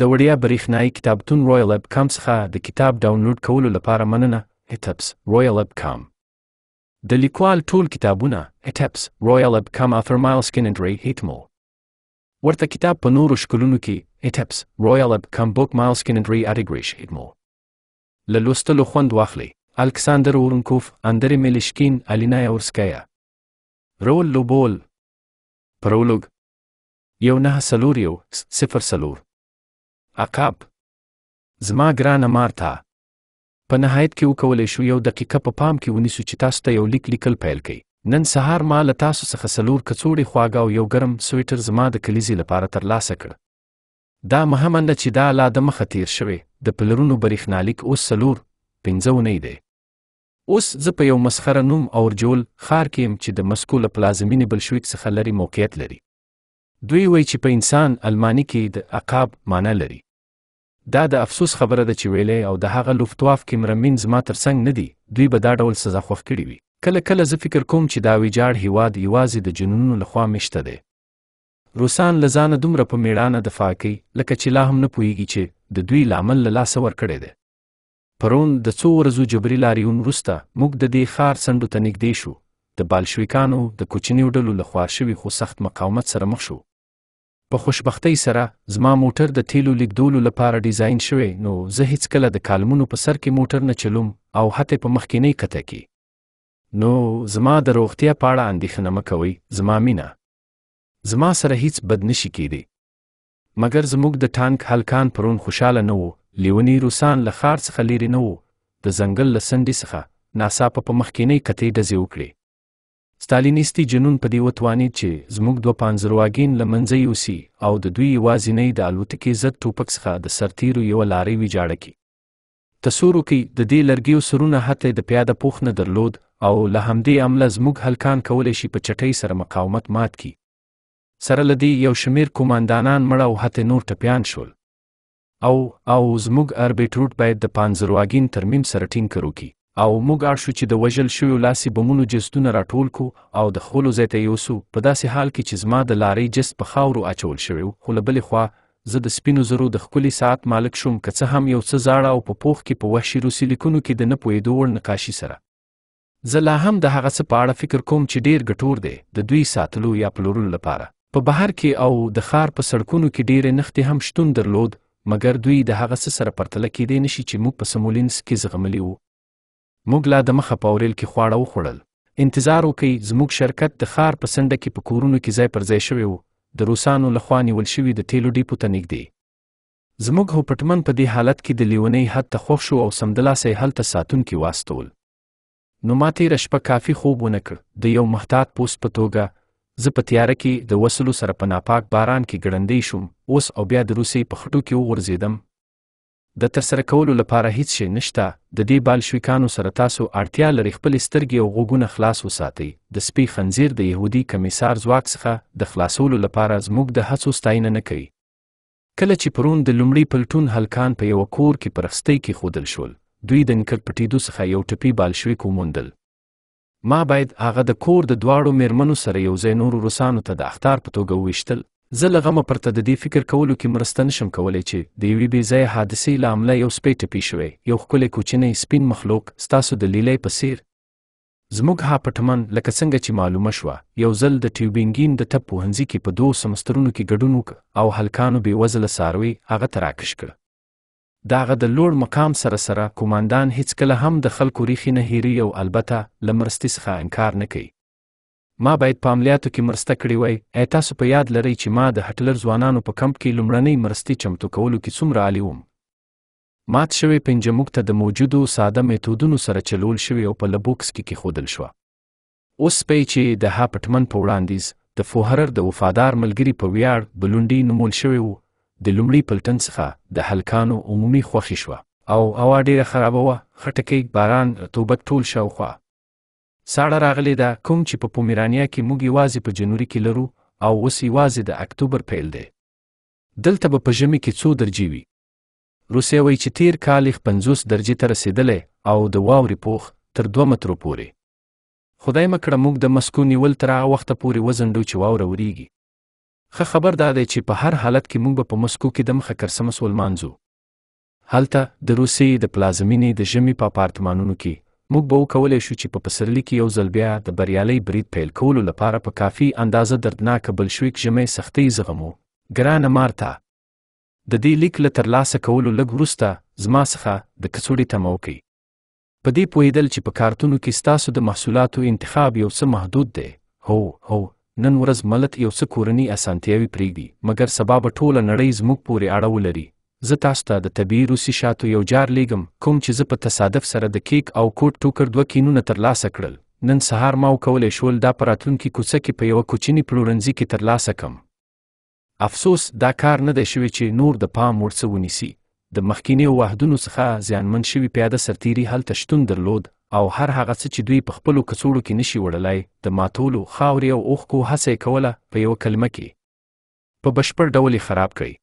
د وړیا برېښنایی کتابتون رویال اپ کام څخه د کتاب ډاونلوډ کولو لپاره مننه هټپس رویال اپ کام د لیکوال ټول کتابونه هټپس رویال اپ کام اثر مایلز کینډری هټمو ورته کتاب په نورو شکلونو کې هټپس رویال اپ کام بوک مایلز کینډری اډیګریش هټمو له لوستلو خوند واخلي الکساندر اورنکوف اندرې ملیشکین الینا اورسکایا رول لوبول پرولوګ یو نه سلور یو صفر سلور عقاب زما ګرانه مارتا په نهایت کې وکولای شو یو دقیقه په پا پام کې ونیسو چې تاسو ته یو لیک لیکل پیل کړئ نن سهار ما له تاسو څخه سلور کڅوړې خواږه او یو ګرم سویټر زما د کلیزې لپاره ترلاسه کړ دا مهمه ده چې دا لا د مخه تیر شوی د پلرونو برېښنالیک اوس سلور پنځه اونۍ دی اوس زه په یو مسخره نوم اورجول ښار کې یم چې د مسکو له پلازمینې بلشویک څخه لرې موقعیت لري دوی وایي چې په انسان الماني کې د عقاب معنی لري دا د افسوس خبره ده چې ویلې او د هغه لوفتواف کې مرمین زما تر څنګ نه دي دوی به دا ډول سزا خوښ کړي وي کله کله زه فکر کوم چې دا ویجاړ هیواد یوازې د جنونونو لخوا مشته دی روسان له ځانه دومره په میړانه دفاع کوي لکه چې لا هم نه پوهیږي چې د دوی لامل له لاسه ورکړی دی پرون د څو ورځو جبري لاریون وروسته موږ د دې ښار څنډو ته نږدې شو د بالشویکانو د کوچنیو ډلو لخوا شوي خو سخت مقاومت سره مخ شو په خوشبختۍ سره زما موټر د تیلو لیکدولو لپاره ډیزاین شوی نو زه هیڅ کله د کالمونو په سر کې موټر نه چلوم او حتی په مخکینی کته کې نو زما د روغتیا په اړه اندېښنه مکوئ زما مینه زما سره هیڅ بد نشي کېدی مګر زموږ د ټانک هلکان پرون خوشاله نه وو لیونی روسان له ښار څخه لیرې نه وو د ځنګل له څنډې څخه ناڅاپه په مخکینۍ کتې ډزې وکړې ستالینیستي جنون په دې وتوانید چې زموږ دوه پانزرواګین له منځه یوسي او د دوی یوازینۍ د الوتکې ضد ټوپک څخه د سرتیرو یوه لارۍ ویجاړه کړي تصورو کې د دې لرګیو سرونه حتی د پیاده پوخ نه درلود او له همدې عمله زموږ هلکان کولی شي په چټۍ سره مقاومت مات کړي سره له دې یو شمیر کوماندانان مړه او حتی نور ټپیان شول او او زموږ اربیټروټ باید د پانزرواګین ترمیم سره ټینګ کړو کی او موږ اړ شو چې د وژل شویو لاسي بمونو جستونه راټول کو او د خولو ځای ته یوسو په داسې حال کې چې زما د لارۍ جست په خاورو اچول شوی و خو له بلې خوا زه د سپینو زرو د ښکلي ساعت مالک شوم که څه هم یو څه زاړه او په پوښ کې په وحشي روسي لیکونو کې د نه پوهېدو وړ نقاشي سره زه لا هم د هغه څه په اړه فکر کوم چې ډیر ګټور دی د دوی ساتلو یا پلورلو لپاره په بهر کې او د ښار په سړکونو کې ډیرې نښتې هم شتون درلود مګر دوی د هغه څه سره پرتله کېدی نشي چې موږ په سمولینس کې زغملی وو موږ لا د مخه په اورل کې خواړه وخوړل انتظار وکي زموږ شرکت د ښار په سنډه کې په کورونو کې ځای پر ځای شوی و د روسانو لخوا نیول شوي د تیلو ډیپو ته نږدې زموږ هوپټمن په دې حالت کې د لیونۍ حد ته خوښ شو او سمدلاسه یې هلته ساتونکي واستول نو ما تېره شپه کافي خوب ونه کړ د یو محتاط پوست په توګه زه په تیاره کې د وسلو سره په ناپاک باران کې ګړندی شوم اوس او بیا د روسیې په خټو کې وغورځېدم د ترسره کولو لپاره هیڅ شی نشته د دې بالشویکانو سره تاسو اړتیا لري خپل سترګې او غوږونه خلاص وساتئ د سپي خنزیر د یهودي کمیسار ځواک څخه د خلاصولو لپاره زموږ د هڅو ستاینه نه کوي کله چې پرون د لومړي پلټون هلکان په یو کور کې پرخستۍ کې خودل شول دوی د نکل پټېدو څخه یو ټپي بالشویک وموندل ما باید هغه د کور د دواړو میرمنو سره یو ځای نورو روسانو ته د اختار په توګه وویشتل زه له غمه پرته د دې فکر کولو کې مرسته نشم کولی چې د یوې بې ځایه حادثې له امله یو سپی ټپي شوی یو ښکلی کوچنی سپین مخلوق ستاسو د لیلی په څیر زموږ ها پټمن لکه څنګه چې معلومه شوه یو ځل د ټیوبینګین د ټپ پوهنځي کې په دوو سمسترونو کې ګډون وکړ او هلکانو بې وزله څاروي هغه ته راکش کړ داغه د لوړ مقام سره سره کوماندان هیڅکله هم د خلکو ریخي نه هیري او البته له مرستې څخه انکار نه کوي ما باید په عملیاتو کې مرسته کړې وای اې تاسو په یاد لرئ چې ما د هټلر ځوانانو په کمپ کې لومړنۍ مرستې چمتو کولو کې څومره عالی وم مات شوی پنجه موږ ته د موجودو ساده میتودونو سره چلول شوی او په لبوکس کې کېښودل شوه اوس سپی چې د هاپټمن په وړاندیز د فوهرر د وفادار ملګري په ویاړ بلونډي نومول شوی و د لومړي پلټن څخه د هلکانو عمومي خوښي شوه او هوا ډیره خرابه وه خټکی باران رطوبت ټول شاوخوا ساړه راغلې ده کوم چې په پومیرانیا کې موږ یوازې په جنوري کې لرو او اوس یوازې د اکتوبر پیل دی دلته به په ژمي کې څو درجې وي روسیه وایي چې تیر کال یې 50 درجې ته رسیدلی او د واورې پوخ تر دوه مترو پورې خدای مکړه موږ د مسکو نیول تر هغه وخته پورې وزنډو چې واوره وریږي ښه خبر دا دی چې په هر حالت کې موږ به په مسکو کې د مخه کرسمس ولمانځو هلته د روسیې د پلازمینې د ژمي په اپارتمانونو کې موږ به وکولی شو چې په پسرلي کې یو ځل بیا د بریالي برید پیل کولو لپاره په کافي اندازه دردناکه بلشویک ژمی سختۍ زغمو ګرانه مارتا د دې لیک له ترلاسه کولو لږ وروسته زما څخه د کڅوړې تمه وکئ په دې پوهیدل چې په کارتونو کې ستاسو د محصولاتو انتخاب یو څه محدود دی هو هو نن ورځ ملت یو څه کورني اسانتیاوې پرېږدي مګر سبا به ټوله نړۍ زموږ پورې اړه ولري زه تاسو ته د طبي روسي شاتو یو جار لیږم کوم چې زه په تصادف سره د کیک او کوټ ټوکر دوه کینونه ترلاسه کړل نن سهار ما وکولی شول دا په راتلونکي کوڅه کې په یوه کوچني پلورنځي کې ترلاسه کم افسوس دا کار نه دی شوی چې نور د پام ورڅه ونیسي د مخکینیو واحدونو څخه زیانمن شوي پیاده سرتیري هلته شتون درلود او هر هغه څه چې دوی په خپلو کڅوړو کې نشي وړلای د ماتولو خاورې او اوښکو هڅه یې کوله په یوه کلمه کې په بشپړ ډول یې خراب کړئ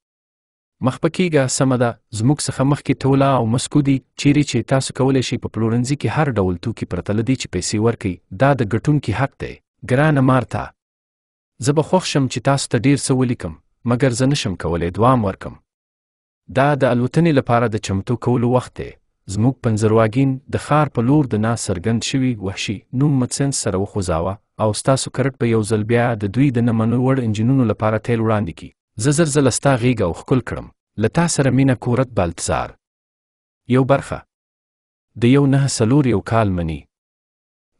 مخ پکېږه سمه ده زموږ څخه مخکې توله او مسکو دي چیرې چې تاسو کولی شئ په پلورنځي کې هر ډول توکي پرته له دې چې پیسې ورکړئ دا د ګټونکي حق دی ګرانه مارتا زه به خوښ شم چې تاسو ته ډیر څه ولیکم مګر زه نشم کولی دوام ورکم دا د الوتنې لپاره د چمتو کولو وخت دی زموږ پنځرواګین د ښار په لور د ناڅرګند شوي وحشي نوم مڅن سره وخوځاوه او ستاسو کرټ په یو ځل بیا د دوی د نه منلو وړ انجنونو لپاره تیل وړاندې کی زه زر زر ستا غیږه او ښکل کړم له تا سره مینه کورت بالتزار یو برخه د یو نه سلور یو کال منی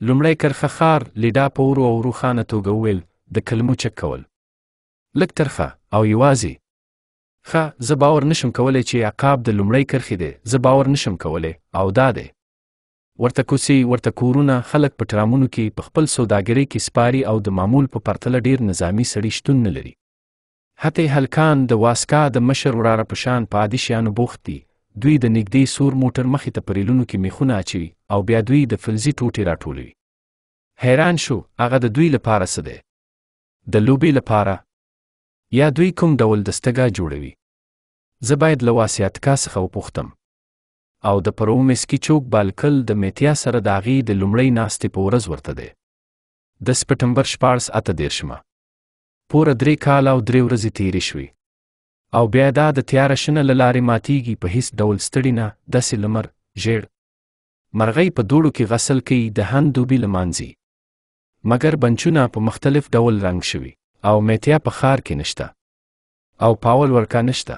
لومړی کرخه خار لیډا په ورو او روخانه توګه وویل د کلمو چک کول لږ ترخه او یوازې ښه زه باور نشم کولی چې عقاب د لومړی کرخې دی زه باور نشم کولی او دا دی ورته کوڅې ورته کورونه خلک په ټرامونو کې په خپل سوداګرۍ کې سپاري او د معمول په پرتله ډیر نظامی سړي شتون نه لري حتی هلکان د واسکا د مشر وراره په شان په عادي شیانو بوخت دي دوی د نږدې سور موټر مخې ته په ریلونو کې میخونه اچوي او بیا دوی د فلزي ټوټې راټولوي حیران شو هغه د دوی لپاره څه دی د لوبې لپاره یا دوی کوم ډول دستګاه جوړوي زه باید له واسیاتکا څخه وپوښتم او د پرومسکی چوک بالکل د میتیا سره د هغې د لومړۍ ناستې په ورځ ورته دی د سپټمبر شپاړس اته دیرشمه پوره درې کاله او درې ورځې تیرې شوې او بیا دا د تیاره شنه له لارې ماتیږي په هیڅ ډول ستړي نه داسې لمر ژیړ مرغۍ په دوړو کې غسل کوي د هند دوبي لمانځي مګر بنچونه په مختلف ډول رنګ شوي او میتیا په ښار کې نشته او پاول ورکا نشته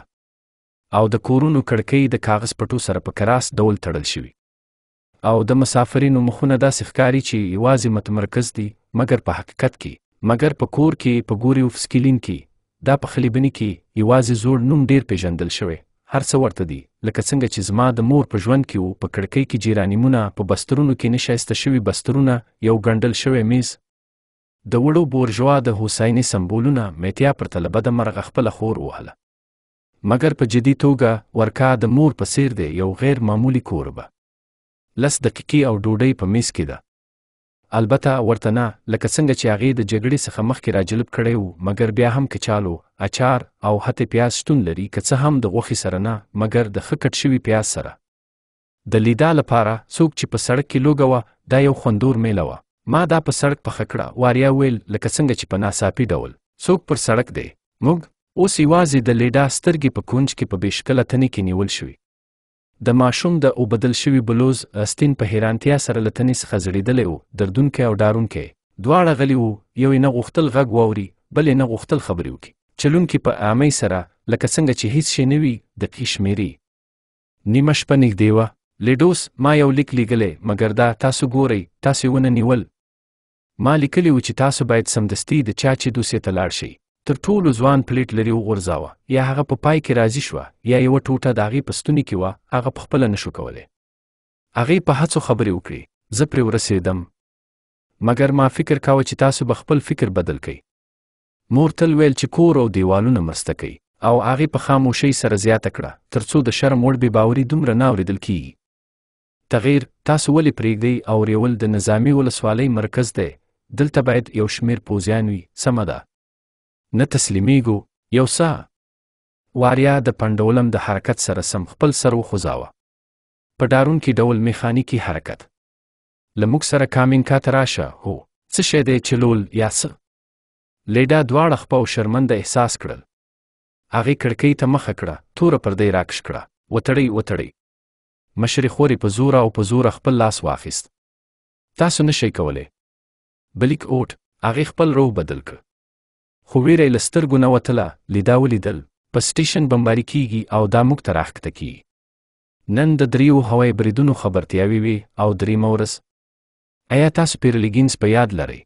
او د کورونو کړکۍ د کاغذ پټو سره په کراس ډول تړل شوي او د مسافرینو مخونه داسې ښکاري چې یوازې متمرکز دي مګر په حقیقت کې مګر په کور کې په ګوریوفسکلین کې دا په خلیبني کې یوازې زوړ نوم ډیر پیژندل شوی هر څه ورته دي لکه څنګه چې زما د مور په ژوند کې وو په کړکۍ کې جیرانیمونه په بسترونو کې نشایسته شوي بسترونه یو ګنډل شوی میز د وړو بورژوا د حسیني سمبولونه میتیا پر طلبه د مرغ خپل خور وهله مګر په جدي توګه ورکا د مور په سیر دی یو غیر معمولی کوربه لس دقیقې او ډوډۍ په میز کې ده البته ورته نه لکه څنګه چې هغې د جګړې څخه مخکې راجلب کړی و مګر بیا هم کچالو اچار او حتی پیاز شتون لري که څه هم د غوښې سره نه مګر د ښه کټ شوي پیاز سره د لیدا لپاره څوک چې په سړک کې لوږه وه دا یو خوندور میله وه ما دا په سړک پخه کړه واریا ویل لکه څنګه چې په ناڅاپي ډول څوک پر سړک دی موږ اوس یوازې د لیډا سترګې په کونج کې په بې شکله تنې کې نیول شوي د ماشوم د اوبدل شوي بلوز استین په حیرانتیا سره لتنې څخه زړېدلی و دردونکی او ډارونکی دواړه غلي وو یو یې نه غوښتل غږ واوري بل یې نه غوښتل خبرې وکړي چلونکي په عامۍ سره لکه څنګه چې هیڅ شی نه وي دقیق شمیري نیمه شپه نږدې وه لیډوس ما یو لیک لیږلی مګر دا تاسو ګورئ تاسو ونه نیول ما لیکلی و چې تاسو باید سمدستي د چا چې دوسیې ته لاړ شئ تر ټولو ځوان پلیټ لري وغورځاوه یا هغه په پا پای کې راضي شوه یا یو ټوټه د هغې په ستوني کې وه هغه پخپله نشو کولی هغې په هڅو خبرې وکړې زه پرې ورسېدم مګر ما فکر کاوه چې تاسو به خپل فکر بدل کړئ مور تل ویل چې کور او دیوالونه مسته کوي او هغې په خاموشۍ سره زیاته کړه تر څو د شرم وړ بې باوري دومره نه اورېدل کیږي تغیر تاسو ولې پرېږدئ او ریول د نظامی ولسوالۍ مرکز دی دلته باید یو شمیر پوځیان وي سمه ده نه تسلیمېږو یو څه واریا د پنډولم د حرکت سره سم خپل سر وخوځاوه په ډارونکي ډول میخانیکي حرکت له موږ سره کامینګ کاته راشه هو څه شی دی چې لول یا څه لیډا دواړه خپه او شرمنده احساس کړل هغې کړکۍ ته مخه کړه توره پردی راکش کړه وتړئ وتړئ مشرې خورې په زوره او په زوره خپل لاس واخیست تاسو نشئ کولی بلیک اوټ هغې خپل روح بدل کړ خو ویره یې له سترګو نه وتله لیدا ولیدل په سټیشن بمباري کیږي او دا موږ ته راښکته کیږي نن د دریو هوایي بریدونو خبرتیاوې وې او دریمه ورځ ایا تاسو پیرلیګینز په یاد لرئ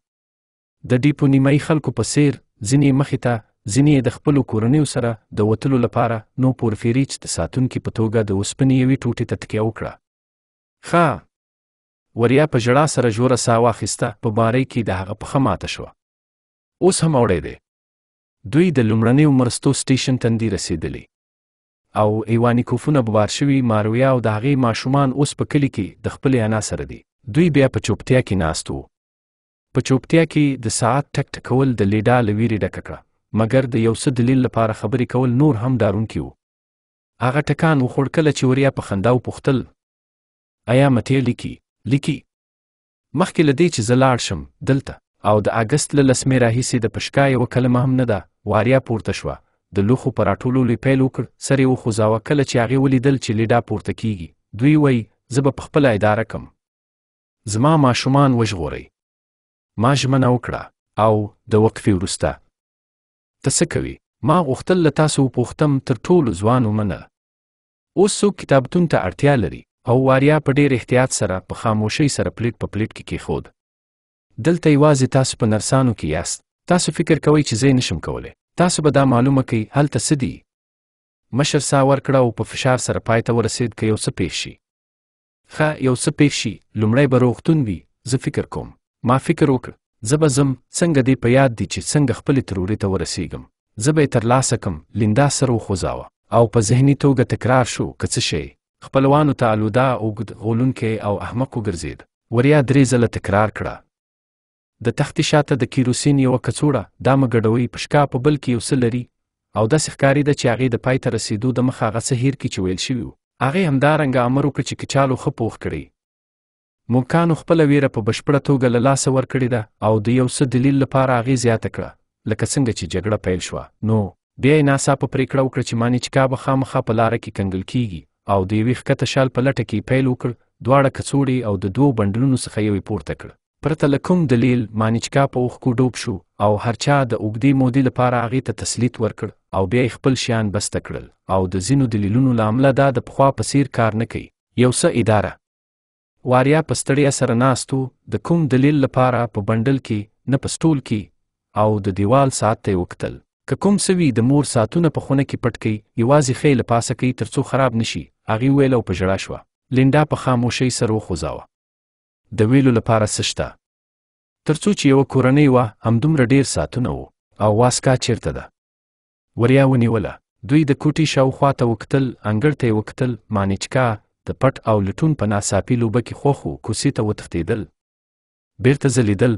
د ډیپو نیمایي خلکو په څیر ځینې مخې ته ځینې د خپلو کورنیو سره د وتلو لپاره نو پورفیریچ د ساتونکي په توګه د اوسپنې یوې ټوټې ته تکیه وکړه ښه وریا په ژړا سره ژوره ساه واخیسته په بارۍ کې د هغه پښه ماته شوه اوس هم اوړی دی دوی د لومړنیو مرستو سټیشن تندې رسیدلی او ایوانیکوفونه بوار شوي مارویا او د هغې ماشومان اوس په کلي کې د خپلې انا سره دي دوی بیا په چوپتیا کې ناست وو په چوپتیا کې د ساعت ټک ټکول د لیډا له ویرې ډکه کړه مګر د یو څه دلیل لپاره خبرې کول نور هم ډارونکي وو هغه ټکان وخوړ کله چې وریا په خندا وپوښتل ایا متې لیکي لیکي مخکې له دې چې زه لاړ شم دلته او د اگست له لسمې راهیسې د پشکا یوه کلمه هم نه ده واریا پورته شوه د لوښو په راټولولو یې پیل وکړ سر یې وخوځاوه کله چې هغې ولیدل چې لیډا پورته کیږي دوی وایي زه به پخپله اداره کم زما ماشومان وژغورئ ما ژمنه وکړه او د وقفې وروسته ته څه کوي ما غوښتل له تاسو وپوښتم تر ټولو ځوان ومنه اوس څوک کتابتون ته اړتیا لري او واریا په ډیر احتیاط سره په خاموشۍ سره پلیټ په پلیټ کې کیښود دلته یوازې تاسو په نرسانو کې یاست تاسو فکر کوئ چې زه نشم کولی تاسو به دا معلومه کړئ هلته څه دي مشر سا ورکړه او په فشار سره پای ته ورسید که یو څه پېښ شي ښه یو څه پېښ شي لومړی به روغتون وي زه فکر کوم ما فکر وکړ زه به ځم څنګه دې په یاد دي چې څنګه خپلې تروري ته ورسیږم زه به یې ترلاسه کم لیندا سر وخوځاوه او په ذهني توګه تکرار شو که څه شی خپلوانو ته الوده اوږد غولونکی او احمق وګرځېد وریا درې ځله تکرار کړه د تختې شاته د کیروسین یو کڅوړه دا مګډوي پشکا په بل کې یو څه لري او د سخکاری د چاغې د پای ته رسیدو د مخ هغه سهیر کې چویل شوی هغه همدارنګه امر وکړ چې کچالو خپوخ کړي ممکن خپل ویره په بشپړه توګه له لاسه ورکړي ده او د یو څه دلیل لپاره هغه زیاته کړه لکه څنګه چې جګړه پیل شوه نو بیا یې ناڅاپه پریکړه وکړه چې مانی چکا به خامخا په لاره کې کنګل کیږي او د یوې ښکته شال په لټه کې پیل وکړ دواړه کڅوړې او د دوو بنډلونو څخه یوې پورته کړ پرته له کوم دلیل مانیچکا په اوښکو ډوب شو او هرچا د اوږدې مودې لپاره هغې ته تسلیت ورکړ او بیا یې خپل شیان بسته کړل او د ځینو دلیلونو له امله دا د پخوا په څیر کار نه کوي یو څه اداره واریا په ستړیا سره ناست د کوم دلیل لپاره په بنډل کې نه په سټول کې او د دیوال ساعت ته یې وکتل که کوم سوي د مور ساعتونه په خونه کې پټ کړي یوازې خې له پاسه کوي ترڅو خراب نشي هغې ویل او په ژړا شوه لینډا په خاموشۍ سر وخوځاوه د ویلو لپاره سشته ترڅو چې یو کورنۍ وا همدومره ډیر ساتونه وو او واسکا چیرته ده وریا ونیوله دوی د کوټې شاوخوا ته وکتل انګړ ته وکتل مانیچکا د پټ او لټون په ناڅاپي لوبه کې خوخو کوسي ته وتښتېدل بیرته ځلیدل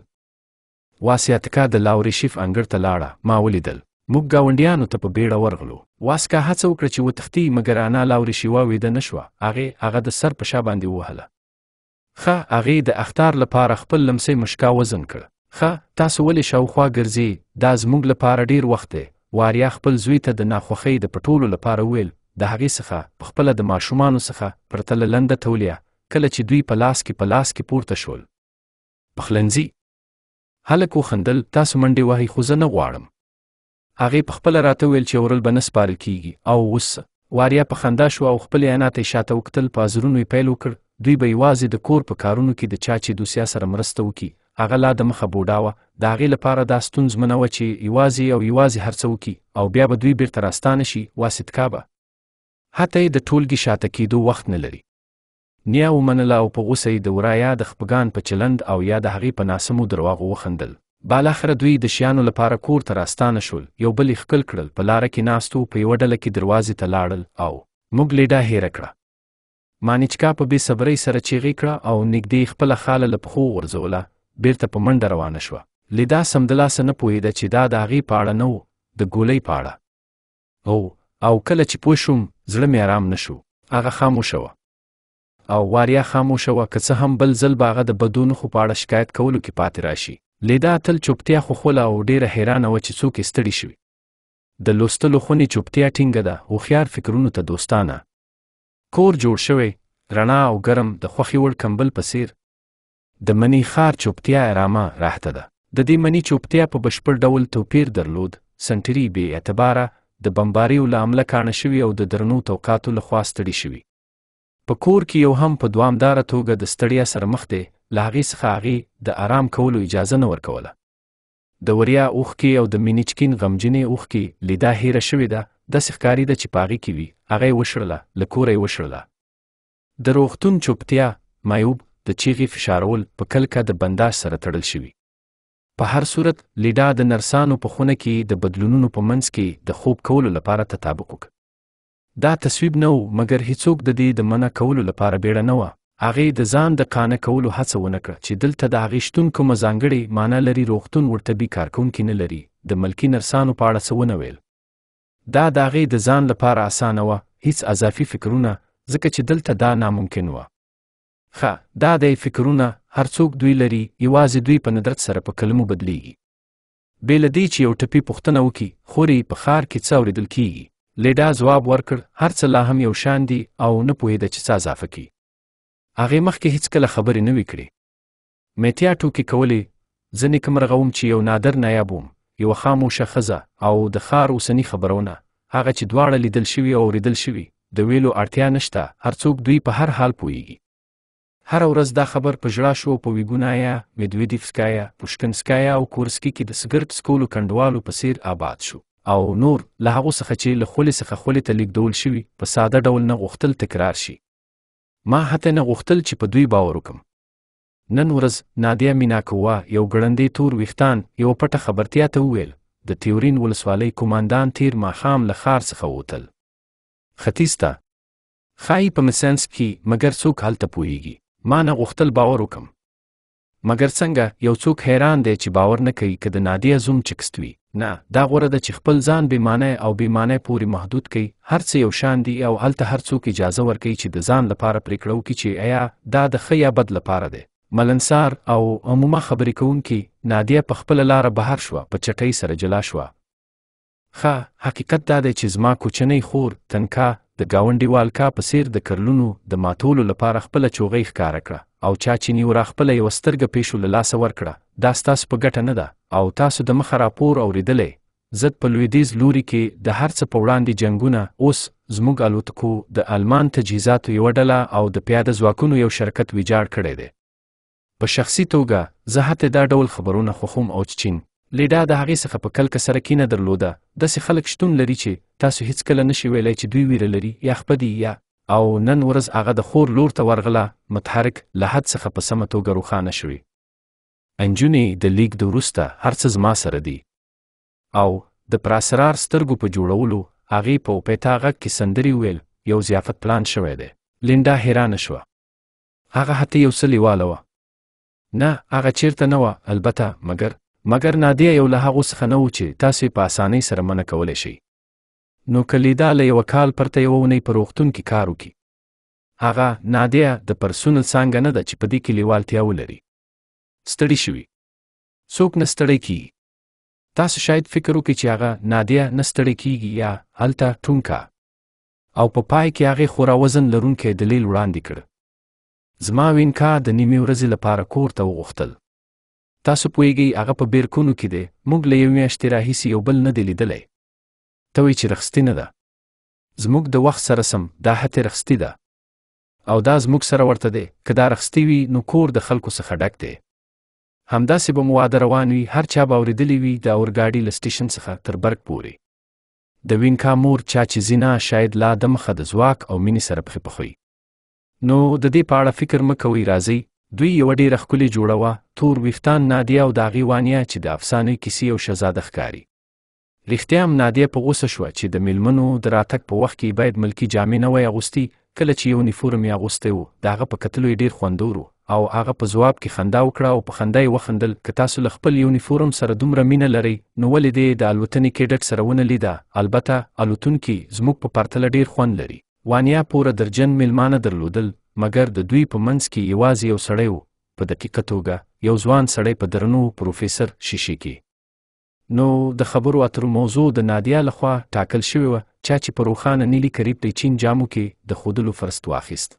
واسیاتکا د لاوري شیف انګړ ته لاړه ما ولیدل موږ گاونډیانو ته په بیړه ورغلو واسکا هڅه وکړه چې وتښتي مګر انا لاوري شیوا ویده نشوه هغې هغه د سر په شا باندې ووهله خه هغې د اختار لپاره خپل لمسي مشکا وزن کړ خه تاسو ولې شاوخوا ګرځي دا زموږ لپاره ډیر وخت دی واریا خپل زوی ته د ناخوښۍ د پټولو لپاره ویل د هغې څخه پخپله د ماشومانو څخه پرتله لنده تولیه کله چې دوی په لاس کې په لاس کې پورته شول پخلنځي هلک وخندل تاسو منډې وهئ خو زه نه غواړم هغې پخپله راته ویل چې ورل به نه سپارل کیږي او اوس واریا په خندا شو او خپلې انا ته یې شاته وکتل په ازرونو یې پیل وکړ دوی به یوازې د کور په کارونو کې د چا چې دوسیا سره مرسته وکړي هغه لا د مخه بوډا وه د هغې لپاره دا ستونزمنه وه چې یوازې او یوازې هر څه وکړي او بیا به دوی بیرته راستانه شي واسطکا به حتی د ټولګي شاته کېدو وخت نه لري نیا ومنله او په غوسه یې د ورایا د خپګان په چلند او یا د هغې په ناسمو درواغو وخندل بالاخره دوی د شیانو لپاره کور ته راستانه شول یو بل یې ښکل کړل په لاره کې ناستو په یوه ډله کې دروازې ته لاړل او موږ لیډا هیره کړه مانیچکا په بې صبرۍ سره چیغې کړه او نږدې خپله خاله له پښو غورځوله بیرته په منډه روانه شوه لیدا سمدلاسه نه پوهېده چې دا د هغې په اړه نه و د ګولۍ په اړه هو او کله چې پوه شوم زړه مې ارام نه شو هغه خاموشه وه او واریا خاموشه وه که څه هم بل ځل به هغه د بدو نښو په اړه شکایت کولو کې پاتې راشي لیدا تل چوپتیا خوښوله او ډېره حیرانه وه چې څوک یې ستړي شوي د لوستلو خونې چوپتیا ټینګه ده هوښیار فکرونو ته دوستانه کور جوړ شوی رڼا او ګرم د خوښي وړ کمبل په څیر د منی ښار چوپتیا ارامه راحته ده د دې منی چوپتیا په بشپړ ډول توپیر درلود سنټري بې اعتباره د بمباریو له عمله کاڼه شوي او د درنو توقاتو لخوا ستړي شوي په کور کې یو هم په دوامداره توګه د ستړیا سره مخ دی له هغې څخه هغې د آرام کولو اجازه نه ورکوله د وریا اوښکې او د مینیچکین غمجنې اوښکې لیدا هیره شوې ده داسې ښکارېده چې په هغې کې وي هغه یې وشړله له کوره یې وشړله د روغتون چوپتیا معیوب د چیغې فشارول په کلکه د بنداج سره تړل شوي په هر صورت لیډا د نرسانو په خونه کې د بدلونونو په منځ کې د خوب کولو لپاره تطابق وکړ دا تصویب نه و مګر هیڅوک د دې د منع کولو لپاره بیړه نه وه هغې د ځان د قانع کولو هڅه ونه کړه چې دلته د هغې شتون کومه ځانګړې معنا لري روغتون ورطبي کارکونکي نه لري د ملکي نرسانو په اړه څه ونه ویل دا د هغې د ځان لپاره اسانه وه هیڅ اضافي فکرونه ځکه چې دلته دا ناممکن وه ښه دا دی فکرونه هر څوک دوی لري یوازې دوی په ندرت سره په کلمو بدلیږي بې له دې چې یو ټپي پوښتنه وکړي خورې په ښار کې څه اورېدل کیږي لیډا ځواب ورکړ هر څه لا هم یو شان دي او نه پوهېده چې څه اضافه کړي هغې مخکې هیڅکله خبرې نه وې کړې میتیا ټوکې کولې ځینې کمرغوم چې یو نادر نایاب وم یو خاموشه خزه او د خار اوسنی خبرونه هغه چې دواړه لیدل شوي او اوریدل شوي د ویلو اړتیا نشته هر څوک دوی په هر حال پوهیږي هر ورځ دا خبر په جړا شو په ویګونایا میدویدیفسکایا پوشکنسکایا او کورسکی کې د سګرټ سکولو کندوالو په سیر آباد شو او نور له هغه څخه چې له خولې څخه خولې ته لیکدول شوی په ساده ډول نه غوښتل تکرار شي ما هته نه غوښتل چې په دوی باور وکم نن ورځ نادیا میناکووا یو ګړندې تور ویښتان یو پټه خبرتیا ته وویل د تیورین ولسوالۍ کوماندان تیر ماښام له ښار څخه ووتل ختیځ ته ښایي په مسنس کې مګر څوک هلته پوهیږي ما نه غوښتل باور وکم مګر څنګه یو څوک حیران دی چې باور نه کوي که د نادیا زوم چکست وي نه دا غوره ده چې خپل ځان بېمانه او بېمانه پورې محدود کړي هر څه یو شان دي او هلته هر څوک اجازه ورکوي چې د ځان لپاره پرېکړه وکړي چې ایا دا د ښه یا بد لپاره دی ملنسار او عموما خبرې کوونکې نادیه په خپل لار بهر شوه په چټۍ سره جلا شوه ښه حقیقت دا دی چې زما کوچنۍ خور تنکا د گاونډي والکا په سیر د کرلونو د ماتولو لپاره خپل چوغې ښکارا کړه او چا چې نیورا خپل یو سترګه پېښو له لاسه ورکړه دا ستاسو په ګټه نه ده او تاسو د مخ راپور اوریدلې زد په لویدیز لوري کې د هر څه په وړاندې جنگونه اوس زموږ الوتکو د المان تجهیزاتو یوه ډله او د پیاده ځواکونو یو شرکت ویجاړ کړی دی په شخصي توګه زه حتی دا ډول خبرونه خوښوم او چین لیډا د هغې څخه په کلکه سره کینه درلوده داسې خلک شتون لري چې تاسو هیڅکله نشئ ویلی چې دوی ویره لري یا خپدي یا او نن ورځ هغه د خور لور ته ورغله متحرک له حد څخه په سمه توګه روښانه شوې انجونې د لیک د وروسته هر څه زما سره دي او د پراسرار سترګو په جوړولو هغې په اوپیتا غږ کې سندرې ویل یو ضیافت پلان شوی دی لینډا حیرانه شوه هغه حتی یو څه لیواله وه نه هغه چیرته نه وه البته مګر مګر نادیه یو له هغو څخه نه و چې تاسې په اسانۍ سره منع کولی شئ نو کلیدا له یوه کال پرته یوه اونۍ په روغتون کې کار وکړي هغه نادیه د پرسونل څانګه نه ده چې په دې کې لیوالتیا ولري ستړي شوي څوک نه ستړی کیږي تاسو شاید فکر وکړئ چې هغه نادیه نه ستړی کیږي یا هلته ټونکه او په پا پای کې هغې خورا وزن لرونکی دلیل وړاندې کړ زما وینکا د نیمې ورځې لپاره کور ته وغوښتل تاسو پوهیږئ هغه په بیرکونو کې دی موږ له یوې میاشتې راهیسې یو بل نه دی لیدلی ته وایي چې رخصتي نه ده زموږ د وخت سره سم دا حتی رخصتي ده او دا زموږ سره ورته دی که دا رخصتي وي نو کور د خلکو څخه ډک دی همداسې به مو واده روان وي هر چا به اورېدلی وي د اورګاډي له سټیشن څخه تر برګ پورې د وینکا مور چا چې زینا شاید لا دمخه د ځواک او مینې سره پخې پخوي نو د دې په اړه فکر مکوئ راځي دوی یو ډېر خولي جوړوا تور ویختان نادیا او داغي وانیا چې د افسانې کیسې او شهزاده ښکاری رښتیا هم نادیا په غوسه شو چې د میلمنو دراتک په وخت کې باید ملکی جامې نه وای اغوستي کله چې یو نیفورم یې اغوستی وو داغه په کتلو یې ډېر خوندورو او هغه په جواب کې خندا وکړه او په خندا یې وخندل ک تاسو ل خپل یونیفورم سره دومره مینه لري نو ولې دې د الوتنې کېډټ سره ونه لیدا البته الوتونکي زموږ په پرتله ډیر خوند لري وانیا پوره درجن میلمانه درلودل مګر د دوی په منځ کې یوازې یو سړی و په دقیقه توګه یو ځوان سړی په درنو پروفیسر شیشې کې نو د خبرو اترو موضوع د نادیا لخوا ټاکل شوې وه چا چې په روښانه نیلي قریب د چین جامو کې د ښودلو فرست واخیست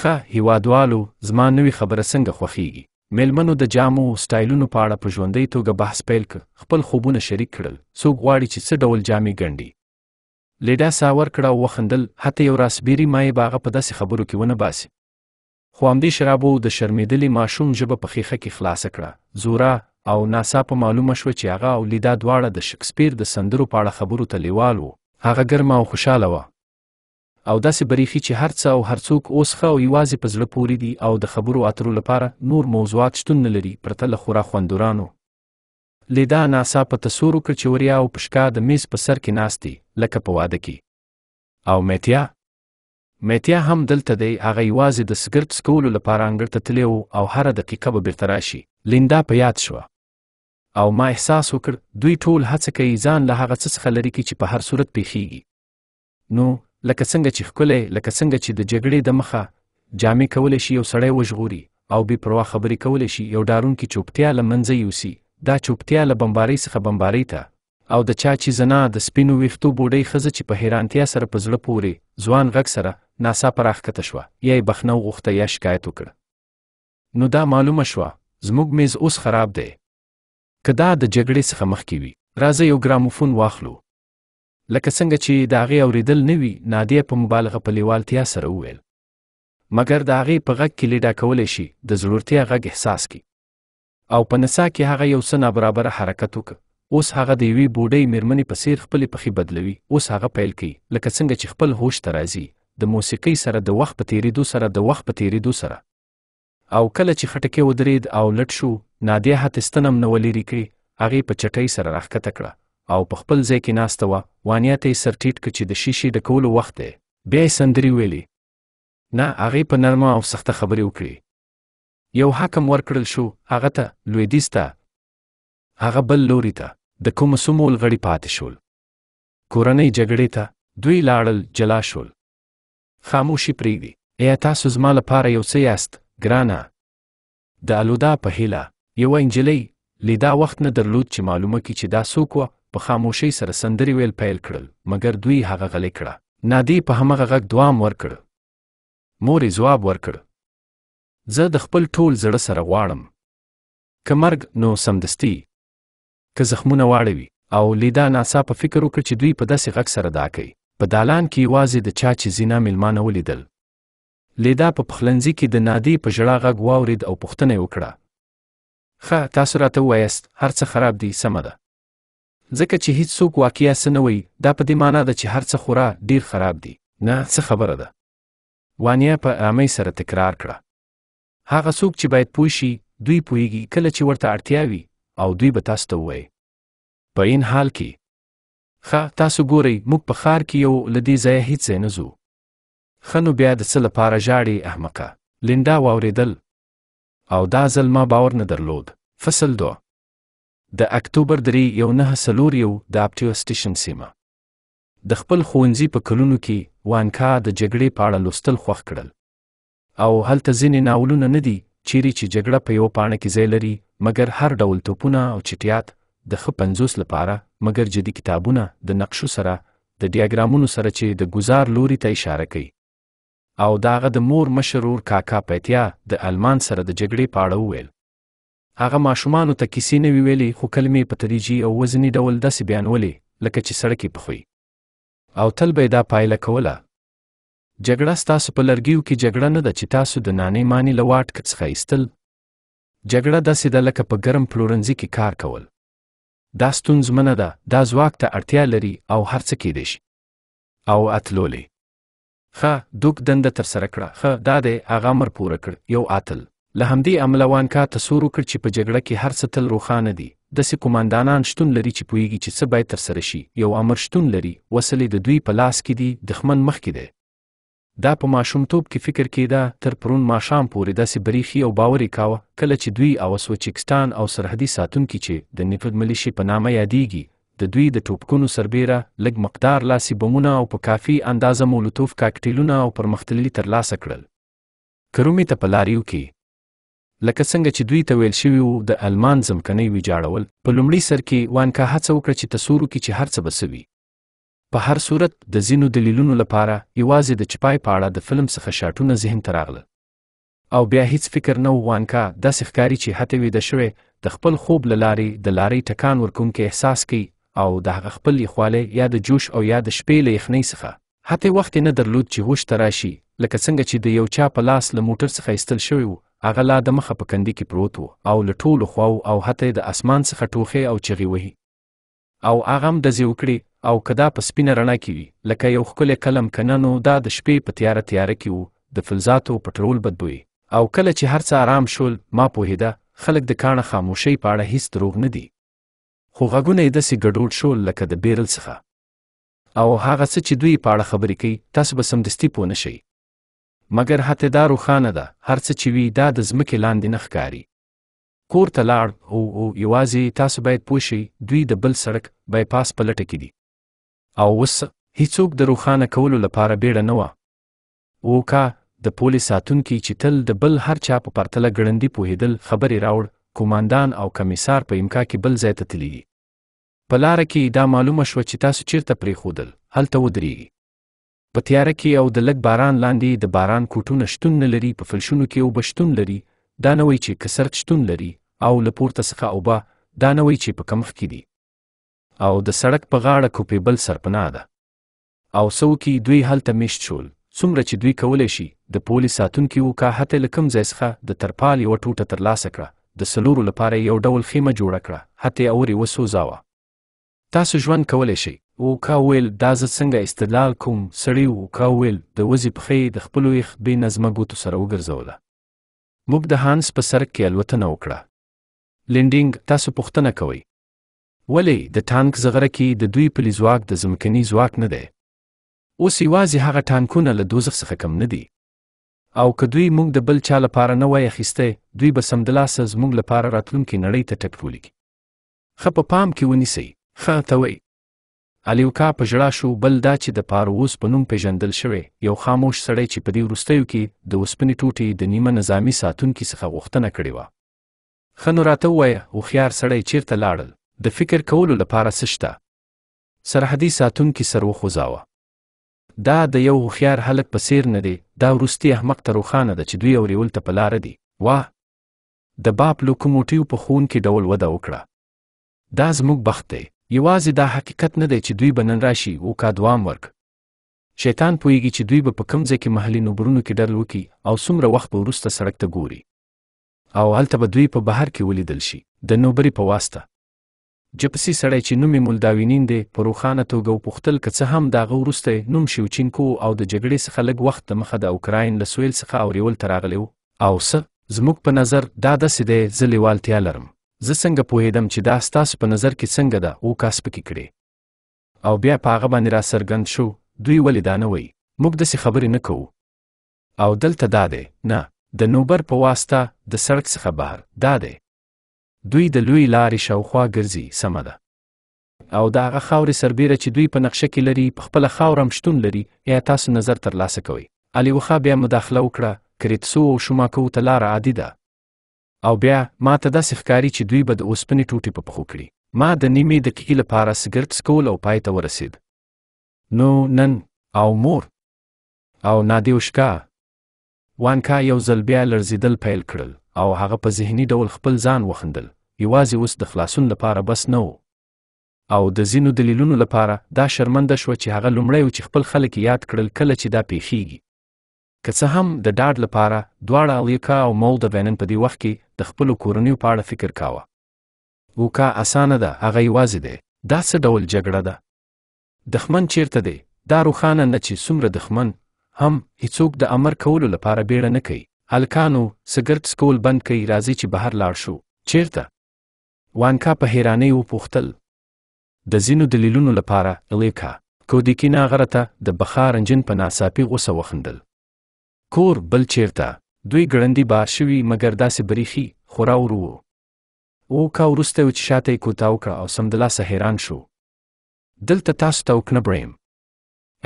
ښه هیوادوالو زما نوې خبره څنګه خوښیږي میلمنو د جامو او سټایلونو په اړه په ژوندۍ توګه بحث پیل کړ خپل خوبونه شریک کړل څوک غواړي چې څه ډول جامې ګنډي لیډا سا ورکړه او وخندل حتی یو راسبیري مایې به هغه په داسې خبرو کې ونه باسي خو همدې شرابو د شرمېدلې ماشوم ژبه په خیخه کې خلاصه کړه زورا او ناڅاپه معلومه شوه چې هغه او لیدا دواړه د شکسپیر د سندرو په اړه خبرو ته لیوال وو هغه ګرمه او خوشحاله وه او داسې بریخي چې هر څه او هر څوک اوس ښه او یوازې په زړه پورې دي او د خبرو اترو لپاره نور موضوعات شتون نه لري پرته له خورا خوندورانو لیدا ناڅاپه تصور وکړ چې وریا او پشکا د میز په سر کې ناست دي لکه په واده کې او میتیا میتیا هم دلته دی هغه یوازې د سګرټ څکولو لپاره انګړ ته تللی او هره دقیقه به بیرته راشي لیندا په یاد شوه او ما احساس وکړ دوی ټول هڅه کوي ځان له هغه څه څخه لرې کړي چې په هر صورت پیښیږي نو لکه څنګه چې ښکلی لکه څنګه چې د جګړې د مخه جامې کولی شي یو سړی وژغوري او بې پروا خبرې کولی شي یو ډارونکي چوپتیا له منځه یوسي دا چوپتیا له بمباری څخه بمباری ته او د چا چې زنا د سپینو ویښتو بوډۍ ښځه چې په حیرانتیا سره په زړه پورې ځوان غږ سره ناڅاپه راښکته شوه یا یې بښنه وغوښته یا شکایت وکړه نو دا معلومه شوه زموږ میز اوس خراب دی که دا د جګړې څخه مخکې وي راځه یو ګراموفون واخلو لکه څنګه چې د هغې اورېدل نه وي نادیه په مبالغه په لیوالتیا سره وویل مګر د هغې په غږ کې لیډا کولی شي د زړورتیا غږ احساس کی او په نسا کې هغه یو څه نابرابره حرکت وکړ اوس هغه د یوې بوډۍ میرمنې په څیر خپلې پښې بدلوي اوس هغه پیل کوي لکه څنګه چې خپل هوش ته راځي د موسیقۍ سره د وخت په تیریدو سره د وخت په تیریدو سره او کله چې خټکی ودرید او لټ شو نادیه هتستنم نه ولیرې کړي هغې په چټۍ سره راښکته کړه او په خپل ځای کې ناسته وه وانیا ته یې سر ټیټ کړ چې د شیشې ډکولو وخت دی بیا یې سندرې ویلې نه هغې په نرمه او سخته خبرې وکړې یو حکم ورکړل شو هغه ته لویدیز ته هغه بل لوري ته د کوم سمو الغړي پاتې شول کورنۍ جګړې ته دوی لاړل جلا شول خاموشي پریږدي ایا تاسو زما لپاره یو څه یاست ګرانه د الودا په هیله یوه انجلۍ لیدا وخت نه درلود چې معلومه کړي چې دا څوک وه په خاموشۍ سره سندرې ویل پیل کړل مګر دوی هغه غلې کړه نادي په همغه غږ دوام ورکړ مورې ځواب ورکړ زه د خپل ټول زړه سره غواړم که مرګ نو سمدستي که زخمونه واړوي او لیدا ناڅاپه فکر وکړ چې دوی په داسې غږ سره دا کوي په دالان کې یوازې د چا چې زینا میلمانه ولیدل لیدا په پخلنځي کې د نادي په ژړا غږ واورید او پوښتنه یې وکړه ښه تاسو راته ووایاست هر څه خراب دي سمه ده ځکه چې هیڅ څوک واقعیا څه نه وایي دا په دې معنی ده چې هر څه خورا ډیر خراب دي نه څه خبره ده وانیا په آمۍ سره تکرار کړه هغه څوک چې باید پوه شي دوی پوهیږي کله چې ورته اړتیا وي او دوی به تاسو ته ووایي په این حال کې ښه تاسو ګورئ موږ په ښار کې یو له دې ځایه هیڅ ځای نه ځو ښه نو بیا د څه لپاره ژاړې احمقه لینډا واورېدل او دا ځل ما باور نه درلود فصل دو د اکتوبر درې یو نهه څلور یو د اپټیو سټیشن سیمه د خپل ښوونځي په کلونو کې وانکا د جګړې په اړه لوستل خوښ کړل او هلته ځینې ناولونه نه دي چیرې چې جګړه په یو پاڼه کې ځای لري مګر هر ډول توپونه او چټیات د ښه پنځوس لپاره مګر جدي کتابونه د نقشو سره د ډیاګرامونو سره چې د ګزار لوري ته اشاره کوي او داغه د مور مشرور کاکا پېتیا د المان سره د جګړې په اړه وویل هغه ماشومانو ته کیسې نه ویلې خو کلمې په تدریجي او وزنی ډول داسې بیانولې لکه چې سړک یې پخوي او تل به دا پایله کوله جګړه ستاسو په لرګیو کې جګړه نه ده چې تاسو د نانې مانی له واټک څخه ایستل جګړه داسې ده لکه په ګرم پلورنځي کې کار کول دا ستونزمنه ده دا ځواک ته اړتیا لري او هر څه کېدای شي او اتلولې ښه دوک دنده ترسره کړه ښه دا دی هغه امر پوره کړ یو اتل له همدې امله وانکا تصور وکړ چې په جګړه کې هر څه تل روښانه دي داسې قماندانان شتون لري چې پوهیږي چې څه باید ترسره شي یو امر شتون لري وسلې د دوی په لاس کې دي دښمن مخکې دی دا په ماشومتوب کې فکر کېده تر پرون ماښام پورې داسې بریخي او باورې کاوه کله چې دوی او سوچکستان او سرحدي ساتونکي چې د نیپد ملیشي په نامه یادیږي د دوی د ټوپکونو سربیره لږ مقدار لاسي بمونه او په کافي اندازه مولوتوف کاکټیلونه او پرمختللي ترلاسه کړل کرومې ته په لاریو کې لکه څنګه چې دوی ته ویل شوي وو د المان ځمکنۍ ویجاړول په لومړي سر کې وانکا هڅه وکړه چې تصور کې چې هر څه به په هر صورت د زینو دلیلونو لپاره یوازې د چپای په اړه د فلم څخه شاټونه ذهن ته راغله او بیا هیڅ فکر نه وانکا داسې ښکاري چې هته ویده شوی د خپل خوب له لارې د لارې ټکان ورکوونکی احساس کوي او د هغه خپل یخوالی یا د جوش او یا د شپې له یخنۍ څخه هته وخت نه درلود چې هوش ته راشي لکه څنګه چې د یو چا په لاس له موټر څخه ایستل شوی و هغه لا د مخه په کندي کې پروت و او له ټولو خواو او هته د اسمان څخه ټوخې او چغې وهي او هغه هم ډزې وکړې او که دا په سپینه رڼا کې وي لکه یو ښکلی قلم که نو دا د شپې په تیاره تیاره کې و د فلزاتو پټرول بدبوي او کله چې هر څه آرام شول ما پوهیده خلک د کاڼه خاموشۍ په اړه هیڅ دروغ نه دي خو غږونه یې داسې ګډوډ شول لکه د بیرل څخه او هغه څه چې دوی په اړه خبرې کوي تاسو به سمدستي پوه نه شئ مګر حتی دا روښانه ده هر څه چې وي دا د ځمکې لاندې نه ښکاري کور ته لاړ او او یوازې تاسو باید پوه شئ دوی د بل سړک بایپاس په لټه کې دي او اوس هیڅوک د روښانه کولو لپاره بیړه نه وه اوکا د پولې ساتونکي چې تل د بل هر چا په پرتله ګړندي پوهیدل خبرې راوړ کوماندان او کمیسار په امکا کې بل ځای ته تللی دي په لاره کې دا معلومه شوه چې تاسو چیرته پریښودل هلته ودرېږي په تیاره کې او د لږ باران لاندې د باران کوټونه شتون نه لري په فلشونو کې اوبه شتون لري دا نه وایي چې کسرت شتون لري او له پورته څخه اوبه دا نه وایي چې په کمښت کې دي او د سړک په غاړه کوپی بل سرپناه ده او څوکي دوی هلته میشت شول څومره چې دوی کولی شي د پولي ساتونکي وو کا هته له کوم ځای څخه د ترپال یوه ټوټه ترلاسه کړه د سلورو لپاره یو ډول خیمه جوړه کړه هته اور یې وسوځاوه تاسو ژوند کولی شئ وکا ویل دا زه څنګه استدلال کوم سړي وکا ویل د وزې پښې د خپلو یخ بې نظمه ګوتو سره وګرځوله موږ د هانس په سرک کې الوتنه وکړه لینډینګ تاسو پوښتنه کوئ ولې د ټانک زغره کې د دوی پلی ځواک د ځمکني ځواک نه دی اوس یوازې هغه ټانکونه له دوزخ څخه کم نه دي او که دوی موږ د بل چا لپاره نه وای اخیستی دوی به سمدلاسه زموږ لپاره راتلونکې نړۍ ته ټک ولګي ښه په پا پام کې ونیسئ ښه ته وایي الیوکا په ژړا شو بل دا چې د پاروس په نوم پیژندل شوی یو خاموش سړی چې په دې وروستیو کې د اوسپنې ټوټې د نیمه نظامی ساتونکي څخه غوښتنه کړې وه ښه نو راته ووایه هوښیار سړی چیرته لاړل د فکر کولو لپاره سشته سرحدي ساتونکي سر وخوځاوه دا د یو هوښیار هلک په څیر نه دی دا وروستي احمق ته روښانه ده چې دوی اورېول ته په لاره دي واه د باپ لوکوموټیو په خون کې ډول وده وکړه دا زموږ بخت دی یوازې دا حقیقت نه دی چې دوی به نن راشي وکا دوام ورک شیطان پوهیږي چې دوی به په کوم ځای کې محلي نوبرونو کې ډل وکړي او څومره وخت به وروسته سړک ته ګوري او هلته به دوی په بهر کې ولیدل شي د نوبري په واسطه جپسي سړی چې نوم یې مولداوینین دی په روښانه توګه وپوښتل که څه هم د هغه وروسته نوم شیوچینکو او د جګړې څخه لږ وخت دمخه د اوکراین له سویل څخه اورېول ته راغلی و او څه زموږ په نظر دا داسې دی زه لیوالتیا لرم زه څنګه پوهېدم چې دا ستاسو په نظر کې څنګه ده او کاس پکې کړې او بیا په هغه باندې را څرګند شو دوی ولې دا نه وایي موږ داسې خبرې نه کوو او دلته دا دی نه د نوبر په واسطه د سړک څخه بهر دا دی دوی د لوی لارې شاوخوا ګرځي سمه ده او دا هغه خاورې سربیره چې دوی په نقشه کې لري په خپله خاوره هم شتون لري یا تاسو نظر ترلاسه کوئ الیوخا بیا مداخله وکړه کریتسو او شوماکو ته لاره عادي ده او بیا ما ته داسې ښکاري چې دوی به د اوسپنې ټوټې په پښو کړي ما د نیمې دقیقې لپاره سګرټ سکول او پای ته ورسید نو نن او مور او نادیوشکا وانکا یو ځل بیا لړزیدل پیل کړل او هغه په ذهني ډول خپل ځان وخندل یوازې اوس د خلاصون لپاره بس نه و او د ځینو دلیلونو لپاره دا شرمنده شوه چې هغه لومړی و چې خپل خلک یاد کړل کله چې دا پیښیږي که څه هم د ډاډ لپاره دواړه الیکا او مولدوینن په دې وخت کې د خپلو کورنیو په اړه فکر کاوه وکا اسانه ده هغه یوازې دی دا څه ډول جګړه ده دښمن چیرته دی دا روښانه نه چې څومره دښمن هم هیڅوک د امر کولو لپاره بیړه نه کوي هلکانو سګرټ سکول بند کوي راځي چې بهر لاړ شو چیرته وانکا په حیرانۍ وپوښتل د ځینو دلیلونو لپاره الیکا کودیکینا غره ته د بخار انجن په ناڅاپي غوسه وخندل کور بل چیرته دوی ګړندي بار شوي مګر داسې بریخي خورا ورو وو اوکا وروسته چې شاته یې کوتا وکړه او سمدلاسه حیران شو دلته تاسو ته وکنبریم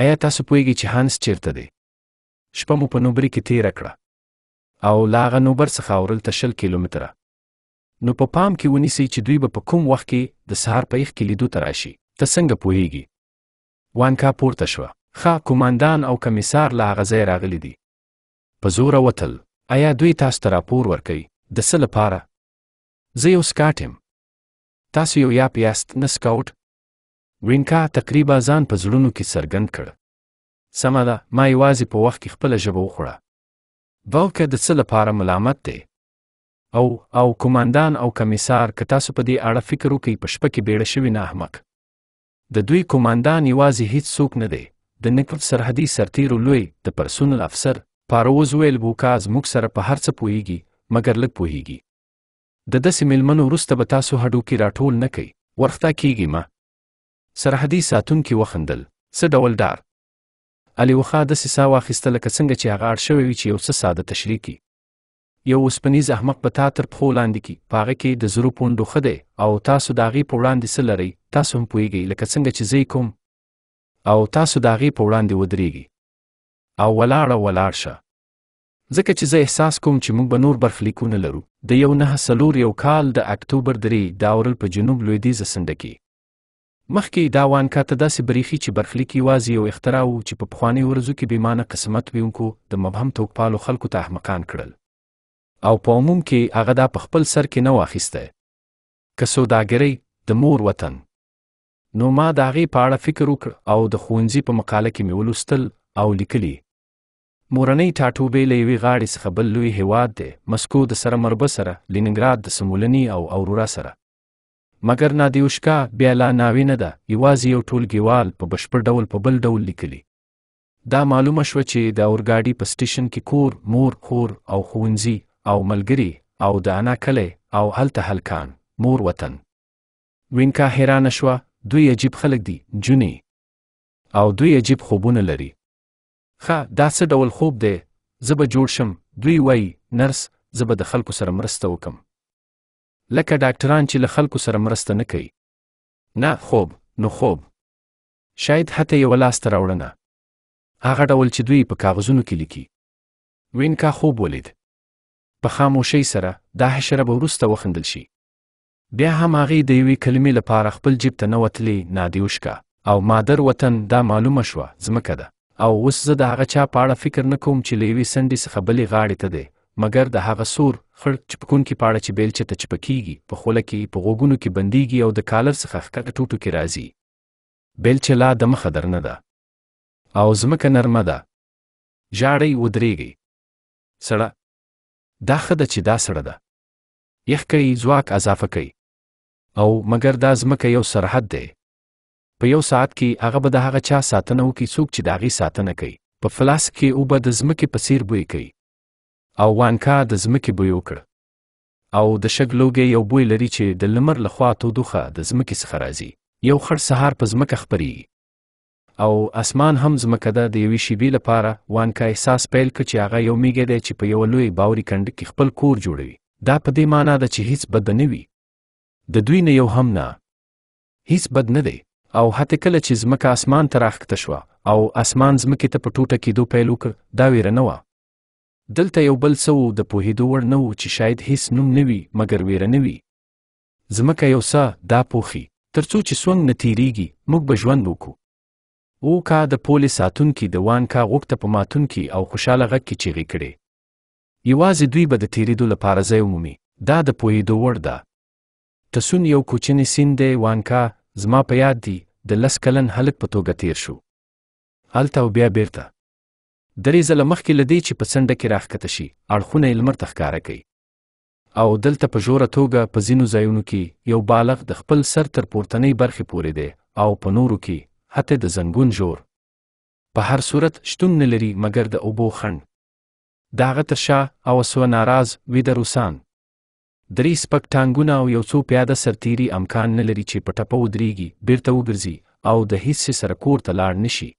ایا تاسو پوهیږئ چې هانس چیرته دی شپه مو په نوبري کې تیره کړه او له هغه نوبر څخه اورل ته شل کیلومتره نو په پام کې ونیسئ چې دوی به په کوم وخت کې د سهار په یخ کې لیدو ته راشي ته څنګه پوهیږي وانکا پورته شوه ښه کوماندان او کمیسار له هغه ځایه راغلي دي په زوره وتل ایا دوی تاسو ته راپور ورکوي د څه لپاره زه یو سکاټ یم تاسو یو یاپ یاست نه سکاوټ وینکا تقریبا ځان په زړونو کې څرګند کړ سمه ده ما یوازې په وخت کې خپله ژبه وخوړه بلکه د څه لپاره ملامت دی او او کمانډان او کمیسار که تاسو په دې اړه فکر وکړئ په شپه کې بیړه شوی نه احمق د دوی کمانډان یوازې هیڅ څوک نه دی د نکل سرحدي سرتیرو لوی د پرسونل افسر پاروز ویل بوکاز موږ سره په هر څه پوهیږي مګر لږ پوهیږي د داسې میلمنو وروسته به تاسو هډوکي راټول نه کوي ورختا کیږي ما سرحدي ساتونکي وخندل څه ډول دار علي وخا داسې سا واخیسته لکه څنګه چې هغه اړ شوی وي چې یو څه ساده تشریح کړي یو وسپنیز احمق په تا تر پخو لاندې کی پاغه کې د زرو پوندو خده او تاسو داغي په وړاندې سلري تاسو هم پويږئ لکه څنګه چې زی کوم او تاسو داغي په وړاندې ودرېږئ او ولاړه ولاړ شه ځکه چې زه احساس کوم چې موږ به نور برخلیکونه لرو د یو نه سلور یو کال د اکتوبر درې داورل په جنوب لویدیځه څنډه کې مخکې دا وانکا ته داسې بریخي چې برخلیک یوازې یو اختراع و چې په پخواني ورځو کې بیمانه قسمت ویونکو د مبهم توکپالو خلکو ته احمقان کړل او په عموم کې هغه دا په خپل سر کې نه واخیسته که سوداګرۍ د مور وطن نو ما د هغې په اړه فکر وکړ او د ښوونځي په مقاله کې مې ولوستل او لیکلي مورنۍ ټاټوبې له یوې غاړې څخه بل لوی هیواد دی مسکو د سره مربه سره لیننګراد د سمولنې او اورورا سره مګر نادیوشکا بیا لا ناوې نه ده یوازې یو ټولګیوال په بشپړ ډول په بل ډول لیکلي دا معلومه شوه چې د اورګاډي په سټیشن کې کور مور خور او ښوونځي او ملګري او د انا کلی او هلته هلکان مور وطن وینکا حیرانه شوه دوی عجیب خلک دي جونې او دوی عجیب خوبونه لري ښه دا څه ډول خوب دی زه به جوړ شم دوی وایي نرس زه به د خلکو سره مرسته وکم لکه ډاکټران چې له خلکو سره مرسته نه کوي نه خوب نو خوب شاید حتی یوه لاسته راوړنه هغه ډول چې دوی په کاغذونو کې لیکي وینکا خوب ولید په خاموشۍ سره دا حشره به وروسته وخندل شي بیا هم هغې د یوې کلمې لپاره خپل جیب ته نه وتلې نادیوشکا او مادر وطن دا معلومه شوه ځمکه ده او اوس زه د هغه چا په اړه فکر نه کوم چې له یوې څنډې څخه بلې غاړې ته دی مګر د هغه سور خړ چپکونکي په اړه چې بیلچې ته چپکیږي په خوله کې په غوږونو کې بندیږي او د کالر څخه ښکته ټوټو کې راځي بیلچه لا د مخه درنه ده او ځمکه نرمه ده ژاړئ ودرېږئ سړه دا ښه ده چې دا سړه ده یخکۍ ځواک اضافه کوي او مګر دا ځمکه یو سرحد دی په یو ساعت کې هغه به د هغه چا ساتنه وکړي څوک چې د هغې ساتنه کوي په فلاس کې اوبه د ځمکې په څیر بوی کوي او وانکا د ځمکې بوی وکړ او د شګ لوګی یو بوی لري چې د لمر لخوا تودوخه د ځمکې څخه راځي یو خړ سهار په ځمکه خپریږي او اسمان هم ځمکه ده د یوې شیبې لپاره وانکا احساس پیل که چې هغه یو میږی دی چې په یوه لوی باوري کنډ کې خپل کور جوړوي دا په دې معنا ده چې هیڅ بد نه وي د دوی نه یو هم نه هیڅ بد نه دی او حتی کله چې ځمکه اسمان ته راښکته شوه او اسمان ځمکې ته په ټوټه کېدو پیل وکړ دا ویره نه وه دلته یو بل څه د پوهېدو وړ نه و چې شاید هیڅ نوم نه وي مګر ویره نه وي ځمکه یو څه دا پوښي تر څو چې سونګ نه تیریږي موږ به ژوند وکړو اوکا د پولیس ساتونکي د وانکا غوښته په ماتونکي او خوشاله غږ کې چیغې کړې یوازې دوی به د تیریدو لپاره ځای ومومي دا د پوهېدو وړ ده ټسون یو کوچنی سیند دی وانکا زما په یاد دی د لس کلن هلک په توګه تیر شو هلته او بیا بیرته درې ځله مخکې له دې چې په څنډه کې راښکته شي اړخونه یې لمر ته ښکاره کوي او دلته په ژوره توګه په ځینو ځایونو کې یو بالغ د خپل سر تر پورتنۍ برخې پورې دی او په نورو کې حتی د زنګون جوړ په هر صورت شتون نه لري مګر د اوبو خند د هغه تر شا او سو ناراض ویده روسان درې سپک ټانګونه او یو څو پیاده سرتیري امکان نه لري چې په ټپه ودرېږي بیرته وګرځي او د هیڅ سره کور ته لاړ نشي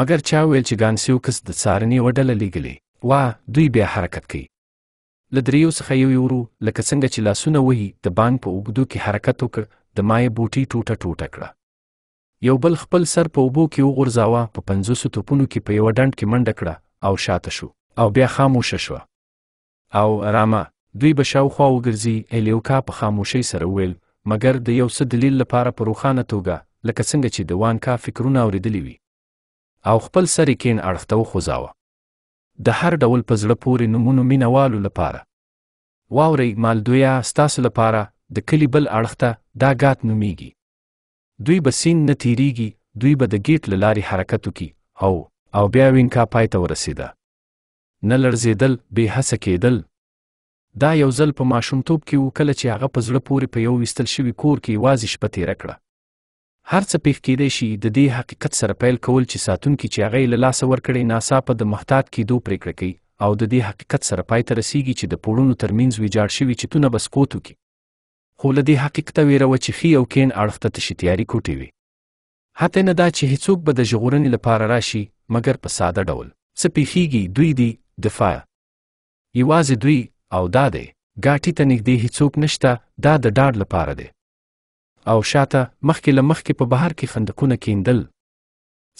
مګر چا ویل چې ګانسیو کس د څارنې وډله لیږلې وا دوی بیا حرکت کوي له دریو څخه یو یورو لکه څنګه چې لاسونه وهي د بانک په اوږدو کې حرکت وکړ د مایع بوټي ټوټه ټوټه کړه یو بل خپل سر په اوبو کې وغورځاوه په پنځوسو توپونو کې په یوه ډنډ کې منډه کړه او شاته شو او بیا خاموشه شوه او ارامه دوی به شاوخوا وګرځي الیوکا په خاموشۍ سره وویل مګر د یو څه دلیل لپاره په روښانه توګه لکه څنګه چې د وانکا فکرونه اورېدلي وي او خپل سر یې کین اړخ ته وخوځاوه د هر ډول په زړه پورې نومونو مینهوالو لپاره واورئ مالدویا ستاسو لپاره د کلي بل اړخ ته دا ګات نومیږي دوی به سین نه تیریږي دوی به د گیټ له لارې حرکت وکړي او او بیا وینکا پای ته ورسېده نه لړزېدل بې هڅه کېدل دا یو ځل په ماشومتوب کې و کله چې هغه په زړه پورې په یو ویستل شوي کور کې یوازې شپه تېره کړه هر څه پېښ کېدای شي د دې حقیقت سره پیل کول چې ساتونکي چې هغه یې له لاسه ورکړې ناڅاپه د محتاط کېدو پرېکړه کوي او د دې حقیقت سره پای ته رسیږي چې د پوړونو ترمنځ ویجاړ شوي چتونه به سقوط وکړي خو له دې حقیقت ویره و چې ښي او کین اړخ ته تشې تیاري کوټې وي حتی نه دا چې هیڅوک به د ژغورنې لپاره راشي مګر په ساده ډول څه پیښیږي دوی دی دفاع یوازې دوی او دا دی ګاټي ته نږدې هیڅوک نشته دا د ډاډ لپاره دی او شاته مخکې له مخکې په بهر کې خندقونه کیندل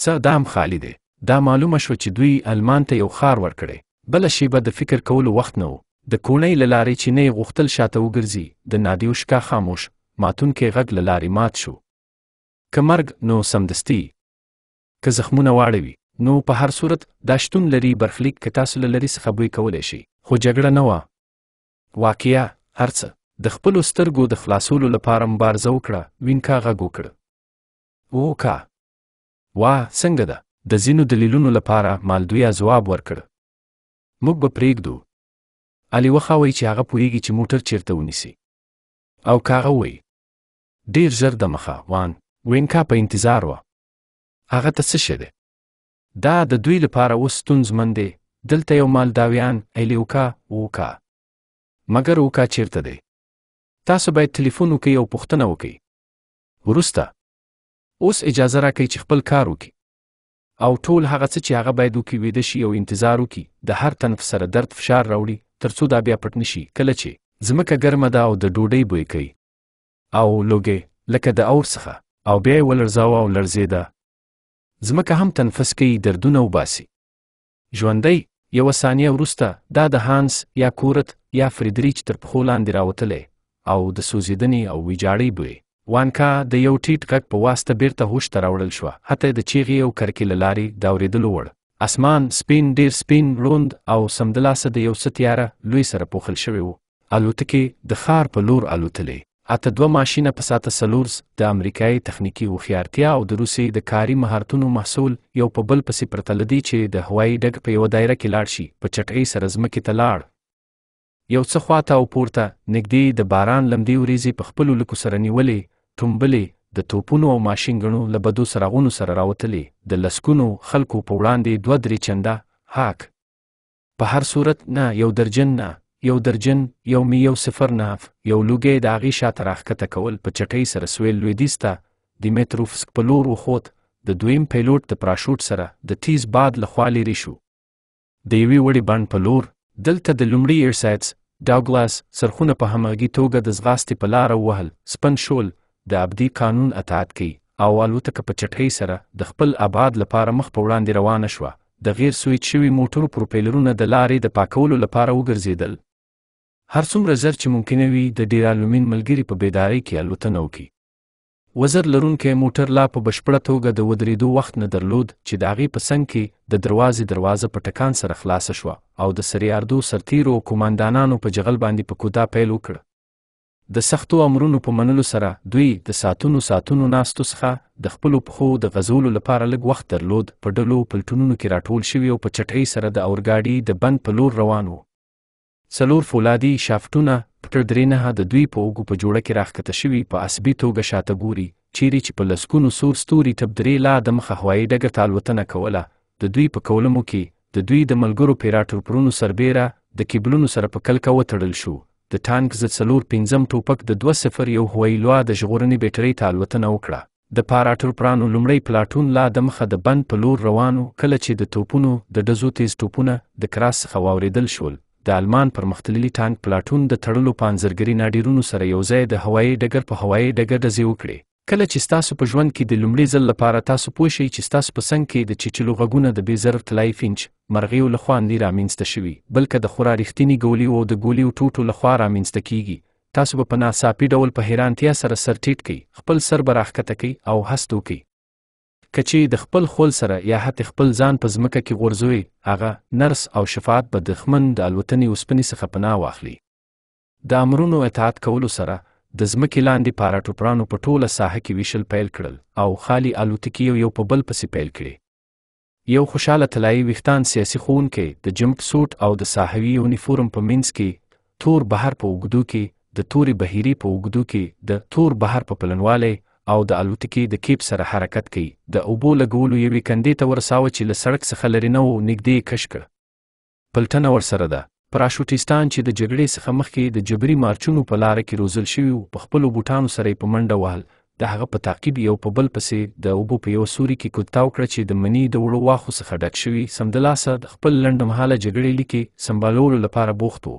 څه دام خالی دی دا معلومه شو چې دوی المان ته یو خار ورکړي بله شیبه د فکر کولو وخت نه و د کونې للارې چې نه غوښتل شاته وګرځي د نادیوشکا خاموش ماتون کې غږ للارې مات شو کمرګ نو سمدستي که زخمونه واړوي نو په هر صورت دا شتون لري برخلیک که تاسو لري څخه بوی کولی شي خو جګړه نه وه واقعیا هرڅه د خپلو سترګو د خلاصولو لپاره مبارزه وکړه وینکا غږ وکړ وکا وا څنګه ده د ځینو دلیلونو لپاره مالدویا ځواب ورکړ موږ به پرېږدو علي وخاوي چې هغه پوهیږي چې موټر چیرته ونیسي او کاغه وای ډیر ژر د مخه وان وینکا په انتظار و هغه ته څه شده دا د دوی لپاره اوس ستونزمن دی دلته یو مالداویان ایلیوکا وکا مګر وکا چیرته دی تاسو باید تلیفون وکړئ او پوښتنه وکړئ وروسته اوس اجازه راکړئ چې خپل کار وکړي او ټول هغه څه چې هغه باید وکړي ویده شي او انتظار وکړي د هر تنف سره درد فشار راوړي ترڅو دا بیا پټ نشي کله چې ځمکه ګرمه ده او د ډوډۍ بوی کوي او لوګي لکه د اور څخه او بیا یې ولړزاوه او لړزېده ځمکه هم تنفس کوي دردونه وباسي ژوندی یوه ثانیه وروسته دا د هانس یا کورت یا فریدریچ تر پښو لاندې راوتلی او د سوزیدنې او ویجاړۍ بوی وانکا د یو ټیټ کک په واسطه بیرته هوښ ته راوړل شوه حتی د چیغې او کرکې له لارې د اورېدلو وړ اسمان سپین ډیر سپین روند او سمدلاسه د یو ستیاره لوی سره پوښل شوی وو الوتکې د خار په لور الوتلې اته دوه ماشینه په ساته سلورز د امریکایي تخنیکی وخیارتیا او د روسي د کاري مهارتونو محصول یو په بل پسې پرتل دي چې د هوایي ډګ په یو دایره کې لاړ شي په چټکۍ سره ځمکې ته لاړ یو څه خواته او پورته نږدې د باران لمدې وريزي په خپل لکو سره نیولې ټومبلې د توپونو او ماشینګڼو له بدو څراغونو سره راوتلې د لسکونو خلکو په وړاندې دوه درې چنده حق په هر صورت نه یو درجن نه یو درجن یو می یو صفر ناف یو لوګی د هغې شاته راښکته کول په چټۍ سره سویل لویدیځ ته دیمیتروفسک په لور وخوت د دویم پیلوټ د پراشوټ سره د تیز باد لخوا لرې شو د یوې وړې بڼ په لور دلته د لومړي ایرسایتس ډاګلاس څرخونه په همغږي توګه د ځغاستې په لاره ووهل سپن شول د ابدي قانون اطاعت کوي او الوتکه په چټکۍ سره د خپل ابعاد لپاره مخ په وړاندې روانه شوه د غیر سویچ شوي موټرو پروپیلرونه د لارې د پاکولو لپاره وګرځیدل هر څومره زر چې ممکنه وي د ډیرالومین ملګری په بیداری کې الوتنه وکړي وزر لرونکی موټر لا په بشپړه توګه د ودرېدو وخت نه درلود چې د هغې په څنګ کې د دروازې دروازه په ټکان سره خلاصه شوه او د سریاردو سرتیرو قوماندانانو په جغل باندې په کودا پیل وکړ د سختو امرونو په منلو سره دوی د ساتونو ساتونو ناستو څخه د خپلو پښو د غزولو لپاره لږ وخت درلود په ډلو پلټونونو کې راټول شوي او په چټۍ سره د اورګاډي د بند په لور روان وو څلور فولادي شافټونه پټر درېنه د دوی په اوږو په جوړه کې راښکته شوي په عصبي توګه شاته ګوري چیرې چې په لسکونو سور ستوري تبدرې لا د مخه هوایي ډګر ته الوتنه کوله د دوی په کولمو کې د دوی د ملګرو پیراټوپرونو سربیره د کیبلونو سره په کلکه وتړل شو د ټانک ز څلور پنځم ټوپک د 201 هویلوا د ژغورنې بیټرۍ ته الوتنه وکړه د پاراټورپرانو لومړی پلاټون لا د مخه د بند په لور روانو کله چې د توپونو د ډزو تیز توپونه د کراس څخه واورېدل شول د المان پرمختللي ټانک پلاټون د تړلو پانزرګري ناډیرونو سره یوځای د هوایي ډګر په هوایي ډګر ډزې وکړې کله چې ستاسو په ژوند کې د لومړي ځل لپاره تاسو پوه شئ چې ستاسو په څنګ کې د چیچلو غږونه د بې ضرر طلایي فینچ مرغیو لخوا اندی رامینځته شوي بلکې د خورا رښتینی ګولیو او د ګولیو ټوټو لخوا رامینځته کیږي تاسو به په ناڅاپي ډول په حیرانتیا سره سر ټیټ کړئ خپل سر به راښکته کړئ او هست وکړئ که چې د خپل خول سره یا حتی خپل ځان په ځمکه کې غورځوي هغه نرس او شفاعت به دښمن د الوتنې اوسپنې څخه پناه واخلي د امرونو اطاعت کولو سره د ځمکې لاندې پاراټوپرانو په پا ټوله ساحه کې ویشل پیل کړل او خالي الوتکې یو یو په بل پسې پیل کړې یو خوشاله طلایي ویښتان سیاسي ښوونکی د جمپ سوټ او د ساحوي یونیفورم په منځ کې تور بهر په اوږدو کې د تورې بهیرې په اوږدو کې د تور بهر په پلنوالي او د الوتکې د کیپ سره حرکت کوي د اوبو لګولو یوې کندې ته ورساوه چې له سړک څخه لرې نه و نږدې کش کړه پلټنه ورسره ده پراشوټیستان چې د جګړې څخه مخکې د جبري مارچونو په لاره کې روزل شوي وو په خپلو بوټانو سره یې په منډه وهل د هغه په تعقیب یو په بل پسې د اوبو په یو سوري کې کوتاو کړ چې د منی د وړو واخو څخه ډک شوی سمدلاسه د خپل لنډمهاله جګړې لیکې سمبالولو لپاره بوخت وو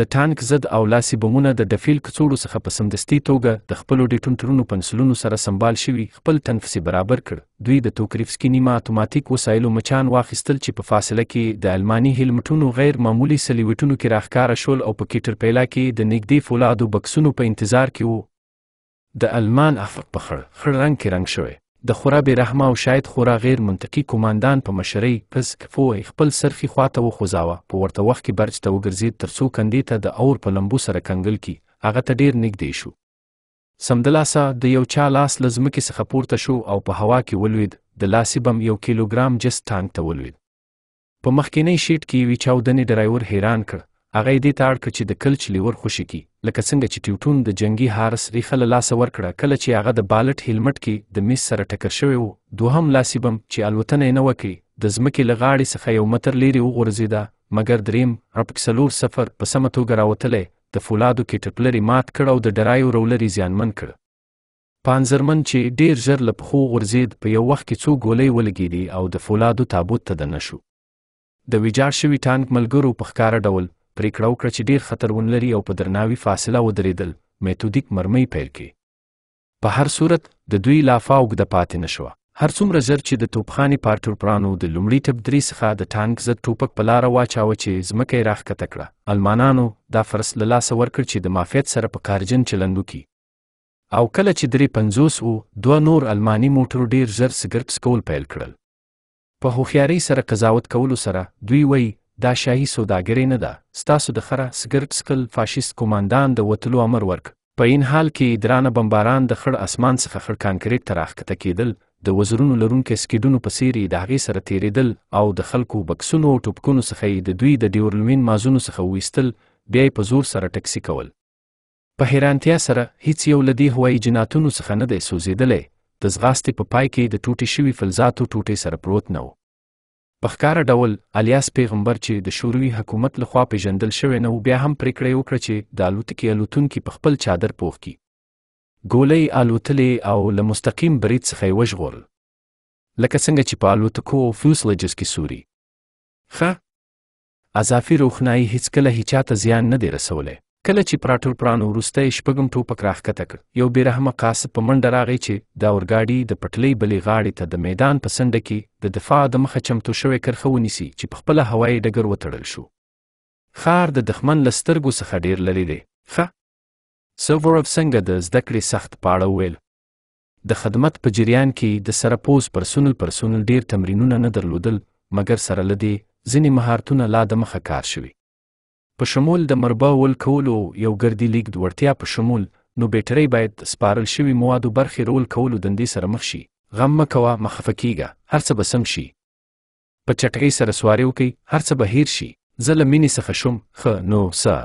د ټانک زد او لاسي بمونه د دفیل کڅوړو څخه په سمدستي توګه د خپلو ډیټونټرونو پنسلونو سره سمبال شوي خپل تنفسي برابر کړ دوی د توکریفسکي نیمه اتوماتیک وسایلو مچان واخیستل چې په فاصله کې د الماني هلمټونو غیر معمولي سلیوټونو کې راښکاره شول او په کیټر پیلا کې د نږدې فولادو بکسونو په انتظار کې وو د المان افق په خړ خړ رنګ کې رنګ شوی د خورا بې رحمه او شاید خورا غیر منطقي کوماندان په مشرۍ پسک فوې خپل سرخي خواته وخوځاوه په ورته وخت کې برج ته وګرځید ترڅو کندې ته د اور په لمبو سره کنګل کی هغه ته ډیر نږدې شو سمدلاسه د یو چا لاس له ځمکې څخه پورته شو او په هوا کې ولوید د لاسې بم یو کیلوګرام جس ټانک ته ولوید په مخکینی شیټ کې یوې چاودنې ډرایور حیران کړ هغه یې دې ته اړ چې د کلچ لیور خوشي کی لکه څنګه چې ټیوټون د جنگي هارس ریخه له لاسه ورکړه کله چې هغه د بالټ هیلمټ کې د میس سره ټکر شوی و دوهم لاسې بم چې الوتنه یې نه وکړي د ځمکې له غاړې څخه یو متر لیرې وغورځېده مګر دریم اپکسلور سفر په سمه توګه راوتلی د فولادو کیټرپلرې مات کړ او د ډرایو رولرې زیانمن کړ پانزرمن چې ډیر ژر له پښو غورځید په یو وخت کې څو ګولۍ ولګېدې او د فولادو تابوت ته دننه شو د ویجاړ شوي ټانک ملګرو په ښکاره ډول پریکړه وکړه چې ډیر خطر ونلري او په درناوي فاصله ودرېدل میتودیک مرمۍ پیل کړي په هر صورت د دوی لافا اوږده پاتې نه شوه هر څومره ژر چې د توپخانې پارټورپرانو د لومړي تبدري څخه د ټانک ضد ټوپک په لاره واچاوه چې ځمکه یې راښکته کړه المانانو دا فرص له لاسه ورکړ چې د مافیت سره په کارجن چلند وکړي او کله چې درې پنځوس و دوه نور الماني موټر ډیر ژر سګرټ سکول پیل کړل په هوښیارۍ سره قضاوت کولو سره دوی وایي دا شاهي سوداګري نه ده ستاسو د خره سګرټ سکل فاشیست کوماندان د وتلو امر ورک په این حال کې درانه بمباران د خړ اسمان څخه خړ کانکریټ ته راښکته کېدل د وزرونو لرونکو سکیډونو په سیرې د هغې سره تیریدل او د خلکو بکسونو او ټوپکونو څخه یې د دوی د ډیورلمین مازونو څخه ویستل بیا یې په زور سره ټکسي کول په حیرانتیا سره هیڅ یو له دې هوایي جناتونو څخه نه دی سوځېدلی د ځغاستې په پا پای کې د ټوټې شوي فلزاتو ټوټې سره پروت نه و په ښکار ډول الیاس پیغمبر چې د شوروي حکومت لخوا پیژندل شوی نه و بیا هم پریکړه وکړه چې د الوتکې الوتونکي په خپل چادر پوښ کی ګولۍ الوتلې او له مستقیم برید څخه یې وژغورل لکه څنګه چې په الوتکو فیوسلجز کې سوري ښه اضافي روښنایي هیڅکله هیچا ته زیان نه دی رسولی کله چې پراټور پران ورسته شپږم ټوپک راخکته کړ یو بیرحمه قاصد په منډه راغی چې دا اورګاډي د پټلۍ بلې غاړې ته د میدان په څنډه کې د دفاع د مخه چمتو شوی کرښه ونیسي چې په خپله هوایي ډګر وتړل شو خار د دښمن له سترګو څخه ډیر لرې دی ښه سووروف څنګه د زده کړې سخت په اړه وویل د خدمت په جریان کې د سره پوز پرسونل پرسونل ډیر تمرینونه نه درلودل مګر سره لدی ځینې مهارتونه لا د مخه کار شوي په شمول د مربع ول کولو یو ګردی لیږد وړتیا په شمول نو بیټرۍ باید سپارل شوي موادو برخې رول کولو دندې سره مخ شي غم مه کوه مخفه کیږه هر څه به سم شي په چټکۍ سره سواری وکئ هر څه به هیر شي زه له مینې څخه شوم ښه نو څه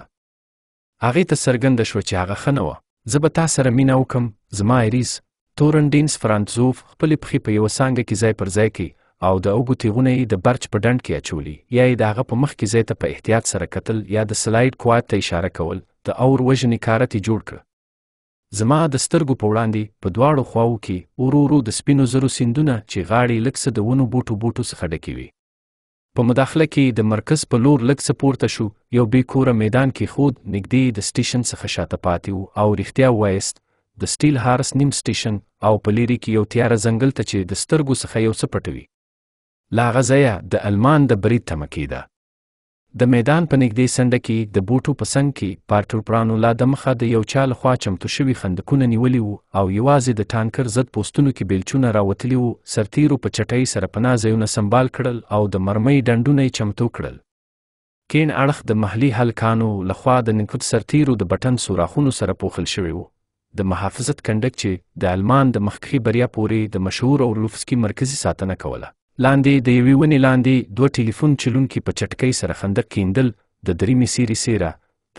هغې ته څرګنده شوه چې هغه ښه نه وه زه به تا سره مینه وکم زما ایریس تورنډینس فرانتزوف خپلې پښې په یوه څانګه کې ځای پر ځای کوي او د اوګو تیغونه یې د برچ په ډنډ کې اچولي یا یې د هغه په مخ کې ځای ته په احتیاط سره کتل یا د سلایډ کوات ته اشاره کول د اور وژنې کارت یې جوړ کړ زما د سترګو په وړاندې په دواړو خواو کې ورو ورو د سپینو زرو سیندونه چې غاړې لږ څه د ونو بوټو بوټو څخه ډکې وي په مداخله کې د مرکز په لور لږ څه پورته شو یو بې کوره میدان کې خود نږدې د سټیشن څخه شاته پاتې وو او رښتیا وایست د سټیل هارس نیم سټیشن او په لیرې کې یو تیاره ځنګل ته چې د سترګو څخه یو څه پټوي لاغه ځایه د المان د برید تمه کېده د میدان په نږدې څنډه کې د بوټو په څنګ کې پارټورپرانو لا د مخه د یو چا لخوا چمتو شوي خندقونه نیولي وو او یوازې د ټانکر ضد پوستونو کې بیلچونه راوتلي وو سرتیرو په چټۍ سره پناه ځایونه سنبال کړل او د مرمۍ ډنډونه یې چمتو کړل کین اړخ د محلي هلکانو لخوا د نیکوت سرتیرو د بټن سوراخونو سره پوښل شوی وو د محافظت کنډک چې د المان د مخکښي بریا پورې د مشهور اورلوفسکي مرکزي ساتنه کوله لاندې د یوې ونې لاندې دوه ټلیفون چلونکي په چټکۍ سره خندق کیندل د دریمې سیرې سیره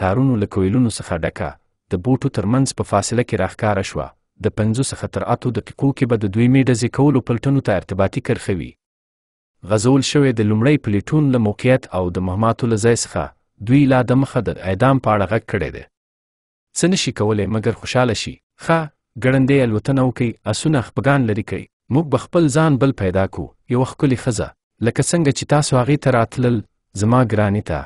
تارونو له کویلونو څخه ډکه د بوټو ترمنځ په فاصله کې راښکاره شوه د پنځو څخه تر اتو دقیقو کې به د دوی مې ډزې کولو پلټنو ته ارتباطي کرښه وي غزول شوی د لومړی پلیټون له موقعیت او د مهماتو له ځای څخه دوی لا دمخه د اعدام په اړه غږ کړی دی څه نشي کولی مګر خوشاله شي ښه ګړندې الوتنه وکړي اسونه خپګان لرې کوي موږ به خپل ځان بل پیدا کو یو ښکلی ښځه لکه څنګه چې تاسو هغې ته راتلل زما ګرانې ته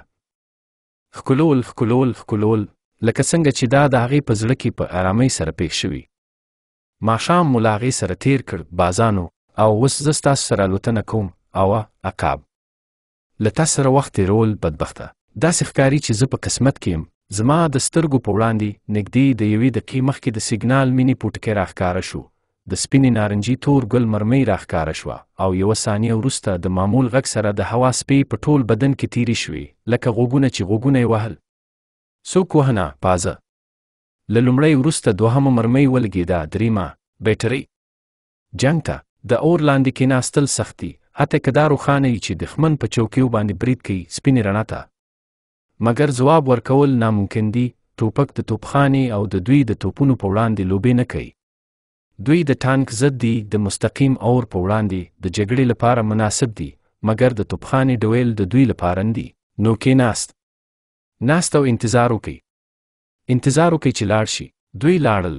ښکلول ښکلول ښکلول لکه څنګه چې دا د هغې په زړه کې په آرامۍ سره پېښ شوي ماښام مو له هغې سره تیر کړ بازانو او اوس زه ستاسو سره الوتنه کوم اوه عقاب له تا سره وخت تېرول بدبخته داسې ښکاري چې زه په قسمت کې یم زما د سترګو په وړاندې نږدې د یوې دقیقې مخکې د سیګنال مینی پوټکی راښکاره شو د سپینې نارنجي تور ګل مرمۍ راښکاره شوه او یوه ثانیه وروسته د معمول غږ سره د هوا سپې په ټول بدن کې تیرې شوې لکه غوږونه چې غوږونه یې وهل څوک وهنه پازه له لومړۍ وروسته دوهمه مرمۍ ولګېده درېمه بیټرۍ جنګ ته د اور لاندې کېناستل سخت دي حتی که دا روښانه وي چې دښمن په چوکیو باندې برید کوي سپینې رڼا ته مګر ځواب ورکول ناممکن دي ټوپک د توپخانې او د دوی د توپونو په وړاندې لوبې نه کوي دوی د ټانک ضد دي د مستقیم اور په وړاندې د جګړې لپاره مناسب دي مګر د توپخانې ډویل د دوی لپاره ندي نو کې ناست ناست او انتظار وکي انتظار وکي چې لاړ شي دوی لاړل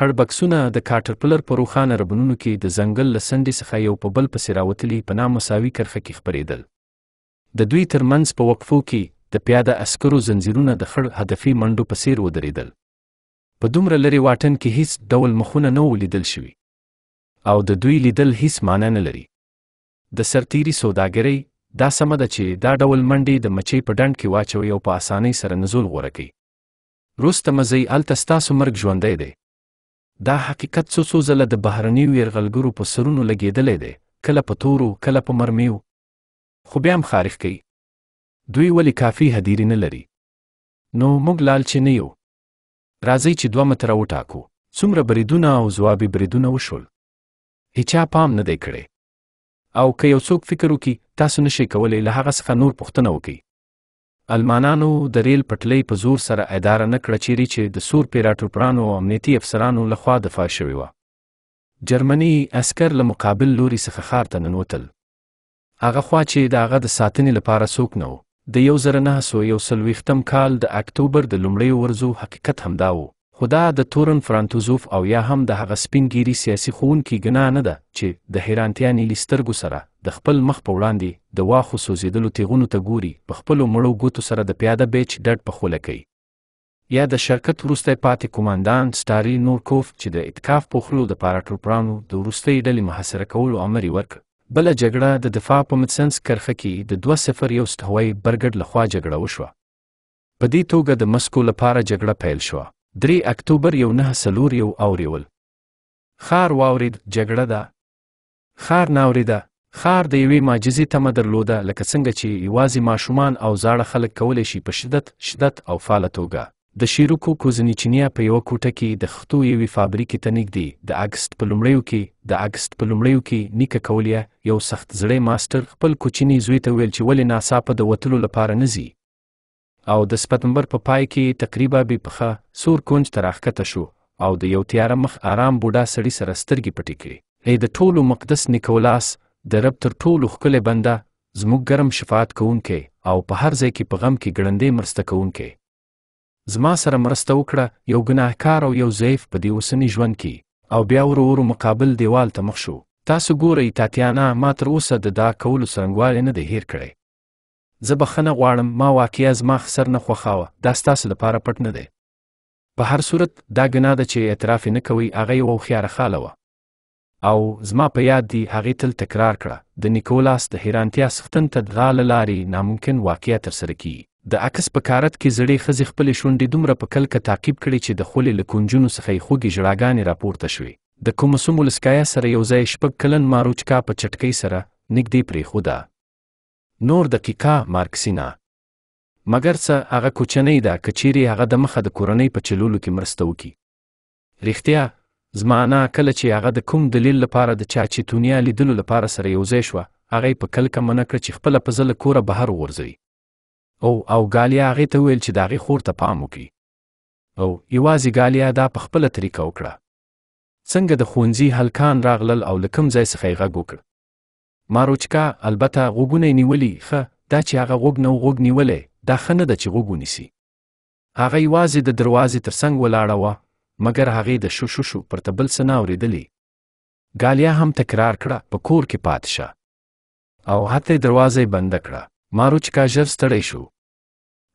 خړبکسونه د کاټرپلر په روخانه ربنونو کې د ځنګل لسندې څخه یو په بل پسې راوتلي په نامساوي کرخه کې خپرېدل د دوی ترمنځ په وقفو کې د پیاده عسکرو زنځیرونه د خړ هدفي منډو په څیر ودرېدل په دومره لرې واټن کې هیڅ ډول مخونه نه ولیدل شوي او د دوی لیدل هیڅ معنی نه لري د سرتیري سوداګرۍ دا سمه ده چې دا ډول منډې د مچۍ په ډنډ کې واچوي او په اسانۍ سره نزول غوره کوي وروسته مزئ هلته ستاسو مرګ ژوندی دی دا حقیقت څو څو ځله د بهرنیو یرغلګرو په سرونو لګېدلی دی کله په تورو کله په مرمیو خو بیا هم خارښ کوي دوی ولې کافي هدیرې نه لري نو موږ لالچې نه یو راځئ چې دوه متره وټاکو څومره بریدونه او ځوابي بریدونه وشول هیچا پام نه دی کړی او که یو څوک فکر وکړي تاسو نشئ کولی له هغه څخه نور پوښتنه وکړي المانانو د ریل پټلۍ په زور سره اداره نه کړه چیرې چې د سور پیراټوپرانو او امنیتي افسرانو لخوا دفاع شوې وه جرمني عسکر له مقابل لوري څخه ښار ته ننوتل هغه خوا چې د هغه د ساتنې لپاره څوک نه و د یو زر نه سو یو سلویختم کال د اکتوبر د لومړۍ ورځو حقیقت همدا و خو دا د تورن فرانتوزوف او یا هم د هغه سپینګیري سیاسي ښوونکي ګنا نه ده چې د حیرانتیا نیلي سترګو سره د خپل مخ په وړاندې د واښو سوځېدلو تیغونو ته ګوري په خپلو مړو ګوتو سره د پیاده بیچ ډډ په خوله کوي یا د شرکت وروستی پاتې کوماندان سټاري نورکوف چې د اتکاف په خولو د پاراټروپرانو د وروستۍ ډلې محاصره کولو امر یې ورکړ بل جګړه د دفاع په مدسنس کرخه کې د 201 ستوي برګډ لخوا جګړه وشوه په دې توګه د مسکو لپاره جګړه پیل شوه 3 اکتوبر یو نه سلور یو اوریول خار واورید جګړه ده خار ناوریده خار د یوې معجزې تمه درلوده لکه څنګه چې یوازې ماشومان او زاړه خلک کولی شي په شدت شدت او فعاله توګه د شیروکو کوزنیچینیا په یو کوټه کې د خښتو یوې فابریکې ته نږدې د اگست په لومړیو کې د اگست په لومړیو کې نیکه کولیه یو سخت زړی ماستر خپل کوچنی زوی ته ویل چې ولې ناڅاپه د وتلو لپاره نه ځي او د سپتمبر په پا پای کې تقریبا بې پخه سور کونج ته راښکته شو او د یو تیاره مخ آرام بوډا سړي سره سترګې پټې کړې ای د ټولو مقدس نیکولاس د رب تر ټولو ښکلی بنده زموږ ګرم شفاعت کوونکی او په هر ځای کې په غم کې ګړندې مرسته کوونکی زما سره مرسته وکړه یو ګناهکار او یو ضعیف په دې اوسني ژوند کې او بیا ورو ورو مقابل دیوال ته مخ شو تاسو ګورئ تاتیانا ما تر اوسه د دا کولو څرنګوالی نه دی هیر کړی زه بخښنه غواړم ما واقعیا زما خسر نه خوښاوه دا ستاسو لپاره پټ نه دی په هر صورت دا ګناه ده چې اعتراف نه کوي هغه یوه هوښیاره خاله وه او زما په یاد دی هغې تل تکرار کړه د نیکولاس د حیرانتیا څښتن ته د غاله لارې ناممکن واقعیت ترسره کیږي د عکس په کارت کې زړې ښځې خپلې شونډې دومره په کلکه تعقیب کړې چې د خولې له کونجونو څخه یې خوږې ژړاګانې راپورته شوې د کومسوم ولسکایا سره یو ځای شپږ کلن ماروچکا په چټکۍ سره نږدې پرېښوده نور دقیقا مارکسینا مګر څه هغه کوچنۍ ده که چیرې هغه د مخه د کورنۍ په چلولو کې مرسته وکړي رښتیا زما انا کله چې هغه د کوم دلیل لپاره د چا چې دنیا لیدلو لپاره سره یو ځای شوه هغه یې په کلکه منع کړه چې خپله په زه له کوره بهر وغورځوي او او ګالیا هغې ته وویل چې د هغې خور ته پام وکړي او یوازې ګالیا دا په خپله طریقه وکړه څنګه د ښوونځي هلکان راغلل او له کوم ځای څخه یې غږ وکړ ماروچکا البته غوږونه یې نیولي ښه دا چې هغه غوږ نه غوږ نیولی دا ښه نه ده چې غوږ ونیسي هغه یوازې د دروازې تر څنګ ولاړه وه مګر هغې د شو شو شو پرته بل څه نه اورېدلې ګالیا هم تکرار کړه په کور کې پاتې شه او حتی دروازه یې بنده کړه ماروچکاژر ستړی شو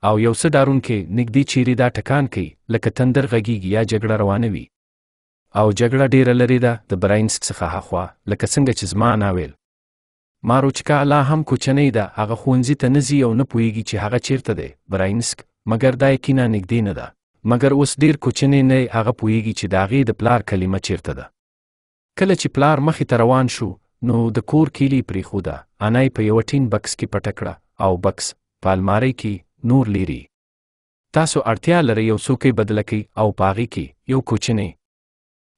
او یو څه ډارونکی نږدې چیرې دا ټکان کوي لکه تندر غږیږي یا جګړه روانه وي او جګړه ډیره لرې ده د براینست څخه هاخوا لکه څنګه چې زما انا ویل ماروچکا لا هم کوچنۍ ده هغه ښوونځي ته نه ځي او نه پوهیږي چې هغه چیرته دی براینسک مګر دا یقینا نږدې نه ده مګر اوس ډیر کوچنۍ نه هغه پوهیږي چې د هغې د پلار کلمه چیرته ده کله چې پلار مخې ته روان شو نو د کور کیلي پرېښوده انا یې په یوه ټین بکس کې پټه کړه او بکس په الماری کې نور لري تاسو اړتیا لرئ یو څوکۍ بدله کړئ او پاغي کې یو کوچنی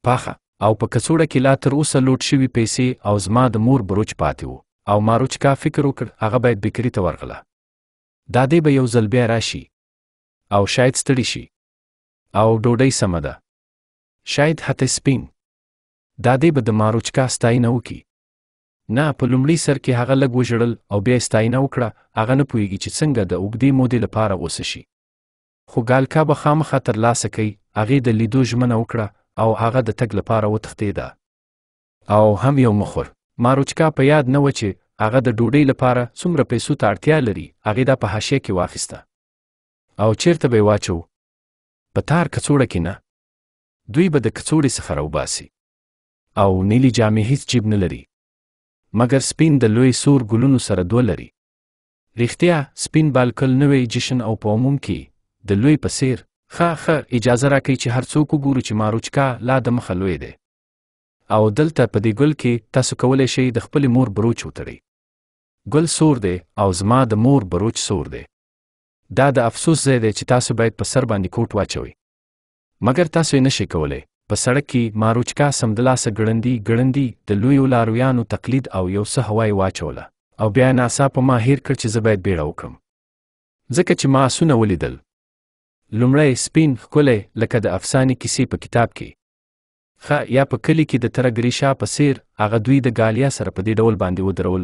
پاخه او په کڅوړه کې لا تر اوسه لوټ شوی پیسې او زما د مور بروچ پاتې وو او ماروچکا فکر وکړ هغه باید بکری ته ورغله دا دې به یو ځل بیا راشي او شاید ستړي شي او ډوډۍ سمه ده شاید حتی سپین دا دې به د ماروچکا ستاینه وکړي نه په لومړي سر کې هغه لږ وژړل او بیا ستاینه وکړه هغه نه پوهیږي چې څنګه د اوږدې مودې لپاره غوسه شي خو ګالکا به خامخا ترلاسه کوي هغې د لیدو ژمنه وکړه او هغه د تګ لپاره وتښتېده او هم یو مخور ماروچکا په یاد نه و چې هغه د ډوډۍ لپاره څومره پیسو ته اړتیا لري هغې دا په حاشیه کې واخیسته او چیرته به یې واچو په تار کڅوړه کې نه دوی به د کڅوړې څخه راوباسي او نیلي جامې هیڅ جیب نه لري مګر سپین د لوی سور ګلونو سره دوه لري رښتیا سپین بالکل نوې جشن او په عموم کې د لوی په څیر ښه ښه اجازه راکړئ چې هر څوک وګورو چې ماروچکا لا د مخه لوی دی او دلته په دې ګل کې تاسو کولی شئ د خپلې مور بروچ وتړئ ګل سور دی او زما د مور بروچ سور دی دا د افسوس ځای دی چې تاسو باید په سر باندې کوټ واچوئ مګر تاسو یې نشئ کولی په سړک کې ماروچکا سمدلاسه ګړندي ګړندي د لویو لارویانو تقلید او یو څه هوای واچوله او بیا ناڅاپه ما هیر کړ چې زه باید بیړه وکړم ځکه چې ما اسونه ولیدل لومړی سپین ښکلی لکه د افسانې کیسې په کتاب کې ښه یا په کلي کې د ترګریشا په څیر هغه دوی د ګالیا سره په دې ډول باندې ودرول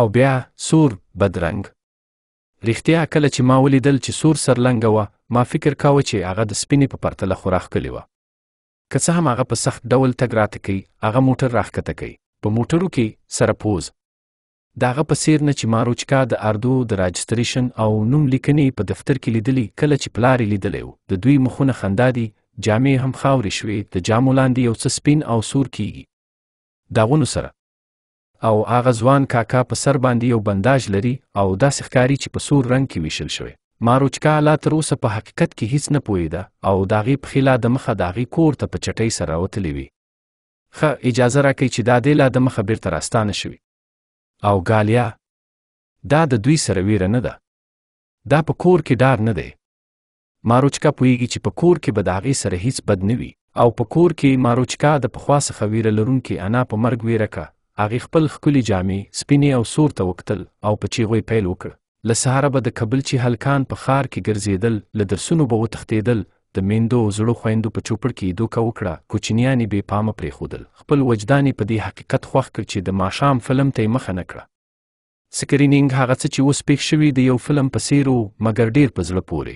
او بیا سور بدرنګ رښتیا کله چې ما ولیدل چې سور سرلنګه وه ما فکر کاوه چې هغه د سپینې په پرتله خورا ښکلې وه که څه هم هغه په سخت ډول تګ راته کوي هغه موټر راښکته کوي په موټرو کې سره پوز د هغه په څیر نه چې ما روچکا د اردو د راجستریشن او نوم لیکنې په دفتر کې لیدلی کله چې پلار یې لیدلی و د دوی مخونه خندا دي جامې هم خاورې شوې د جامو لاندې یو څه سپین او سور کیږي داغونو سره او هغه ځوان کاکا په سر باندې یو بنداج لري او داسې ښکاري چې په سور رنګ کې ویشل شوی ماروچکا لا تر اوسه په حقیقت کې هیڅ نه پوهیده او د هغې پښې لا د مخه د هغې کور ته په چټۍ سره وتلې وي ښه اجازه راکړئ چې دا دې لا د مخه بیرته راستانه شوي او ګالیا دا د دوی سره ویره نه ده دا په کور کې ډار نه دی ماروچکا پوهیږي چې په کور کې به د هغې سره هیڅ بد نه وي او په کور کې ماروچکا د پخوا څخه ویره لرونکې انا په مرګ ویره که هغې خپل ښکلې جامې سپینې او سور ته وکتل او په چیغوی پیل وکړ له سهاره به د کابل چې هلکان په ښار کې ګرځېدل له درسونو به وتښتېدل د میندو او زړو خویندو په چوپړ کې دوکه وکړه کوچنیانې بې پامه پرېښودل خپل وجدان په دې حقیقت خوښ کړ چې د ماښام فلم ته یې مخه نه کړه سکرینینګ هغه څه چې اوس پېښ شوي د یو فلم په څیر و مګر ډېر په زړه پورې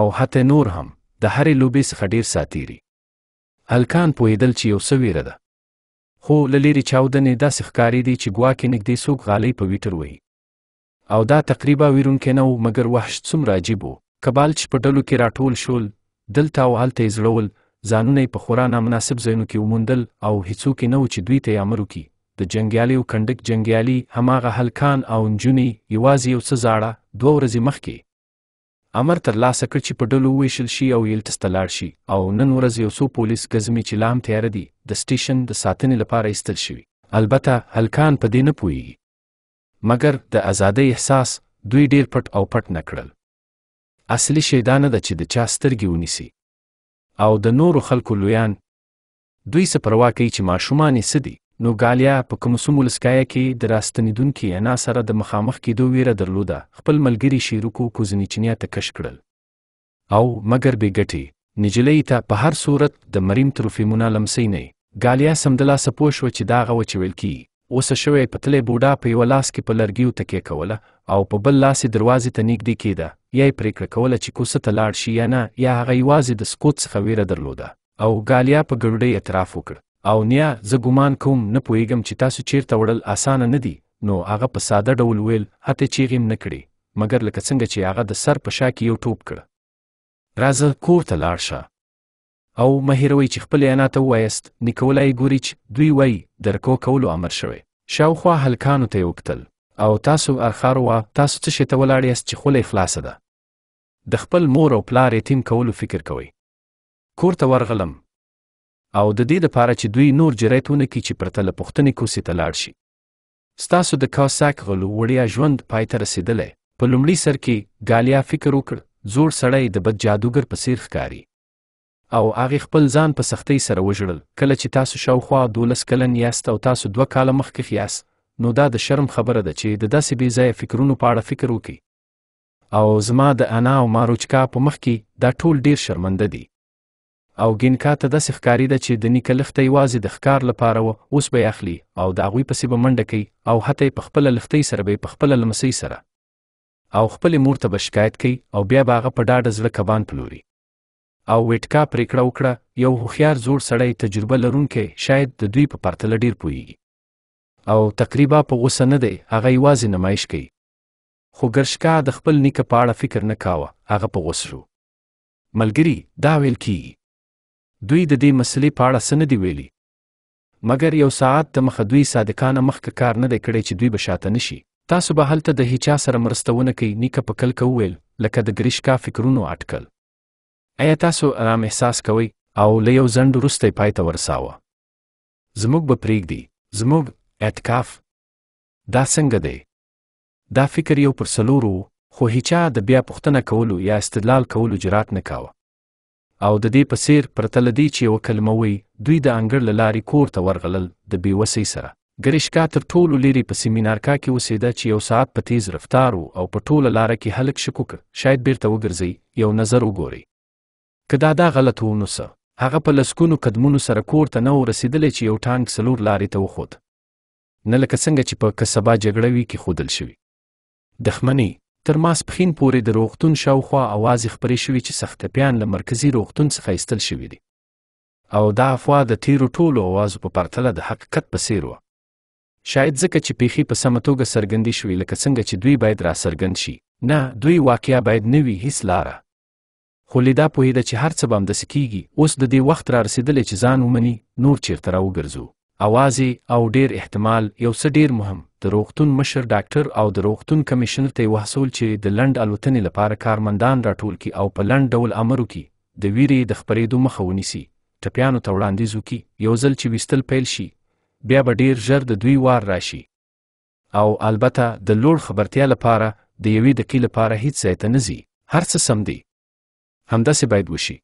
او حتی نور هم د هرې لوبې څخه ډېر ساتیري هلکان پوهېدل چې یو څه ویره ده خو له لیرې چاودنې داسې ښکارېدې چې ګواکې نږدې څوک غالۍ په ویټر وهي او دا تقریبا ویرونکی نه و مګر وحش څومره عجیب و کبالچ په ډلو کې راټول شول دلته او هلته یې زړول ځانونه یې په خورا نامناسب ځایونو کې وموندل او هیڅوک نه و چې دوی ته یې امر وکړي د جنګیالیو کنډک جنګیالي هماغه هلکان او نجونې یوازې یو څه زاړه دوه ورځې مخکې امر ترلاسه کړ چې په ډلو وویشل شي او یلتس ته لاړ شي او نن ورځ یو څو پولیس ګزمې چې لا هم تیاره دي د سټیشن د ساتنې لپاره ایستل شوي البته هلکان په دې نه پوهیږي مګر د ازادۍ احساس دوی ډیر پټ او پټ نکړل اصلي شی دا نه ده چې د چا سترګې ونیسي او د نورو خلکو لویان دوی څه پروا کوي چې ماشومان یې څه دي نو ګالیا په کومسومولسکایا کې د راستنیدونکي انا سره د مخامخ کېدو ویره درلوده خپل ملګري شیروکو کوزنیچنیا ته کش کړل او مګر بې ګټې نجلۍ ته په هر صورت د مریم تروفیمونه لمسی نه ګالیا سمدلاسه پوه شوه چې دا هغه وه چې ویل کیږي اوسه شوی پتلې بوډا په یو لاس کې په لرګیو تکیه کوله او په بل لاس یې دروازې ته نږدې کېده یا یې پرېکړه کوله چې کوڅه ته لاړ شي یا نه یا هغه یوازې د سکوت څخه ویره درلوده او ګالیا په ګډوډۍ اعتراف وکړ او نیا زه ګومان کوم نه پوهیږم چې تاسو چیرته وړل اسانه نه دي نو هغه په ساده ډول ویل هته چیغې نه کړې مګر لکه څنګه چې هغه د سر په شا کې یو ټوپ کړ راځه کور ته لاړ شه او مه هیروئ چې خپل انا ته ووایاست نکولای ګوري چې دوی وایي درکو کولو امر شوی شاوخوا هلکانو ته یې وکتل او تاسو ارخار وه تاسو څه شي ته ولاړ یاست چې خوله خلاصه ده د خپل مور او پلار یتیم کولو فکر کوئ کور ته ورغلم او د دې دپاره چې دوی نور جرأت ونه کړي چې پرته له پوښتنې کوسې ته لاړ شي ستاسو د کاساک غلو وړیا ژوند پای ته رسېدلی په لومړي سر کې ګالیا فکر وکړ زوړ سړی د بد جادوګر په څیر ښکاري او هغه خپل ځان په سختۍ سره وژړل کله چې تاسو شاوخوا 12 کلن یاست او تاسو 2 کاله مخکې یاست نو دا د شرم خبره ده چې د داسې بې ځایه فکرونو په اړه فکر وکړي او زما د انا او ماروچکا په مخ کې دا ټول ډیر شرمنده دي او ګینکا ته داسې ښکاری ده چې د نیکه لخته یوازې د ښکار لپاره و اوس به اخلي او د هغوی پسې به منډه کوي او حتی په خپله لختۍ سره به په خپله لمسۍ سره او خپلې مور ته به شکایت کوي او بیا به هغه په ډاډه زړه کبان پلوري او ویټکا پریکړه وکړه یو هوښیار زوړ سړی تجربه لرونکی شاید د دوی په پرتله ډیر پوهیږي او تقریبا په غوسه نه دی هغه یوازې نمایش کوي خو ګرشکا د خپل نیکه په اړه فکر نه کاوه هغه په غوسه شو ملګری دا ویل کیږي دوی د دې مسلې په اړه څه نه دي ویلي مګر یو ساعت د مخه دوی صادقانه مخکې کار نه دی کړی چې دوی به شاته نشي تاسو به هلته د هیچا سره مرسته ونه کوئ نیکه په کلکه وویل لکه د ګریشکا فکرونو اټکل ایا تاسو آرام احساس کوئ او له یو ځنډ وروسته پای ته ورساوه زموږ به پرېږدي زموږ اعتکاف دا څنګه دی دا فکر یو پر څلورو خو هیچا د بیا پوښتنه کولو یا استدلال کولو جرات نه کاوه او د دې په څیر پرته له دې چې یوه کلمه وی دوی د انګړ له لارې کور ته ورغلل د بېوسۍ سره ګریشکا تر ټولو لیرې په سیمینارکا کې اوسېده چې یو ساعت په تیز رفتار و او په ټوله لاره کې هلک شکوک شاید بیرته وګرځي یو نظر وګوري که دا دا غلط ونوسه هغه په لسګونو قدمونو سره کور ته نه و رسېدلی چې یو ټانک څلور لارې ته وخود نه لکه څنګه چې په کسبه جګړه وي کې ښودل شوي دښمنۍ تر ماسپښین پورې د روغتون شاوخوا اوازې خپرې شوې چې سختګپیان له مرکزي روغتون څخه ایستل شوي دي او دا افوا د تیرو ټولو اوازو په پرتله د حقیقت په څیر وه شاید ځکه چې پیښې په سمه توګه څرګندې شوې لکه څنګه چې دوی باید راڅرګند شي نه دوی واقعیا باید نه وي هیڅ لاره خو لیدا پوهېده چې هر څه به همداسې کیږي اوس د دې وخت را رسېدلی چې ځان ومني نور چیرته راوګرځو اوازې او ډیر احتمال یو څه ډیر مهم د روغتون مشر ډاکټر او د روغتون کمیشنر ته یې وهڅول چې د لنډ الوتنې لپاره کارمندان راټول کړي او په لنډ ډول امر وکړي د ویرې د خپرېدو مخه ونیسي ټپیانو ته وړاندیز وکړي یو ځل چې ویستل پیل شي بیا به ډیر ژر د دوی وار راشي او البته د لوړ خبرتیا لپاره د یوې دقیقې لپاره هیڅ ځای ته نه ځي هر څه سم دی همداسې باید وشي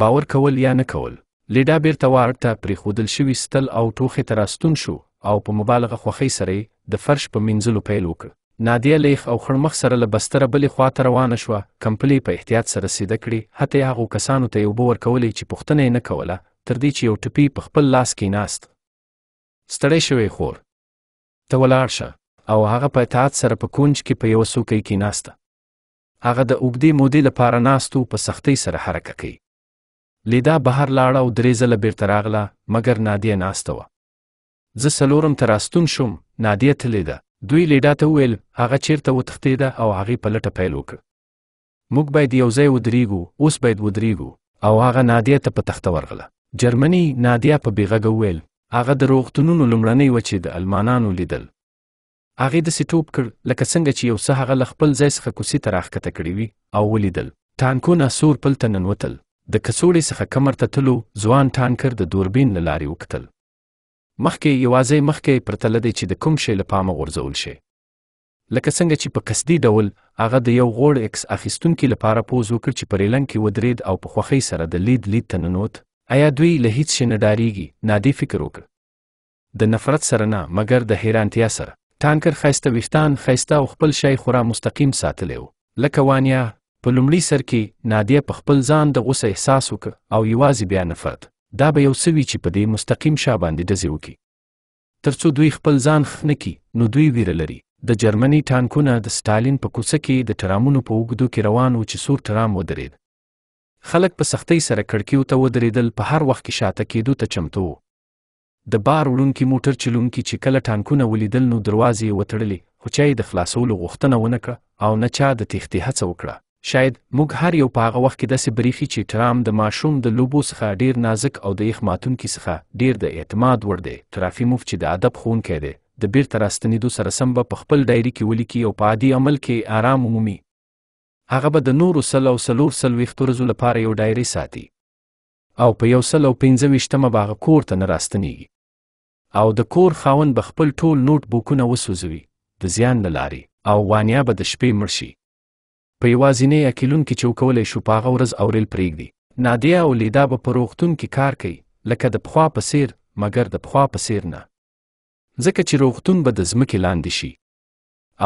باور کول یا نه کول لیډا بیرته واړ ته پریښودل شوي ستل او ټوخې ته راستون شو او په مبالغه خوښۍ سره د فرش په مینځلو پیل وکړ نادیه لیخ او خړمخ سره له بستره بلې خوا ته روانه شوه کمپلې په احتیاط سره سیده کړې حتی هغو کسانو ته یې اوبه ورکولې چې پوښتنه یې نه کوله تر دې چې یو ټپي په خپل لاس کې ناست ستړی شوی خور ته ولاړ شه او هغه په اطاعت سره په کونج کې په یوه څوکۍ کې ناسته هغه د اوږدې مودې لپاره ناستو په سختۍ سره حرکت کوي لیدا بهر لاړه او درې ځله بیرته راغله مګر نادیه ناسته وه زه څلورم ته راستون شوم نادیه تلې ده دوی لیدا ته وویل هغه چیرته وتښتېده او هغې په لټه پیل وکړ موږ باید یو ځای ودرېږو اوس باید ودرېږو او هغه نادیه ته په تخته ورغله جرمني نادیا په بیغږه وویل هغه د روغتونونو لومړنۍ وه چې د المانانو لیدل هغې داسې ټوپ کړ لکه څنګه چې یو څه هغه له خپل ځای څخه کوڅې ته راښکته کړې وي او ولیدل ټانکونه سور پل ته ننوتل د کڅوړې څخه کمر ته تلو ځوان ټانکر د دوربین له لارې وکتل مخکې یوازې مخکې پرته له چې د کوم شی له پامه غورځول شي لکه څنګه چې په قصدي ډول هغه د یو غوړ اکس اخیستونکي لپاره پوز وکړ چې په ریلنګ کې ودرېد او په خوښۍ سره د لید لید ته ننوت آیا دوی له هیڅ شي نه ډاریږي نادي فکر وکړ د نفرت سره نه مګر د حیرانتیا سره ټانکر خایسته ویښتان خایسته او خپل شی خورا مستقیم ساتلی و لکه وانیا په لومړي سر کې نادیه په خپل ځان د غوسه احساس وکړ او یوازې بیا نفرت دا به یو څه وي چې په دې مستقیم شا باندې ډزې وکړي تر څو دوی خپل ځان خنه کی نو دوی ویره لري د جرمني ټانکونه د ستالین په کوڅه کې د ترامونو په وګدو کې روان و چې سور ترام ودرید خلک په سختۍ سره کړکیو ته ودرېدل په هر وخت کې شاته کېدو ته چمتو وو د بار وړونکي موټر چلونکي چې کله ټانکونه ولیدل نو دروازې یې وتړلې خو چا یې د خلاصولو غوښتنه ونه کړه او نه چا د تېښتې هڅه وکړه شاید موږ هر یو په هغه وخت کې داسې بریخي چې ټرام د ماشوم د لوبو څخه ډیر نازک او د یخ ماتونکي څخه ډیر د اعتماد وړ دی ترافي مفت چې د ادب ښوونکی دی د بیرته راستنېدو سره سم به په خپل ډایري کې ولیکي او په عادي عمل کې آرام ومومي هغه به د نورو سل او څلور څلوېښت ورځو لپاره یو ډایري ساتي او په یو سل او پنځه ویشتمه به هغه کور ته نه راستنېږي او د کور خاون به خپل ټول نوټ بوکونه وسوځوي د زیان له لارې او وانیا به د شپې مړ شي په یوازینۍ عقلون کې چې وکولی شو په هغه ورځ اورل پرېږدي نادیا او لیدا به په روغتون کې کار کوي لکه د پخوا په څیر مګر د پخوا په څیر نه ځکه چې روغتون به د ځمکې لاندې شي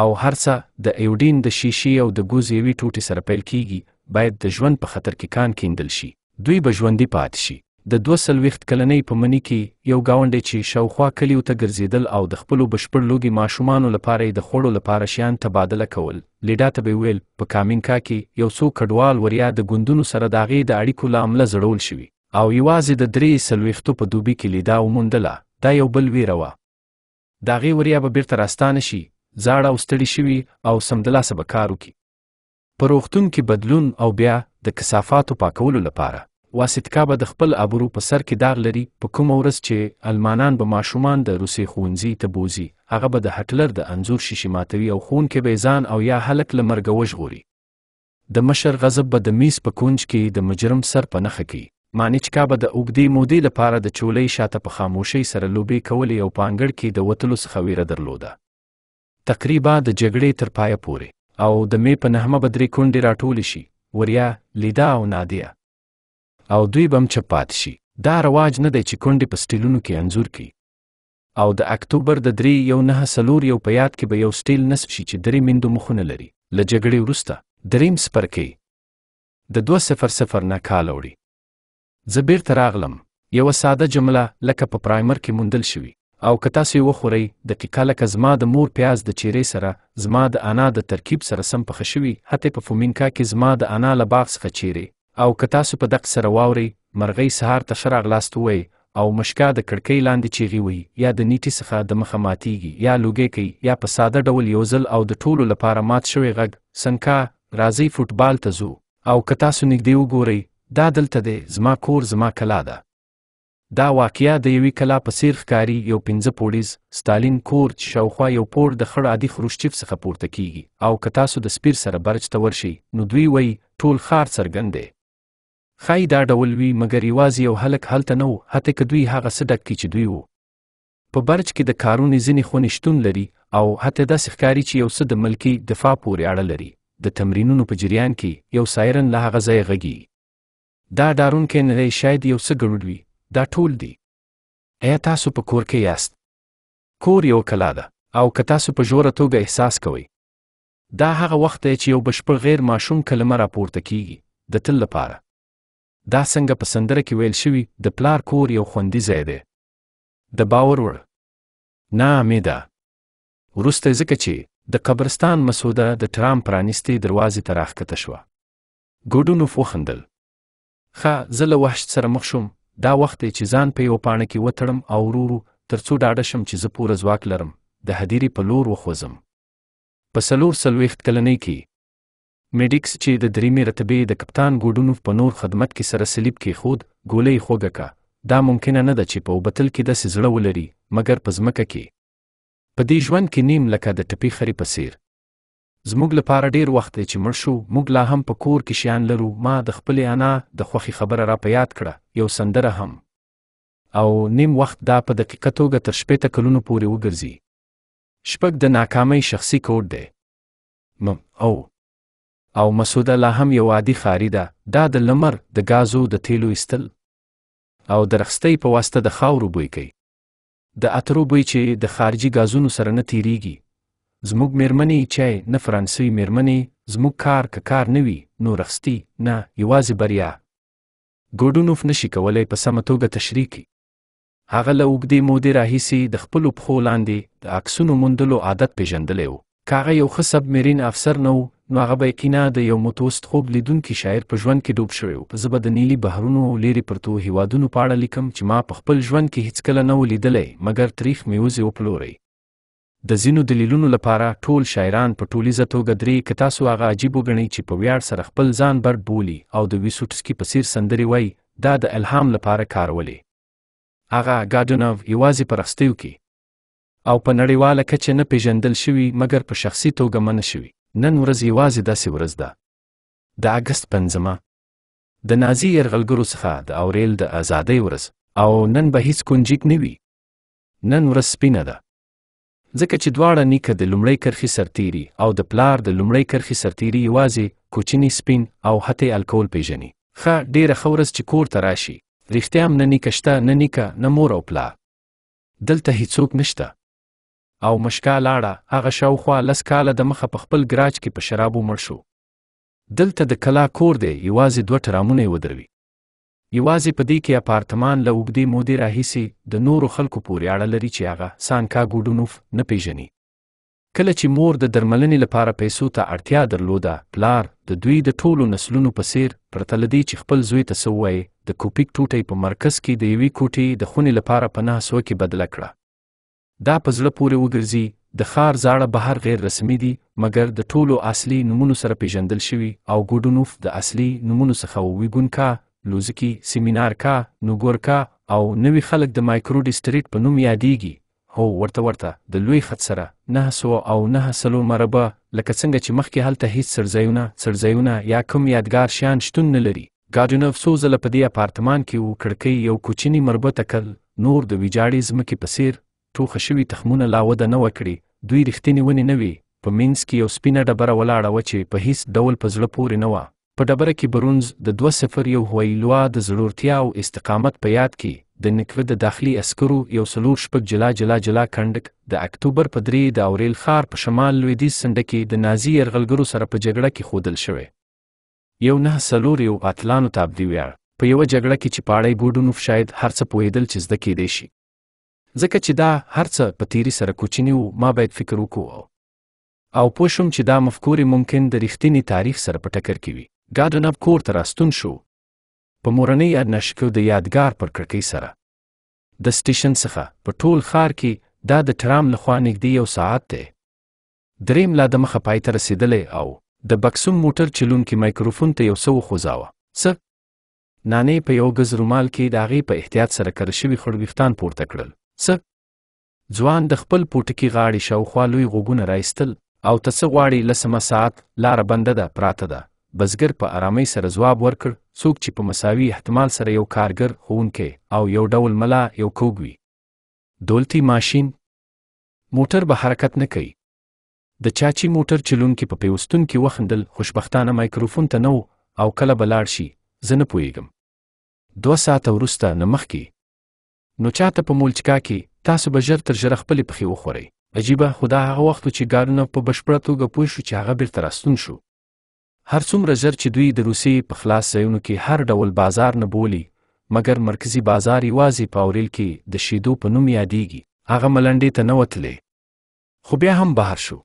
او هرڅه د ایوډین د شیشې او د ګوز یوې ټوټې سره پیل کیږي باید د ژوند په خطر کې کان کیندل شي دوی به ژوندي پاتې شي د 200 کلنۍ په منی کې یو گاونډي چې شاوخوا کلیو ته ګرځیدل او د خپل بشپړ لوګي ماشومانو لپاره د خوړو لپاره شیان تبادله کول لیډا ته به ویل په کامینکا کې یو څو کډوال وریا د ګوندونو سره د هغې د اړیکو لامله زړول شوي او یوازې د درې سلويختو په دوبي کې لیډا وموندله دا یو بل ویره وه د هغې وریا به بیرته راستانه شي زاړه او ستړي شوي او سمدلاسه به کار وکړي په روغتون کې بدلون او بیا د کثافاتو پاکولو لپاره واسطکا به د خپل ابرو په سر کې داغ لري په کومه ورځ چې المانان به ماشومان د روسي ښوونځي ته بوزي هغه به د هټلر د انځور شیشې ماتوي او ښوونکی به ځان او یا هلک له مرګه وژغوري د مشر غضب به د میز په کونج کې د مجرم سر په نښه کوي مانیچکا به د اوږدې مودې لپاره د چولۍ شاته په خاموشۍ سره لوبې کولې او په انګړ کې د وتلو څخه ویره درلوده تقریبا د جګړې تر پایه پورې او د مې په نهمه به درې کونډې راټولې شي وریا لیدا او نادیه او دوی بم چپ پات شي دا رواج نه دی چې کونډې په سټیلونو کې انځور کړي او د اکتوبر د درې یو نه سلور یو په یاد کې به یو سټیل نصب شي چې درې میندو مخونه لري له جګړې وروسته دریم سپرکی د دوه صفر صفر نه کال وړي زه بیرته راغلم یوه ساده جمله لکه په پرایمر کې موندل شوي او که تاسو یې وخورئ دقیقه لکه زما د مور پیاز د چیرې سره زما د انا د ترکیب سره سم پخه شوي حتی په فومینکا کې زما د انا له باغ څخه چیرې او که تاسو په دق سره واورئ مرغۍ سهار ته ښه راغلاست ووایي او مشکا د کړکۍ لاندې چیغې وي یا د نیټې څخه د مخه ماتیږي یا لوګی کوي یا په ساده ډول یو ځل او د ټولو لپاره مات شوی غږ سنکا راځئ فوټبال ته ځو او که تاسو نږدې وګورئ دا دلته دی زما کور زما کلا ده دا واقعیا د یوې کلا په څیر ښکاري یو پنځه پوړیز ستالین کور چې شاوخوا یو پوړ د خړ عادي خروشچیف څخه پورته کیږي او که تاسو د سپیر سره برج ته ورشئ نو دوی وایي ټول ښار څرګند دی خای دا ډول وی مګر یوازې یو هلک هلته نه و حتی که دوی هغه څه ډک کې چې دوی وو په برج کې د کارونې ځینې خونې شتون لري او حتی داسې ښکاري چې یو څه د ملکی دفاع پورې اړه لري د تمرینونو په جریان کې یو سایرن له هغه ځایه غږي دا ډارونکی نه دی شاید یو څه ګډوډ وي دا ټول دی ایا تاسو په کور کې یاست کور یو کلا ده او که تاسو په جوړه توګه احساس کوئ دا هغه وخت دی چې یو بشپړ غیر ماشوم کلمه راپورته کیږي د تل لپاره دا څنګه په سندره کې ویل شوي د پلار کور یو خوندي ځای دی د باور وړ ناامیده وروسته ځکه چې د قبرستان مسوده د ټرام پرانیستې دروازې ته راښکته شوه ګوډونوف وخندل ښه زه له وحشت سره مخ شوم دا وخت دی چې ځان په یوه پاڼه کې وتړم او ورو ورو تر څو ډاډه شم چې زه پوره ځواک لرم د هدیرې په لور وخوځم په څلور څلوېښت کلنۍ کې میډیکس چې د دریمې رتبې د کپتان ګوډونوف په نور خدمت کې سره صلیب کې خود ګولې خوګه کا دا ممکنه نه ده چې په وبتل کې د سزړه ولري مګر په ځمکه کې په دې ژوند کې نیم لکه د ټپي خري په څیر زموږ لپاره ډیر وخت دی چې مړ شو موږ لا هم په کور کې شیان لرو ما د خپلې انا د خوخي خبره را په یاد کړه یو سندره هم او نیم وخت دا په دقیقه توګه تر شپېته کلونو پورې وګرځي شپږ د ناکامۍ شخصي کوډ دی م او او مسوده لا هم یو عادي خاري ده دا د لمر د غازو د تیلو استل او درخستۍ په واسطه د خاورو بوی کوي د اترو بوی چې د خارجي غازونو سره نه تیریږي زموږ میرمنې چای نه فرانسوي میرمنې زموږ کار که کار نه وي نو رخصتي نه یوازې بریا ګوډونوف نشي کولی په سمه توګه تشریح کړي هغه له اوږدې مودې راهیسې د خپلو پښو لاندې د عکسونو موندلو عادت پیژندلی و که هغه یو ښه سب میرین افسر نه و نو هغه به یقینا د یو متوسط خوب لیدونکي شاعر په ژوند کې ډوب شوی و زه به د نیلي بهرونو او لیرې پرتو هیوادونو په اړه لیکم چې ما په خپل ژوند کې هیڅکله نه و لیدلی مګر تریخ میوزې وپلورئ د ځینو دلیلونو لپاره ټول شاعران په ټولیزه توګه درې که تاسو هغه عجیب وګڼئ چې په ویاړ سره خپل ځان برد بولي او د ویسوټسکي په څیر سندرې وایي دا د الهام لپاره کارولې هغه ګاډنوف یوازې په رستیو کې او په نړیواله کچه نه پیژندل شوی مګر په شخصي توګه منه شوی نن ورځ یوازې داسې ورځ ده د اګست پنځمه د نازي یرغلګرو څخه د اورېل د ازادۍ ورځ او نن به هیڅ کنجیک نه وي نن ورځ سپینه ده ځکه چې دواړه نیکه د لومړۍ کرښې سرتیري او د پلار د لومړۍ کرښې سرتیري یوازې کوچني سپین او حتی الکول پیژني ښه ډیره ښه ورځ چې کور ته راشي رښتیا هم نه نیکه شته نه نیکه نه مور او پلار دلته هیڅوک نشته او مشکا لاړه هغه شاوخوا لس کاله د مخه په خپل ګراج کې په شرابو مړ شو دلته د کلا کور دی یوازې دوه ټرامونه یې ودروي یوازې په دې کې اپارتمان له اوږدې مودې راهیسې د نورو خلکو پورې اړه لري چې هغه سانکا ګوډونوف نه پیژني کله چې مور د درملنې لپاره پیسو ته اړتیا درلوده پلار د دوی د ټولو نسلونو په څیر پرته له دې چې خپل زوی ته څه د کوپیک ټوټۍ په مرکز کې د یوې کوټې د خونې لپاره پناه سوه کې بدله کړه دا په زړه پورې وګرځي د ښار زاړه بهر غیر رسمي دي مګر د ټولو اصلي نمونو سره پیژندل شوي او ګوډونوف د اصلي نمونو څخه ویګونکا لوزکی سیمینارکا نوګورکا او نوی خلک د مایکروډي سټریټ په نوم یادېږي هو ورته ورته د لوی خط سره نه سو او نه سلو مربع لکه څنګه چې مخکې هلته هیڅ سرځایونه سرځایونه یا کوم یادګار شان شتون نه لري ګاډونوف څو ځله په دې اپارتمان کې و کړکۍ یو کوچني مربع تکل نور د ویجاړې ځمکې په څیر توخه شوي تخمونه لا وده نه وکړي دوی رښتینې ونې نه وي په مینځ کې یو سپینه ډبره ولاړه وه چې په هیڅ ډول په زړه پورې نه وه په ډبره کې برونز د دوه صفر یو هویلوا د زړورتیا او استقامت په یاد کې د نکوه د داخلي عسکرو یو څلور شپږ جلا جلا جلا کنډک د اکتوبر په درې د اوریل ښار په شمال لویدیځ څنډه کې د نازي یرغلګرو سره په جګړه کې ښودل شوی یو نه څلور یو اتلانو تابدي ویاړ په یوه جګړه کې چې پاړی ګوډونوف شاید هر څه پوهېدل چې زده کېدای شي ځکه چې دا هرڅه په تیری سره کوچنی وو ما باید فکر وکړو او پوه شوم چې دا مفکورې ممکن د ریښتینی تاریخ سره په ټکر کې وي ګارډن اپ کور ته راستون شو په مورنۍ ادنشکو د یادګار پر کړکۍ سره د سټیشن څخه په ټول ښار کې دا د ټرام لخوا نږدې یو ساعت دی دریم لا د مخه پای ته رسیدلی او د بکسوم موټر چلونکي مایکروفون ته یو څه وخوځاوه څه نانې په یو ګز رومال کې د هغې په احتیاط سره کره شوي خړ ویښتان پورته کړل څه ځوان د خپل پوټکی غاړې شاوخوا لوی غوږونه رایستل او ته څه غواړې لسمه ساعت لاره بنده ده پراته ده بزګر په آرامۍ سره ځواب ورکړ څوک چې په مساوي احتمال سره یو کارګر ښوونکی او یو ډول ملا یو کوږ وي دولتي ماشین موټر به حرکت نه کوي د چاچی موټر چلونکي په پیوستون کې وخندل خوشبختانه مایکروفون ته نه او کله به لاړ شي زه نه پوهیږم دوه ساعته وروسته نه مخکې نو چاته په مولچکا کې تاسو به ژر تر ژره خپلې پښې وخورئ عجیبه خو دا هغه وخت چې ګارونه په بشپړه توګه پوه شو چې هغه بیرته راستون شو هر څومره ژر چې دوی د روسیې په خلاص ځایونو کې هر ډول بازار نه بولي مګر مرکزی بازار یوازې په اوریل کې د شیدو په نوم یادیږي هغه ملنډې ته نه وتلې خو بیا هم بهر شو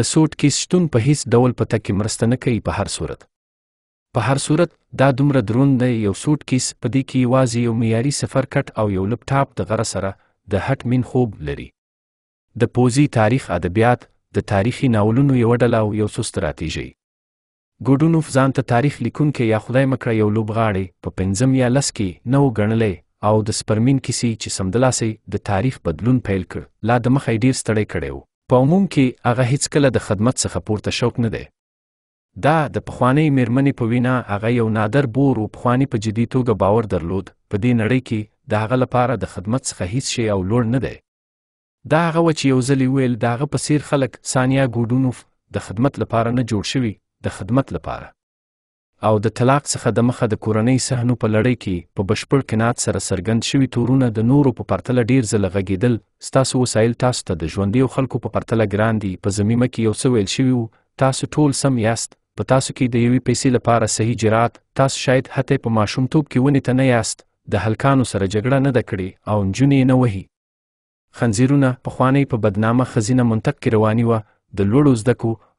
د سوټ کې شتون په هیڅ ډول پته کې مرسته نه کوي په هر صورت په هر صورت دا دومره دروند دی یو سوټ کیس په دې کې یوازې یو معیاري سفر کټ او یو لپټاپ د غره سره د هټ مین خوب لري د پوزي تاریخ ادبیات د تاریخي ناولونو یو ډله او یو څو ستراتیژي ګوډونوف ځان ته تاریخ لیکونکی یا خدای مکړه یو لوبغاړی په پنځم یا لس کې نو ګڼلی او د سپرمین کیسې چې سمدلاسي د تاریخ بدلون پیل کړ لا د مخې ډیر ستړی کړی و په عموم کې هغه هیڅ کله د خدمت څخه پورته شوق نه دی دا د پخوانۍ میرمنې په وینا هغه یو نادر بور او پخوانی په جدي توګه باور درلود په دې نړۍ کې د هغه لپاره د خدمت څخه هیڅ شی او لوړ نه دی دا هغه و چې یو ځل ویل د هغه په څیر خلک سانیا ګوډونوف د خدمت لپاره نه جوړ شوي د خدمت لپاره او د طلاق څخه د مخه د کورنۍ صحنو په لړۍ کې په بشپړ قناعت سره څرګند شوي تورونه د نورو په پرتله ډیر ځله غږېدل ستاسو وسایل تاسو ته د ژوندیو خلکو په پرتله ګران دي په ضمیمه کې یو څه ویل شوي تاسو ټول سم یاست په تاسو کې د یوې پیسې لپاره صحیح جرأت تاسو شاید حتی په ماشومتوب کې ونی ته نه یاست د هلکانو سره جګړه نه ده کړې او نجونې نه وهي خنزیرونه پخوانی په بدنامه خزینه منطق کې رواني وه د لوړو زده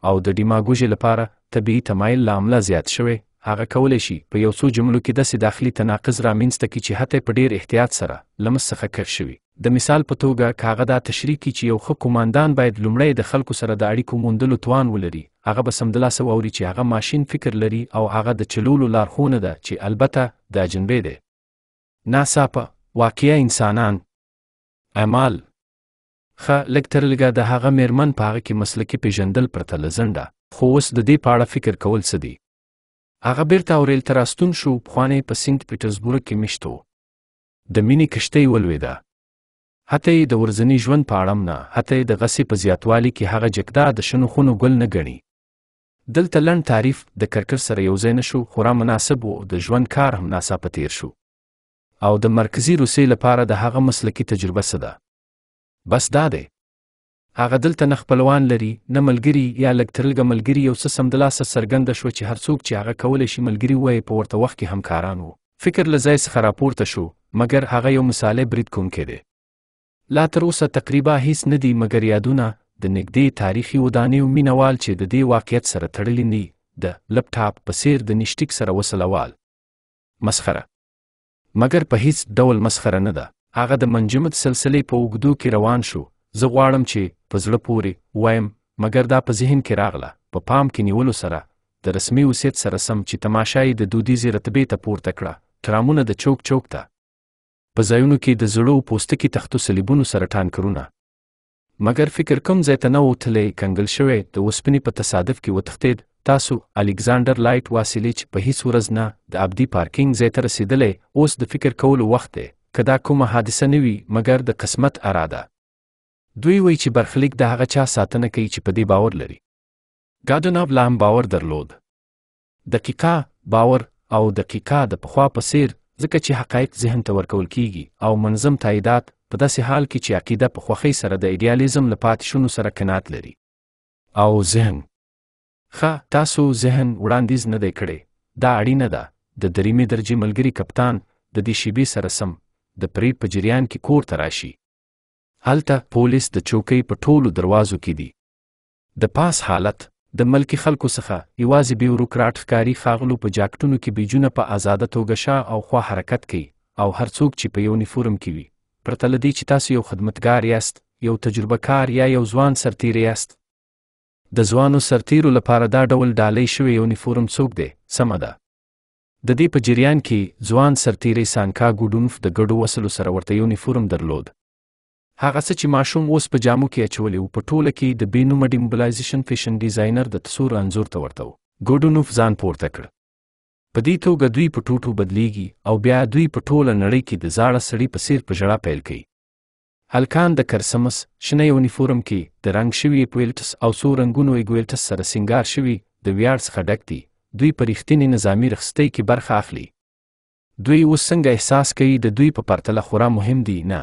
او د ډیماګوژي لپاره طبیعي تمایل له امله زیات شوی هغه کولای شي په یو څو جملو کې داسې داخلي تناقض رامنځته کړي چې حتی په ډیر احتیاط سره لمس څخه کښ شوي د مثال په توګه کاغه دا تشریح کړي چې یو ښه کوماندان باید لومړی د خلکو سره د اړیکو موندلو توان ولري هغه به سمدلاسه واوري چې هغه ماشین فکر لري او هغه د چلولو لارښوونه ده چې البته دا جنبې دی ناڅاپه واقعیا انسانان اعمال خه لکتر لګه د هغه میرمن په هغه کې مسلکي پیژندل پرته لزنده خو اوس د دې په اړه فکر کول څه دی هغه بیرته اورل ته راستون شو پخوانی په سینټ پیټرزبورګ کې مشته د مینې کشتۍ ولویده حتی د ورزنی ژوند په اړه نه حتی د غسی په زیاتوالي کې هغه جګدا د شنو خونو ګل نه غني دلته لن تعریف د کرکر سره یو ځای نشو خورا مناسب او د ژوند کار هم ناسا پتیر شو او د مرکزی روسي لپاره د هغه مسلکی تجربه سده بس دا ده هغه دلته نه خپلوان لري نه ملګری یا لګترلګه ملګری یو څه سمدلاسه څرګنده شو چې هر څوک چې هغه کولی شي ملګری وایي په ورته وخت کې همکاران وو فکر له ځای څخه راپورته شو مګر هغه یو مثالی برید کوونکی دی لا تر اوسه تقریبا هیڅ نه دي مګر یادونه د نږدې تاریخي ودانیو مینوال چې د دې واقعیت سره تړلی نه د لپټاپ په څیر د نشتیک سره وسلوال مسخره مګر په هیڅ ډول مسخره نه ده هغه د منجمد سلسلې په اوږدو کې روان شو زه غواړم چې په زړه پورې وایم مګر دا په ذهن کې راغله په پا پام کې نیولو سره د رسمي وسیت سره سم چې تماشای د دودیزې رتبې ته پورته کړه ترامونه د چوک چوک ته په ځایونو کې د زړو پوستکي تختو سلیبونو سره ټانکرونه مګر فکر کوم ځای ته نه و تللی کنګل شوی د اوسپنې په تصادف کې وتښتید تاسو الکساندر لایټ واسیلیچ په هیڅ ورځ نه د ابدي پارکینګ ځای ته رسیدلی اوس د فکر کولو وخت دی که دا کومه حادثه نه وي مګر د قسمت اراده دوی وایي چې برخلیک د هغه چا ساتنه کوي چې په دې باور لري ګاډناب لا هم باور درلود دقیقا باور او دقیقا د پخوا په څیر ځکه چې حقایق ذهن ته ورکول کیږي او منظم تاییدات په داسې حال کې چې عقیده په خوښۍ سره د ایډیالیزم له پاتې شونو سره قناعت لري او ذهن ښه تاسو ذهن وړاندیز نه دی کړی دا اړینه ده د دریمې درجې ملګري کپتان د دې شیبې سره سم د پریډ په جریان کې کور ته راشي هلته پولیس د چوکۍ په ټولو دروازو کې دي د پاس حالت د ملکی خلکو څخه ایوازې بیوروکراټ ښکاری خاغلو په جاکټونو کې بیجونه په آزاده توګه شا او خوا حرکت کوي او هر څوک چې په یونیفورم کې وي پرته له دې چې تاسو یو خدمتګار یاست یو تجربه کار یا یو ځوان سرتیری یاست د ځوانو سرتیرو لپاره دا ډول ډالۍ شوی یونیفورم څوک دی سمه ده د دې په جریان کې ځوان سرتیری سانکا ګوډونف د ګډو وسلو سره ورته یونیفورم درلود هغه څه چې ماشوم اوس په جامو کې اچولې و په ټوله کې د بې نومه ډیمبلایزیشن فیشن ډیزاینر د تصور انځور ته ورته و ګوډونوف ځان پورته کړ په دې توګه دوی په ټوټو بدلیږي او بیا دوی په ټوله نړۍ کې د زاړه سړي په څیر په ژړا پیل کوي هلکان د کرسمس شنه یونیفورم کې د رنګ شوي پویلټس او څو رنګونو ایګویلټس سره سنګار شوي د ویاړ څخه ډک دي دوی په رښتینې نظامی رخصتۍ کې برخه اخلي دوی اوس څنګه احساس کوي د دوی په پرتله خورا مهم دي نه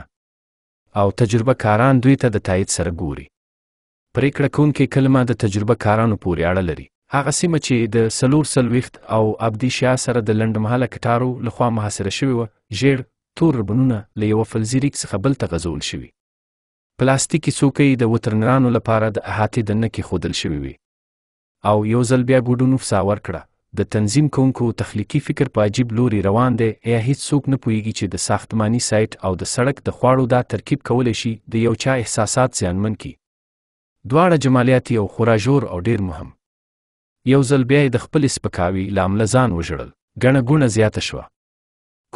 او تجربه کاران دوی ته د تایید سره ګوري پریکړه کوونکې کلمه د تجربه کارانو پورې اړه لري هغه سیمه چې د سلور سلويخت او ابدي شیا سره د لندمحله کټارو لخوا محاصره شوې و ژیړ تور ربنونه له یو فلزیریک څخه بل ته غزول شوي پلاستیکي څوکۍ د وترنرانو لپاره د احاتې دننه کې خودل شوي وي او یو ځل بیا ګډونو فسا ورکړه د تنظیم کوونکو تخلیقي فکر په عجیب لوري روان دی یا هیڅ څوک نه پوهیږي چې د ساختماني سایت او د سړک د خواړو دا ترکیب کولی شي د یو چا احساسات زیانمن کړي دواړه جمالیاتي او خورا ژور او ډیر مهم یو ځل بیا د خپل سپکاوي لامله ځان وژړل ګڼه ګونه زیاته شوه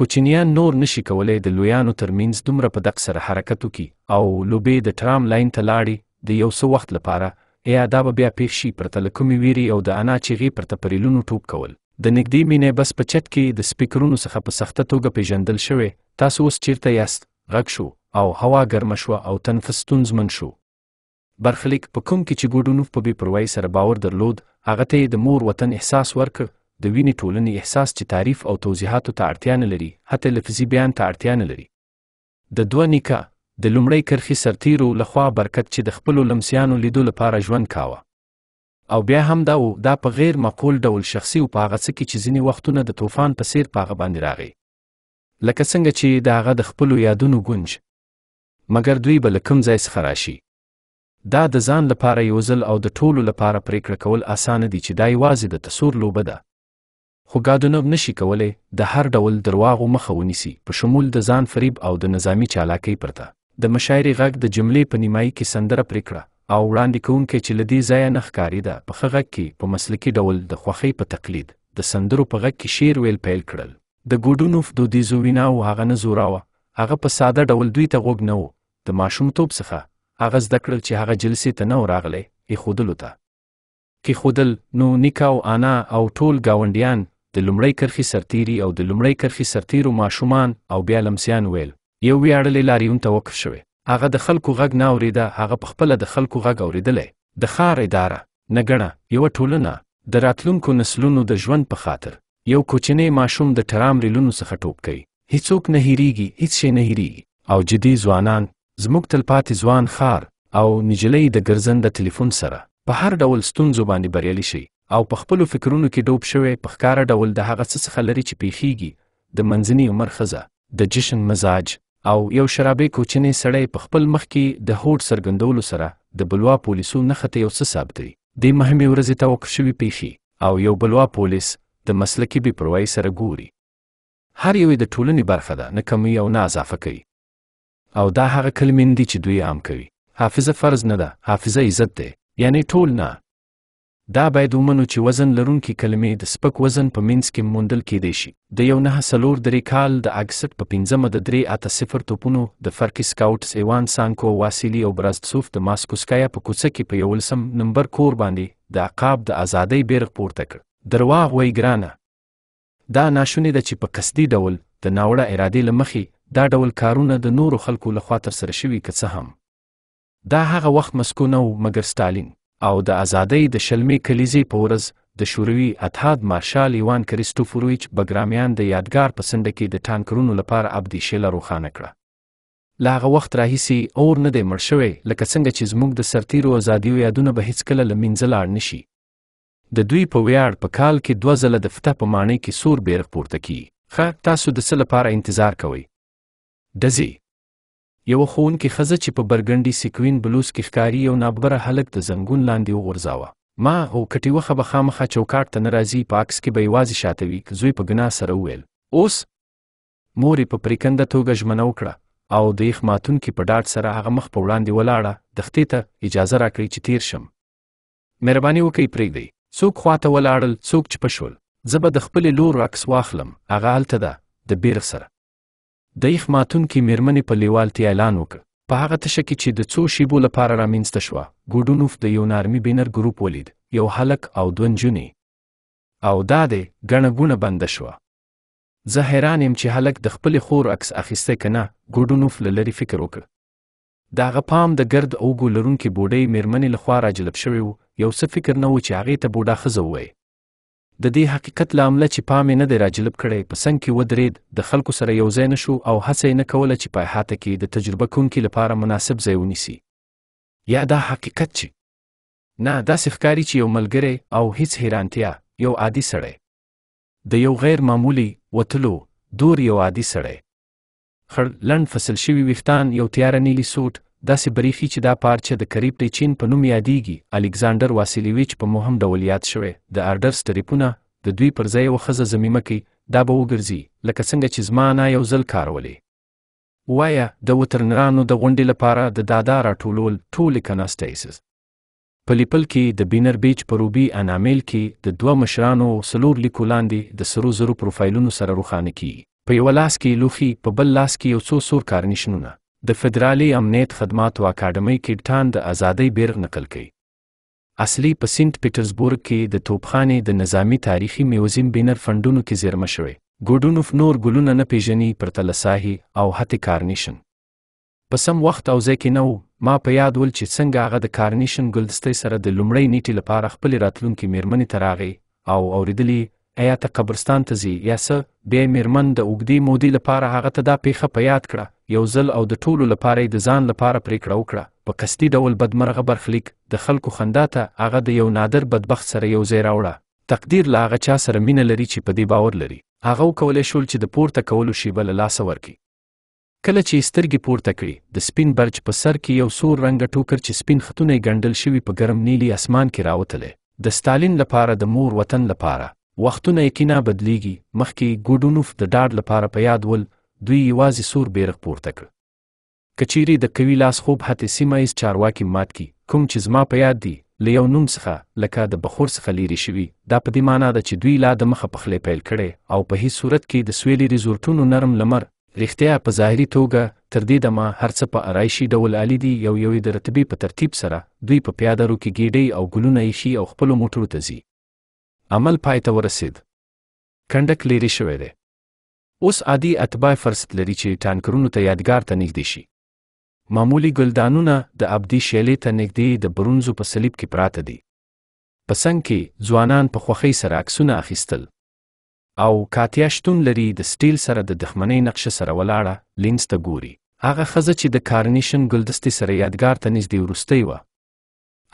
کوچنیان نور نشي کولی د لویانو ترمینځ دومره په دق سره حرکت وکړي او لوبې د ټرام لاین ته لاړې د یو څه وخت لپاره یا دا به بیا پېښ شي پرته له کومې ویرې او د انا چیغې پرته پریلونو ټوپ کول د نږدې مینې بس په چت کې د سپیکرونو څخه په سخته توګه پیژندل شوی تاسو اوس چیرته یاست غږ شو او هوا ګرمه شوه او تنفس ستونزمن شو برخلیک په کوم کې چې ګوډونوف په بې پروایۍ سره باور درلود هغه ته د مور وطن احساس ورکړ د وینې ټولنې احساس چې تعریف او توضیحاتو ته اړتیا نه لري حتی لفظي بیان ته اړتیا نه لري د دوه نیکه د لومړۍ کرخي سرتیرو لخوا برکت چې د خپلو لمسیانو لیدو لپاره ژوند کاوه او بیا هم دا و دا په غیر معقول ډول شخصي او په هغه څه کې چې ځینې وختونه د طوفان په څیر په هغه باندې راغی لکه څنګه چې د هغه د خپلو یادونو ګونج مګر دوی به له کوم ځای څخه راشي دا د ځان لپاره یو ځل او د ټولو لپاره پریکړه کول اسانه دي چې دا یوازې د تصور لوبه ده خو ګادونوب نشي کولای د هر ډول درواغو مخه ونیسي په شمول د ځان فریب او د نظامی چالاکی پرته د مشاعرې غږ د جملې په نیمایي کې سندره پرې کړه او وړاندې کوونکی چې لدی ځای نه ښکاریده په خغه کې په مسلکی ډول د خوخۍ په تقلید د سندرو په غږ کې شعر ویل پیل کړل د ګوډونوف دودیزو ویناو هغه نه زوراوه هغه په ساده ډول دوی ته غوږ نه و د ماشومتوب څخه هغه زده کړل چې هغه جلسې ته نه راغلی ایښودلو ته کې خودل نو نیکا او انا او ټول گاونډیان د لومړۍ کرخي سرتیری او د لومړۍ کرخي سرتیرو ماشومان او بیا لمسیان ویل یو ویاړلې لاریون ته وقف شوې هغه د خلکو غږ نه اوریده هغه په خپل د خلکو غږ اوریدلې د خار اداره نګړه یو ټولنه د راتلونکو نسلونو د ژوند په خاطر یو کوچنی ماشوم د ټرام ریلونو څخه ټوپ کوي هیڅوک نه هیریږي هیڅ شی نه هیریږي او جدي ځوانان زموږ تلپاتې ځوان خار او نجلۍ د ګرځنده تلیفون سره په هر ډول ستونزو باندې بریالي شي او په خپلو فکرونو کې ډوب شوی په ښکاره ډول د هغه څه څخه لري چې پیښیږي د منځني عمر ښځه د جشن مزاج او یو شرابي کوچنی سړی په خپل مخ کې د هوډ سرګندولو سره د بلوا پولیسو نښته یو څه ثابتوي د مهمې ورځې توقف شوي پیښې او یو بلوا پولیس د مسلکي بې پروایي سره ګوري هر یو د ټولنې برخه ده نه کمی او نه اضافه کوي او دا هغه کلمې دي چې دوی عام کوي حافظه فرض نه ده حافظه عزت ده یعنی ټول نه دا باید ومنو چې وزن لرونکې کلمې د سپک وزن په منځ کې موندل کېدای شي د یو نهه څلور درې کال د اګست په پنځمه د درې اته صفر توپونو د فرقي سکاوټس ایوان سانکو واسیلی او برازدسوف د ماسکوسکایا په کوڅه کې په یولسم نمبر کور باندې د عقاب د ازادۍ بیرغ پورته کړ درواغ وای ګرانه دا ناشونې ده چې په قصدي ډول د ناوړه ارادې له مخې دا ډول کارونه د نورو خلکو لخوا ترسره شوي که څه هم دا هغه وخت مسکو نه و مګر ستالین او د ازادۍ د شلمې کلیزې په ورځ د شوروي اتحاد مارشال ایوان کریسټوفورویچ بګرامیان د یادګار په څنډه کې د ټانکرونو لپاره ابدیشیله روښانه کړه لا هغه وخت راهیسي اور نه دی مړ شوی لکه څنګه چې زموږ د سرتیرو ازادیو یادونه به هیڅکله له منځه لاړ نشي د دوی په ویاړ په کال کې دوه ځله د فتح په معنی کې سور بیرغ پورته کی ښه تاسو د څه لپاره انتظار کوئ دزی یو خون کې خزه چې په برګنډي سکوین بلوز کې ښکاری یو نابغره هلک د زنګون لاندې وغورځاوه ما او کټي وخه به خامخا چوکاټ ته ناراضي پاکس کې به یوازې شاته وي زوی په ګنا سره وویل اوس مورې په پریکنده توګه ژمنه وکړه او د یخ ماتون کې په ډاټ سره هغه مخ په وړاندې ولاړه دښتې ته اجازه راکړئ چې تیر شم مهرباني وکړئ پرېږدئ څوک خواته ولاړل څوک چې پشول زه به د خپلې لور عکس واخلم هغه هلته ده د بیرغ سره د یخ ماتونکې میرمنې په لیوالتیا اعلان وکړ په هغه تشه کې چې د څو شیبو لپاره رامینځته شوه ګوډونوف د یو نارمي بینر ګروپ ولید یو هلک او دوه نجونې او دا دی ګڼه ګونه بنده شوه زه حیران یم چې هلک د خپلې خور عکس اخیستی که نه ګوډونوف له لرې فکر وکړ د هغه پام د ګرد اوګو لرونکې بوډۍ میرمنې لخوا راجلب شوی و یو څه فکر نه و چې هغې ته بوډا ښځه ووایي د دې حقیقت له عمله چې پام نه دی راجلب کړی په څنګ کې ودرېد د خلکو سره یو ځای نه شو او هڅه یې نه کوله چې په احاطه کې د تجربه کوونکي لپاره مناسب ځای ونیسي یا دا حقیقت چې نه داسې ښکاري چې یو ملګری او هیڅ حیرانتیا یو عادي سړی د یو غیر معمولي وتلو دور یو عادي سړی خړ لند فصل شوي ویښتان یو تیاره نیلی سوټ داسې بریښي چې دا پارچه د قریب د چین په نوم یادیږي الکساندر واسیلیویچ په مهم ډول یاد شوی د ارډر سټریپونه د دوی پر ځای یوه ښځه ضمیمه کوي دا به وګرځي لکه څنګه چې زما انا یو ځل کارولې وایا د وترنرانو د غونډې لپاره د دادا راټولول ټولې کناستایسز په لیپل کې د بینر بیچ په روبي انامیل کې د دوه مشرانو سلور لیکو لاندې د سرو زرو پروفایلونو سره روښانه کی په یو لاس کې لوخي په بل لاس کې یو څو سور کارنیشنونه د فدرالي امنیت خدماتو اکاډمۍ کیپټان د ازادۍ بیرغ نقل کړي اصلي په سینټ پیټرزبورګ کې د توپخانه د نظامی تاریخي میوزیم بینر فندونو کې زیرمه شوې ګوډونوف نور ګلونه نه پیژني پر تلساهي او هتی کارنیشن په سم وخت او ځکه نو ما په یاد ول چې څنګه هغه د کارنیشن ګلدستې سره د لومړی نیټې لپاره خپل راتلونکي میرمنې تراغي او اوریدلی آیا ته قبرستان ته ځي یا څه بیا میرمن د اوګدي مودي لپاره هغه ته دا پیخه په یاد کړه یو ځل او د ټولو لپاره د ځان لپاره پریکړه وکړه په قصدي ډول بدمرغه برخلیک د خلکو خندا ته هغه د یو نادر بدبخت سره یو ځای راوړه تقدیر لا هغه چا سره مینه لري چې په دې باور لري هغه وکولی شول چې د پورته کولو شیبه له لاسه ورکړي کله چې سترګې پورته کړي د سپین برج په سر کې یو سور رنګه ټوکر چې سپین خطونه ګنډل شوي په ګرم نیلي اسمان کې راوتلی د ستالین لپاره د مور وطن لپاره وختونه یقینا بدلیږي مخکې ګوډونوف د ډاډ لپاره په یاد ول دوی یوازې سور بیرغ پورته کړ کچيري د قوي لاس خوب هته سیمه ایز چارواکي مات کی کوم چې زما په یاد دی له یو نوم څخه لکه د بخور څخه لیري شوي دا په دې معنی ده چې دوی لا د مخه پخلې پیل کړي او په هیڅ صورت کې د سویلي ریزورټونو نرم لمر رښتیا په ظاهري توګه تر دې دمه هر څه په آرایشي ډول عالی دي یو یو د رتبې په ترتیب سره دوی په پیادرو کې ګیډۍ او ګلونه ایشي او خپلو موټرو ته ځي عمل پای ته ورسید کنډک لیري شوی دی اوس عادي اتباع فرصت لري چې ټانکرونو ته یادګار ته نږدې شي معمولی ګلدانونه د ابدي شیلې ته نږدې د برونزو په صلیب کې پراته دي په څنګ کې ځوانان په خوښۍ سره عکسونه اخیستل او کاتیا شتون لري د سټیل سره د دښمنۍ نقشه سره ولاړه لینز ته ګوري هغه ښځه چې د کارنیشن ګلدستې سره یادګار ته نږدې وروستۍ وه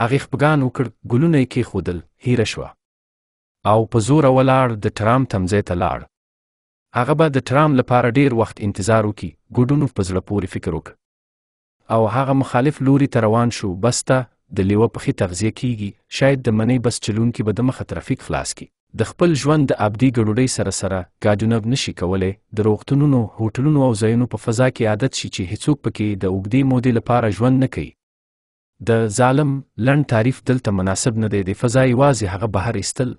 هغې خپګان وکړ ګلونه یې کېښودل هیره شوه او په زوره ولاړ د ټرام تمځای ته لاړ هغه به د ټرام لپاره ډیر وخت انتظار وکړي ګوډونوف په زړه پورې فکر وکړ او هغه مخالف لوري ته روان شو بس ته د لیوه پخې تغذیه کیږي شاید د منۍ بس چلونکي به د مخه ترافیک خلاص کی د خپل ژوند د ابدي ګډوډۍ سره سره ګاډونب نشي کولی د روغتونونو هوټلونو او ځایونو په فضا کې عادت شي چې هیڅوک پکې د اوږدې مودې لپاره ژوند نه کوي د ظالم لنډ تعریف دلته مناسب نه دی د فضا یوازې هغه بهر ایستل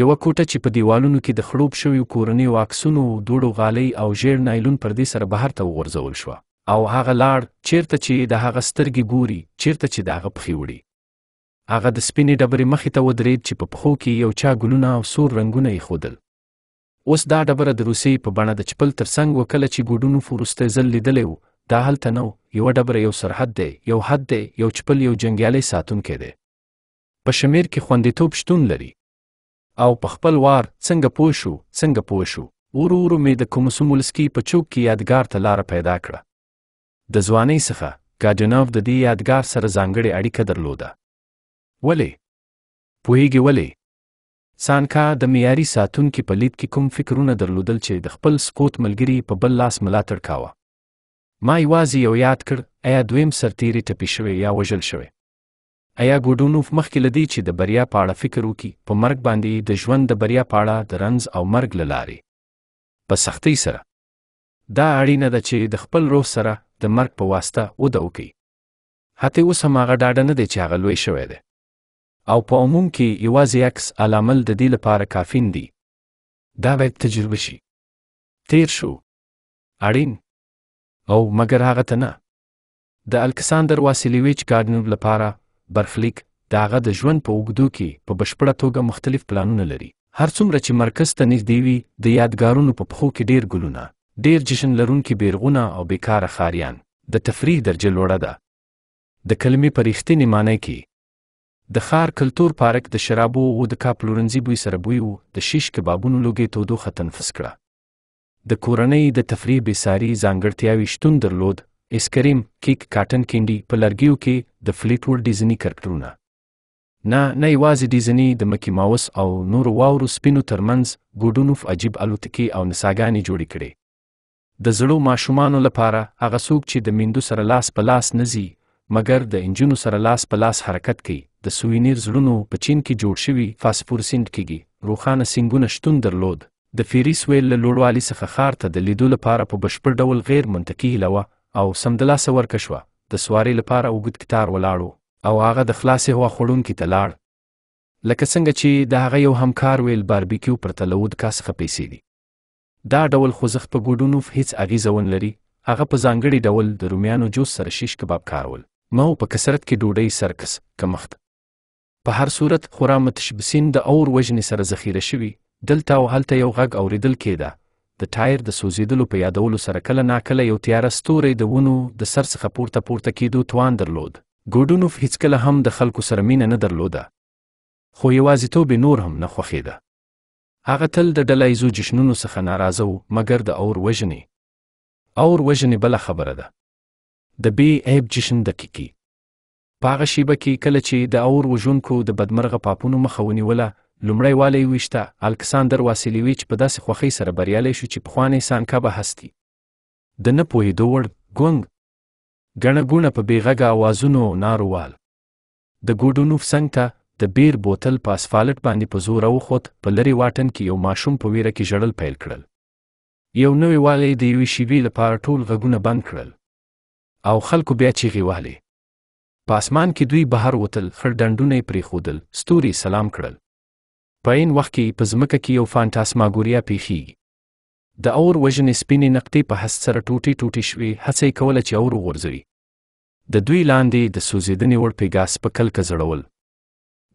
یوه کوټه چې په دیوالونو کې د خړوب شویو کورنیو عکسونو دوړو غالۍ او ژیړ نایلون پردې سره بهر ته وغورځول شوه او هغه لاړ چیرته چې د هغه سترګې ګوري چیرته چې د هغه پښې وړي هغه د سپینې ډبرې مخې ته ودرېد چې په پښو کې یو چا ګلونه او سور رنګونه یې ښودل اوس دا ډبره د روسیې په بڼه د چپل تر څنګ وکله چې ګوډونو فورسته ځل لیدلی و دا هلته نه یوه ډبره یو سرحد دی یو حد دی یو چپل یو جنګیالی ساتونکی دی په شمیر کې خوندیتوب شتون لري او په خپل وار څنګه پوه شو څنګه پوه شو ورو ورو مې د کومسومولسکي په چوک کې یادګار ته لار پیدا کړه د ځوانۍ څخه کاجنوف د دې یادګار سره ځانګړې اړیکه درلوده ولې پوهیږي ولې سانکا د معیاري ساتونکي په لید کې کوم فکرونه درلودل چې د خپل سقوط ملګري په بل لاس ملاتړ کاوه ما یوازې یو یاد کړ ایا دویم سرتیری ټپي شوی یا وژل شوی ایا ګوډونوف مخکې لدی چې د بریا په اړه فکر وکړي په مرګ باندې د ژوند د بریا په اړه د رنز او مرګ لاري په سختۍ سره دا اړینه ده چې د خپل روح سره د مرګ په واسطه وده وکړي حتی اوس هم هغه ډاډه نه دی چې هغه لوی شوی دی او په عموم کې یوازې عکس العمل د دې لپاره کافین دی دا باید تجربه شي تیر شو اړین او مګر هغه ته نه د الکساندر واسیلیویچ ګارډنر لپاره برخلیک د هغه د ژوند په اوږدو کې په بشپړه توګه مختلف پلانونه لري هر څومره چې مرکز ته نږدې وي د یادګارونو په پخو کې ډیر ګلونه ډیر جشن لرونکي بیرغونه او بیکاره خاریان د تفریح درجه لوړه ده د کلمې په رښتینې معنی کې د ښار کلتور پارک د شرابو او د کاپلورنزي بوی سره بوی وو د شیش کبابونو لوګي تودوخه تنفس کړه د کورنۍ د تفریح بېساري ځانګړتیاوې شتون درلود اسکریم کیک کاټن کینډي په لرګیو کې د فلیټ وډ ډیزني کرکټرونه نه نه یوازې ډیزني د مکی ماوس او نور واورو سپینو ترمنز ګوډونوف عجیب الوتکې او نساګانې جوړې کړې د زړو ماشومانو لپاره هغه څوک چې د میندو سره لاس په لاس نزي مګر د انجنونو سره لاس په لاس حرکت کوي د سوینیر زړونو په چین کې جوړ شوی فاسفورسینټ کېږي روخانه سنگونه شتون درلود د فیریس ویل له لوړوالي څخه ښار ته د لیدو لپاره په بشپړ ډول غیر منطقي هیله وه او سمدلاسه ورکه شوه د سوارې لپاره اوږد کتار ولاړو او هغه د خلاصې هوا خوړونکي ته لاړ لکه څنګه چې د هغه یو همکار ویل باربیکیو پرته له ودکا څخه پیسې دي دا ډول خوځښت په ګوډونو هیڅ اغیزه ون لري هغه په ځانګړي ډول د رومیانو جوس سره شیش کباب کارول ما په کثرت کې ډوډۍ سرکس کمخت په هر صورت خورا متشبسین د اور وژنې سره ذخیره شوي دلته او هلته یو غږ اوریدل کېده د ټایر د سوزیدلو په یادولو سره کله ناکله یو تیاره ستوری د ونو د سر څخه پورته پورته کېدو توان درلود ګوډونوف هیڅکله هم د خلکو سره مینه نه درلوده خو یوازیتوب یې نور هم نه خوښېده هغه تل د ډله ایزو جشنونو څخه ناراضه و مګر د اور وژنې اور وژنې بله خبره ده د بی عیب جشن دقیقي په هغه شیبه کې کله چې د اور وژونکو د بدمرغه پاپونو مخه ونیوله لومړی والی ویشته الکساندر واسیلیویچ په داسې خوښۍ سره بریالی شو چې پخوانی سانکا به هستی د نه پوهېدو وړ ګونګ ګڼه ګوڼه په بې غږه اوازونو ناروال د ګوډونوف څنګ ته د بیر بوتل په اسفالټ باندې په زور راوخوت په لرې واټن کې یو ماشوم په ویره کې ژړل پیل کړل یو نوی والی د یوې شیبې لپاره ټول غږونه بند کړل او خلکو بیا چیغې وهلې په اسمان کې دوی بهر وتل خړ ډنډونه یې پرېښودل ستوري سلام کړل په عین وخت کې په ځمکه کې یو فانټاسماګوریا پیښیږي د اور وژنې سپینې نقطې په حس سره ټوټې ټوټې شوې هڅه یې کوله چې اور وغورځوي د دوی لاندې د سوځېدنې وړ پیګاس په کلکه زړول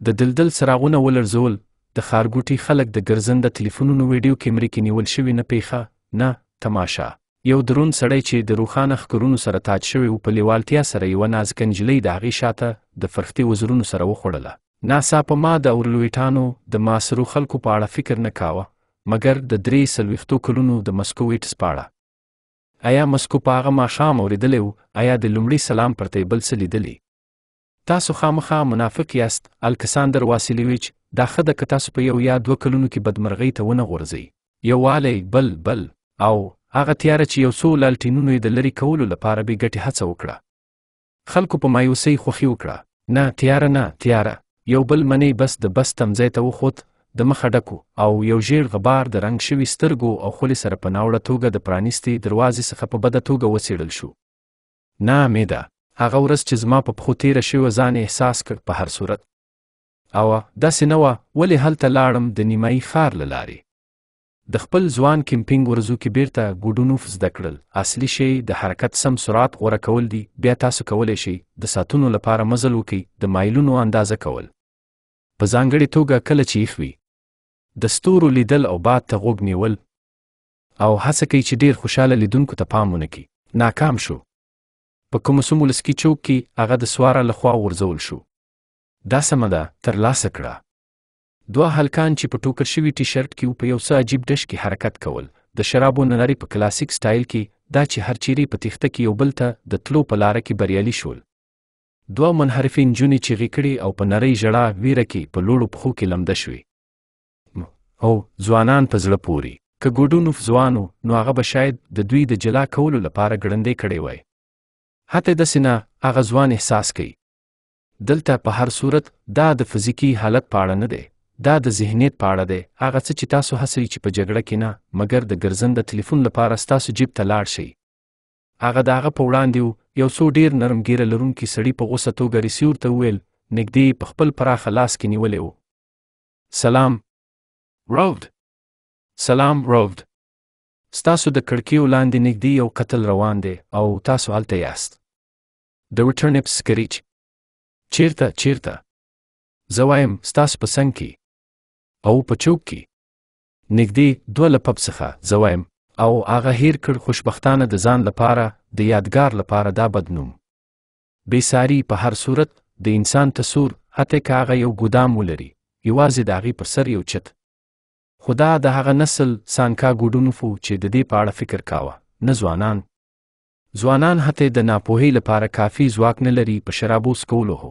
د دلدل څراغونه ولړزول د ښارګوټي خلک د ګرځنده تلیفونونو ویډیو کیمرې کې نیول شوي نه پیښه نه تماشا یو درون سړی چې د روخانه ښکرونو سره تاج شوی و په لیوالتیا سره یوه نازکه نجلۍ د هغې شاته د فرختي وزرونو سره وخوړله ناڅاپه ما د اورلویټانو د معاصرو خلکو په اړه فکر نه کاوه مګر د درې څلوېښتو کلونو د مسکو ویټس په اړه ایا مسکو په هغه ماښام اورېدلی و ایا د لومړي سلام پرته یې بل څه لیدلی تاسو خامخا منافق یاست الکساندر واسیلویچ دا ښه ده که تاسو په یو یا دوه کلونو کې بدمرغۍ ته ونه غورځئ یووالی بل بل او هغه تیاره چې یو څو لالټینونو یې د لرې کولو لپاره بې ګټې هڅه وکړه خلکو په مایوسۍ خوښي وکړه نه تیاره نه تیاره یو بل منی بس د بس تمځای ته وخوت د مخه ډکو او یو ژیر غبار د رنګ شوي سترګو او خولې سره په ناوړه توګه د پرانیستي دروازې څخه په بده توګه وسیړل شو ناامیده هغه ورځ چې زما په پښو تیره شوې ځان احساس کړ په هر صورت او داسې نه وه ولې هلته لاړم د نیمایي ښار له لارې د خپل ځوان کمپینګ ورزو کې بیرته ګډونوف زده کړل اصلي شی د حرکت سم سرعت غوره کول دي بیا تاسو کولی شئ د ساتونو لپاره مزل وکئ د مایلونو اندازه کول په ځانګړې توګه کله چې یخ وي د ستورو لیدل او باد ته غوږ نیول او هڅه کوي چې ډیر خوشاله لیدونکو ته پام ونه کړي ناکام شو په کومسوم ولسکي چوک کې هغه د سواره لخوا ورزول شو دا سمه ده ترلاسه کړه دوه هلکان چې په ټوکر شوي ټي شرټ کې په یو څه عجیب ډش کې حرکت کول د شرابو ننري په کلاسیک سټایل کې دا چې هر چیرې په تخته کې یو بل ته د تلو په لاره کې بریالي شول دوه منحرفې نجونې چیغې کړې او په نرۍ ژړا ویره کې په لوړو پښو کې لمده شوې او ځوانان په زړه پورې که ګوډونوف ځوان و نو هغه به شاید د دوی د جلا کولو لپاره ګړندې کړې وای حتی داسې نه هغه ځوان احساس کوي دلته په هر صورت دا د فزیکی حالت په اړه نه دی دا د ذهنیت په اړه دی هغه څه چې تاسو هڅوي چې په جګړه کې نه مګر د ګرځنده تلیفون لپاره ستاسو جیب ته لاړ شئ هغه د هغه په وړاندې و یو څو ډیر نرم ګیره لرونکي سړي په غوسه توګه ریسیور ته وویل نږدې په خپل پراخه لاس کې نیولې و سلام روډ سلام روډ ستاسو د کړکیو لاندې نږدې یو قتل روان دی او تاسو هلته یاست د ریټرنپ سکریچ چیرته چیرته زه وایم ستاسو په څنګ کې او په چوک کې نږدې دوه له پب څخه زه وایم او هغه هیر کړ خوشبختانه د ځان لپاره د یادګار لپاره دا بدنوم بیساری په هر صورت د انسان تصور حتی که هغه یو ګودام ولري یوازې د هغې پر سر یو چت خدا د هغه نسل سانکا ګوډونفو چې د دې په اړه فکر کاوه نه ځوانان ځوانان حتی د ناپوهۍ لپاره کافي ځواک نه لري په شرابو سکولو هو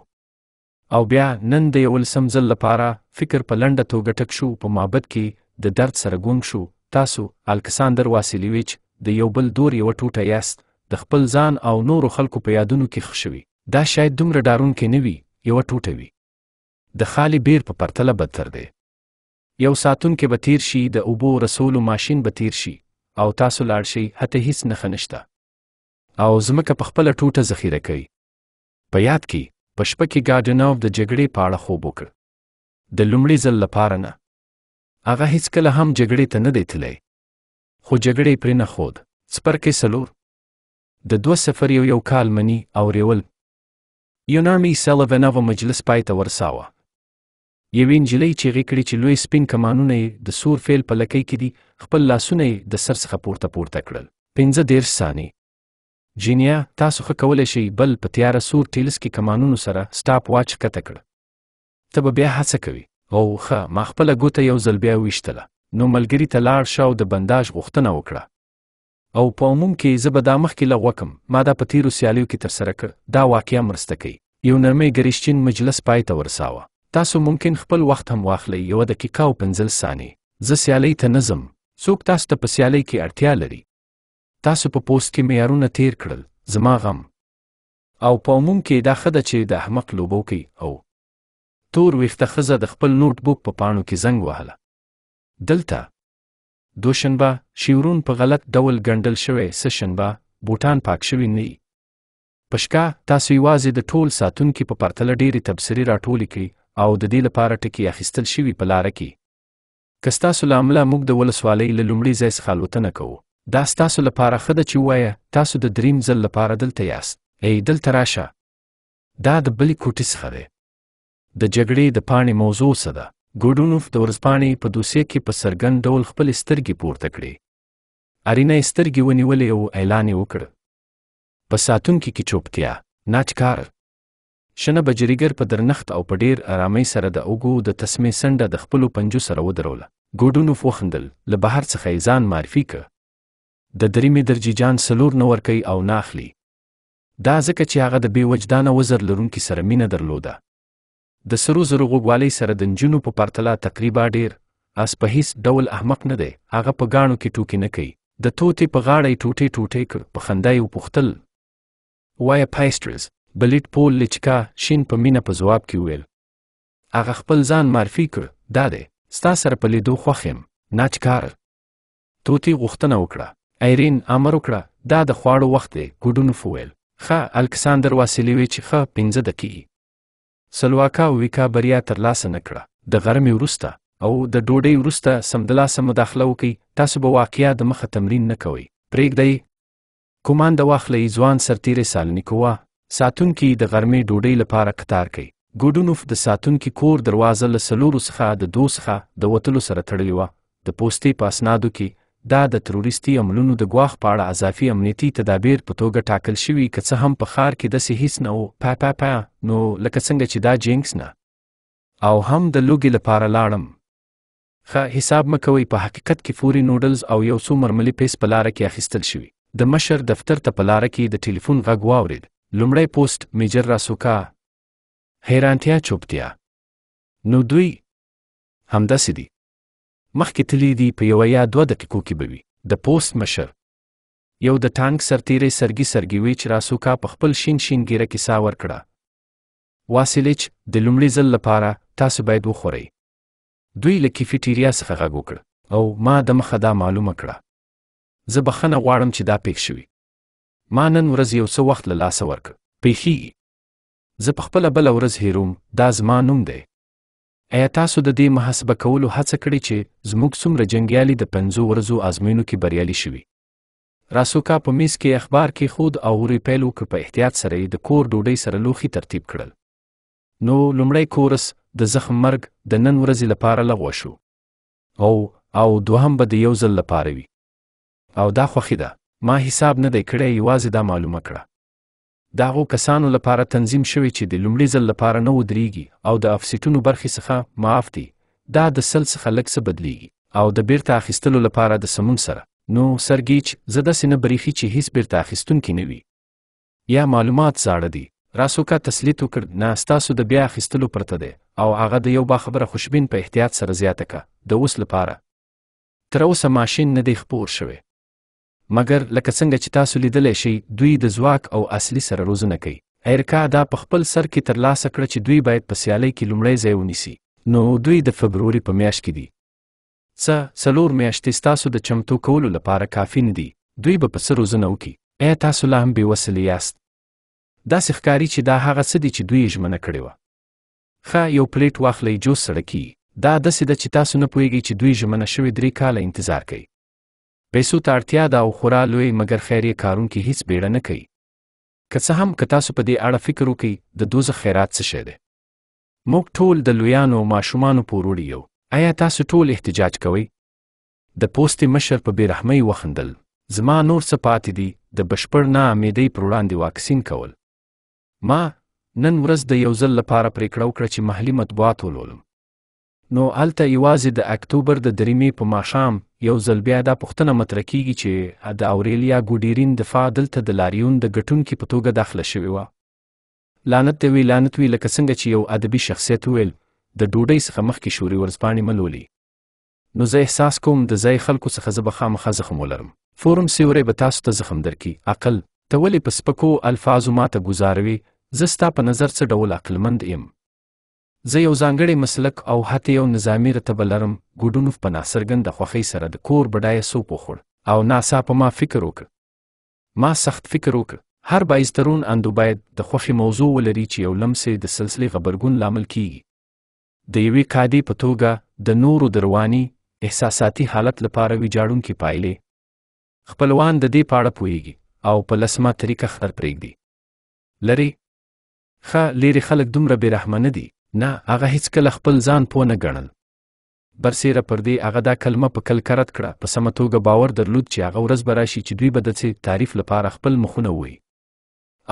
او بیا نن د یو لسم ځل لپاره فکر په لنډه توګه ټک شو په مابد کې د درد سره ګونګ شو تاسو الکساندر واسیلیویچ د یو بل دور یو ټوټه یاست د خپل ځان او نورو خلکو په یادونو کې خوشوي دا شاید دومره ډارونکی نه وي یوه ټوټه وي د خالي بیر په پرتله بدتر دی یو ساتونکی به تیر شي د اوبو رسولو ماشین به تیر شي او تاسو لاړ شئ حتی هیڅ نښه نشته او ځمکه په خپله ټوټه ذخیره کوي په یاد کې په شپه کې ګارډنوف د جګړې په اړه خوب وکړ د لومړي ځل لپاره نه هغه هیڅکله هم جګړې ته نه دی تللی خو جګړې پرې نه خود څپرکی سلور د دوه سفر یو یو کال منی او ریول یونارمی سلوونوو مجلس پای ته ورساوه یوې نجلۍ چیغې کړې چې لوی سپین کمانونه یې د سور فیل په لکۍ کې دي خپل لاسونه یې د سر څخه پورته پورته کړل پنځه دېرش ثانیې جینیا تاسو ښه کولی شئ بل په تیاره سور ټیلس کې کمانونو سره سټاپ واچ کته کړه ته به بیا هڅه کوي او ښه ما خپله ګوته یو ځل بیا ویشتله نو ملګري ته لاړ شه او د بنداژ غوښتنه وکړه او په عموم کې زه به دا مخکې له غوکم ما دا په تیرو سیالیو کې ترسره کړ دا واقعیا مرسته کوي یو نرمې ګریشچین مجلس پای ته ورساوه تاسو ممکن خپل وخت هم واخلئ یو دقیقه او پنځل ثانیې زه سیالۍ ته نه ځم څوک تاسو ته په سیالۍ کې اړتیا لري تاسو په پوست کې معیارونه تیر کړل زما غم او په عموم کې دا ښه ده چې د احمق لوبو کې او تور ویښته ښځه د خپل نوټ بوک په پا پاڼو کې زنګ وهله دلته دوشنبه شیورون په غلط ډول ګڼل شوی سشنبه بوټان پاک شوي نه پښکا تاسو یوازې د ټول ساتونکو په پرتله ډېری تبصری راټولې کړي او د دې لپاره ټکی اخیستل شوی په لار کې کستا سلامله موږ د ولسوالۍ له لومړي ځای څخه الوتنه کوو دا ستاسو لپاره ښه ده چې ووایه تاسو د دریم ځل لپاره دلته یاست ای دلته راشه دا د بلې کوټې څخه دی د جګړې د پاڼې موضوع څه ده ګوډونوف د ورځپاڼې په دوسیه کې په څرګند ډول خپل سترګې پورته کړې ارینا یې سترګې ونیولې او اعلان یې وکړ په ساتونکي کې چوپتیا ناچکار شنه بجریګر په درنښت او په ډیر آرامۍ سره د اوګو د تسمې څنډه د خپلو پنجو سره ودروله ګوډونوف وخندل له بهر څخه یې ځان معرفي که د دریمې درجې جان سلور نه ورکوي او نه اخلي دا ځکه چې هغه د بې وجدانه وزر لرونکي سره مینه درلوده د سرو زرو غوګوالۍ سره د نجونو په پرتله تقریبا ډیر اس په هیڅ ډول احمق نه دی هغه په غاڼو کې ټوکی نه کوي د توتې په غاړه یې ټوټې ټوټې کړ په خندا یې وپوښتل وایه پایسټرز بلیټ پول لچکا شین په مینه په جواب کې ویل هغه خپل ځان معرفي کړ دا دی ستا سره په لیدو خوښ یم ناچکار توتې غوښتنه وکړه ایرین امر وکړه دا د خواړو وخت دی ګډون فویل خا الکساندر واسیلیویچ خا 15 دقیقې سلواکا ویکا بریا ترلاسه نکړه د غرمې وروسته او د ډوډۍ وروسته سمدلاسه مداخله وکړئ تاسو به واقعیا د مخه تمرین نه کوئ پرېږدئ کومانډه واخلئ ځوان سرتیری سالنیکووا ساتونکي د غرمې ډوډۍ لپاره قطار کوي ګوډونوف د ساتونکي کور دروازه له سلورو څخه د دو څخه د وتلو سره تړلې وه د پوستې په اسنادو کې دا د تروریستي عملونو د ګواښ په اړه اضافي امنیتي تدابیر په توګه ټاکل شوي که څه هم په ښار کې داسې هیڅ نه و پا پا پا نو لکه څنګه چې دا جینکس نه او هم د لوګي لپاره لاړم ښه حساب مه کوئ په حقیقت کې فوري نوډلز او یو څو مرملي پیس په لاره کې اخیستل شوي د مشر دفتر ته په لاره کې د ټلیفون غږ واورید لومړی پوسټ میجر راسوکا حیرانتیا چوپتیا نو دوی همداسې دي مخکې تللی دی په یوه یا دوه دقیقو کې به وي د پوست مشر یو د ټانک سرتیری سرګي سرګي ویچ راسوکا په خپل شین شین ګیره کې سا ورکړه واسیلیچ د لومړي ځل لپاره تاسو باید وخورئ دوی له کیفیټیریا څخه غږ وکړ او ما د مخه دا معلومه کړه زه بخښنه غواړم چې دا پېښ شوي ما نن ورځ یو څه وخت له لاسه ورکړ پېښیږي زه په خپله بله ورځ هیروم دا زما نوم دی ایا تاسو د دې محاسبه کولو هڅه کړې چې زموږ څومره جنګیالي د پنځو ورځو آزموینو کې بریالي شوي راسوکا په میز کې اخبار کې خود او ریپیل وکړ په احتیاط سره د کور ډوډۍ سره لوښي ترتیب کړل نو لومړی کورس د زخم مرګ د نن ورځې لپاره لغوه شو او او دوهم به د یو ځل لپاره وي او دا خوښي ده ما حساب نه دی کړی یوازې دا معلومه کړه د هغو کسانو لپاره تنظیم شوی چې د لومړي ځل لپاره نه ودرېږي او د افسیټونو برخې څخه معاف دي دا د سل څخه لږ څه بدلیږي او د بیرته اخیستلو لپاره د سمون سره نو سرګیچ زه داسې نه بریخي چې هیڅ بیرته اخیستونکي نه وي یا معلومات زاړه دي راسوکا تسلیت وکړ نه ستاسو د بیا اخیستلو پرته دی او هغه د یو باخبره خوشبین په احتیاط سره زیاته که د اوس لپاره تر اوسه ماشین نه دی خپور شوی مګر لکه څنګه چې تاسو لیدلی شئ دوی د ځواک او اصلي سره روزنه کوي ایرکا دا په خپل سر کې ترلاسه کړه چې دوی باید په سیالۍ کې لومړی ځای ونیسي نو دوی د فبروري په میاشت کې دي څه څلور میاشتې ستاسو د چمتو کولو لپاره کافي نه دي دوی به په څه روزنه وکړي ایا تاسو لا هم بې وسلې یاست داسې ښکاري چې دا هغه څه دي چې دوی یې ژمنه کړې وه ښه یو پلیټ واخلئ جوس سړه کیږي دا داسې ده چې تاسو نه پوهیږئ چې دوی ژمنه شوې درې کاله انتظار کوي پیسو ته اړتیا ده او خورا لوی مګر خیریه کارونکي هیڅ بیړه نه کوي که څه هم که تاسو په دې اړه فکر وکړئ د دوزخ خیرات څه شی دی موږ ټول د لویانو او ماشومانو پوروړي یو آیا تاسو ټول احتجاج کوئ د پوستې مشر په بیرحمۍ وخندل زما نور څه پاتې دي د بشپړ نه امیدۍ پر وړاندې واکسین کول ما نن ورځ د یو ځل لپاره پریکړه وکړه چې محلي مطبوعات ولولم نو هلته یوازې د اکتوبر د دریمې په ماښام یو ځل بیا دا پوښتنه مطرح کیږي چې د اورېلیا ګوډیرین دفاع دلته د لاریون د ګټونکي په توګه داخله شوې وه لعنت دی وی لعنت وی لکه څنګه چې یو ادبي شخصیت ویل د ډوډۍ څخه مخکې شوري ورځپاڼې ملولي نو زه احساس کوم د ځای خلکو څخه زه به خامخا زخم ولرم فورم سیوری به تاسو ته زخم درکړي عقل ته ولې په سپکو الفاظو ماته ګزاروي زه ستا په نظر څه ډول عقلمند یم زه یو ځانګړی مسلک او حتی یو نظامی رتبه لرم ګوډونوف په ناڅرګنده خوښۍ سره د کور بډایه سوپ وخوړ او ناڅاپه ما فکر وکړ ما سخت فکر وکړ هر بایسترون اندو باید د خوښې موضوع ولري چې یو لمسې د سلسلې غبرګون لامل کیږي د یوې کادې په توګه د نورو د رواني احساساتي حالت لپاره ویجاړونکې پایلې خپلوان د دې په اړه پوهیږي او په لسمه طریقه خر پرېږدي لري ښه لیرې خلک دومره بېرحمه نه دي نه هغه هیڅکله خپل ځان پوه نه ګڼل برسیره پر دې هغه دا کلمه په کل کرت کړه په سمه توګه باور درلود چې هغه ورځ به راشي چې دوی به د څه تعریف لپاره خپل مخونه وي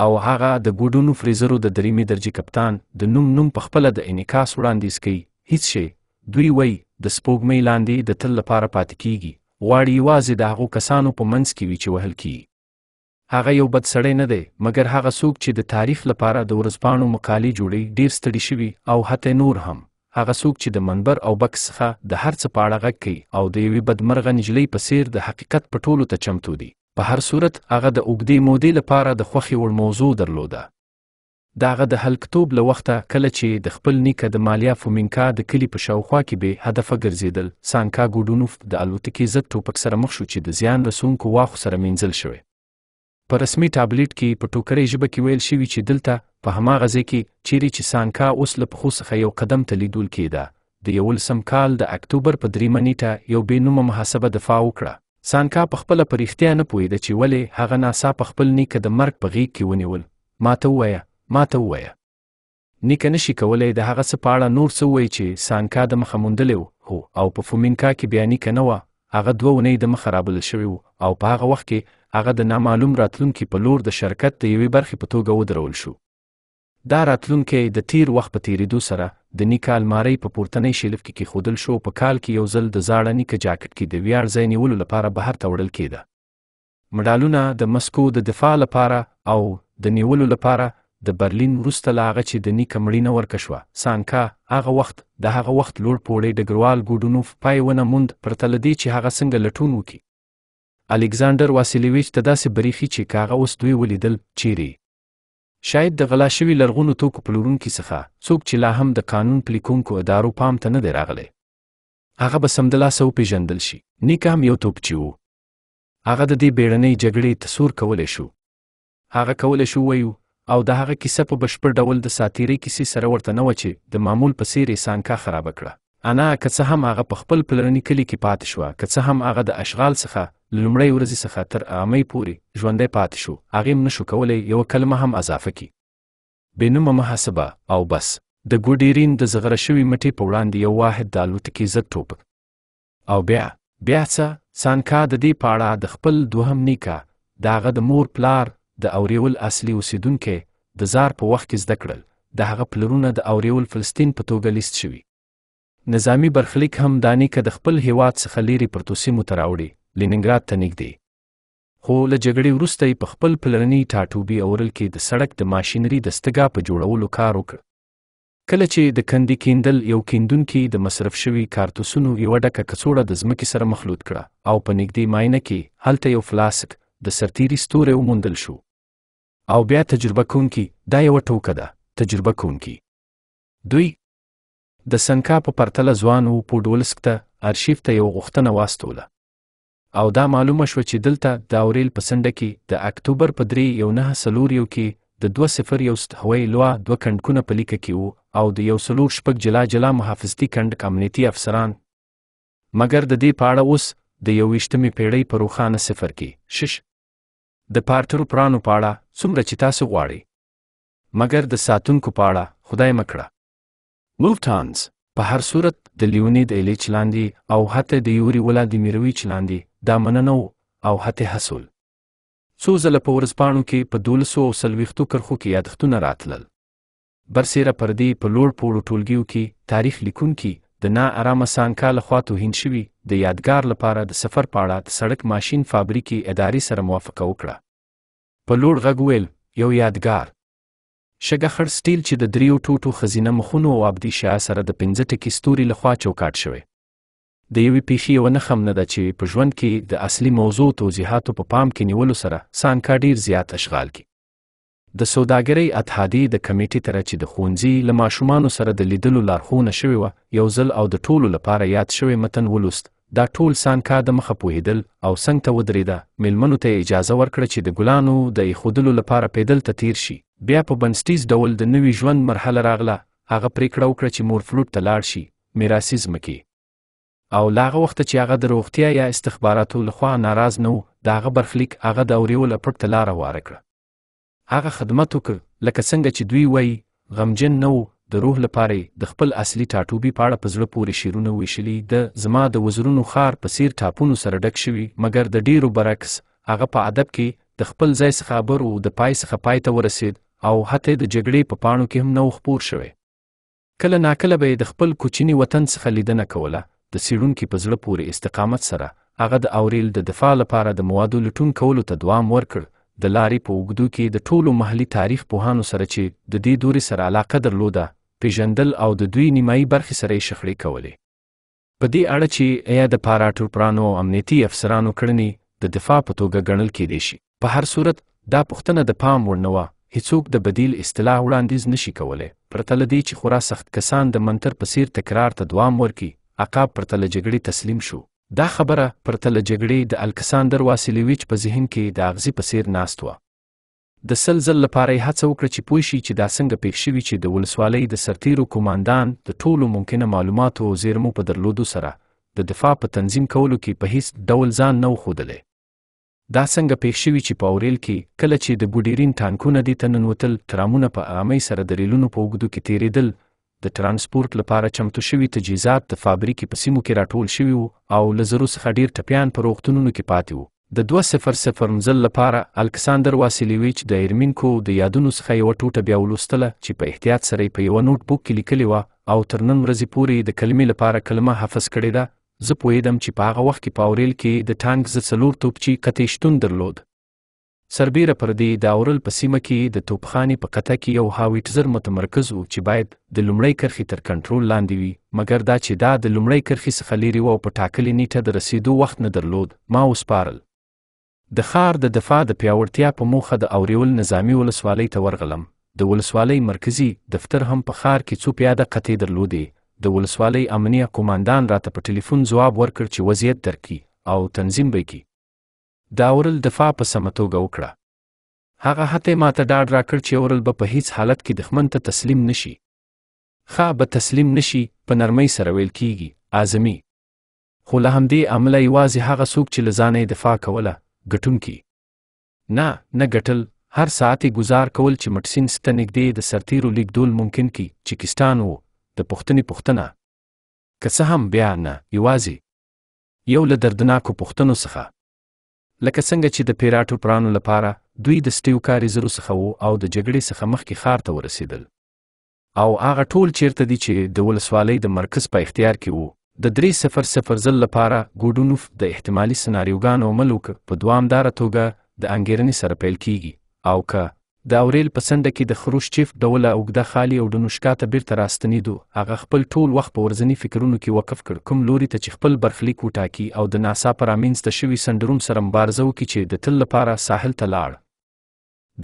او هغه د ګوډونو فریزرو د دریمې درجې کپتان د نوم نوم په خپله د انعکاس وړاندیز کوي هیڅ شی دوی وایي د سپوږمۍ لاندې د تل لپاره پاتې کیږي غواړي یوازې د هغو کسانو په منځ کې وي چې وهل کیږي هغه یو بد سړی نه دی مګر هغه څوک چې د تعریف لپاره د ورځپاڼو مقالې جوړي ډیر ستړي شوي او حتی نور هم هغه څوک چې د منبر او بکس څخه د هر څه په اړه غږ کوي او د یوې بدمرغه نجلۍ په څیر د حقیقت پټولو ته چمتو دی په هر صورت هغه د اوږدې مودې لپاره د خوښې وړ موضوع درلوده دا هغه د هلکتوب له وخته کله چې د خپل نیکه د مالیا فومینکا د کلی په شاوخوا کې به هدفه ګرځیدل سانکا ګوډونوف د الوتکې ضد ټوپک سره مخ شو چې د زیان رسونکو واخو سره مینځل شوی په رسمي ټابلیټ کې په ټوکرۍ ژبه کې ویل شوی چې دلته په هماغه ځای کې چیرې چې سانکا اوس له پښو څخه یو قدم ته لیدل کېده د یولسم کال د اکتوبر په دریمه نیټه یو بې نومه محاسبه دفاع وکړه سانکا په خپله په رښتیا نه پوهېده چې ولې هغه ناڅاپه خپل نیکه د مرګ په غېږ کې ونیول ماته ووایه ماته ووایه نیکه نشي کولی د هغه څه په اړه نور څه ووایي چې سانکا د مخه موندلی هو او په فومینکا کې بیا نیکه نه وه هغه دوه اونۍ دمخه رابلل شوی و او په هغه وخت کې هغه د نامعلوم راتلونکي په لور د شرکت د یوې برخې په توګه ودرول شو دا راتلونکی د تیر وخت په تیریدو سره د نیکا الماری په پورتنۍ شیلف کې کیښودل شو په کال کې یو ځل د زاړه نیکه جاکټ کې د ویاړ ځای نیولو لپاره بهر ته وړل کېده مډالونه د مسکو د دفاع لپاره او د نیولو لپاره د برلین وروسته له هغه چې د نیکه مړینه ورکه شوه سانکا هغه وخت د هغه وخت لوړ پوړی ډګروال ګوډونوف پای ونه موند پرته له دې چې هغه څنګه لټون وکړي الکساندر واسیلیویچ ته داسې بریخي چې کاغه اوس دوی ولیدل چیرې شاید د غلا شوي لرغونو توکو پلورونکي څخه څوک چې لا هم د قانون پلیکونکو ادارو پام ته نه دی راغلی هغه به سمدلاسه وپېژندل شي نیک هم یو توپچي و هغه د دې بیړنۍ جګړې تصور کولی شو هغه کولی شو ویو او د هغه کیسه په بشپړ ډول د ساتیري کیسې سره ورته نه و چې د معمول په څیر یې سانکا خرابه کړه انا که څه هم هغه په خپل پلرنی کلی کې پاتې شوه که څه هم هغه د اشغال څخه لومړی ورځې څخه تر امې پورې ژوندې پاتې شو هغه هم نشو کولای یو کلمه هم اضافه کی بینومه محاسبه او بس د ګوډیرین د زغره شوی مټې په وړاندې یو واحد د الوتکې زد ټوپ او بیا بیا څه سانکا د دې په اړه د خپل دوهم نیکا د هغه د مور پلار د اوریول اصلي اوسیدونکو د زار په وخت کې زده کړل د هغه پلرونه د اوریول فلسطین په توګه لیست شوي نظامی برخلیک هم دانی که د خپل هیواد څخه لیرې پرتو سیمو ته راوړي لنینګراد ته نږدې خو له جګړې وروسته یې په خپل پلرني ټاټوبي اورل کې د سړک د ماشينري دستګاه په جوړولو کار وکړ کله چې د کندي کیندل یو کیندونکي کی د مصرف شوي کارتوسونو یو ډکه کڅوړه د ځمکې سره مخلوط کړه او په نږدې ماینه کې هلته یو فلاسک د سرتیري ستوری وموندل شو او بیا تجربه کوونکي دا یو ټوکه ده تجربه کوونکي دوی د سنکا په پرتله ځوان وو پوډولسک ته ارشیف ته یو غوښتنه واستوله او دا معلومه شوه چې دلته د اورېل په څنډه کې د اکتوبر په درې یو نه څلور یو کې د دوه صفر یو ستهوی لوا دوه کنډکونه په لیکه کې وو او د یو څلور شپږ جلا جلا محافظتي کنډک امنیتي افسران مګر د دې په اړه اوس د یوویشتمې پېړۍ په روښانه صفر کې شش د پارټر پرانو په اړه څومره چې تاسو غواړئ مګر د ساتونکو په اړه خدای مکړه لوفتانز په هر صورت د لیونید ایلیچ لاندې او حتی د یوري ولادیمیرویچ لاندې دا مننه او هته حاصل څو ځله په ورځپاڼو کې په 1240 کرخو کې یادښتونه راتلل برسیره پردی په لوړ پوړو ټولګیو کې تاریخ لیکونکي د نا آرامه سانکا له خوا توهین شوي د یادګار لپاره د سفر په اړه د سړک ماشین فابریکې ادارې سره موافقه وکړه په لوړ غږ ویل یو یادګار شګخر سټیل چې د دریو ټوټو خزینه مخونو او ابدي شیا سره د پنځه ټکی ستوري لخوا چوکاټ شوی د یوې پیښې یو نه خم نه ده چې په ژوند کې د اصلي موضوع توضیحاتو په پا پام کې نیولو سره سانکا ډیر زیات اشغال کی د سوداګرۍ اتحادیې د کمیټې تر چې د خونځي له ماشومانو سره د لیدلو لارښوونه شوې وه یو ځل او د ټولو لپاره یاد شوی متن ولوست دا ټول سانکا د مخه پوهیدل او څنګه ته ودرېده میلمنو ته اجازه ورکړه چې د ګلانو د ایښودلو لپاره پیدل ته تیر شي بیا په بنسټیز ډول د نوي ژوند مرحله راغله هغه پریکړه وکړه چې مورفلوټ ته لاړ شي میراثي ځمکې او لاغه وخت چې هغه د روغتیا یا استخباراتو لخوا ناراض نه و د هغه برخلیک هغه د اوریول پټ لاره واره کړه هغه خدمت وکړ لکه څنګه چې دوی وایي غمجن نه و د روح لپاره د خپل اصلي ټاټوبي پاړه په زړه پورې شیرونه ویشلي د زما د وزرونو خار په سیر ټاپونو سره ډک شوی مګر د ډیرو برعکس هغه په ادب کې د خپل ځای څخه خبر او د پای څخه پای ته ورسید او حتی د جګړې په پاڼو کې هم نو خپور شوی کله ناکله به د خپل کوچني وطن څخه لیدنه کوله د سیډونکو په زړه پورې استقامت سره هغه د اوریل د دفاع لپاره د موادو لټون کولو ته دوام ورکړ د لارې په اوږدو کې د ټولو محلي تاریخ پوهانو سره چې د دې دورې سره علاقه درلوده پیژندل او د دوی نیمایي برخې سره یې شخړې کولې په دې اړه چې ایا د پاراټوپرانو امنیتي افسرانو کړنې د دفاع په توګه ګڼل کېدای شي په هر صورت دا پوښتنه د پام وړ نه وه هیڅوک د بدیل اصطلاح وړاندیز نشي کولی پرته له دې چې خورا سخت کسان د منتر په څیر تکرار ته دوام ورکړي عقاب پرته له جګړې تسلیم شو دا خبره پرته له جګړې د الکساندر واسیلیویچ په ذهن کې د اغزي په څیر ناست وه د سل ځل لپاره یې هڅه وکړه چې پوه شي چې دا څنګه پېښ شوي چې د ولسوالۍ د سرتیرو قوماندان د ټولو ممکنه معلوماتو او زیرمو په درلودو سره د دفاع په تنظیم کولو کې په هیڅ ډول ځان نه وښودلی دا څنګه پېښ شوي چې په اورېل کې کله چې د بوډیرین ټانکونه دې ته ننوتل ټرامونه په آرامۍ سره د ریلونو په اوږدو کې تېرېدل د ترانسپورت لپاره چمتو شوي تجهیزات د فابریکې په سیمو کې راټول شوي وو او له زرو څخه ډیر ټپیان په روغتونونو کې پاتې وو د 2009 لپاره الکساندر واسیلیویچ د ایرمینکو د یادونو څخه یو ټوټه بیا ولوستله چې په احتیاط سره په یو نوټ بوک کې لیکلې و او تر نن ورځې پورې د کلمې لپاره کلمه حفظ کړې ده زه پوهیدم چې په هغه وخت کې په اورل کې د ټانک زه څلور توپچي قطې شتون درلود سربیره پر دې د اورل په سیمه کې د توپخانې په قطعه کې یو هاویټزر متمرکز و چې باید د لومړۍ کرښې تر کنټرول لاندې وي مګر دا چې دا د لومړۍ کرښې څخه لیرې و او په ټاکلې نیټه د رسیدو وخت نه درلود ما وسپارل د ښار د دفاع د پیاوړتیا په موخه د اوریول نظامی ولسوالۍ ته ورغلم د ولسوالۍ مرکزی دفتر هم په ښار کې څو پیاده قطعې درلودې د ولسوالۍ امنیه قوماندان راته په ټلیفون ځواب ورکړ چې وضعیت درکې او تنظیم به کی دا اورل دفاع په سمه توګه وکړه هغه حتی ماته ډاډ راکړ چې اورل به په هیڅ حالت کې دښمن ته تسلیم نشي ښه به تسلیم نشي په نرمۍ سره ویل کیږي اعظمي خو له همدې عمله یوازې هغه څوک چې له ځانه دفاع کوله ګټونکي نه نه ګټل هر ساعت گزار کول چې مټسین ستنګ دی د سرتیرو لیکدول ممکن کی چې کستان وو د پښتني پښتنه که څه هم بیا نه یوازې یو له دردناکو پښتنو څخه لکه څنګه چې د پیراټو پرانو لپاره دوی د سټیوکاري زرو څخه وو او د جګړې څخه مخکې ښار ته ورسېدل او هغه ټول چیرته دي چې د ولسوالۍ د مرکز په اختیار کې وو د درې صفر صفر زل لپاره ګوډونوف د احتمالي سناریوګانو عمل وکړ په دوامداره توګه د انګیرنې سره پیل کیږي او که د اوریل په سنده کې د خروشچیف ډوله اوږده خالی او د نوشکا ته بیرته راستنیدو هغه خپل ټول وخت په ورځني فکرونو کې وقف کړ کوم لوري ته چې خپل برخلیک وټاکي او د ناسا پر امینسته شوي سندروم سره مبارزه وکړي چې د تل لپاره ساحل ته لاړ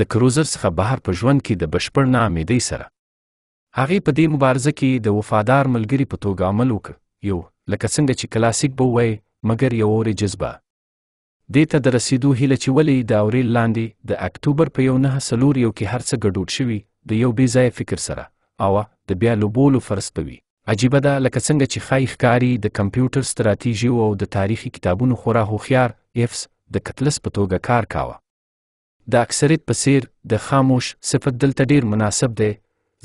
د کروزر څخه بهر په ژوند کې د بشپړ ناامیدۍ سره هغې په دې مبارزه کې د وفادار ملګري په توګه عمل وکړ یو لکه څنګه چې کلاسیک به ووایي مګر یو اورې جذبه دې ته د رسیدو هیله چې ولې د اورېل لاندې د اکتوبر په یو نهه څلور یو کې هرڅه ګډوډ شوي د یو بې ځایه فکر سره او د بیا لوبولو فرض پوي عجیبه ده لکه څنګه چې ښایي ښکاري د کمپیوټر ستراتیژي او د تاریخي کتابونو خورا هوښیار افس د کتلس په توګه کار کاوه د اکثریت په څیر د خاموش صفت دلته ډیر مناسب دی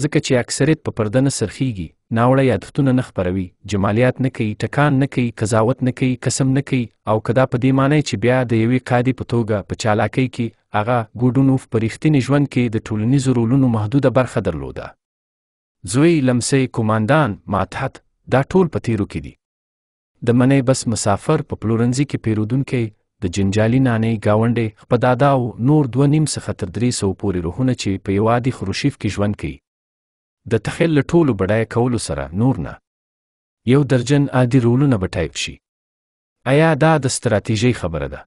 ځکه چې اکثریت په پردنه سرخیږي ناوړه یادښتونه نه خپروي جمالیات نه کوي ټکان نه کوي قضاوت نه کوي قسم نه کوي او کدا په دې معنی چې بیا د یوې قادې په توګه په چالاکۍ کې هغه ګوډونوف په ریښتیني ژوند کې د ټولنیزو رولونو محدوده برخه درلوده زوی لمسۍ کوماندان ماتحت دا ټول په تیرو کې دي د منې بس مسافر په پلورنځي کې پیرودونکی د جنجالي نانې گاونډې خپدادا او نور دوه نیم څخه تر درې سو پورې روحونه چې په یوادي خروشیف کې ژوند کوي د تخیل له ټولو بډایه کولو سره نور نه یو درجن عادي رولونه به ټایپ شي ایا دا د ستراتیژۍ خبره ده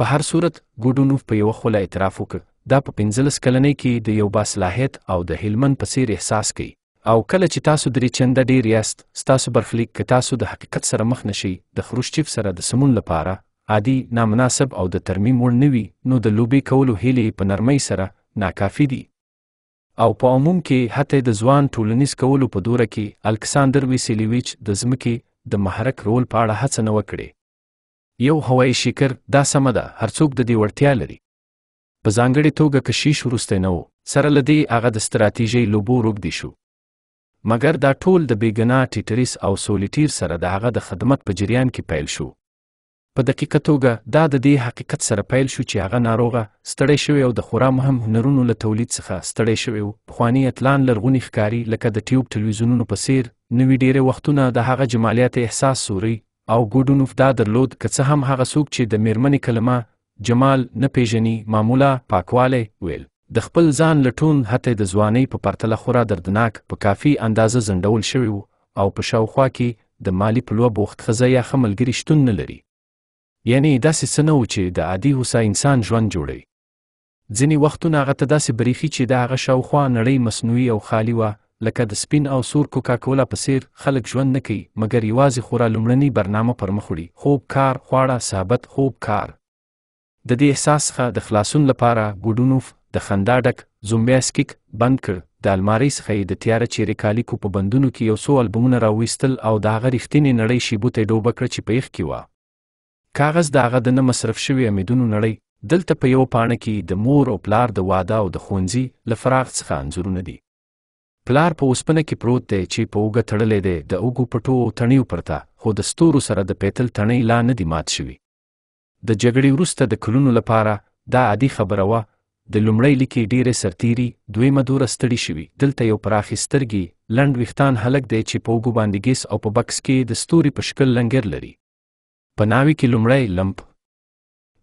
په هر صورت ګوډونوف په یو خوله اعتراف وکړ دا په 15 کلنۍ کې د یو باصلاحیت او د هلمند په څیر احساس کوي او کله چې تاسو درې چنده ډیر یاست ستاسو برخلیک که تاسو د حقیقت سره مخ نشئ د خروشچیف سره د سمون لپاره عادي نامناسب او د ترمیم وړ نه وي نو د لوبې کولو هیلې په نرمۍ سره ناکافي دي او په عموم کې حتی د ځوان ټولنیز کولو په دوره کې الکساندر ویسیلیویچ د ځمکې د محرک رول په اړه هڅه نه وکړي یو هوایي شکر دا سمه ده هر څوک د دې وړتیا لري په ځانګړې توګه کشیش وروسته نه و سره له دې هغه د ستراتیژۍ لوبو روږدي شو مګر دا ټول د بیګنا ټیټریس او سولیټیر سره د هغه د خدمت په جریان کې پیل شو په دقیقه توګه دا د دې حقیقت سره پیل شو چې هغه ناروغه ستړی شوی او د خورا مهم هنرونو له تولید څخه ستړی شوی و پخوانی اتلان لرغونی ښکاري لکه د ټیوب ټلویزیونونو په څیر نوي ډیره وختونه د هغه جمالیات احساس سوري او ګوډونوف دا درلود که څه هم هغه څوک چې د میرمنې کلمه جمال نه پیژني معمولا پاکوالی ویل د خپل ځان لټون هته د ځوانۍ په پرتله خورا دردناک په کافي اندازه زندول شوی وو او په شاوخوا کې د مالی په لوه بوخت خزه یا خملګری شتون نه لري یعنی داسې څه نه و چې د عادي هوسا انسان ژوند جوړي ځینې وختونه هغه ته داسې بریښي چې د هغه شاوخوا نړۍ مصنوعي او خالي وه لکه د سپین او سور کوکاکولا په څیر خلک ژوند نه کوي مګر یوازې خورا لومړنۍ برنامه پر مخ وړي خوب کار خواړه ثابت خوب کار د دې احساس څخه د خلاصون لپاره ګوډونوف د خندا ډک زومبیاسکیک بند کړ د الماری څخه د تیاره چیرې کالیکو په بندونو کې یو څو البومونه راویستل او د هغه رښتینې نړۍ شیبو ته ډوبه کړه چې په یخ کې وه کاغذ د هغه د نه مصرف شوي امیدونو نړۍ دلته په یو پاڼه کې د مور او پلار د واده او د ښوونځي له فراغ څخه انځورونه دي پلار په اوسپنه کې پروت دی چې په اوګه تړلې دی د اوګو پټو او تڼیو پرته خو د ستورو سره د پیتل تڼۍ لا نه دی مات شوي د جګړې وروسته د کلونو لپاره دا عادي خبره وه د لومړۍ لیکې ډېرې سرتیري دویمه دوره ستړي شوي دلته یو پراخې سترګې لنډ ویښتان هلک دی چې په اوګو باندې ګیس او په بکس کې د ستوري په شکل لنګر لري په ناوې کې لومړی لمپ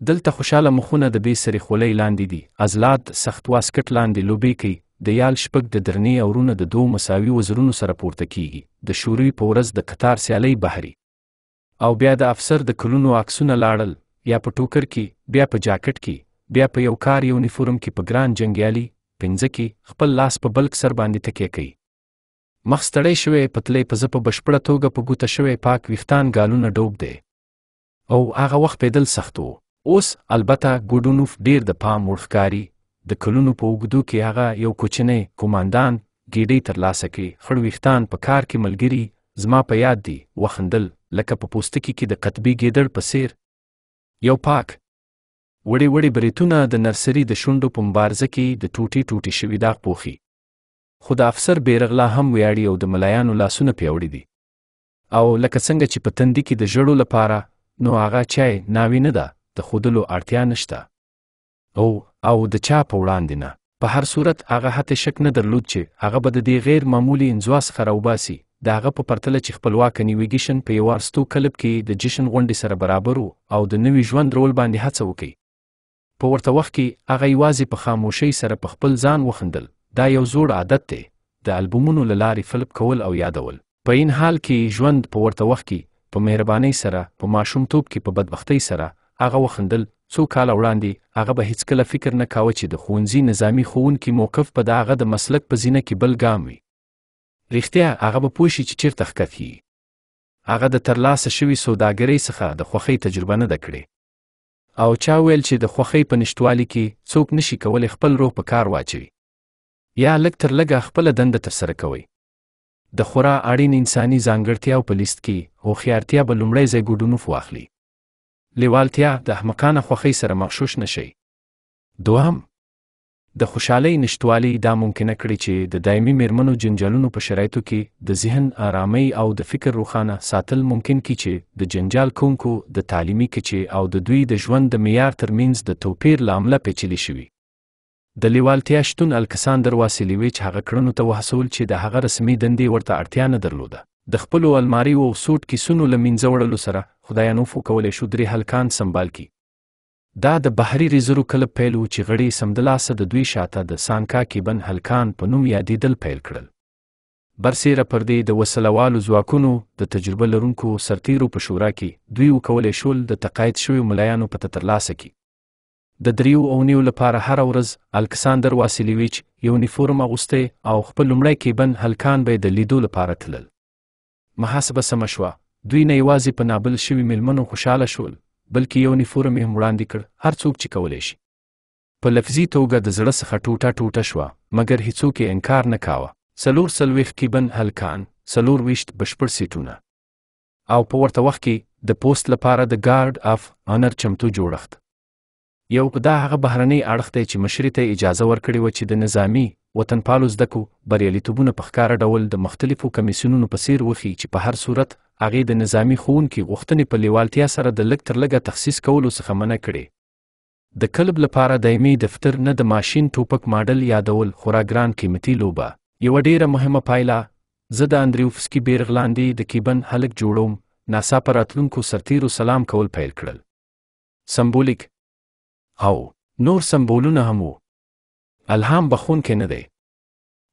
دلته خوشاله مخونه د بې سرې خولۍ لاندې دي عضلات سخت واسکټ لاندې لوبې کوي د یال شپږ د درنې او رونه د دوو مساوي وزرونو سره پورته کیږي د شوروي په ورځ د قطار سیالۍ بهري او بیا د افسر د کلونو عکسونه لاړل یا په ټوکر کې بیا په جاکټ کې بیا په یو کار یونیفورم کې په ګران جنګیالي پنځه کې خپل لاس په بلک سر باندې تکیه کوي مخ ستړی شوی پتلې په زه په بشپړه توګه په ګوته شوی پاک ویښتان ګالونه ډوب دی او هغه وخت پیدل سخت وو اوس البته ګډونوف ډیر د پام وړ ښکاري د کلونو په اوږدو کې هغه یو کوچنی کوماندان ګیډۍ ترلاسه کړي خړ ویښتان په کار کې ملګري زما په یاد دي وخندل لکه په پوستکي کې د قطبي ګیدړ په څیر یو پاک وړې وړې بریتونه د نرسري د شونډو په مبارزه کې د ټوټې ټوټې شوي داغ پوښي خو د افسر بیرغلا هم ویاړي او د ملایانو لاسونه پیوړي دي او لکه څنګه چې په تندي کې د ژړو لپاره نو هغه چای ناوې نه ده د خودلو اړتیا نشته او او د چا په وړاندې نه په هر صورت هغه حتی شک نه درلود چې هغه به د دې غیر معمولی انزوا څخه راوباسي د هغه په پرتله چې خپلواک نیویګیشن په یو ارستو کلب کې د جشن غونډې سره برابر او د نوي ژوند رول باندې هڅه وکړي په ورته وخت کې هغه یوازې په خاموشۍ سره په خپل ځان وخندل دا یو زوړ عادت دی د البومونو له لارې فلپ کول او یادول په این حال کې ژوند په ورته وخت کې په مهربانۍ سره په ماشومتوب کې په بدبختۍ سره هغه وخندل څو کاله وړاندې هغه به هیڅکله فکر نه کاوه چې د ښوونځي نظامی ښوونکي موقف به د هغه د مسلک په زینه کې بل ګام وي رښتیا هغه به پوه شي چې چیرته ښکته هغه د ترلاسه شوي سوداګرۍ څخه د خوښۍ تجربه نه ده کړې او چا ویل چې د خوښۍ په نشتوالي کې څوک نشي کولی خپل روح په کار واچوي یا لږ تر لږه خپله دنده ترسره کوي د خورا اړین انساني ځانګړتیاو په لیست کې هوښیارتیا به لومړی ځای ګډونوف واخلي لیوالتیا د احمقانه خوښۍ سره مغشوش نشي دوهم د خوشحالۍ نشتوالی دا ممکنه کړي چې د دایمي میرمنو جنجالونو په شرایطو کې د ذهن آرامۍ او د فکر روښانه ساتل ممکن کی چې د جنجال کونکو د تعلیمي کچې او د دوی د ژوند د معیار ترمنځ د توپیر لامله پیچلې شوي د لیوالتیا شتون الکساندر واسیلیویچ هغه کړنو ته وهڅول چې د هغه رسمي دندې ورته اړتیا نه درلوده د خپلو الماریو او سوټ کیسونو له منځه وړلو سره خدایانوفو کولی شو درې هلکان سنبال کړي دا د بحري ریزرو کلب پیل و چې غړي سمدلاسه د دوی شاته د سانکا کیبن هلکان په نوم یادېدل پیل کړل برسیره پر دې د وسلوالو ځواکونو د تجربه لرونکو سرتیرو په شورا کې دوی وکولی شول د تقاید شویو ملایانو پته ترلاسه کړي د دریو اونیو لپاره هر ورځ الکساندر واسیلیویچ یونیفورم اغوسته او خپل لمړی کېبن هلکان به د لیدو لپاره تلل محاسبه سم شوه دوی نه یوازې په نابل شوي میلمنو خوشاله شول بلکې یونیفورم یې هم وړاندې کړ هر څوک چې کولی شي په لفظي توګه د زړه څخه ټوټه ټوټه شوه مګر هیڅوک یې انکار نه کاوه څلور څلوېښت کېبن هلکان څلور ویشت بشپړ سیټونه او په ورته وخت کې د پوست لپاره د ګارډ اف آنر چمتو جوړښت یو دا هغه بهرنی اړخ دی چې مشري ته اجازه ورکړې و چې د نظامی وطنپالو زده کو بریالیتوبونه په ښکاره ډول د مختلفو کمیسیونونو په څیر وښیي چې په هر صورت هغې د نظامی ښوونکي غوښتنې په لیوالتیا سره د لږ تر لږه تخصیص کولو څخه منع کړې د کلب لپاره دایمي دفتر نه د ماشین ټوپک ماډل یادول خورا ګران قیمتي لوبه یوه ډیره مهمه پایله زه د اندریوفسکي بیرغ لاندې د کیبن هلک جوړوم ناسا پر راتلونکو سرتیرو سلام کول پیل کړل سمبولیک او نور سمبولونه هم وو الهام بخون کې نه دی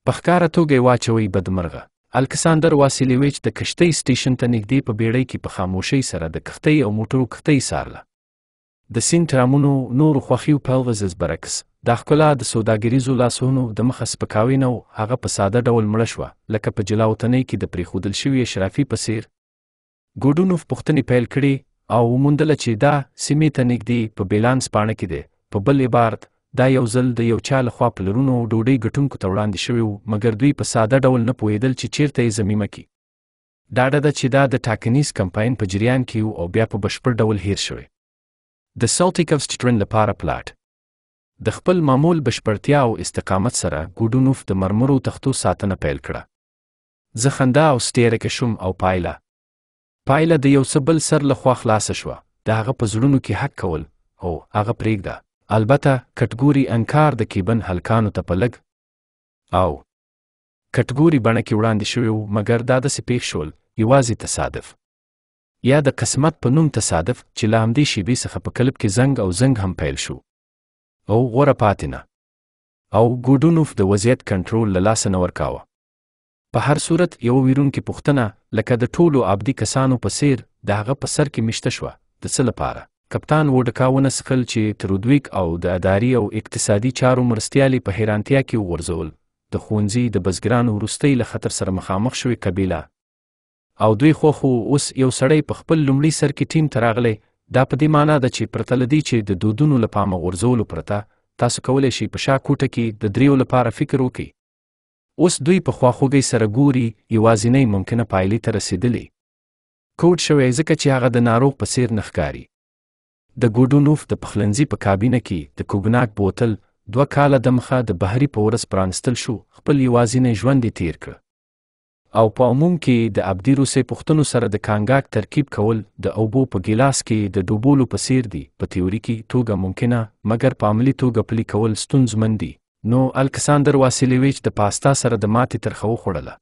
په ښکاره توګه یې واچوئ بدمرغه الکساندر واسیلیویچ د کښتۍ سټیشن ته نږدې په بیړۍ کې په خاموشۍ سره د کښتۍ او موټرو کښتۍ سارله د سیند ټرامونو نورو خوښیو پلوزز برعکس دا ښکلا د سوداګریزو لاسونو د مخه سپکاوی نه هغه په ساده ډول مړه شوه لکه په جلاوطنۍ کې د پرېښودل شوي اشرافي په څیر ګوډونوف پوښتنې پیل کړې او وموندله چې دا سیمې ته نږدې په بیلانس پاڼه کې دی په بل عبارت دا یو ځل د یو چا لخوا پلرونو او ډوډۍ ګټونکو ته وړاندې شوی و مګر دوی په ساده ډول نه پوهېدل چې چیرته یې زمیمه کې ډاډه ده چې دا د ټاکنیز کمپاین په جریان کې او بیا په بشپړ ډول هیر شوی د سلټیک اف سټرن لپاره پلاټ د خپل معمول بشپړتیا او استقامت سره ګوډونوف د مرمرو تختو ساتنه پیل کړه زه خندا او ستیرکه شوم او پایله پایله د یو څه بل سر لخوا خلاصه شوه د هغه په زړونو کې حق کول او هغه پرېږده البته کټګوري انکار د کیبن هلکانو ته په لږ او کټګوري بڼه کې وړاندې شوی و مګر دا داسې پېښ شول یوازې تصادف یا د قسمت په نوم تصادف چې له همدې شیبې څخه په کلب کې زنګ او زنګ هم پیل شو او غوره پاتې نه او ګوډونوف د وضعیت کنټرول له لاسه نه ورکاوه په هر صورت یو ویرونکې پوښتنه لکه د ټولو عبدي کسانو په څیر د هغه په سر کې میشته شوه د څه لپاره کپتان وډکا ونسخل چې ترودویک او د اداري او اقتصادي چارو مرستیالي په حیرانتیا کې وغورځول د ښوونځي د بزګرانو وروستۍ له خطر سره مخامخ شوې قبیله او دوی خو خو اوس یو سړی په خپل لومړي سر کې ټیم ته راغلی دا په دې معنی ده چې پرته له دې چې د دودونو له پامه غورځولو پرته تاسو کولی شئ په شا کوټه کې د دریو لپاره فکر وکړئ اوس دوی په خواخوږۍ سره ګوري یوازینۍ ممکنه پایلې ته رسیدلی کوډ شوی ځکه چې هغه د ناروغ په څیر نه ښکاري د ګوډونوف د پخلنځي په کابینه کې د کوګناک بوتل دوه کاله دمخه د بهري په ورځ پرانستل شو خپل یوازینی ژوند یې تیر کړ او په عموم کې د ابدي روسي پښتنو سره د کانګاک ترکیب کول د اوبو په ګیلاس کې د ډوبولو په څیر دی په تیوري کې توګه ممکنه مګر په عملی توګه پلي کول ستونزمن دي نو الکساندر واسیلیویچ د پاستا سره د ماتې ترخه وخوړله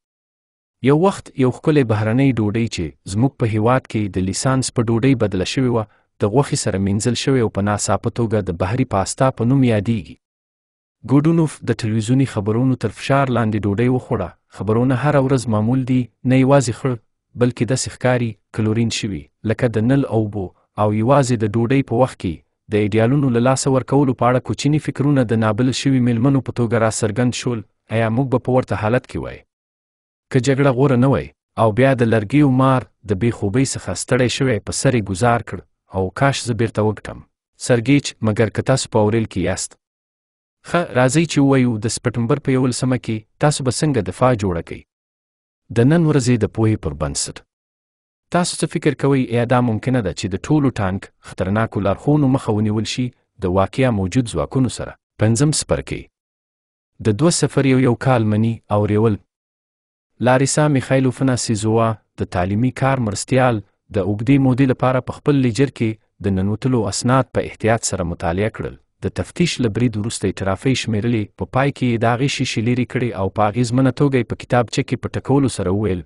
یو وخت یو ښکلی بهرنۍ ډوډۍ چې زموږ په هیواد کې د لیسانس په ډوډۍ بدله شوې وه د غوښې سره مینځل شوې او په ناڅاپه توګه د بهري پاستا په نوم یادیږي ګوډونوف د تلویزیوني خبرونو تر فشار لاندې ډوډۍ وخوړه خبرونه هره ورځ معمول دي نه یوازې خړ بلکې داسې ښکاري کلورین شوي لکه د نل اوبو او یوازې د ډوډۍ په وخت کې د ایډیالونو له لاسه ورکولو په اړه کوچینی فکرونه د نابل شوي میلمنو په توګه را څرګند شول ایا موږ به په ورته حالت کې وای که جګړه غوره نه وای او بیا د لرګیو مار د بې خوبۍ څخه ستړی شوی په سر گزار کړ او کاش زه بیرته وکټم سرګیچ مګر که تاسو په اورل کې یاست خه راځئ چې ووایو د سپټمبر په یولسمه کې تاسو به څنګه دفاع جوړه کړئ د نن ورځې د پوهې پر بنسټ تاسو څه فکر کوئ یا دا ممکنه ده چې د ټولو ټانک خطرناکو لارښوونو مخه ونیول شي د واقعیا موجود ځواکونو سره پنځم څپرکی د دوه صفر یو یو کال منی او ریول لاریسا میخایلوفنا سیزوا د تعلیمي کار مرستیال د اوږدې مودې لپاره په خپل لیجر کې د ننوتلو اسناد په احتیاط سره مطالعه کړل د تفتیش لبرید وروسته اعترافي شمیرلې په پا پای کې یې د هغې شیشې لرې کړې او په اغېزمنه توګه یې په کتابچه کې په ټکولو سره وویل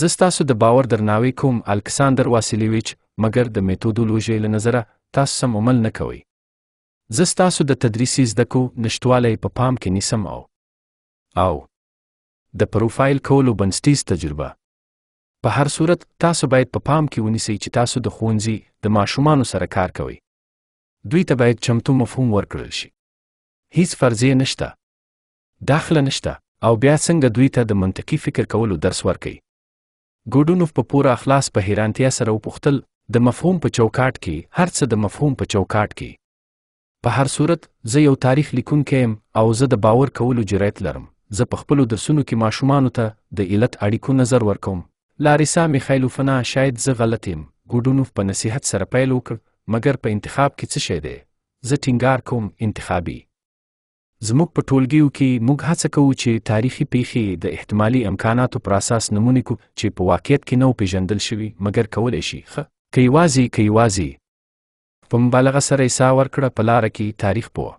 زه ستاسو د باور درناوی کوم الکساندر واسیلیویچ مګر د میتودولوژي له نظره تاسو سم عمل نه کوئ زه ستاسو د تدریسي زده کو نشټوالی په پا پام کې نیسم او او د پروفایل کولو بنسټیز تجربه په هر صورت تاسو باید په پا پام کې ونیسئ چې تاسو د ښوونځي د ماشومانو سره کار کوئ دوی ته باید چمتو مفهوم ورکړل شي هیڅ فرضیه نشته داخله نشته او بیا څنګه دوی ته د منطقي فکر کولو درس ورکئ ګوډونوف په پوره اخلاص په حیرانتیا سره وپوښتل د مفهوم په چوکاټ کې هر څه د مفهوم په چوکاټ کې په هر صورت زه یو تاریخ لیکونکی یم او زه د باور کولو جرأت لرم زه په خپلو درسونو کې ماشومانو ته د علت اړیکو نظر ورکوم لاریسا میخایلوفنا شاید زه غلط یم ګوډونوف په نصیحت سره پیل وکړ مګر په انتخاب کې څه شی دی زه ټینګار کوم انتخابي زموږ په ټولګیو کې موږ هڅه کوو چې تاریخي پیښې د احتمالي امکاناتو پر اساس نمونه کو چې په واقعیت کې نو پیژندل شوي مګر کولای شي خه کیوازي کیوازي په مبالغه سره یې سا ورکړه په لار کې تاریخ پوه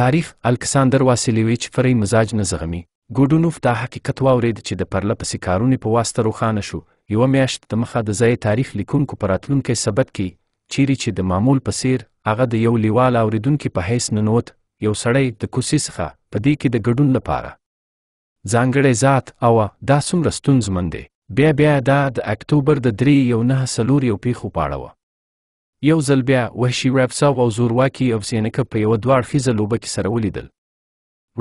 تاریخ الکساندر واسیلیویچ فرې مزاج نه زغمي ګوډونوف دا حقیقت واورید چې د پرله پسې کارونې په واسطه روښانه شو یوه میاشت دمخه د ځای تاریخ لیکونکو په راتلونکی سبد کې چیرې چې د معمول په څیر هغه د یو لیوال اوریدونکي په حیث ننوت یو سړی د کوسي څخه په دې کې د ګډون لپاره ځانګړی ذات او دا څومره ستونزمن دی بیا بیا دا د اکتوبر د درې یو نه سلور یو پیښو پاړه وه یو ځل بیا وحشي رپساو او زورواکي او سینکه په یوه دواړ خیزه لوبه کې سره ولیدل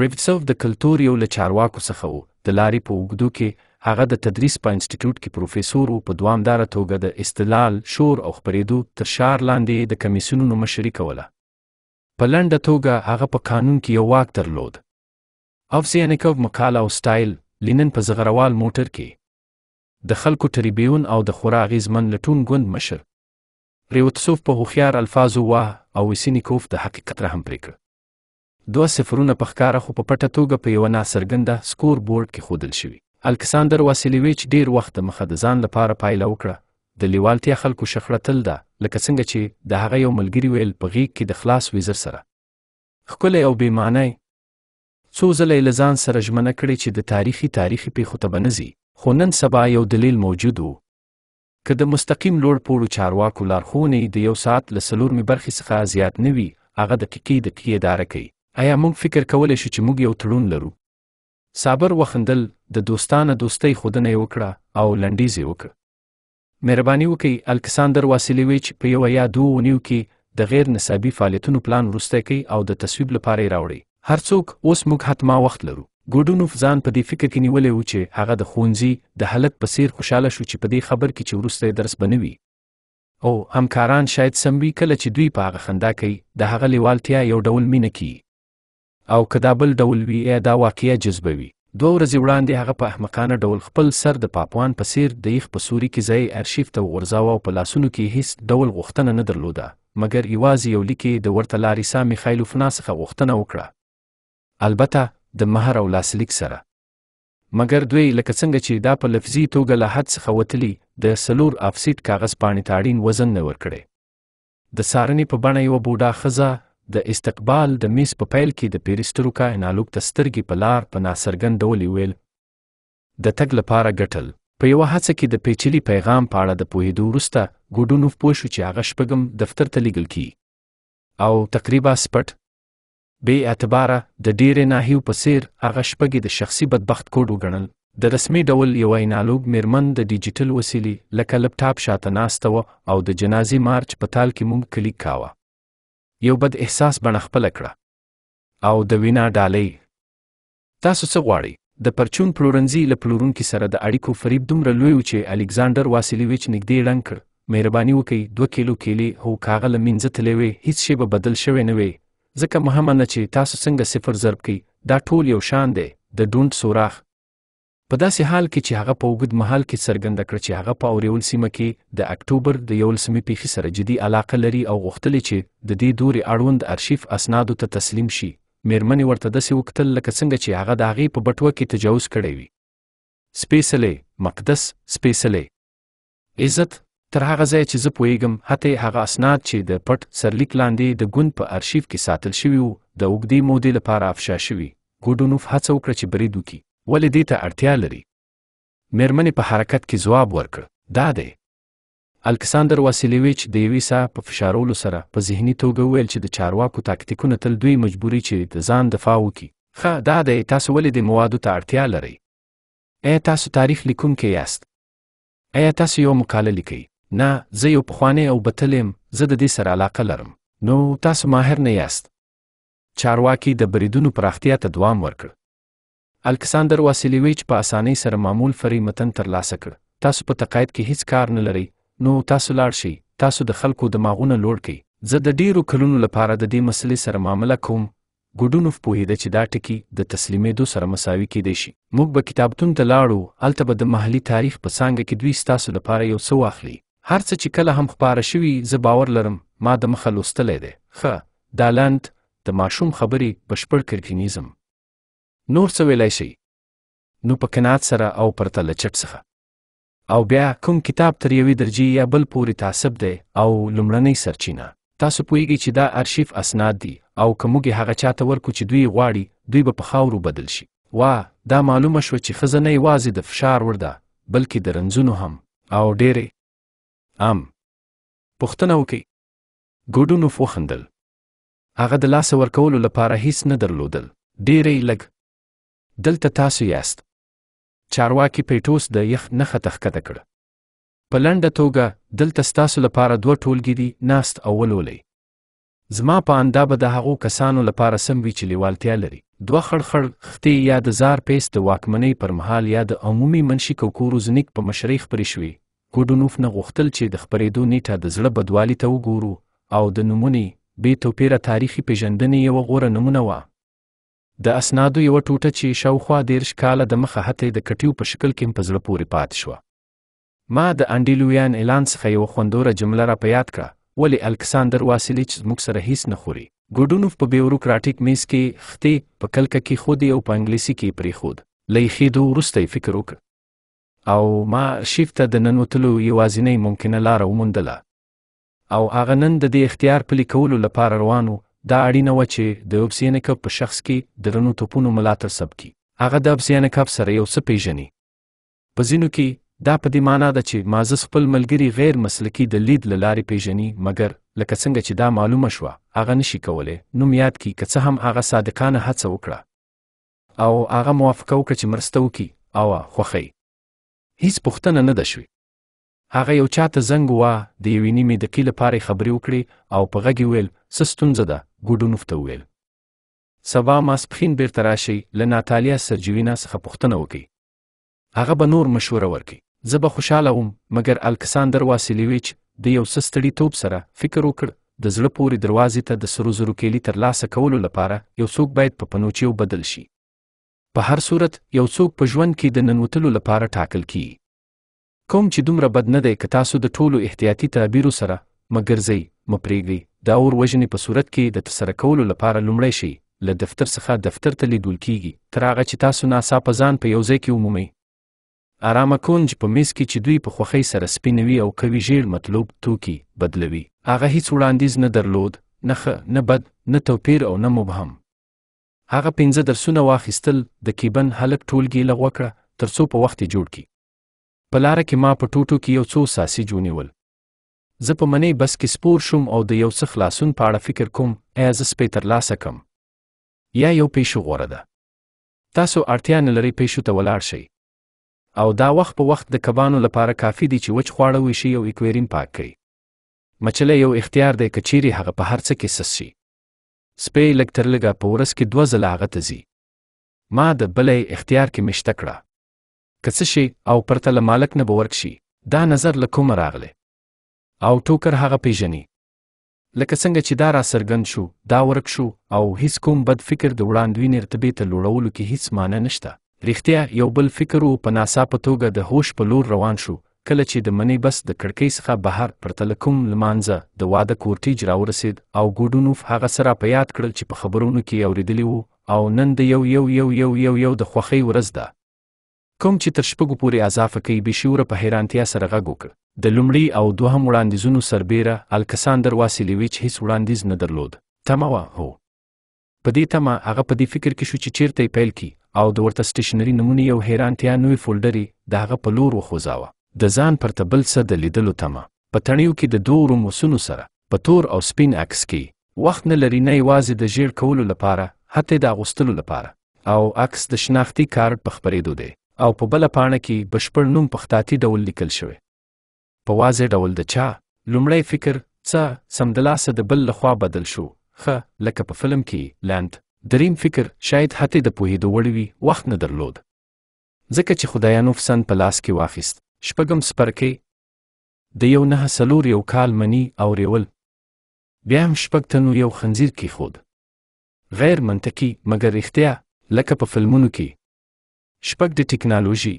ریپساو د کلتور یو له چارواکو څخه و د لارې په اوږدو کې هغه د تدریس په انسټیټیوټ کې پروفیسور او په دوامداره توګه د استلال شور او خپرېدو تر شار لاندې د کمیسیونونو مشري کوله په لنډه توګه هغه په قانون کې یو واک درلود اوفسیانیکوف مقاله او سټایل لینن په زغروال موټر کې د خلکو ټریبیون او د خورا غیزمن لټون ګوند مشر ریوتسوف په هوښیار الفاظو واه او وسینیکوف د حقیقت رحم پرې کړ دوه صفرونه په ښکاره خو په پټه توګه په یو ناسرګنده سکور بورډ کې ښودل شوي الکساندر واسیلیویچ ډیر وخت مخه د ځان لپاره پایله وکړه د لیوالتیا خلکو شخړه تل ده لکه څنګه چې د هغه یو ملګری ویل په غیږ کې د خلاص ویزر سره ښکلی او بې معنی څو ځله یې له ځان سره ژمنه کړې چې د تاریخي تاریخي پیښو ته به نه ځي خو نن سبا یو دلیل موجود و که د مستقیم لوړ پوړو چارواکو لارښوونې د یو ساعت له څلورمې برخې څخه زیات نه وي هغه دقیقې دقیقې اداره کوي آیا موږ فکر کولی شو چې موږ یو تړون لرو صابر وخندل د دوستانه دوستۍ ښودنه یې وکړه او لنډیز یې وکړ مهرباني وکړئ الکساندر واسیلیویچ په یو یا دوه ونیو کې د غیر نصابي فعالیتونو پلان وروسته کوي او د تصویب لپاره یې راوړي هرڅوک اوس موږ حتما وخت لرو ګوډونوف ځان په دې فکر کې نیولې و چې هغه د خونځي د حالت په څیر خوشاله شو چې په دې خبر کې چې وروسته درس بنوي او همکاران شاید سم وي کله چې دوی په هغه خندا کوي د هغه لیوالتیا یو ډول مینه کوي او که دا بل ډول وي دا واقعیا جذبوي دوه ورځې وړاندې هغه په احمقانه ډول خپل سر د پاپوان په څیر د یخ په سوري کې ځای ارشیف ته وغورځاوه او په لاسونو کې هیڅ ډول غوښتنه نه درلوده مګر یوازې یو لیک د ورته لاریسا میخایلوفنا څخه غوښتنه وکړه البته د مهر او لاسلیک سره مګر دوی لکه څنګه چې دا په لفظي توګه له حد څخه وتلي د سلور افسیټ کاغذ پاڼې ته اړین وزن نه ورکړي د سارنې په بڼه یوه بوډا ښځه د استقبال د میز په پیل کې د پیریستروکا انالوک د سترګې په لار په ناڅرګند ډول ویل د تګ لپاره ګټل په یوه هڅه کې د پیچلي پیغام په اړه د پوهېدو وروسته ګوډونوف پوه شو چې هغه شپږم دفتر ته لیږل کی او تقریبا سپټ بې اعتباره د ډېرې ناحیو په څیر هغه شپږې د شخصي بدبخت کوډ وګڼل د رسمي ډول یوه انالوګ میرمن د ډیجیټل وسیلې لکه لپټاپ شاته ناسته وه او د جنازې مارچ په تال کې مونږ کلیک کاوه یو بد احساس بڼه خپل کړه او د وینا ډالۍ تاسو څه غواړئ د پرچون پلورنځي له پلورونکو سره د اړیکو فریب دومره لوی و چې الکساندر واسیلیویچ نږدې ړنګ کړ مهرباني وکړئ دوه کیلو کیلې هو کاغله مینځه تلې وي هیڅ شی به بدل شوی نه وي ځکه مهمه نه چې تاسو څنګه صفر ضرب کړئ دا ټول یو شان دی د ډونټ سوراخ په داسې حال کې چې هغه په اوږد مهال کې څرګنده کړ چې هغه په اورېول سیمه کې د اکتوبر د یولسمې پیښې سره جدي علاقه لري او غوښتلې چې د دې دورې اړوند ارشیف اسنادو ته تسلیم شي میرمنې ورته داسې وکتل لکه څنګه چې هغه د هغې په بټوه کې تجاوز کړی وي سپېڅلې مقدس سپېڅلې عزت تر هغه ځایه چې زه پوهیږم حتی هغه اسناد چې د پټ سرلیک لاندې د ګوند په ارشیف کې ساتل شوي وو د اوږدې مودې لپاره افشا شوي ګوډونوف هڅه وکړه چې برید وکړي ولې دې ته اړتیا لري مېرمنې په حرکت کې ځواب ورکړ دا دی الکساندر واسیلیویچ د یوې ساه په فشارولو سره په ذهني توګه وویل چې د چارواکو تاکتیکونه تل دوی مجبوري چې د ځان دفاع وکړي ښه دا دی تاسو ولې د موادو ته اړتیا لرئ ایا تاسو تاریخ لیکونکی یاست ایا تاسو یو مقاله لیکئ نه زه یو پخوانی او بتل یم زه د دې سره علاقه لرم نو تاسو ماهر نه یاست چارواکي د بریدونو پراختیا ته دوام ورکړ الکساندر واسیلیویچ په اسانۍ سره معمول فری متن ترلاسه کړ تاسو په تقاعد کې هیڅ کار نه لرئ نو تاسو لاړ شئ تاسو د خلکو دماغونه لوړ کړئ زه د ډیرو کلونو لپاره د دې مسلې سره معامله کوم ګډونوف پوهیده چې دا ټکی د تسلیمېدو سره مساوي کېدای شي موږ به کتابتون ته لاړو هلته به د محلي تاریخ په څانګه کې دوی ستاسو لپاره یو څه واخلي هر څه چې کله هم خپاره شوي زه باور لرم ما د مخه لوستلی دی ښه دا لنډ د ماشوم خبرې بشپړ کرکینیزم نور څه ویلای شي نو په قناعت سره او پرته له چټ څخه او بیا کوم کتاب تر یوې درجې یا بل پورې تعصب دی او لومړنۍ سرچینه تاسو پوهیږئ چې دا ارشیف اسناد دي او که موږ یې هغه چاته ورکو چې دوی غواړي دوی به په خاورو بدل شي وا دا معلومه شوه چې ښځه نه یوازې د فشار ور ده بلکې د رنځونو هم او ډېرې ام پوښتنه وکړي ګوډونوف وخندل هغه د لاسه ورکولو لپاره هیڅ نه درلودل ډېرې لږ دلته تاسو یاست چارواکي پیټوس د یخ نخه تخکته کړ په لنډه توګه دلته ستاسو لپاره دوه ټولګي دي ناست او ولولئ زما په اندا به د هغو کسانو لپاره سم وي چې لیوالتیا لري دوه خړخړ ختی یا د زار پیس د واکمنۍ پر مهال یا د عمومي منشي کوکورو زنیک په مشرۍ خپرې شوې ګوډونوف نه غوښتل چې د خپرېدو نیټه د زړه بدوالي ته وګورو او د نمونې بې توپیره تاریخي پیژندنې یوه غوره نمونه وه د اسنادو یو ټوټه چې شاوخوا دیرش کاله د مخه حتی د کټیو په شکل کې په زړه پورې پاتې شوه ما د انډیلویان اعلان څخه یو خوندوره جمله را په یاد کړه ولی الکساندر واسیلیچ زموږ سره هیڅ نه خوري ګوډونوف په بیوروکراټیک میز کې خته په کلکه کې خودي او په انګلیسي کې پریخود لېخېدو وروسته فکر وکړ او ما شیف ته د ننوتلو یوازینۍ ممکنه لاره وموندله او هغه نن د دې اختیار پلي کولو لپاره روان و دا اړینه و چې د اوبسینکاپ په شخص کې د رڼو توپونو ملاتړ سب کی هغه د اوبسینکاپ سره یو څه پیژني په ځینو کې دا په دې معنی ده چې مازس خپل ملګری غیر مسلکی د لید لارې پیژني مګر لکه څنګه چې دا معلومه شوه هغه نشي کولی نوم یاد کی که څه هم هغه صادقانه هڅه وکړه او هغه موافقه وکړه چې مرسته وکړي او خوښي هیڅ پوښتنه نه ده شوې هغه یو چاته زنګ وا د یوې نیمې دقیقې لپاره خبرې وکړې او په غږ ویل څه ستونزه ده ګوډونوف ته ویل سبا ماسپخین بیرته راشئ له ناتالیا سرجوینا څخه پوښتنه وکئ هغه به نور مشوره ورکئ زه به خوشحاله وم مګر الکساندر واسیلیویچ د یو څه ستړي توپ سره فکر وکړ د زړه پورې دروازې ته د سرو زرو کیلي ترلاسه کولو لپاره یو څوک باید په پنوچیو بدل شي په هر صورت یو څوک په ژوند کې د ننوتلو لپاره ټاکل کیږي کوم چې دومره بد نه دی که تاسو د ټولو احتیاطي تدابیرو سره مګرځئ مه پرېږئ دا اور وژنې په صورت کې د ترسره کولو لپاره لومړی شی له دفتر څخه دفتر ته لیدل کیږي تر هغه چې تاسو ناڅاپه ځان په یو ځای کې ومومئ آرامه کونج په میز کې چې دوی په خوښۍ سره سپینوي او کوي ژیړ مطلوب توکي بدلوي هغه هیڅ وړاندیز نه درلود نه ښه نه بد نه توپیر او نه مبهم هغه پنځه درسونه واخیستل د کیبن هلک ټولګي لغوه کړه تر څو په وخت جوړ کی په لار کې ما په ټوټو کې یو څو ساسیج ونیول زه په منی بس کې سپور شوم او د یو څه خلاصون په اړه فکر کوم ایا زه سپی ترلاسه کم یا یو پیشو غوره ده تاسو اړتیا نه لرئ پیشو ته ولاړ شئ او دا وخت په وخت د کبانو لپاره کافي دی چې وچ خواړه ویشي او اکویرین پاک کړي مچله یو اختیار دی که چیرې هغه په هر څه کې سس شي سپی لږ تر لږه په ورځ کې دوه ځله هغه ته ځي ما د بلې اختیار کې مشته کړه که څه شي او پرته له مالک نه به ورک شي دا نظر له کومه راغلی او ټوکر هغه پیژني لکه څنګه چې دا را څرګند شو دا ورک شو او هیڅ کوم بد فکر د وړاندوینې رتبې ته لوړولو کې هیڅ معنی نشته رښتیا یو بل فکر و په ناڅاپه توګه د هوش په لور روان شو کله چې د منی بس د کړکۍ څخه بهر پر تلکم لمانځه د واده کورټیج راورسید او ګوډونوف هغه سره په یاد کړل چې په خبرونو کې اوریدلی وو او نن د یو یو یو یو یو یو د خوښۍ ورځ ده کوم چې تر شپږو پورې اضافه کوي بې شعوره په حیرانتیا سره غږ وکړ د لومړي او دوهم وړاندیزونو سربیره الکساندر واسیلیویچ هیڅ وړاندیز نه درلود تمه وه هو په دې تمه هغه په دې فکر کې شو چې چیرته یې پیل کی او د ورته سټیشنري نمونې یو حیرانتیا نوې فولډرې د هغه په لور وخوځاوه د ځان پرته بل څه د لیدلو تمه په تڼیو کې د دوو روموسونو سره په تور او سپین عکس کې وخت نه لري نه یوازې د ژیړ کولو لپاره حتی د اغوستلو لپاره او عکس د شناختی کارت په خپرېدو دی او په بل پاڼه کې بشپړ نوم په خطاطي ډول لیکل شوی په واضح ډول د چا لومړی فکر څه سمدلاسه د بل لخوا بدل شو خه لکه په فلم کې لاند دریم فکر شاید حتی د پوهېدو وړ وي وخت نه درلود ځکه چې خدایانوف سن په لاس کې واخیست شپږم سپرکې د یو نه سلور یو کال منی او ریول بیا هم شپږ تنو یو خنزیر کې خود غیر منطقي مګر اختیا لکه په فلمونو کې شپږ د ټکنالوژي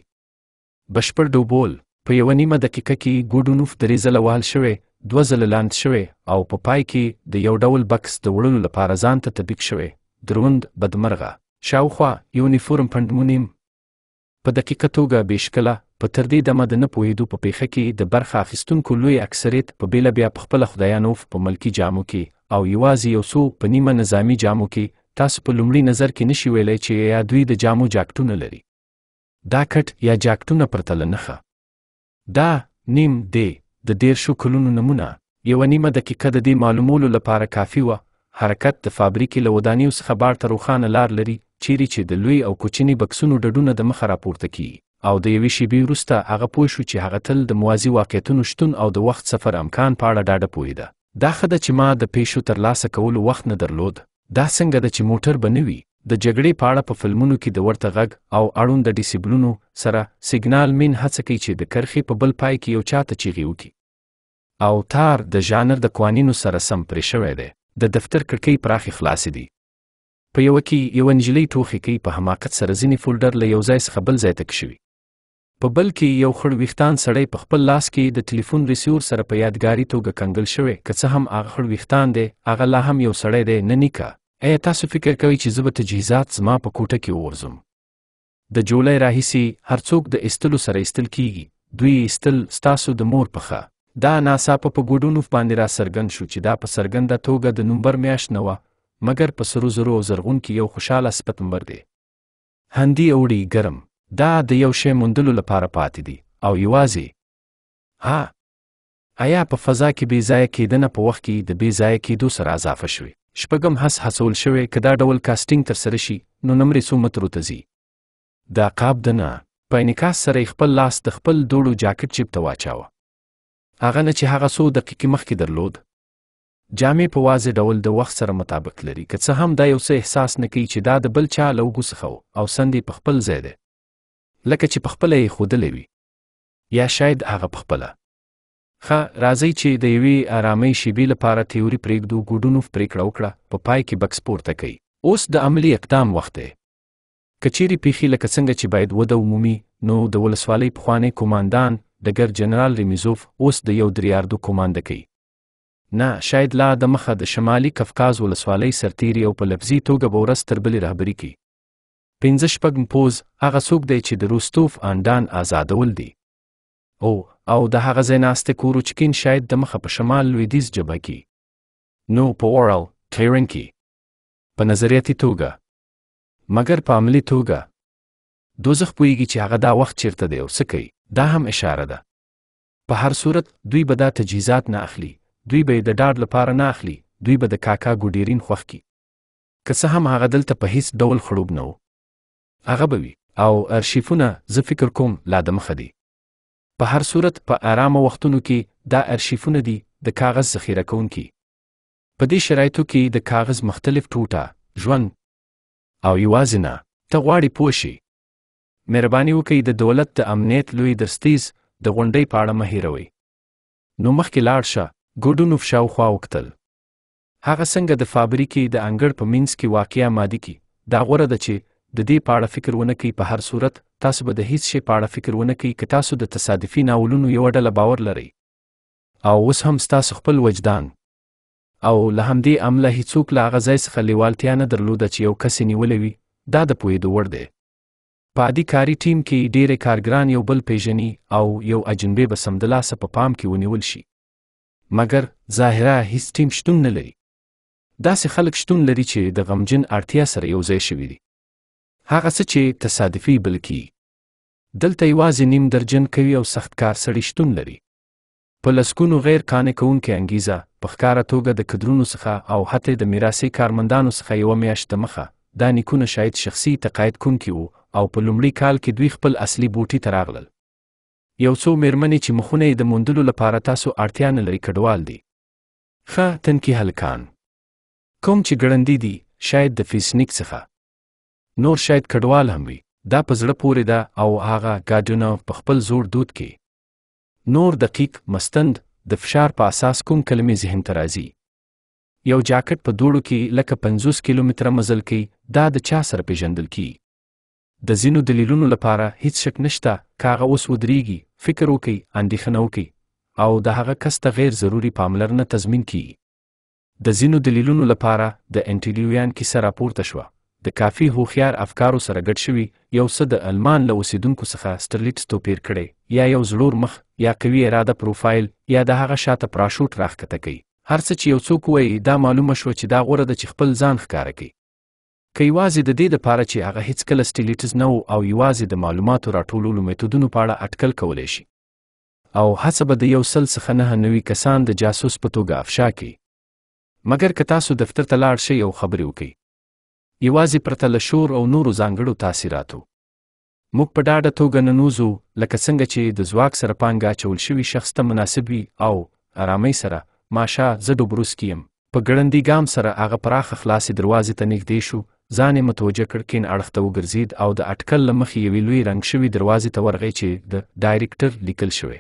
بشپړ ډوبول په یو نیمه دقیقه کې ګوډونوف درې ځله وهل شوی دوه ځله لاند شوی او په پا پای کې د یو ډول بکس د وړلو لپاره ځان ته تطبیق شوی دروند بدمرغه شاوخوا یونیفورم پندمونیم په دقیقه توګه بېشکله په تر دې دمه د نه پوهېدو په پیښه کې د برخه اخیستونکو لوی اکثریت په بیله بیا په خپله خدایانوف په ملکی جامو کې او یوازې یو څو په نیمه نظامی جامو کې تاسو په لومړي نظر کې نشي ویلی چې یا دوی د جامو جاکټونه لري دا کټ یا جاکټونه پرته له نښه دا نیم دی د دیرشو کلونو نمونه یوه نیمه دقیقه د دې معلومولو لپاره کافي وه حرکت د فابریکې له ودانیو څخه بار ته روښانه لار لري چیرې چې د لوی او کوچني بکسونو ډډونه د مخه راپورته کیږي او د یوې شیبې وروسته هغه پوه شو چې هغه تل د موازي واقعیتونو شتون او د وخت سفر امکان په اړه ډاډه پوهېده دا ښه ده چې ما د پیشو ترلاسه کولو وخت نه درلود دا څنګه ده چې موټر به نه وي د جګړې په اړه په فلمونو کې د ورته غږ او اړوند د ډیسیبلونو سره سیګنال مین هڅه کوي چې د کرخې په بل پای کې یو چاته چیغې وکړي او تار د ژانر د قوانینو سره سم پرې شوی دی د دفتر کړکۍ پراخې خلاصې دي په یو کې یو انجلۍ ټوخی کوي په حماقت سره ځینې فولډر له یو ځای څخه بل ځای ته کشوي په بل کې یو خړ ویښتان سړی په خپل لاس کې د ټلیفون ریسیور سره په یادګاری توګه کنګل شوی که څه هم هغه خړ ویښتان دی هغه لا هم یو سړی دی نه نیکه ایا تاسو فکر کوئ چې زه به تجهیزات زما په کوټه کې وورزم د جولای راهیسي هر څوک د استلو سره استل کیږي دوی استل ستاسو د مور پخه دا ناڅاپه په ګډونو باندې را څرګند شو چې دا په څرګنده توګه د نومبر میاشت نه وه مګر په سرو زرو او زرغون کې یو خوشحاله سپتمبر دی هندي اوړي ګرم دا د یو شی موندلو لپاره پاتې دی او یوازې ها ایا په فضا کې بې ځایه کېدنه په وخت کې د بې ځایه کېدو سره اضافه شوي شپږم حس حسول شوی که دا ډول کاسټینګ ترسره شي نو نمرې څو مترو ته ځي د عقاب د نه په انعکاس سره خپل لاس د خپل دوړو جاکټ چیپ ته واچاوه هغه نه چې هغه څو دقیقې مخکې درلود جامې په واضح ډول د وخت سره مطابق لري که څه هم دا یو څه احساس نه کوي چې دا د بل چا له اوږو څخه او سندې په خپل ځای دی لکه چې په خپله یې ښودلې وي یا شاید هغه په خپله ښه راځي چې د یوې آرامۍ شیبې لپاره تیوري پرېږدو ګوډونوف پریکړه وکړه په پا پای کې بکس پورته کوي اوس د عملی اقدام وخت دی کچېری پیخي لکه څنګه چې باید وده عمومي نو د ولسوالۍ پخوانی کوماندان ډګر جنرال ریمیزوف اوس د یو دریاردو کومانده کوي نه شاید لا د مخه د شمالي کفکاز ولسوالۍ سرتیری او په لفظي توګه به ورځ تر بلې رهبري کوي پنځه شپږم پوز هغه څوک دی چې د روستوف انډان آزادول دي او او د هغه ځای ناسته کوروچکین شاید د مخه په شمال لویدیز جبهه کې نو په اورل ټیرن کې په نظریاتي توګه مګر په عملی توګه دوزخ پویږي چې هغه دا وخت چیرته دی او څه کوي دا هم اشاره ده په هر صورت دوی به دا تجهیزات نه اخلي دوی به د ډاډ لپاره نه اخلي دوی به د کاکا ګوډیرین خوښ کی که څه هم هغه دلته په هیڅ ډول خړوب نه و هغه به وي او ارشیفونه زه فکر کوم لا دمخه دي په هر صورت په آرامه وختونو کې دا ارشیفونه دي د کاغذ ذخیره کوونکي په دې شرایطو کې د کاغذ مختلف ټوټه ژوند او یوازې نه ته غواړې پوه شي مهرباني وکړئ د دولت د امنیت لوی درستیز د غونډۍ په اړه مه هیروئ نو مخکې لاړ شه ګوډونوف شاوخوا وکتل هغه څنګه د فابریکې د انګړ په منځ کې واقع مادي کې دا غوره ده چې د دې په اړه فکر ونه کړي په هر صورت تاسو به د هیڅ شي په اړه فکر ونه کړئ که تاسو د تصادفي ناولونو یو ډله باور لرئ او اوس هم ستاسو خپل وجدان او له همدې عمله هیڅوک له هغه ځای څخه لیوالتیا نه درلوده چې یو کس یې نیولی وي دا د پوهېدو وړ دی په عادي کاري ټیم کې ډېری کارګران یو بل پیژني او یو اجنبی به سمدلاسه په پا پام کې ونیول شي مګر ظاهرا هیڅ ټیم شتون نه لري داسې خلک شتون لري چې د غمجن اړتیا سره یو ځای شوي دي هغه څه چې تصادفي بل کی دلته یوازې نیم درجن کوي او سختکار سړی شتون لري په لسکونو غیر قانع کوونکې انګیزه په ښکاره توګه د کدرونو څخه او حتی د میراثي کارمندانو څخه یوه میاشت مخه دا نیکونه شاید شخصي تقاعد کونکي وو او په لومړي کال کې دوی خپل اصلي بوټي ته راغلل یو څو میرمنې چې مخونه یې د موندلو لپاره تاسو اړتیا نه لري کډوال دي ښه تنکي هلکان کوم چې ګړندي دي شاید د فیسنیک څخه نور شاید کډوال هم وي دا په زړه پورې ده او هغه ګاډونه په خپل زوړ دود کې نور دقیق مستند د فشار په اساس کوم کلمې ذهن ته راځي یو جاکټ په دوړو کې لکه 50 کیلومتره مزل کوي دا د چا سره پیژندل کی د زینو دلیلونو لپاره هیڅ شک نشته کاغه اوس ودرېږي فکر وکي اندېښنه وکي او د هغه کس ته غیر ضروری پاملرنه تضمین کی د زینو دلیلونو لپاره د انټیلیویان کیسه راپورته شوه د کافي هوښیار افکارو سره ګډ شوي یو څه د المان له اوسیدونکو څخه سترلیټس توپیر کړي یا یو زلور مخ یا قوي اراده پروفایل یا د هغه شاته پراشوټ راښکته کوي هر څه چې یو څوک وایي دا معلومه شو چې دا غوره ده چې خپل ځان ښکاره کړي که یوازې د دې لپاره چې هغه هیڅکله سټیلیټس نه او یوازې د معلوماتو راټولولو میتودونو په اړه اټکل کولی شي او هڅه به د یو سل څخه نه نوي کسان د جاسوس په توګه افشا کړي مګر که تاسو دفتر ته لاړ شئ او خبرې وکړئ یوازې پرته له شور او نورو ځانګړو تاثیراتو موږ په ډاډه توګه ننوزو لکه څنګه چې د ځواک سره پانګه اچول شوي شخص ته مناسب وي او آرامۍ سره ماشه زه ډوبروس کې یم په ګړندي ګام سره هغه پراخه خلاصې دروازې ته نږدې شو ځان یې متوجه کړ کین اړخ ته وګرځید او د اټکل له مخې یوې لوی رنګ شوي دروازې ته ورغی چې د ډایرکټر لیکل شوی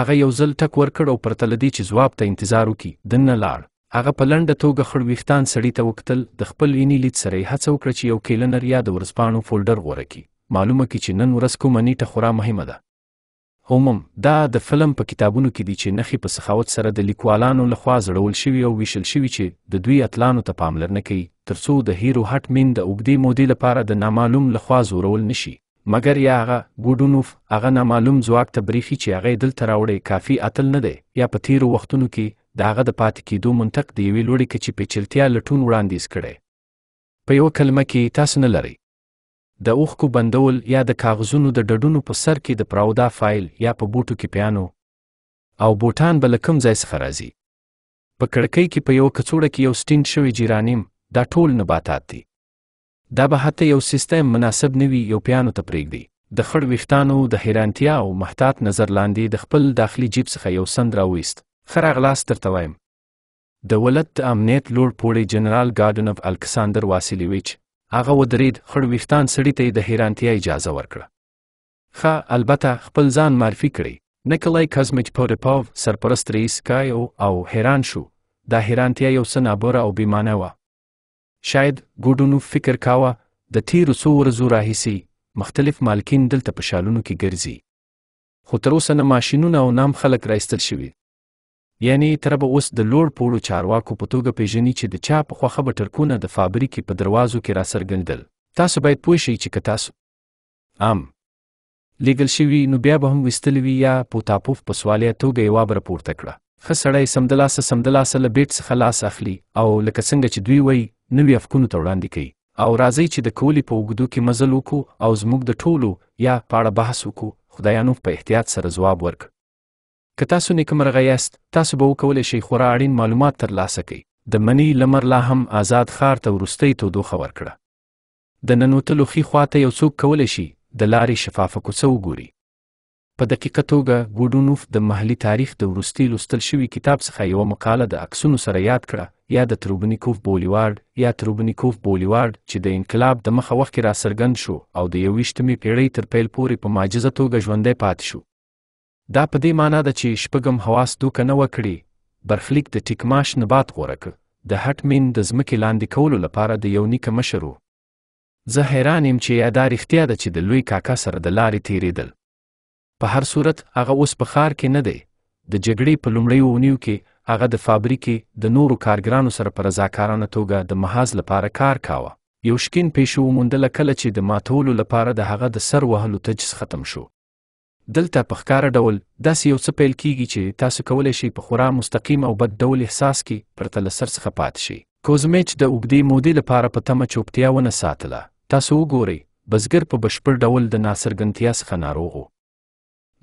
هغه یو ځل ټک ورکړ او پرته له دې چې ځواب ته انتظار وکړي دننه لاړ هغه په لنډه توګه خړ ویښتان سړي ته وکتل د خپل ویني لید سره یې هڅه وکړه چې یو کیلنر یا د ورځپاڼو فولډر غوره کړي معلومه کړي چې نن ورځ کومه نیټه خورا مهمه ده عموم دا د فلم په کتابونو کې دي چې نښې په سخاوت سره د لیکوالانو لخوا زړول شوي او ویشل شوي چې د دوی اتلانو ته پاملرنه کوي تر څو د هیرو هټ مین د اوږدې مودې لپاره د نامعلوم لخوا زورول نشي مګر یا هغه ګوډونوف هغه نامعلوم ځواک ته بریخي چې هغه دلته راوړی کافي اتل نه دی یا په تیرو وختونو کې د هغه د پاتې کېدو منطق د یوې لوړې کچې پیچلتیا لټون وړاندیز کړي په یو کلمه کې تاسو نه لرئ د اوښکو بندول یا د کاغذونو د ډډونو په سر کې د پراودا فایل یا په بوټو کې پیانو او بوټان به له کوم ځای څخه راځي په کړکۍ کې په یو کڅوړه کې یو سټینډ شوی جیرانیم دا ټول نباتات دي دا به حتی یو سیستم مناسب نه وي یو پیانو ته پرېږدي د خړ ویښتانو د حیرانتیا او محتاط نظر لاندې د خپل داخلي جیب څخه یو سند راوېست ښه راغلاست درته وایم د ولت د امنیت لوړ پوړی جنرال ګارډنوف الکساندر واسیلیویچ هغه ودرید خړ ویښتان سړي ته د حیرانتیا اجازه ورکړه ښه البته خپل ځان معرفي کړی نکلای کازمیچ پوریپوف سرپرست رئیس کایو او حیران شو دا حیرانتیا یو څه نابوره او بیمانه وه شاید ګوډونوف فکر کاوه د تیرو څو ورځو راهیسې مختلف مالکین دلته په شالونو کې ګرځي خو تر اوسه نه ماشینونه او نام خلک را ایستل شوي یعنی تر به اوس د لوړ پوړو چارواکو په توګه پیژني چې د چا په خوخه به ټرکونه د فابریکې په دروازو کې راڅرګندل تاسو باید پوه شئ چې که تاسو ام لیګل شوي نو بیا به هم ویستلی وي یا پوتاپوف په سوالیه توګه یې وابره پورته کړه ښه سړی سمدلاسه سمدلاسه له بیټ څخه لاس اخلي او لکه څنګه چې دوی وایي نوي افکونو ته وړاندې کوي او راځي چې د کولی په اوږدو کې مزل وکړو او زموږ د ټولو یا په اړه بحث وکړو خدایانو په احتیاط سره ځواب ورک که تاسو نیکمرغه یاست تاسو به وکولی شئ خورا اړین معلومات ترلاسه کړئ د منی لمر لا هم آزاد ښار ته وروستۍ تودوخه ورکړه د ننوتلو ښي خواته یو څوک کولی شي د لارې شفافه کوڅه وګوري په دقیقه توګه ګوډونوف د محلي تاریخ د وروستي لوستل شوي کتاب څخه یوه مقاله د عکسونو سره یاد کړه یا د تروبنیکوف بولیوارډ یا تروبنیکوف بولیوارډ چې د انقلاب د مخه وخت کې راڅرګند شو او د یوویشتمې پېړۍ تر پیل پورې په معجزه توګه ژوندی پاتې شو دا په دې معنی ده چې شپږم حواس دوکه نه وکړي برخلیک د ټیکماش نبات غوره کړ د هټ مین د ځمکې لاندې کولو لپاره د یو نیکه مشر و زه حیران یم چې دا رښتیا ده چې د لوی کاکا سره د لارې تیریدل په هر صورت هغه اوس په ښار کې نه دی د جګړې په لومړیو اونیو کې هغه د فابریکې د نورو کارګرانو سره په رضاکارانه توګه د محاذ لپاره کار کاوه یو شکین پیشو موندله کله چې د ماتولو لپاره د هغه د سر وهلو تجس ختم شو دلته په ښکار ډول داسې یو څه پیل کیږي چې تاسو کولای شئ په خورا مستقیم او بد ډول احساس کې پرته له سر څخه پات شئ کوزمیچ د اوږدې مودې لپاره په تمه چوپتیا ونه ساتله تاسو وګورئ بزګر په بشپړ ډول د ناڅرګندتیا څخه ناروغ و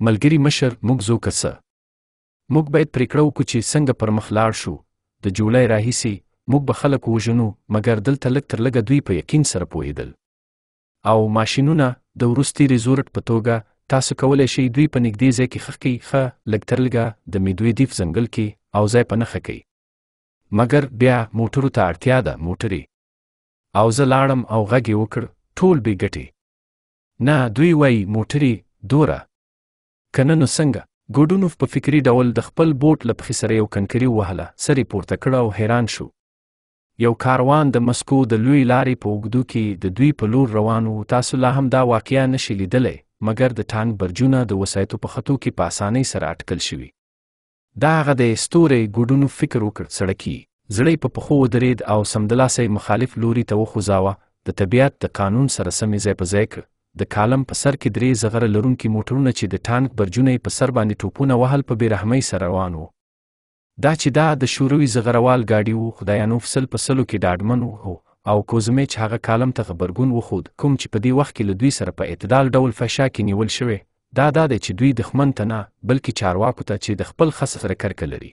ملګري مشر موږ زو کڅه موږ باید پریکړه وکړو چې څنګه پر مخ لاړ شو د جولای راهیسې موږ به خلک وژنو مګر دلته لږ تر لږه دوی په یقین سره پوهیدل او ماشینونه د وروستي ریزورټ په توګه تاسو کولای شئ دوی په نږدې ځای کې خښ کړئ ښه لږترلږه د میدویدیف ځنګل کې او ځای په نښه کړئ مګر بیا موټرو ته اړتیا ده موټرې او زه لاړم او غږ یې وکړ ټول بې ګټې نه دوی وایي موټرې دوره که نه نو څنګه ګوډونوف په فکري ډول د خپل بوټ له پښې سره یو کنکري ووهله سر یې پورته کړه او حیران شو یو کاروان د مسکو د لوی لارې په اوږدو کې د دوی په لور روان و تاسو لا هم دا واقعیا نشئ لیدلی مګر د ټانک برجونه د وسایطو په خطو کې په اسانۍ سره اټکل شوي دا هغه د ستوري ګډونو فکر وکړ سړکی زړی په پخو ودرېد او سمدلاسه مخالف لوري ته وخوځاوه د طبیعت د قانون سره سمې ځای په ځای کړ د کالم په سر کې درې زغره لرونکي موټرونه چې د ټانک برجونه په سر باندې ټوپونه وهل په بیرحمۍ سره روان وو دا چې دا د شوروي زغروال ګاډي وو خدایانو فصل په سلو کې ډاډمن وو او کوزمیچ هغه کالم ته غبرګون وښود کوم چې په دې وخت کې له دوی سره په اعتدال ډول فشا کې نیول شوی دا دا دی چې دوی دښمن ته نه بلکې چارواکو ته چې د خپل خص سره کرکه لري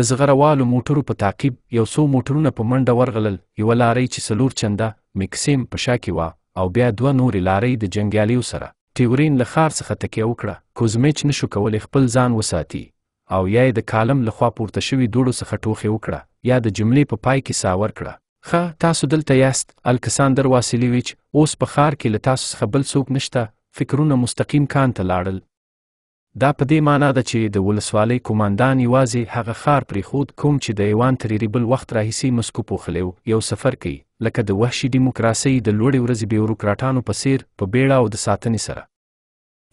د زغروالو موټرو په تعقیب یو څو موټرونه په منډه ورغلل یوه لارۍ چې څلور چنده مکسیم په شا کې وه او بیا دوه نورې لارۍ د جنګیالیو سره تیورین له ښار څخه تکیه وکړه کوزمیچ نشو کولی خپل ځان وساتي او یا یې د کالم لخوا پورته شوي دوړو څخه ټوخې وکړه یا د جملې په پا پای کې سا ورکړه ښه تاسو دلته یاست الکساندر واسیلیویچ اوس په ښار کې له تاسو څخه بل څوک نشته فکرونه مستقیم کان ته لاړل دا په دې معنی ده چې د ولسوالۍ کوماندان یوازې هغه ښار پرېښود کوم چې د ایوان تریري بل وخت راهیسې مسکو پوښلی یو سفر کوي لکه د وحشي ډیموکراسۍ د لوړې ورځې بیوروکراټانو په څیر په بیړه او د ساتنې سره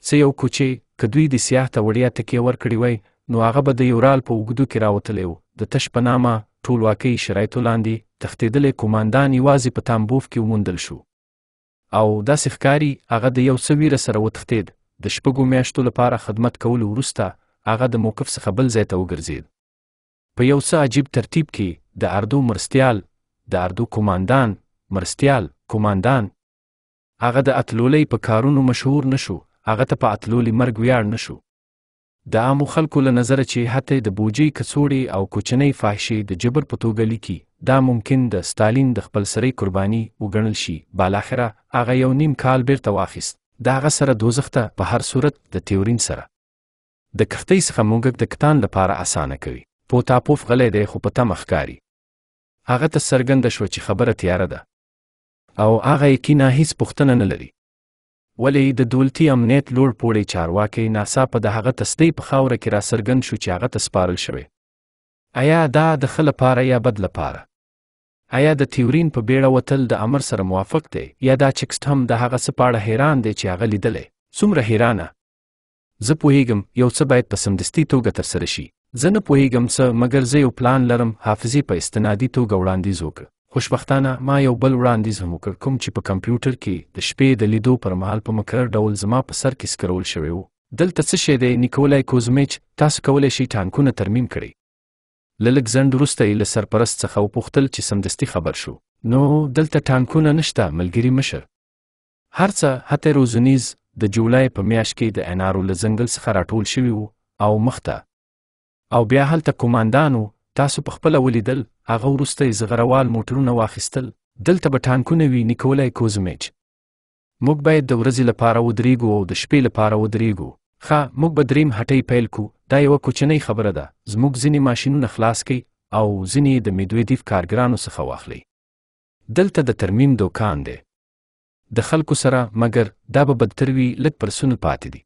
څه یو کوچې که دوی د سیاه ته وړیا تکیه ورکړې وای نو هغه به د یورال په اوږدو کې راوتلی و د تش په نامه ټولواکۍ شرایطو لاندې تښتېدلی کوماندان یوازې په تامبوف کې وموندل شو او داسې ښکاري هغه د یو څه ویره سره وتښتېد د شپږو میاشتو لپاره خدمت کولو وروسته هغه د موقف څخه بل ځای ته وګرځېد په یو څه عجیب ترتیب کې د اردو مرستیال د اردو کوماندان مرستیال کوماندان هغه د اتلولۍ په کارونو مشهور نشو هغه ته په اتلولي مرګ ویاړ نشو د عامو خلکو له نظره چې حتی د بوجۍ کڅوړې او کوچنۍ فاحشې د جبر په توګه لیکي دا ممکن د ستالین د خپلسرۍ قرباني وګڼل شي بالاخره هغه یو نیم کال بیرته واخیست د هغه سره دوزخ ته په هر صورت د تیورین سره د کښتۍ څخه موږک د کتان لپاره اسانه کوي پوتاپوف غلی دی خو په تمه ښکاري هغه ته څرګنده شوه چې خبره تیاره ده او هغه یقینا هیڅ پوښتنه نه لري ولې د دولتي امنیت لوړ پوړی چارواکي ناڅاپه د هغه تسدۍ په خاوره کې راڅرګند شو چې هغه ته سپارل شوی ایا دا د ښه لپاره یا بد لپاره ایا د تیورین په بیړه وتل د امر سره موافق دی یا دا چکست هم د هغه څه په اړه حیران دی چې هغه لیدلی څومره حیرانه زه پوهیږم یو څه باید په سمدستي توګه ترسره شي زه نه پوهیږم څه مګر زه یو پلان لرم حافظې په استنادي توګه وړاندیز وکړه خوشبختانه ما یو بل وړاندیز هم وکړ کوم چې په کمپیوټر کې د شپې د لیدو پر مهال په مکرر ډول زما په سر کې سکرول شوی و دلته څه شی دی نیکولای کوزمیچ تاسو کولای شئ ټانکونه ترمیم کړئ لږ ځنډ وروسته یې له سرپرست څخه وپوښتل چې سمدستي خبر شو نو دلته ټانکونه نشته ملګری مشر هرڅه هته روزنیز د جولای په میاشت کې د انارو له ځنګل څخه راټول شوی وو او مخته او بیا هلته کوماندانو تاسو په خپل ولیدل هغه وروسته یې زغروال موټرونه واخیستل دلته به ټانکونه وي نیکولای کوزمیچ موږ باید د ورځې لپاره ودرېږو او د شپې لپاره ودرېږو ښه موږ به دریم هټۍ پیل کو دا یوه کوچنۍ خبره ده زموږ ځینې ماشینونه خلاص کړي او ځینې د میدویدیف کارګرانو څخه واخلي دلته د ترمیم دوکان دی د خلکو سره مګر دا به بدتر وي لږ پرسونه پاتې دي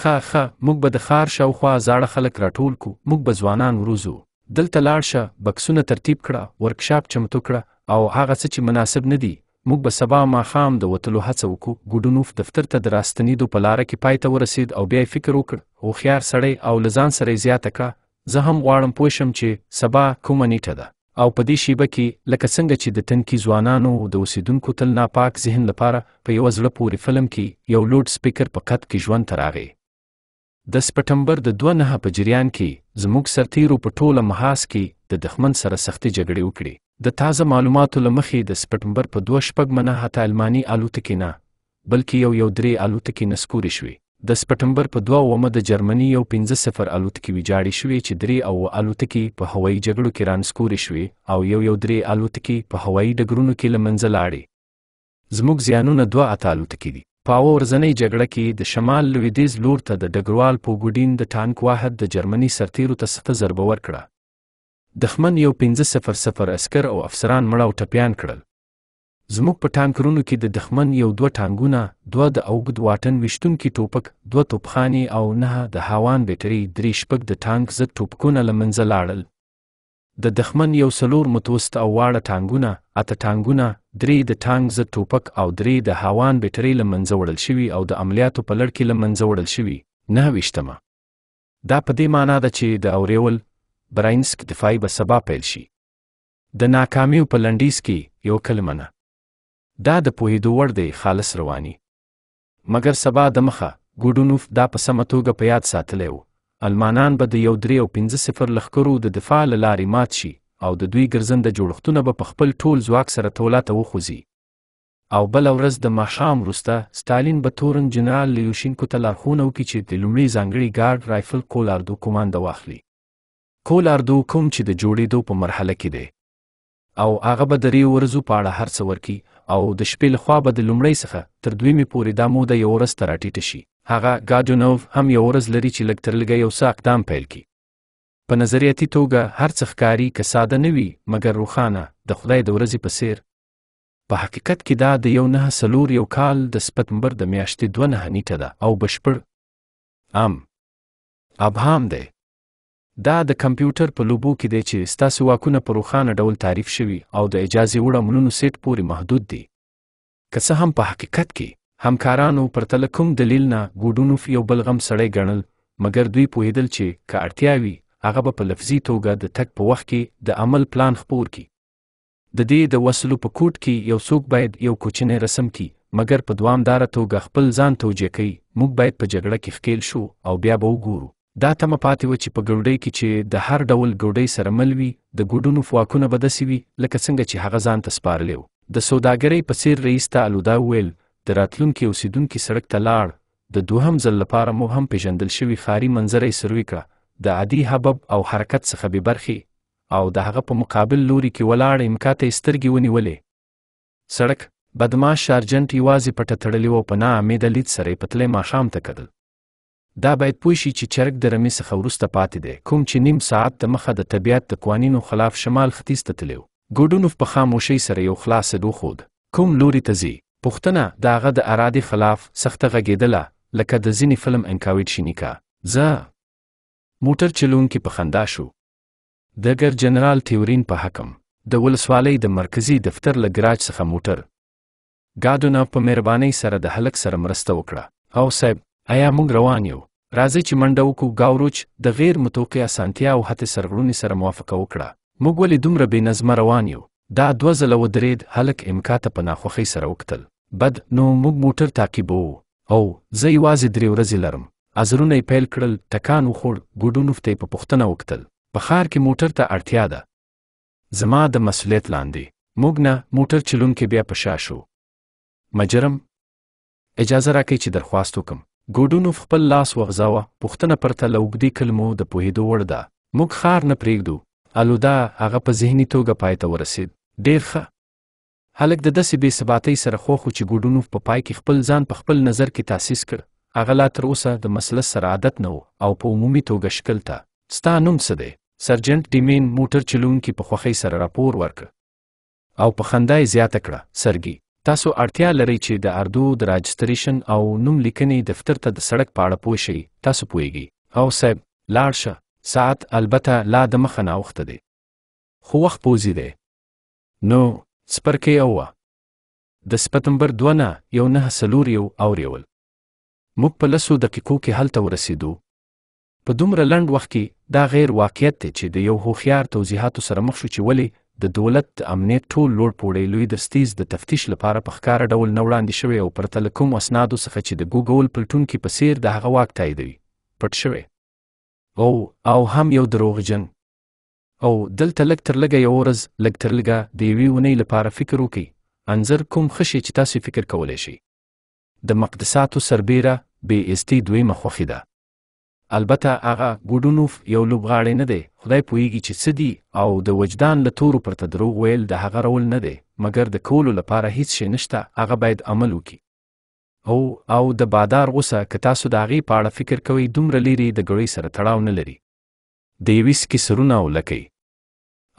ښه ښه موږ به د ښار شاوخوا زاړه خلک راټول کو موږ به ځوانان وروزو دلته لاړ شه بکسونه ترتیب کړه ورکشاپ چمتو کړه او هغه څه چې مناسب نه دي موږ به سبا ماښام د وتلو هڅه وکړو ګډونوف دفتر ته د راستنېدو په لاره کې پای ته ورسید او بیا یې فکر وکړ هوښیار سړی او له ځان سره یې زیاته کړه زه هم غواړم پوه شم چې سبا کومه نیټه ده او په دې شیبه کې لکه څنګه چې د تنکي ځوانانو د اوسیدونکو تل ناپاک ذهن لپاره په یوه زړه پورې فلم کې یو لوډ سپیکر په قد کې ژوند ته راغی د سپټمبر د 29 په جریان کې زموږ سرتیرو په ټوله محاس کې د دښمن سره سختي جګړې وکړې د تازه معلوماتو لمخې د سپټمبر په 2 شپږ منه هتا الماني الوتکې نه بلکې یو یو درې الوتکې نسکورې شوې د سپټمبر په 2 ومه د جرمني یو 15 سفر الوتکې ویجاړې شوې چې درې او الوتکې په هوایي جګړو کې رانسکورې شوې او یو یو درې الوتکې په هوایي ډګرونو کې لمنځه لاړې زموږ زیانونه دوه اتالوتکې دي په ورځنۍ جګړه کې د شمال لویدیز لور ته د ډګروال پوګوډین د ټانک واحد د جرمني سرتیرو ته سخته ضربه ورکړه دښمن یو 1500 عسکر او افسران مړه او ټپیان کړل زموږ په ټانکرونو کې د دښمن یو دوه ټانګونه دوه د اوګد واټن وشتونکي ټوپک دوه توپخانې او نه د هاوان بیټرۍ درې شپږ د ټانک زد ټوپکونه له منځه لاړل د دښمن یو سلور متوسط او واړه ټانګونه اته ټانګونه درې د ټانګ ضد ټوپک او درې د هاوان بیټرۍ له منځه وړل شوي او د عملیاتو په لړ کې له منځه وړل شوي نهه ویشتمه دا په دې معنا ده چې د اوریول براینسک دفاعي به سبا پیل شي د ناکامیو په لنډیز کې یو کلمه نه دا د پوهېدو وړ دی خالص رواني مګر سبا د مخه ګوډونوف دا په سمه توګه په یاد ساتلی و المانان به د یو درې او پنځه صفر لښکرو د دفاع له لارې مات شي او د دوی ګرځنده جوړښتونه به په خپل ټول ځواک سره تولاته وخوځي او بل ورځ د ماښام وروسته ستالین به تورن جنرال لیوشینکو ته لارښوونه وکړي چې د لومړي ځانګړي ګارډ رایفل کولاردو کومانده واخلي کولاردو کوم چې د جوړېدو په مرحله کې دی او هغه به درې ورځو په اړه هر څه ورکي او د شپې لخوا به د لومړۍ څخه تر دویمې پورې دا موده یو ورځ ته راټیټه شي هغه ګاډونوف هم یو ورځ لري چې لکترلګه یو څه اقدام پیل کړي په نظریاتي توګه هر څه ښکاری که ساده نه وي مګر روخانه د خدای د ورځې په څیر په حقیقت کې دا د یو نه سلور یو کال د سپتمبر د میاشتې دوه نه نیټه ده او بشپړ ام ابهام دی دا د کمپیوټر په لوبو کې دی چې ستاسو واکونه په روخانه ډول تعریف شوي او د اجازې وړ امنونو سیټ پورې محدود دي که څه هم په حقیقت کې همکارانو پرتله کوم دلیل نه ګوډونوف یو بل غم سړی ګڼل مګر دوی پوهیدل چې که اړتیا وي هغه به په لفظي توګه د تک په وخت کې د عمل پلان خپور کړي د دې د وسلو په کوټ کې یو څوک باید یو کوچنی رسم کړي مګر په دوامداره توګه خپل ځان توجیه کوي موږ باید په جګړه کې ښکیل شو او بیا به وګورو دا تمه پاتې وه چې په ګوډۍ کې چې د هر ډول ګوډۍ سره مل وي د ګوډونو فواکونه به داسې وي لکه څنګه چې هغه ځان ته سپارلی و د سوداګرۍ په څیر رئیس ته الودا وویل د راتلونکي اوسیدونکي سړک ته لاړ د دوهم ځل لپاره مو هم پیژندل شوي ښاري منظره یې سروي کړه د عادي حبب او حرکت څخه بې برخې او د هغه په مقابل لوري کې ولاړ امکا ته یې سترګې ونیولې سړک بدمعاش سارجنټ یوازې پټه تړلې وه په نا امیده لید سره یې پتلی ماښام ته کتل دا باید پوه شي چې چرګ د رمې څخه وروسته پاتې دی کوم چې نیم ساعت دمخه د طبیعت د قوانینو خلاف شمال ختیځ ته تللی و ګوډونوف په خاموشۍ سره یو خلاص دوښود کوم لوري ته ځي پښتنه د هغه د ارادې خلاف سخته غږېدله لکه د ځینې فلم انکاویډ شینیکا زه موټر چلونکي په خندا شو د ګر جنرال تیورین په حکم د ولسوالۍ د مرکزی دفتر له ګراج څخه موټر ګاډونه په مهربانۍ سره د هلک سره مرسته وکړه او صاحب ایا موږ روان یو راځي چې منډه وکړو ګاوروچ د غیر متوقع سانتیا او هته سرغړونې سره موافقه وکړه موږ ولې دومره بې نظمه روان یو دا دوه ځله ودرېد هلک امکا ته په ناخوښۍ سره وکتل بد نو موږ موټر تعقیبوو او زه یوازې درې ورځې لرم ازرونه یې پیل کړل ټکان وخوړ ګډونوف ته یې په پوښتنه وکتل په ښار کې موټر ته اړتیا ده زما د مسولیت لاندې موږ نه موټر چلونکی بیا په شا شو مجرم اجازه راکړئ چې درخواست وکم ګوډونوف خپل لاس وغځاوه پوښتنه پرته له اوږدې کلمو د پوهېدو وړ ده موږ ښار نه پرېږدو الودا هغه په ذهني توګه پای ته ورسید ډېر ښه هلک د داسې بې ثباتۍ سره خوښ و چې ګوډونوف په پای کې خپل ځان په خپل نظر کې تاسیس کړ هغه لا تر اوسه د مسله سره عادت نه و او په عمومي توګه شکل ته ستا نوم څه دی سرجنټ ډیمین موټر چلونکي په خوښۍ سره راپور ورکړ او په خندا یې زیاته کړه سرګي تاسو اړتیا لرئ چې د اردو د راجستریشن او نوم لیکنې دفتر ته د سړک په اړه پوه شئ تاسو پوهیږئ او صاحب لاړ شه ساعت البته لا د مخه ناوخته دی خو وخت پوزي دی نو څپرکی اووه د سپتمبر دوه نه یو نهه څلور یو اورېول موږ په لسو دقیقو کې هلته ورسېدو په دومره لنډ وخت کې دا غیر واقعیت دی چې د یو هوښیار توضیحاتو سره مخ شو چې ولې د دولت د امنیت ټول لوړ پوړی لوی دستیز د تفتیش لپاره په ښکاره ډول نه وړاندې شوی او پرته له کوم اسنادو څخه چې د ګوګل پلټون کې په څیر د هغه واک تاییدوي پټ شوی او او هم یو دروغجن او دلته لږ تر لږه یو ورځ لږ تر لږه د یوې اونۍ لپاره فکر وکړئ انځر کوم ښه شی چې تاسو فکر کولی شئ د مقدساتو سربیره بې استي دویمه خوښي ده البته هغه ګوډونوف یو لوبغاړی نه دی خدای پوهیږي چې څه دي او د وجدان له تورو پرته دروغ ویل د هغه رول نه دی مګر د کولو لپاره هیڅ شی نشته هغه باید عمل وکړي او او د بادار غوسه که تاسو د هغې په اړه فکر کوئ دومره لیرې د ګړۍ سره تړاو نه لري د یوې سکې سرونه ولکئ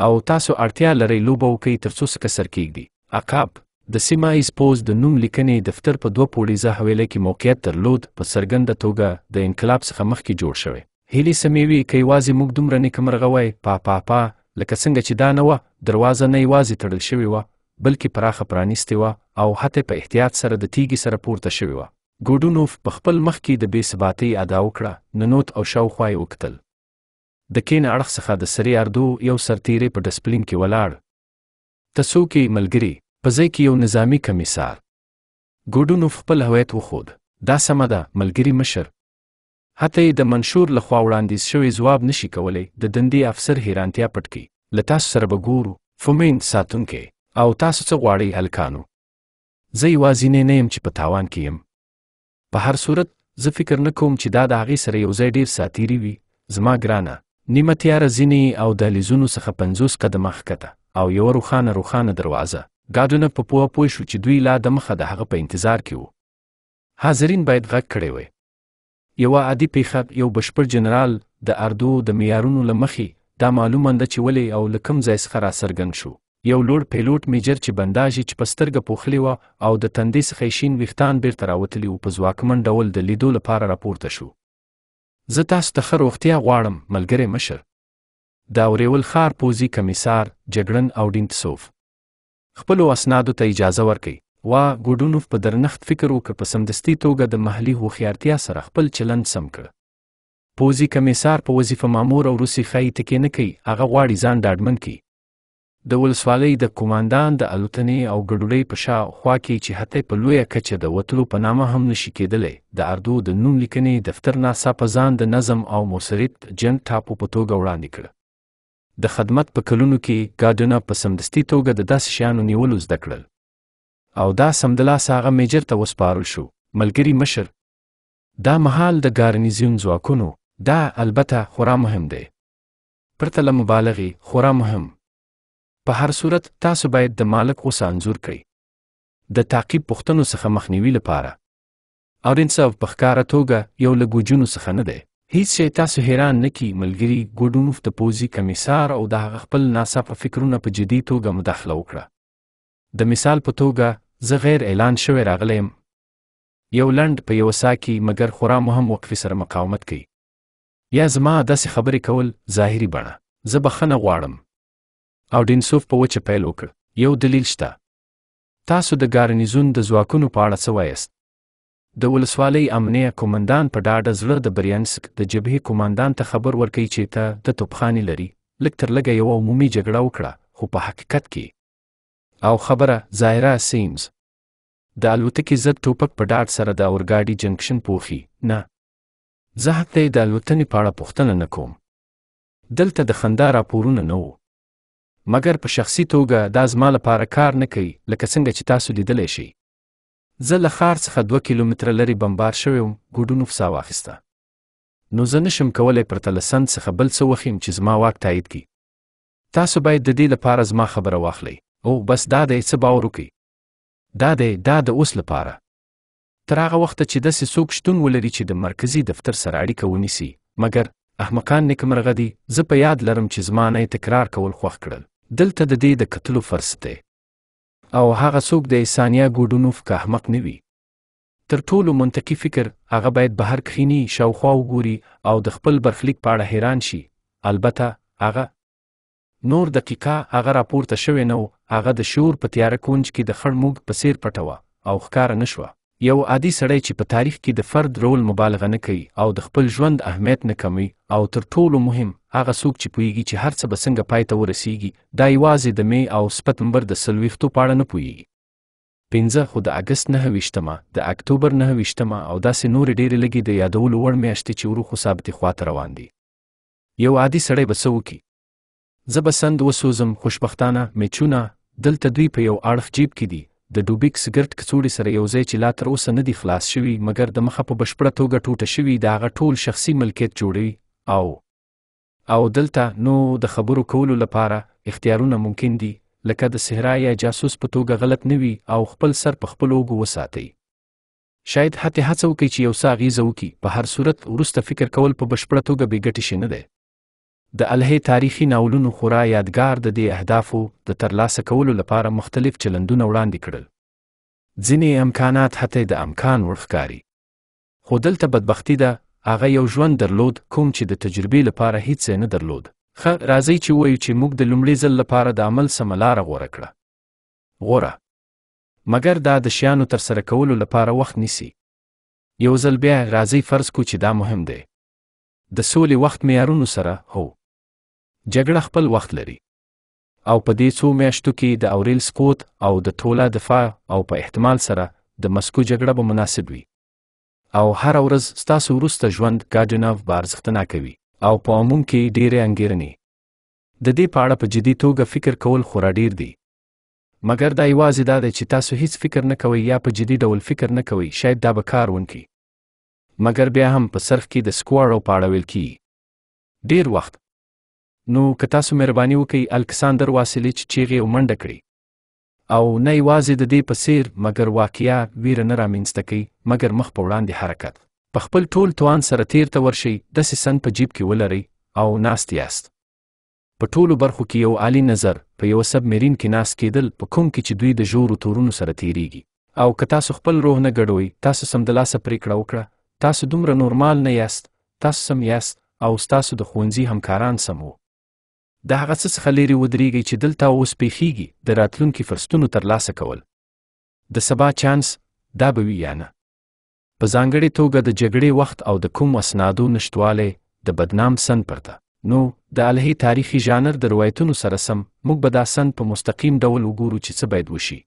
او تاسو اړتیا لرئ لوبه وکئ ترڅو سکه سر کیږدي عقاب د سیمه ایز پوز د نوم لیکنې دفتر په دوه پوړیزه حویله کې موقعیت درلود په څرګنده توګه د انقلاب څخه مخکې جوړ شوی هیلې سمې وې که یوازې موږ دومره نیکمرغه وای پا پا پا لکه څنګه چې دا نه وه دروازه نه یوازې تړل شوې وه بلکې پراخه پرانیستې وه او حتی په احتیاط سره د تیږې سره پورته شوې وه ګوډونوف په خپل مخ کې د بې ثباتۍ ادا وکړه ننوت او شاوخوا یې وکتل د کین اړخ څخه د سری اردو یو سرتیری په ډسپلین کې ولاړ تسوکی ملګری په ځای کې یو نظامی کمیسار ګوډونوف خپل هویت وخود دا سمه ده ملګری مشر حتی د منشور لخوا وړاندیز شوی ځواب نشي کولی د دندې افسر حیرانتیا پټ کی له تاسو سره به ګورو فومین ساتونکې او تاسو څه غواړئ هلکانو زه یوازینی نه یم چې په تاوان کې یم په هر صورت زه فکر نه کوم چې دا د هغې سره یو ځای ډیر ساتیری وي زما ګرانه نیمه تیاره زینې او دهلیزونو څخه 50 قدمه ښکته او یو روخانه روخانه دروازه ګاډونه په پوه پوه شو چې دوی لا د مخه د هغه په انتظار کې وو حاضرین باید غږ کړی وي یوه عادي پیښه یو بشپړ جنرال د اردو د معیارونو له مخې دا معلومه ده چې ولې او له کوم ځای څخه راڅرګند شو یو لوړ پیلوټ میجر چې بنداژ یې چپسترګه پوښلې وه او د تندې څخه شین ویښتان بیرته راوتلي وو په ځواکمن ډول د لیدو لپاره راپورته شو زه تاسو ته ښه روغتیا غواړم ملګری مشر دا اوریول ښار پوزي کمیسار جګړن او ډینټسوف خپلو اسنادو ته اجازه ورکړي وا ګوډونوف په درنښت فکر وکړ په سمدستي توګه د محلي هوښیارتیا سره خپل چلند سم کړ پوزي کمیسار په وظیفه مامور او روسي خای تکې نه کوي هغه غواړي ځان ډاډمن کړي د ولسوالۍ د کوماندان د الوتنې او ګډوډۍ په شا خوا کې چې حتی په لویه کچه د وتلو په نامه هم نشي کېدلی د اردو د نوم لیکنې دفتر ناڅاپه ځان د نظم او مسرت جنګ ټاپو په توګه وړاندې کړ د خدمت په کلونو کې ګارډنر په سمدستي توګه د داسې شیانو نیولو زده کړل او دا سمدلاسه هغه میجر ته وسپارل شو ملګري مشر دا مهال د ګارنیزیون ځواکونو دا البته خورا مهم دی پرته له مبالغې خورا مهم په هر صورت تاسو باید د مالک اوس انزور کړئ د تعقیب پوښتنو څخه مخنیوي لپاره اور انصاف په ښکاره توګه یو له ګوجونو څخه نه دی هیڅ شی تاسو حیران نه کی ملګری ګوډونوف د پوزي کمیسار او د خپل ناصافه فکرونه په جدي توګه مداخله وکړه د مثال په توګه زه غیر اعلان شوی راغلم یو لند په یو ساکي مګر خورا مهم وقفي سره مقاومت کوي یا زما داسې خبرې کول ظاهري بڼه زه بخنه غواړم او ډینسوف په وچه پیل وکړ یو دلیل شته تاسو د ګارنیزون د ځواکونو په اړه څه وایست د ولسوالۍ امنیه کمانډان په ډاډه زړه د بریانسک د جبهې کمانډان ته خبر ورکړي چې ته د توپخانې لري لږ تر لږه یوه عمومي جګړه وکړه خو په حقیقت کې او خبره زایرا سیمز د الوتکې ضد ټوپک په ډاډ سره د اورګاډي جنکشن پوښي نه زه حتی د الوتنې په اړه پوښتنه نه کوم دلته د خندا راپورونه نه وو مګر په شخصي توګه دا زما لپاره کار نه کوي لکه څنګه چې تاسو لیدلی شئ زه له ښار څخه دوه کیلومتره لرې بمبار شوی وم ګوډونو فسا واخیسته نو زه نشم کولی پرته له سند څخه بل څه وښیم چې زما واک تایید کړي تاسو باید د دې لپاره زما خبره واخلئ او بس دا دی څه باور وکړئ دا دی دا د اوس لپاره تر هغه وخته چې داسې څوک شتون ولري چې د مرکزی دفتر سره اړیکه ونیسي مګر احمقان نیکمرغه دي زه په یاد لرم چې زما نه تکرار کول خوښ کړل دلته د دې د کتلو فرص دی او هغه څوک د ایسانیا ګوډونوف که احمق نه وي تر ټولو منطقي فکر هغه باید بهر کښینی شاوخوا وګوري او د خپل برخلیک په اړه حیران شي البته هغه نور دقیقه هغه راپورته شوی نه و هغه د شور په تیاره کونج کې د خړ موږ په څیر پټه وه او ښکاره نه شوه یو عادي سړی چې په تاریخ کې د فرد رول مبالغه نه کوي او د خپل ژوند اهمیت نه کموي او تر ټولو مهم هغه څوک چې پوهیږي چې هر څه به څنګه پای ته ورسیږي دا یوازې د می او سپتمبر د سلويختو پاړه نه پوهیږي پنځه خو د اگست نه وشتمه د اکتوبر نه وشتمه او داسې نور ډېرې لګې د یادولو وړ میاشتې چې ورو خو ثابتې خواته روان دي یو عادي سړی به څه وکړي زه به سند وسوزم خوشبختانه میچونه دلته دوی په یو اړخ جیب کې دي د ډوبیک سګرټ کڅوړې سره یو ځای چې لا تر اوسه نه دي خلاص شوي مګر د مخه په بشپړه توګه ټوټه شوي د هغه ټول شخصي ملکیت جوړوي او او دلته نو د خبرو کولو لپاره اختیارونه ممکن دي لکه د صحرا یا جاسوس په توګه غلط نه وي او خپل سر په خپل اوګو وساتئ شاید حتی هڅه وکړي چې یو څه اغیزه وکړي په هر صورت وروسته فکر کول په بشپړه توګه بې ګټې شي نه دی د الهې تاریخي ناولونو خورا یادګار د دې اهدافو د ترلاسه کولو لپاره مختلف چلندونه وړاندې کړل ځینې امکانات حتی د امکان ورخکاري خو دلته بدبختی ده هغه یو ژوند درلود کوم چې د تجربې لپاره هیڅ نه درلود خه راځئ چې وایو چې موږ د لومړي ځل لپاره د عمل سمه لاره غوره کړه غوره مګر دا د شیانو ترسره کولو لپاره وخت نیسي یو ځل بیا راځئ فرض کو چې دا مهم دی د سولې وخت معیارونو سره هو جګړه خپل وخت لري او په دې څو میاشتو کې د اوریل سقوط او د ټوله دفاع او په احتمال سره د مسکو جګړه به مناسب وي او هر ورځ ستاسو وروسته ژوند ګاډناف بارزښتنا کوي او په عموم کې ډېرې انګیرنې د دې په اړه په جدي توګه فکر کول خورا ډیر دي مګر دا یوازې دا دی چې تاسو هیڅ فکر نه کوئ یا په جدي ډول فکر نه کوئ شاید دا به کار ونکړي مګر بیا هم په صرف کې د سکواړو په اړه ویل کیږي ډیر وخت نو که تاسو مهرباني وکړئ الکساندر واسیلیچ چیغې او منډه کړي او نه یوازې د دې په څیر مګر واقعیا ویره نه رامنځته کوي مګر مخ په وړاندې حرکت په خپل ټول توان سره تیر ته ورشئ داسې سند په جیب کې ولرئ او ناست یاست په ټولو برخو کې یو عالی نظر په یو سب میرین کې ناس کېدل په کوم کې چې دوی د ژورو تورونو سره تیریږي او که تاسو خپل روح نه ګډوي تاسو سمدلاسه پریکړه وکړه تاسو دومره نورمال نه یاست تاسو سم یاست او ستاسو د ښوونځي همکاران سم وو د هغه څه څخه لرې ودرېږئ چې دلته اوس پیښیږي د راتلونکي فرصتونو ترلاسه کول د سبا چانس دا به وي یا نه په ځانګړې توګه د جګړې وخت او د کوم اسنادو نشتوالی د بدنام سن پرته نو د الهي تاریخي ژانر د روایتونو سره سم موږ به دا سند په مستقیم ډول وګورو چې څه باید وشي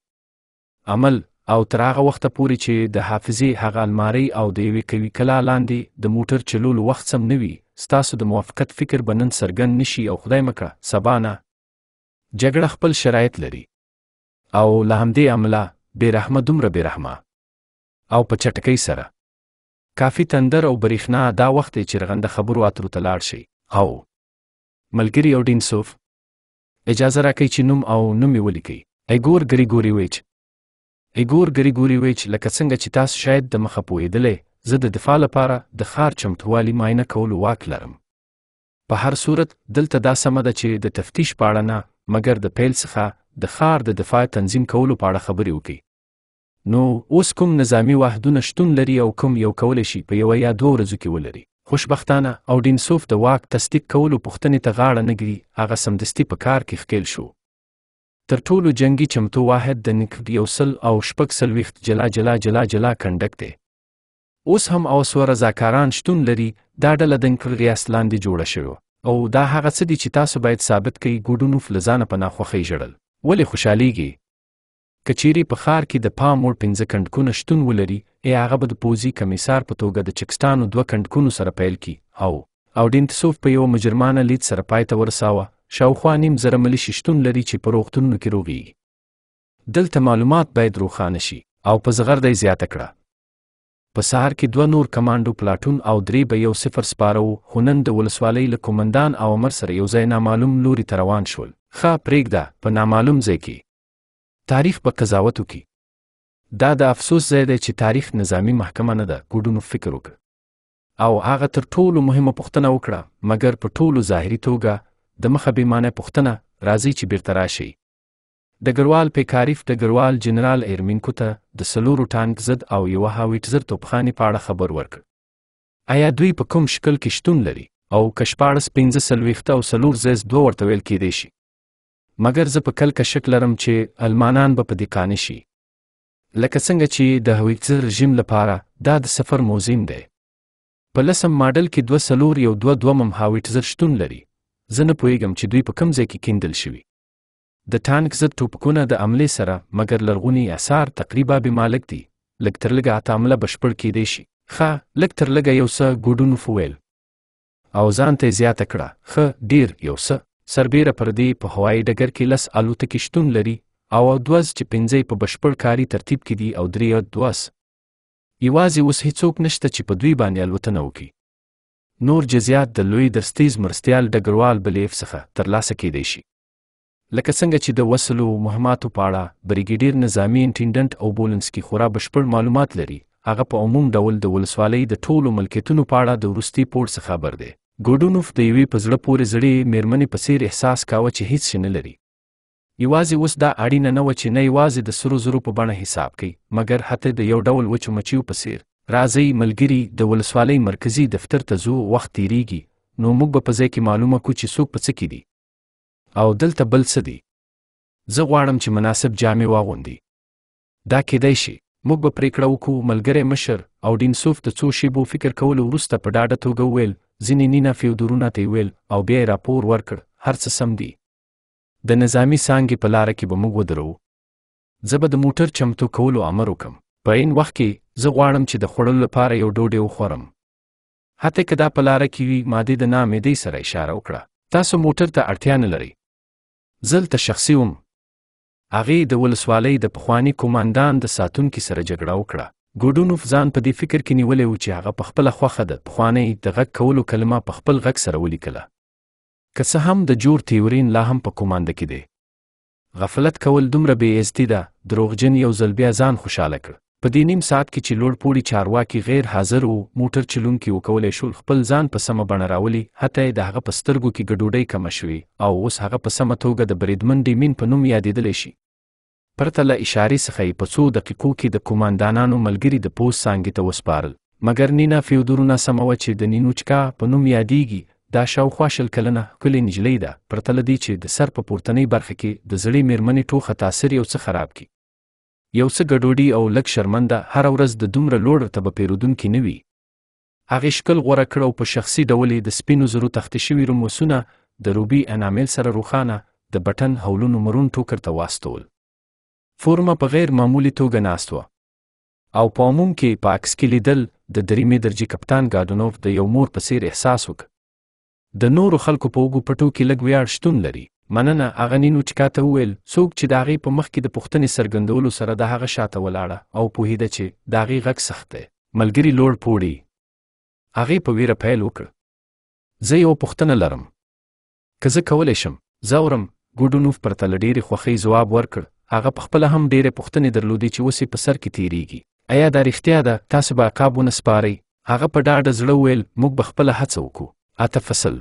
عمل او تر هغه وخته پورې چې د حافظې هغه الماری او د یوې قوي کلا لاندې د موټر چلولو وخت سم نه وي ستاسو د موافقت فکر به نن څرګند نشي او خدای مکړه سبا نه جګړه خپل شرایط لري او له همدې امله بېرحمه دومره بېرحمه او په چټکۍ سره کافی تندر او برېښنا دا وخت دی چې رغنده خبرو اترو ته لاړ شي او ملګري اوډینسوف اجازه راکړئ چې نوم او نوم یې ولیکئ ایګور ګریګوریویچ ایګور ګریګوریویچ لکه څنګه چې تاسو شاید د مخه پوهیدلې زه د دفاع لپاره د ښار چمتووالي معاینه کولو واک لرم په هر صورت دلته دا سمه ده چې د تفتیش په اړه نه مګر د پیل څخه د ښار د دفاع تنظیم کولو په اړه خبرې وکړي نو اوس کوم نظامی واحدونه شتون لري او کوم یو کولی شي په یوه یا دوه ورځو کې ولري خوشبختانه اوډینسوف د واک تصدیق کولو پوښتنې ته غاړه نه ږدي هغه سمدستي په کار کې ښکیل شو تر ټولو جنگي چمتو واحد د نکټ یو سل او شپږ څلوېښت جلا جلا جلا جلا کنډک دی اوس هم او سوه رضاکاران شتون لري دا ډله د نکټ ریاست لاندې جوړه شوې او دا هغه څه دي چې تاسو باید ثابت کړئ ګوډونوف له ځانه په ناخوښۍ ژړل ولې خوشحالیږي که چیرې په ښار کې د پام وړ پنځه کنډکونه شتون ولري ای هغه به د پوځي کمیسار په توګه د چکستانو دوه کنډکونو سره پیل کړي او او ډینتسوف په یو مجرمانه لید سره پای ته ورساوه شاوخوا نیم زره ملیشې شتون لري چې په روغتونونو کې روغېږي دلته معلومات باید روښانه شي او په زغرده یې زیاته کړه په سهار کې دوه نور کمانډو پلاټون او درې به یو صفر سپاره و خو نن د ولسوالۍ له قومندان او امر سره یو ځای نامعلوم لوري ته روان شول ښه پرېږده په نامعلوم ځای کې تاریخ به قضاوت وکړي دا د افسوس ځای دی چې تاریخ نظامی محکمه نه ده ګډونو فکر وکړه او هغه تر ټولو مهمه پوښتنه وکړه مګر په ټولو ظاهري توګه د مخه بیمانه پښتنه راځي چې بیرته راشي ډګروال پیکاریف ډګروال جنرال ایرمینکو ته د سلورو ټانک ضد او یوه هاویټزر توپخانې په اړه خبر ورکړ آیا دوی په کوم شکل کې شتون لري او کشپاړس پنځه څلوېښته او څلور زیز دوه ورته ویل کېدی شي مګر زه په کلکه شک لرم چې المانان به په دې قانع شي لکه څنګه چې د هویتزر رژیم لپاره دا د سفر موزیم دی په لسم ماډل کې دوه څلور یو دوه دوه مم هاویتزر شتون لري زه نه پوهیږم چې دوی په کوم ځای کې کیندل شوي د ټانک ضد ټوپکونه د عملې سره مګر لرغوني اثار تقریبا بې مالک دي لږ تر لږه حتی عمله بشپړ کیدی شي ښه لږ تر لږه یو څه ګوډونوف وویل او ځان ته یې زیاته کړه ښه ډیر یو څه سربیره پر دې په هوایي ډګر کې لس الوتکې شتون لري او دوز چې پنځه په بشپړ کاري ترتیب کې دي او درې دوز یوازې اوس هیڅوک نشته چې په دوی باندې الوتنه وکړي نور جزئیات د لوی درستیز مرستیال ډګروال بلیف څخه ترلاسه کېدای شي لکه څنګه چې د وسلو مهماتو په اړه بریګیډیر نظامی انټینډنټ او بولنس کې خورا بشپړ معلومات لري هغه په عموم ډول د ولسوالۍ د ټولو ملکیتونو په اړه د وروستي پوړ څخه خبر دی ګوډونوف د یوې په زړه پورې زړې میرمنې په څیر احساس کاوه چې هیڅ شي نه لري یوازې اوس دا اړینه نه وه چې نه یوازې د سرو زرو په بڼه حساب کړي مګر حتی د یو ډول وچو مچیو په څیر راځئ ملګری د ولسوالۍ مرکزی دفتر ته ځو وخت تیریږي نو موږ به په ځای کې معلومه کو چې څوک په څه کې دي او دلته بل څه دي زه غواړم چې مناسب جامې واغوندي دا کېدای شي موږ به پریکړه وکړو ملګری مشر او ډینسوف د څو شیبو فکر کولو وروسته په ډاډه توګه وویل ځینې نینا فیودورونه ته ویل او بیا یې راپور ورکړ هر څه سم دي د نظامی څانګې په لاره کې به موږ ودرو زه به د موټر چمتو کولو امر وکم په این وخت کې زه غواړم چې د خوړلو لپاره یو ډوډۍ وخورم حتی که دا په لاره کې وي مادې د ناامیدۍ سره اشاره وکړه تاسو موټر ته اړتیا نه لرئ زلته شخصي وم هغې د ولسوالۍ د پخواني کوماندان د ساتونکي سره جګړه وکړه ګوډونوف ځان په دې فکر کې نیولی و چې هغه په خپله خوښه د پخوانۍ د غږ کولو کلمه په خپل غږ سره ولیکله که څه هم د جور تیورین لا هم په کومانده کې دی غفلت کول دومره بې عزتي ده دروغجن یو ځل بیا ځان خوشحاله کړ په دې نیم ساعت کې چې لوړ پوړي چارواکي غیر حاضر وو موټر چلونکي وکولای شول خپل ځان په سمه بڼه راولي حتی د هغه په سترګو کې ګډوډۍ کمه شوې او اوس هغه په سمه توګه د بریدمن ډیمین په نوم یادېدلی شي پرته له اشارې څخه یې په څو دقیقو کې د قوماندانانو ملګري د پوست څانګې ته وسپارل مګر نینا فیودورنا سمه وه چې د نینوچکا په نوم یادېږي دا شاوخوا شل کلنه کلی نجلۍ ده پرته له دې چې د سر په پورتنۍ برخه کې د زړې میرمنې ټوخه تاثیر یو څه خراب کړي یو څه ګډوډي او لږ شرمنده هر ورځ د دومره لوړ ته به پیرودونکي نه وي هغې شکل غوره کړ او په شخصي ډول د سپینو زرو تخته شوي رموسونه د روبي انامیل سره روښانه د بټن هولونو مرون ټوکر ته واستول فورمه په غیر معمولي توګه ناست وه او په عموم کې په عکس کې لیدل د دریمې درجې کپتان ګاډنوف د یو مور په څیر احساس وک د نورو خلکو په وګو پټو کې لګ ویاړ شتون لري مننه هغه نینو چې کاته وویل څوک چې داغي په مخ کې د پښتنې سرګندولو سره د هغه شاته ولاړه او پوهیده چې داغي غږ سخت دی ملګری لوړ پوړی هغه په ویره پیل وکړ زه یو پښتنه لرم که زه کولی شم زورم ګوډونوف پر تل ډېری خوخي جواب ورکړ هغه په خپل هم ډېره پښتنې درلودي چې وسی په سر کې تیریږي ایا دا رښتیا ده تاسو به عقابونه سپارئ هغه په ډاډه زړه وویل موږ به خپله هڅه وکړو اته فصل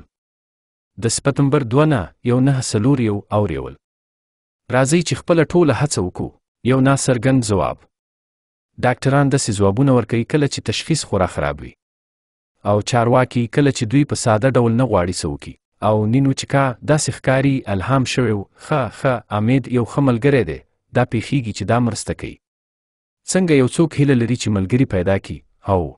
د سپتمبر 2 نه یو نه سلور یو اوریول راځي چې خپل ټوله هڅه وکړو یو ناسرګند ځواب ډاکټران د ځوابونه ورکوي کله چې تشخیص خورا خراب وي او چارواکي کله چې دوی په ساده ډول نه غواړي سوکي او نینو چکا داسې ښکاری الهام شوی خ خ امید یو خملګری دی دا پیخیږي چې دا مرسته کوي څنګه یو څوک هیله لري چې ملګری پیدا کړي او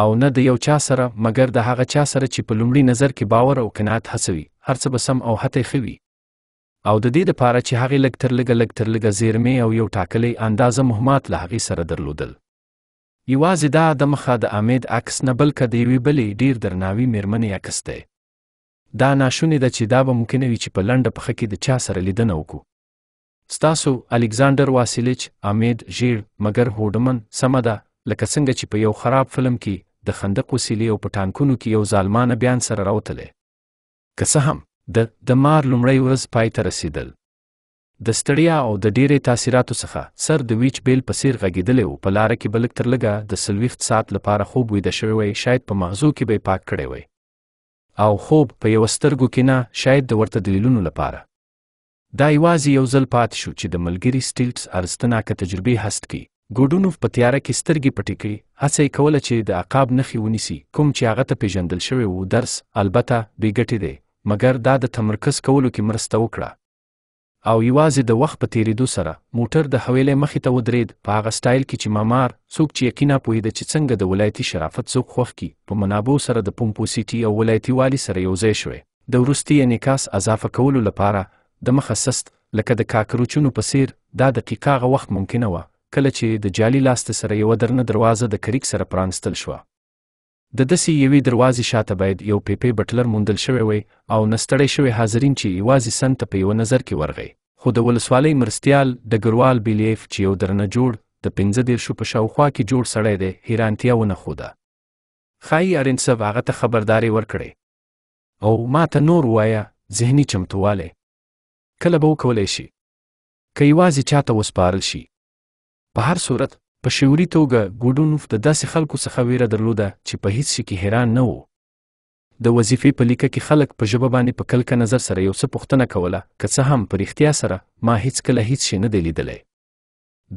او نه د یو چا سره مګر د هغه چا سره چې په لومړي نظر کې باور او قناعت هڅوي هر څه به سم او حتی خوي او د دې لپاره چې هغه لګ تر لګ لګ تر لګ زیرمه او یو ټاکلې اندازه مهمات له هغه سره درلودل یوازې دا د مخه د امید عکس نه بلکې د یوې بلې ډیر درناوي مېرمنې عکس دی دا ناشونې ده چې دا به ممکن وي چې په لنډه پخه کې د چا سره لیدنه وکړو ستاسو الکساندر واسیلیچ امید ژیر مګر هوډمن سمه ده لکه څنګه چې په یو خراب فلم کې د خندق وسیلې او په ټانکونو کې یو ظالمانه بیان سره راوتلې که څه هم د د مار لومړی ورځ پای ته رسیدل د ستړیا او د ډیرې تاثیراتو څخه سر د ویچ بیل په سیر غږیدلی و په لاره کې بلک تر لږه د سلویخت ساعت لپاره خوب ویده شوی وی شاید په مغزو کې به پاک کړی وی او خوب په یو سترګو کې نه شاید د ورته دلیلونو لپاره دا یوازې یو ځل پاتې شو چې د ملګري سټیلټس ارزتناکه تجربې هست کی ګوډونوف په تیاره کې سترګې پټې کړې هڅه یې کوله چې د عقاب نښې ونیسي کوم چې هغه ته پیژندل شوی و درس البته بې ګټې دی مګر دا د تمرکز کولو کې مرسته وکړه او یوازې د وخت په تیریدو سره موټر د حویلې مخې ته ودرید په هغه سټایل کې چې مامار څوک چې یقینا پوهیده چې څنګه د ولایتي شرافت څوک خوښ کی په منابعو سره د پومپوسیټي او ولایتي والی سره یوځای شوی د وروستي انعکاس اضافه کولو لپاره د مخه سست لکه د کاکروچونو په څیر دا دقیقه هغه وخت ممکنه وه کله چې د جالي لاسته سره یو درنه دروازه د کریک سره پرانستل شو د دسې یوې دروازې شاته باید یو پیپې بټلر موندل شوی وي او نستړی شوی حاضرین چې یوازې سن ته په یو نظر کې ورغی خو د ولسوالۍ مرستیال د ګروال بیلیف چې یو درنه جوړ د پنځه دیرشو په شاوخوا کې جوړ سړی دی حیرانتیا ونه خوده ښایي ارنسب هغه ته خبرداري ورکړي او ما ته نور وایه ذهني چمتوالی کله به وکولی شي که یوازې چاته وسپارل شي په هر صورت په شعوري توګه ګوډونوف د داسې خلکو څخه ویره درلوده چې په هیڅ شي کې حیران نه وو د وظیفې په لیکه کې خلک په ژبه باندې په کلکه نظر سره یو څه پوښتنه کوله که څه هم په رښتیا سره ما هیڅ کله هیڅ شي نه دی لیدلی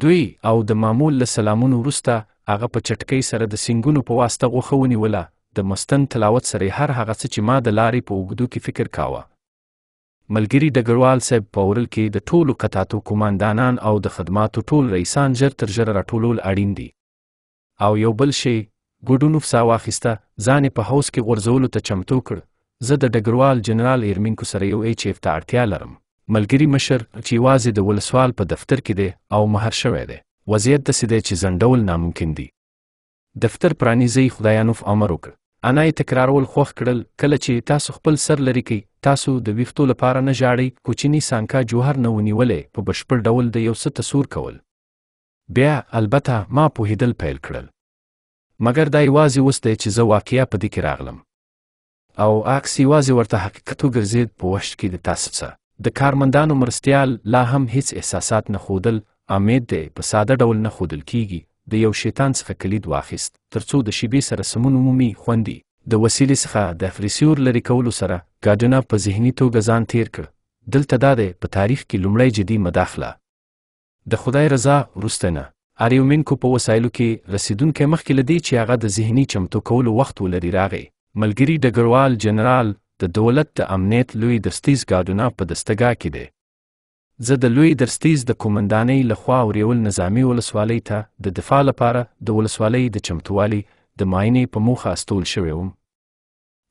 دوی او د معمول له سلامونو وروسته هغه په چټکۍ سره د سینګونو په واسطه غوښه ونیوله د مستن تلاوت سره هر هغه څه چې ما د لارې په اوږدو کې فکر کاوه ملګري ډګروال صاحب په اورل کې د ټولو قطعاتو قوماندانان او د خدماتو ټول رئیسان ژر تر ژره راټولول اړین دي او یو بل شی ګډونوف سا واخیسته ځان په هوس کې غورځولو ته چمتو کړ زه د ډګروال جنرال ایرمینکو سره یو ایچ ایف ته اړتیا لرم ملګري مشر چې یوازې د ولسوال په دفتر کې دی او مهر شوی دی وضعیت داسې دی چې ځنډول ناممکن دی دفتر پرانیزئ خدایانوف امر وکړ انا یې تکرارول خوښ کړل کله چې تاسو خپل سر لري کی تاسو د ویښتو لپاره نه جاړئ کوچنی سانکا جوهر نه ونیولې په بشپړ ډول د یو څه تصور کول بیا البته ما پوهیدل پیل کړل مګر دا یوازې اوس دی چې زه واقعیا په دې کې راغلم او عکس یوازې ورته حقیقت وګرځېد په وشت کې د تاسو څه د کارمندانو مرستیال لا هم هیڅ احساسات نه ښودل امید دی په ساده ډول نه ښودل کیږي د یو شیطان څخه کلید واخیست ترڅو د شیبې سره سمون عمومي خوندي د وسیلې څخه د فریسیور لري کولو سره ګاډنا په ذهني توګه ځان تیر کړ دلته دا دی په تاریخ کې لومړی جدي مداخله د خدای رضا وروسته نه اریومینکو په وسایلو کې رسیدونکي مخکې له دې چې هغه د ذهني چمتو کولو وخت ولري راغی ملګری ډګروال جنرال د دولت د امنیت لوی دستیز ګاډونا په دستګاه کې دی زه د لوی درستیز د کومندانۍ لخوا اورېول نظامي ولسوالۍ ته د دفاع لپاره د ولسوالۍ د چمتووالي د معاینې په موخه استول شوی وم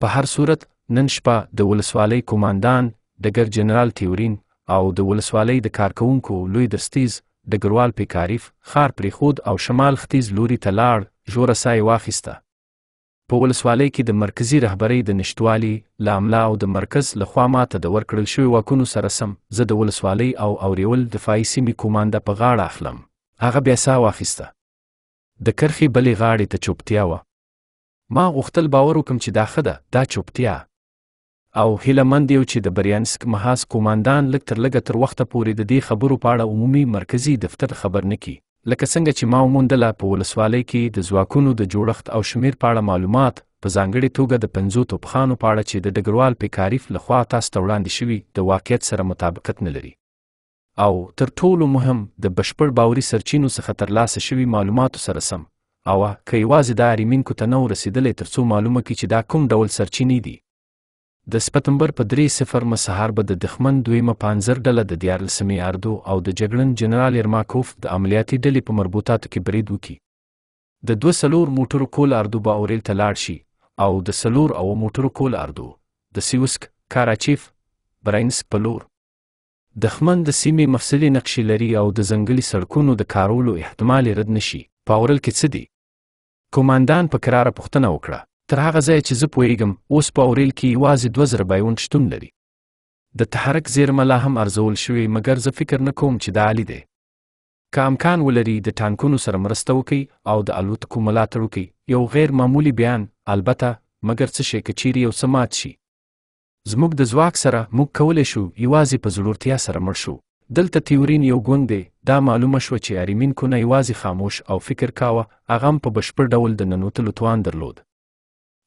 په هر صورت نن شپه د ولسوالۍ کوماندان ډګر جنرال تیورین او د ولسوالۍ د کارکونکو لوی درستیز ډګروال پیکاریف ښار پریښود او شمال ختیځ لوري ته لاړ ژوره ساه یې واخیسته په ولسوالۍ کې د مرکزی رهبری د نشټوالي له امله او د مرکز له خوا ماته د ورکړل شوي واکونو سره سم زه د ولسوالۍ او اوریول دفاعي سیمې کومانده په غاړه اخلم هغه بیا سا واخیسته د کرخې بلې غاړې ته چوپتیا وه ما غوښتل باور وکم چې دا ښه ده دا چوپتیا او هیله مند یو چې د بریانسک محاذ کوماندان لږ تر لږه تر وخته پورې د دې خبرو په اړه عمومي مرکزی دفتر خبر نه کړي لکه څنګه چې ما وموندله په ولسوالۍ کې د ځواکونو د جوړښت او شمیر په اړه معلومات په ځانګړې توګه د پنځو توپخانو په اړه چې د ډګروال پیکاریف لخوا تاسو ته وړاندې شوي د واقعیت سره مطابقت نه لري او تر ټولو مهم د بشپړ باوري سرچینو څخه ترلاسه شوي معلوماتو سره سم او که یوازې دا اریمینکو ته نه ورسېدلی تر څو معلومه کړي چې دا کوم ډول سرچینې دي د سپتمبر په درې صفر مه سهار به د دښمن دویمه پانزر ډله د دیارلسمې اردو او د جګړن جنرال ارماکوف د عملیاتي ډلې په مربوطاتو کې برید وکړي د دوه سلور موټرو کول اردو به اورل ته لاړ شي او د سلور او موټرو کول اردو د سیوسک کاراچیف براینس پلور دښمن د سیمې مفصلي نقشې لري او د ځنګلي سړکونو د کارولو احتمال رد نشي په اورل کې څه دي کوماندان په کراره پوښتنه وکړه تر هغه ځایه چې زه پوهیږم اوس په اوریل کې یوازې دوه زره بایوند شتون لري د تحرک زیرمه لا هم ارزول شوې مګر زه فکر نه کوم چې دا عالي دی که امکان ولري د ټانکونو سره مرسته وکړي او د الوتکو ملاتړ وکړي یو غیر معمولي بیان البته مګر څه شی که چیرې یو څه مات شي زموږ د ځواک سره موږ کولی شو یوازې په زړورتیا سره مړ شو دلته تیورین یو ګوند دی دا معلومه شوه چې اریمینکو نه یوازې خاموش او فکر کاوه هغه هم په بشپړ ډول د ننوتلو توان درلود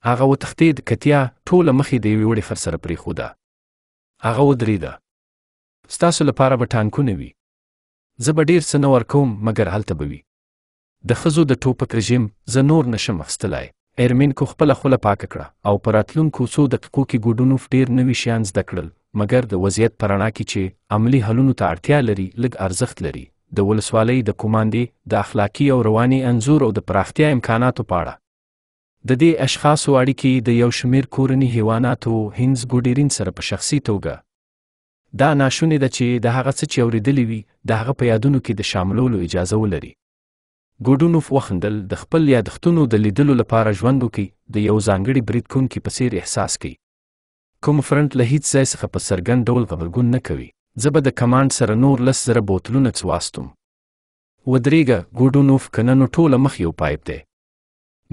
هغه وتښتید کتیا ټوله مخې د یوې وړې خر سره پرېښوده هغه ودرېده ستاسو لپاره به ټانکونه وي زه به ډېر څه نه ورکوم مګر هلته به وي د ښځو د ټوپک رژیم زه نور نشم اخیستلی ایرمینکو خپله خوله پاکه کړه او په راتلونکو څو دقیقو کې ګوډونوف ډېر نوي شیان زده کړل مګر د وضعیت په رڼا کې چې عملی حلونو ته اړتیا لري لږ ارزښت لري د ولسوالۍ د کوماندې د اخلاقي او رواني انځور او د پراختیا امکاناتو په اړه د دې اشخاصو اړیکې د یو شمیر کورني حیواناتو هینز ګوډیرین سره په شخصي توګه دا ناشونې ده چې د هغه څه چې اوریدلی وي د هغه په یادونو کې د شاملولو اجازه ولري ګوډونوف وخندل د خپل یادښتونو د لیدلو لپاره ژوند وکي د یو ځانګړي بریدکونکي په څیر احساس کوي کوم فرنټ له هیڅ ځای څخه په څرګند ډول غبرګون نه کوي زه به د کمانډ سره نور لس زره بوتلونه څه واستوم ودرېږه ګوډونوف که نه نو ټوله مخ یو پایپ دی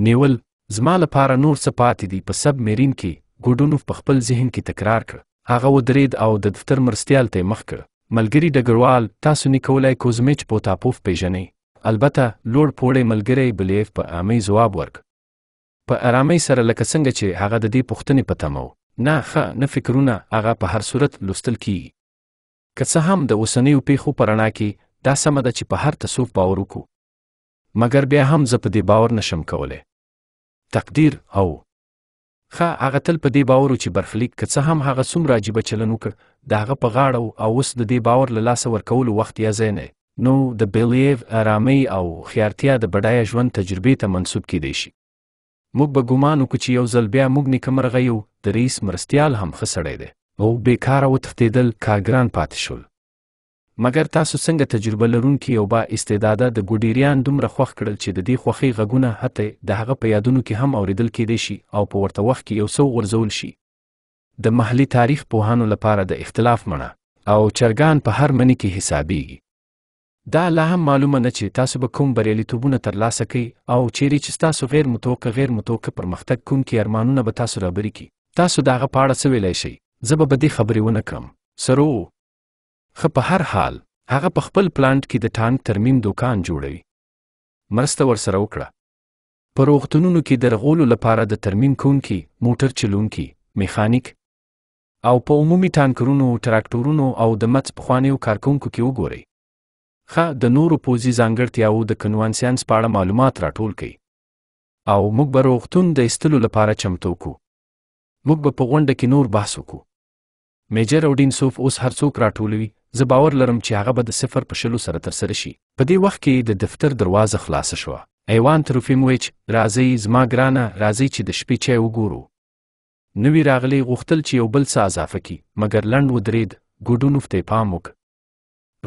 نیول زما لپاره نور څه پاتې دي په سب میرین کې ګوډونوف په خپل ذهن کې تکرار کړ هغه ودرید او د دفتر مرستیال ته مخ کړ ملګری ډګروال تاسو نیکولای کوزمیچ پوتاپوف پیژنئ البته لوړ پوړې ملګری بلیف په امې جواب ورک په آرامۍ سره لکه څنګه چې هغه د دې پوښتنې په تمو نه ښه نه فکرونه هغه په هر صورت لوستل کیږي که څه هم د اوسنیو پیښو په رڼا کې دا سمه ده چې په هر تصوف باور وکړو مګر بیا هم زه په دې باور نشم کولی تقدیر او خا هغه تل په دې باور چې برخلیک که څه هم هغه څومره عجیبه چلن وکړ د هغه په غاړه او اوس د دې باور له لاسه ورکولو وخت یې ځای نه نو د بیلیو ارامۍ او خیارتیا د بډایه ژوند تجربې ته منسوب کیدی شي موږ به ګمان وکړو چې یو ځل بیا موږ نیکمرغه یو د رئیس مرستیال هم ښه سړی دی او بیکاره وتښتېدل کارګران پاتې شول مګر تاسو څنګه تجربه لرونکي یو با استعداده د ګوډیریان دومره خوښ کړل چې د دې خوښۍ غږونه حتی د هغه په یادونو کې هم اوریدل کېدی شي او په ورته وخت کې یو څو غورځول شي د محلي تاریخ پوهانو لپاره د اختلاف مڼه او چرګان په هر منی کې حسابېږي دا لا هم معلومه نه چې تاسو به کوم بریالیتوبونه ترلاسه کوئ او چیرې چې ستاسو غیر متوقع غیر متوقع پرمختګ کوونکي ارمانونه به تاسو رابري کړي تاسو د هغه په اړه څه ویلی شئ زه به به دې خبرې ونه کړم سرو خه په هر حال هغه په خپل پلانټ کې د ټانک ترمیم دوکان جوړوي مرسته ورسره وکړه په روغتونونو کې د رغولو لپاره د ترمیم کونکي موټر چلونکي میخانیک او په عمومي ټانکرونو تراکټورونو او د مڅ پخوانیو کارکونکو کې وګورئ ښه د نورو پوزي ځانګړتیاو د کنوانسیانس په اړه معلومات راټول کړئ او موږ به روغتون د ایستلو لپاره چمتو کو موږ به په غونډه کې نور بحث وکړو میجر اوډینسوف اوس هر څوک راټولوي زه باور لرم چې هغه به د صفر په شلو سره ترسره شي په دې وخت کې د دفتر دروازه خلاصه شوه ایوان تروفیمویچ راځئ زما ګرانه راځئ چې د شپې چای وګورو نوی راغلی غوښتل چې یو بل څه اضافه کړي مګر لنډ ودرېد ګوډونوف ته پام وک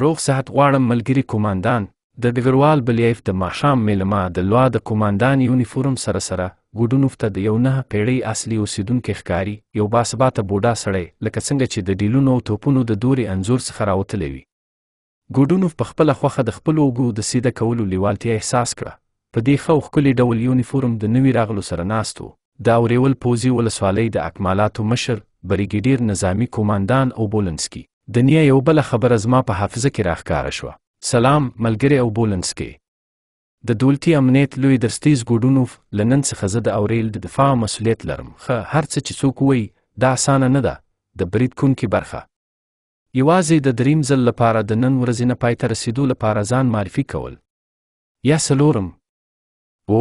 روغ صحت غواړم ملګری کوماندان د ډګروال بلیف د ماښام میلمه د لوا د کوماندان یونیفورم سره سره ګډونوف ته د یو نه پیړۍ اصلي اوسیدونکو ښکاری یو باثباته بوډا سړی لکه څنګه چې د ډیلونو او توپونو د دوري انزور څخه راوتلی وي ګډونوف په خپله خوښه د خپلو اوږو د سیده کولو لیوالتیا احساس کړه په دې ښه او ښکلي ډول یونیفورم د نوي راغلو سره ناست و د اورېول پوزي ولسوالۍ د اکمالاتو مشر بریګیډیر نظامی کوماندان او بولنسکي د نیا یو بله خبره زما په حافظه کې راښکاره شوه سلام ملګری او بولنسکي د دولتي امنیت لوی درستیز ګډونوف لنن څخه زه د اوریل د دفاع مسولیت لرم خو هر څه چې څوک وایي دا اسانه نه ده د برید کونکي برخه یوازې د دریم ځل لپاره د نن ورځې نه پای ته رسیدو لپاره ځان معرفي کول یا سلورم و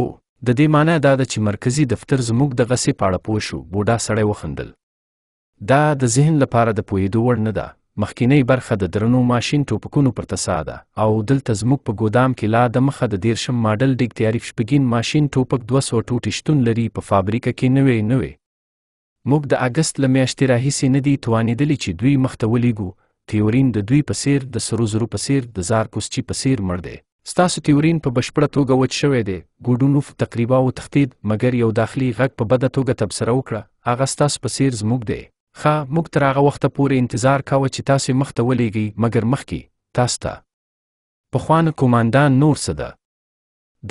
د دې معنی دا ده چې مرکزی دفتر زموږ د غسې پاړه پوه شو بوډا سړی وخندل دا د ذهن لپاره د پوهېدو وړ نه ده مخکینی برخه د درنو ماشین ټوپکونو پر تساده او دلته زموږ په ګودام کې لا د مخه د دیرشم ماډل ډیګ تیاریف شپږین ماشین ټوپک 200 ټوټې شتون لري په فابریکه کې نوې نوې موږ د اگست له میاشتې راهیسې نه دي توانېدلي چې دوی مخته ولیږو تیورین د دوی په څیر د سرو زرو په څیر د زار کوسچي په څیر مړ دی ستاسو تیورین په بشپړه توګه وچ شوی دی ګوډونوف تقریبا وتښتید مګر یو داخلي غږ په بده توګه تبصره وکړه هغه ستاسو په څیر زموږ دی ښا موږ تر هغه وخته پورې انتظار کاوه چې تاسو مخ ته ولېږئ مګر مخکې تاسو ته پخوان کوماندان نور څه ده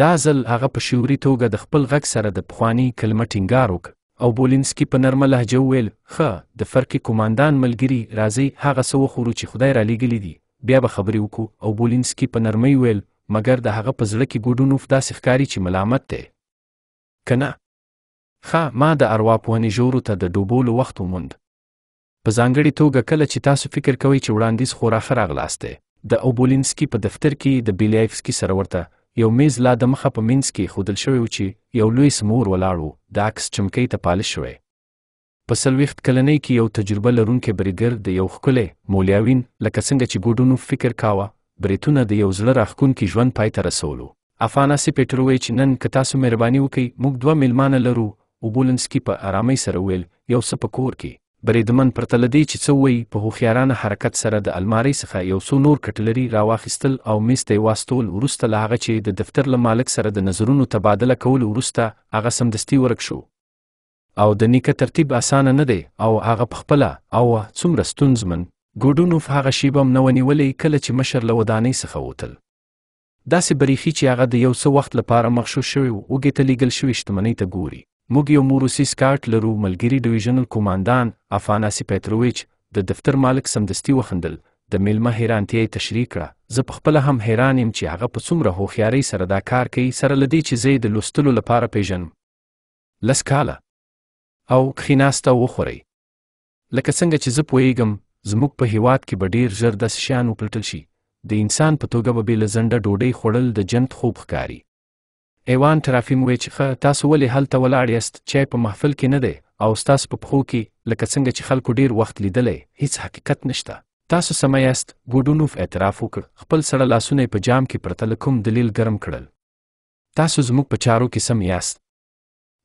دا ځل هغه په شعوري توګه د خپل غږ سره د پخواني کلمه ټینګار وکړ او بولینسکی په نرمه لهجه وویل ښه د فرقي کوماندان ملګري راځي هغه څه وخورو چې خدای را لېږلی دي بیا به خبرې وکړو او بولینسکی په نرمۍ وویل مګر د هغه په زړه کې ګډونوف داسې ښکاري چې ملامت دی که نه ښه ما د ارواپوهنې ژورو ته د ډوبولو وخت وموند په ځانګړې توګه کله چې تاسو فکر کوئ چې وړاندیز خورا ښه راغلاست دی د اوبولینسکي په دفتر کې د بیلیایفسکي سره ورته یو میز لا د مخه په منځ کې خودل شوی و چې یو لوی سمور ولاړ و د عکس چمکۍ ته پالش شوی په څلوېښت کلنۍ کې یو تجربه لرونکی بریګر د یو ښکلی مولیاوین لکه څنګه چې ګوډونو فکر کاوه بریتونه د یو زړه راښکونکي ژوند پای ته رسولو افاناسي پېټروویچ نن که تاسو مهرباني وکئ موږ دوه میلمانه لرو اوبولنسکي په آرامۍ سره وویل یو څه په کور کې بریدمن پرته له دې چې څه وایي په هوښیارانه حرکت سره د المارۍ څخه یو څو نور کټلري راواخیستل او میز ته یې واستول وروسته له هغه چې د دفتر له مالک سره د نظرونو تبادله کول وروسته هغه سمدستي ورک شو او د نیکه ترتیب اسانه نه دی او هغه پخپله او څومره ستونزمن ګوډونوف هغه شیبه هم نه ونیولې کله چې مشر له ودانۍ څخه ووتل داسې بریخي چې هغه د یو څه وخت لپاره مخشوش شوی و اوږې ته لیږل شوې شتمنۍ ته ګوري موږ یو موروسی سکاټ لرو ملګری ډیویژنل کوماندان افاناسی پېتروویچ د دفتر مالک سمدستي وخندل د میلمه حیرانتیا تشریح کړه زه په خپل هم حیران یم چې هغه په څومره هوښیارۍ سره دا کار کوي سره لدی چې زه د لوستلو لپاره پیژنم لس کاله او کښیناسته وخورئ لکه څنګه چې زه پوهیږم زموږ په هیواد کې به ډیر ژر داسې شیان وپلټل شي د انسان په توګه به بې له ځنډه ډوډۍ خوړل د جنت خوب ښکاري ایوان ترافیم وی چې تاسو ولې هلته ولاړ یاست چې په محفل کې نه دی او تاسو په پخو کې لکه څنګه چې خلکو ډیر وخت لیدلې هیڅ حقیقت نشته تاسو سم یاست ګوډونوف اعتراف وکړ خپل سړه لاسونه په جام کې پرتل کوم دلیل ګرم کړل تاسو زموږ په چارو کې سم یاست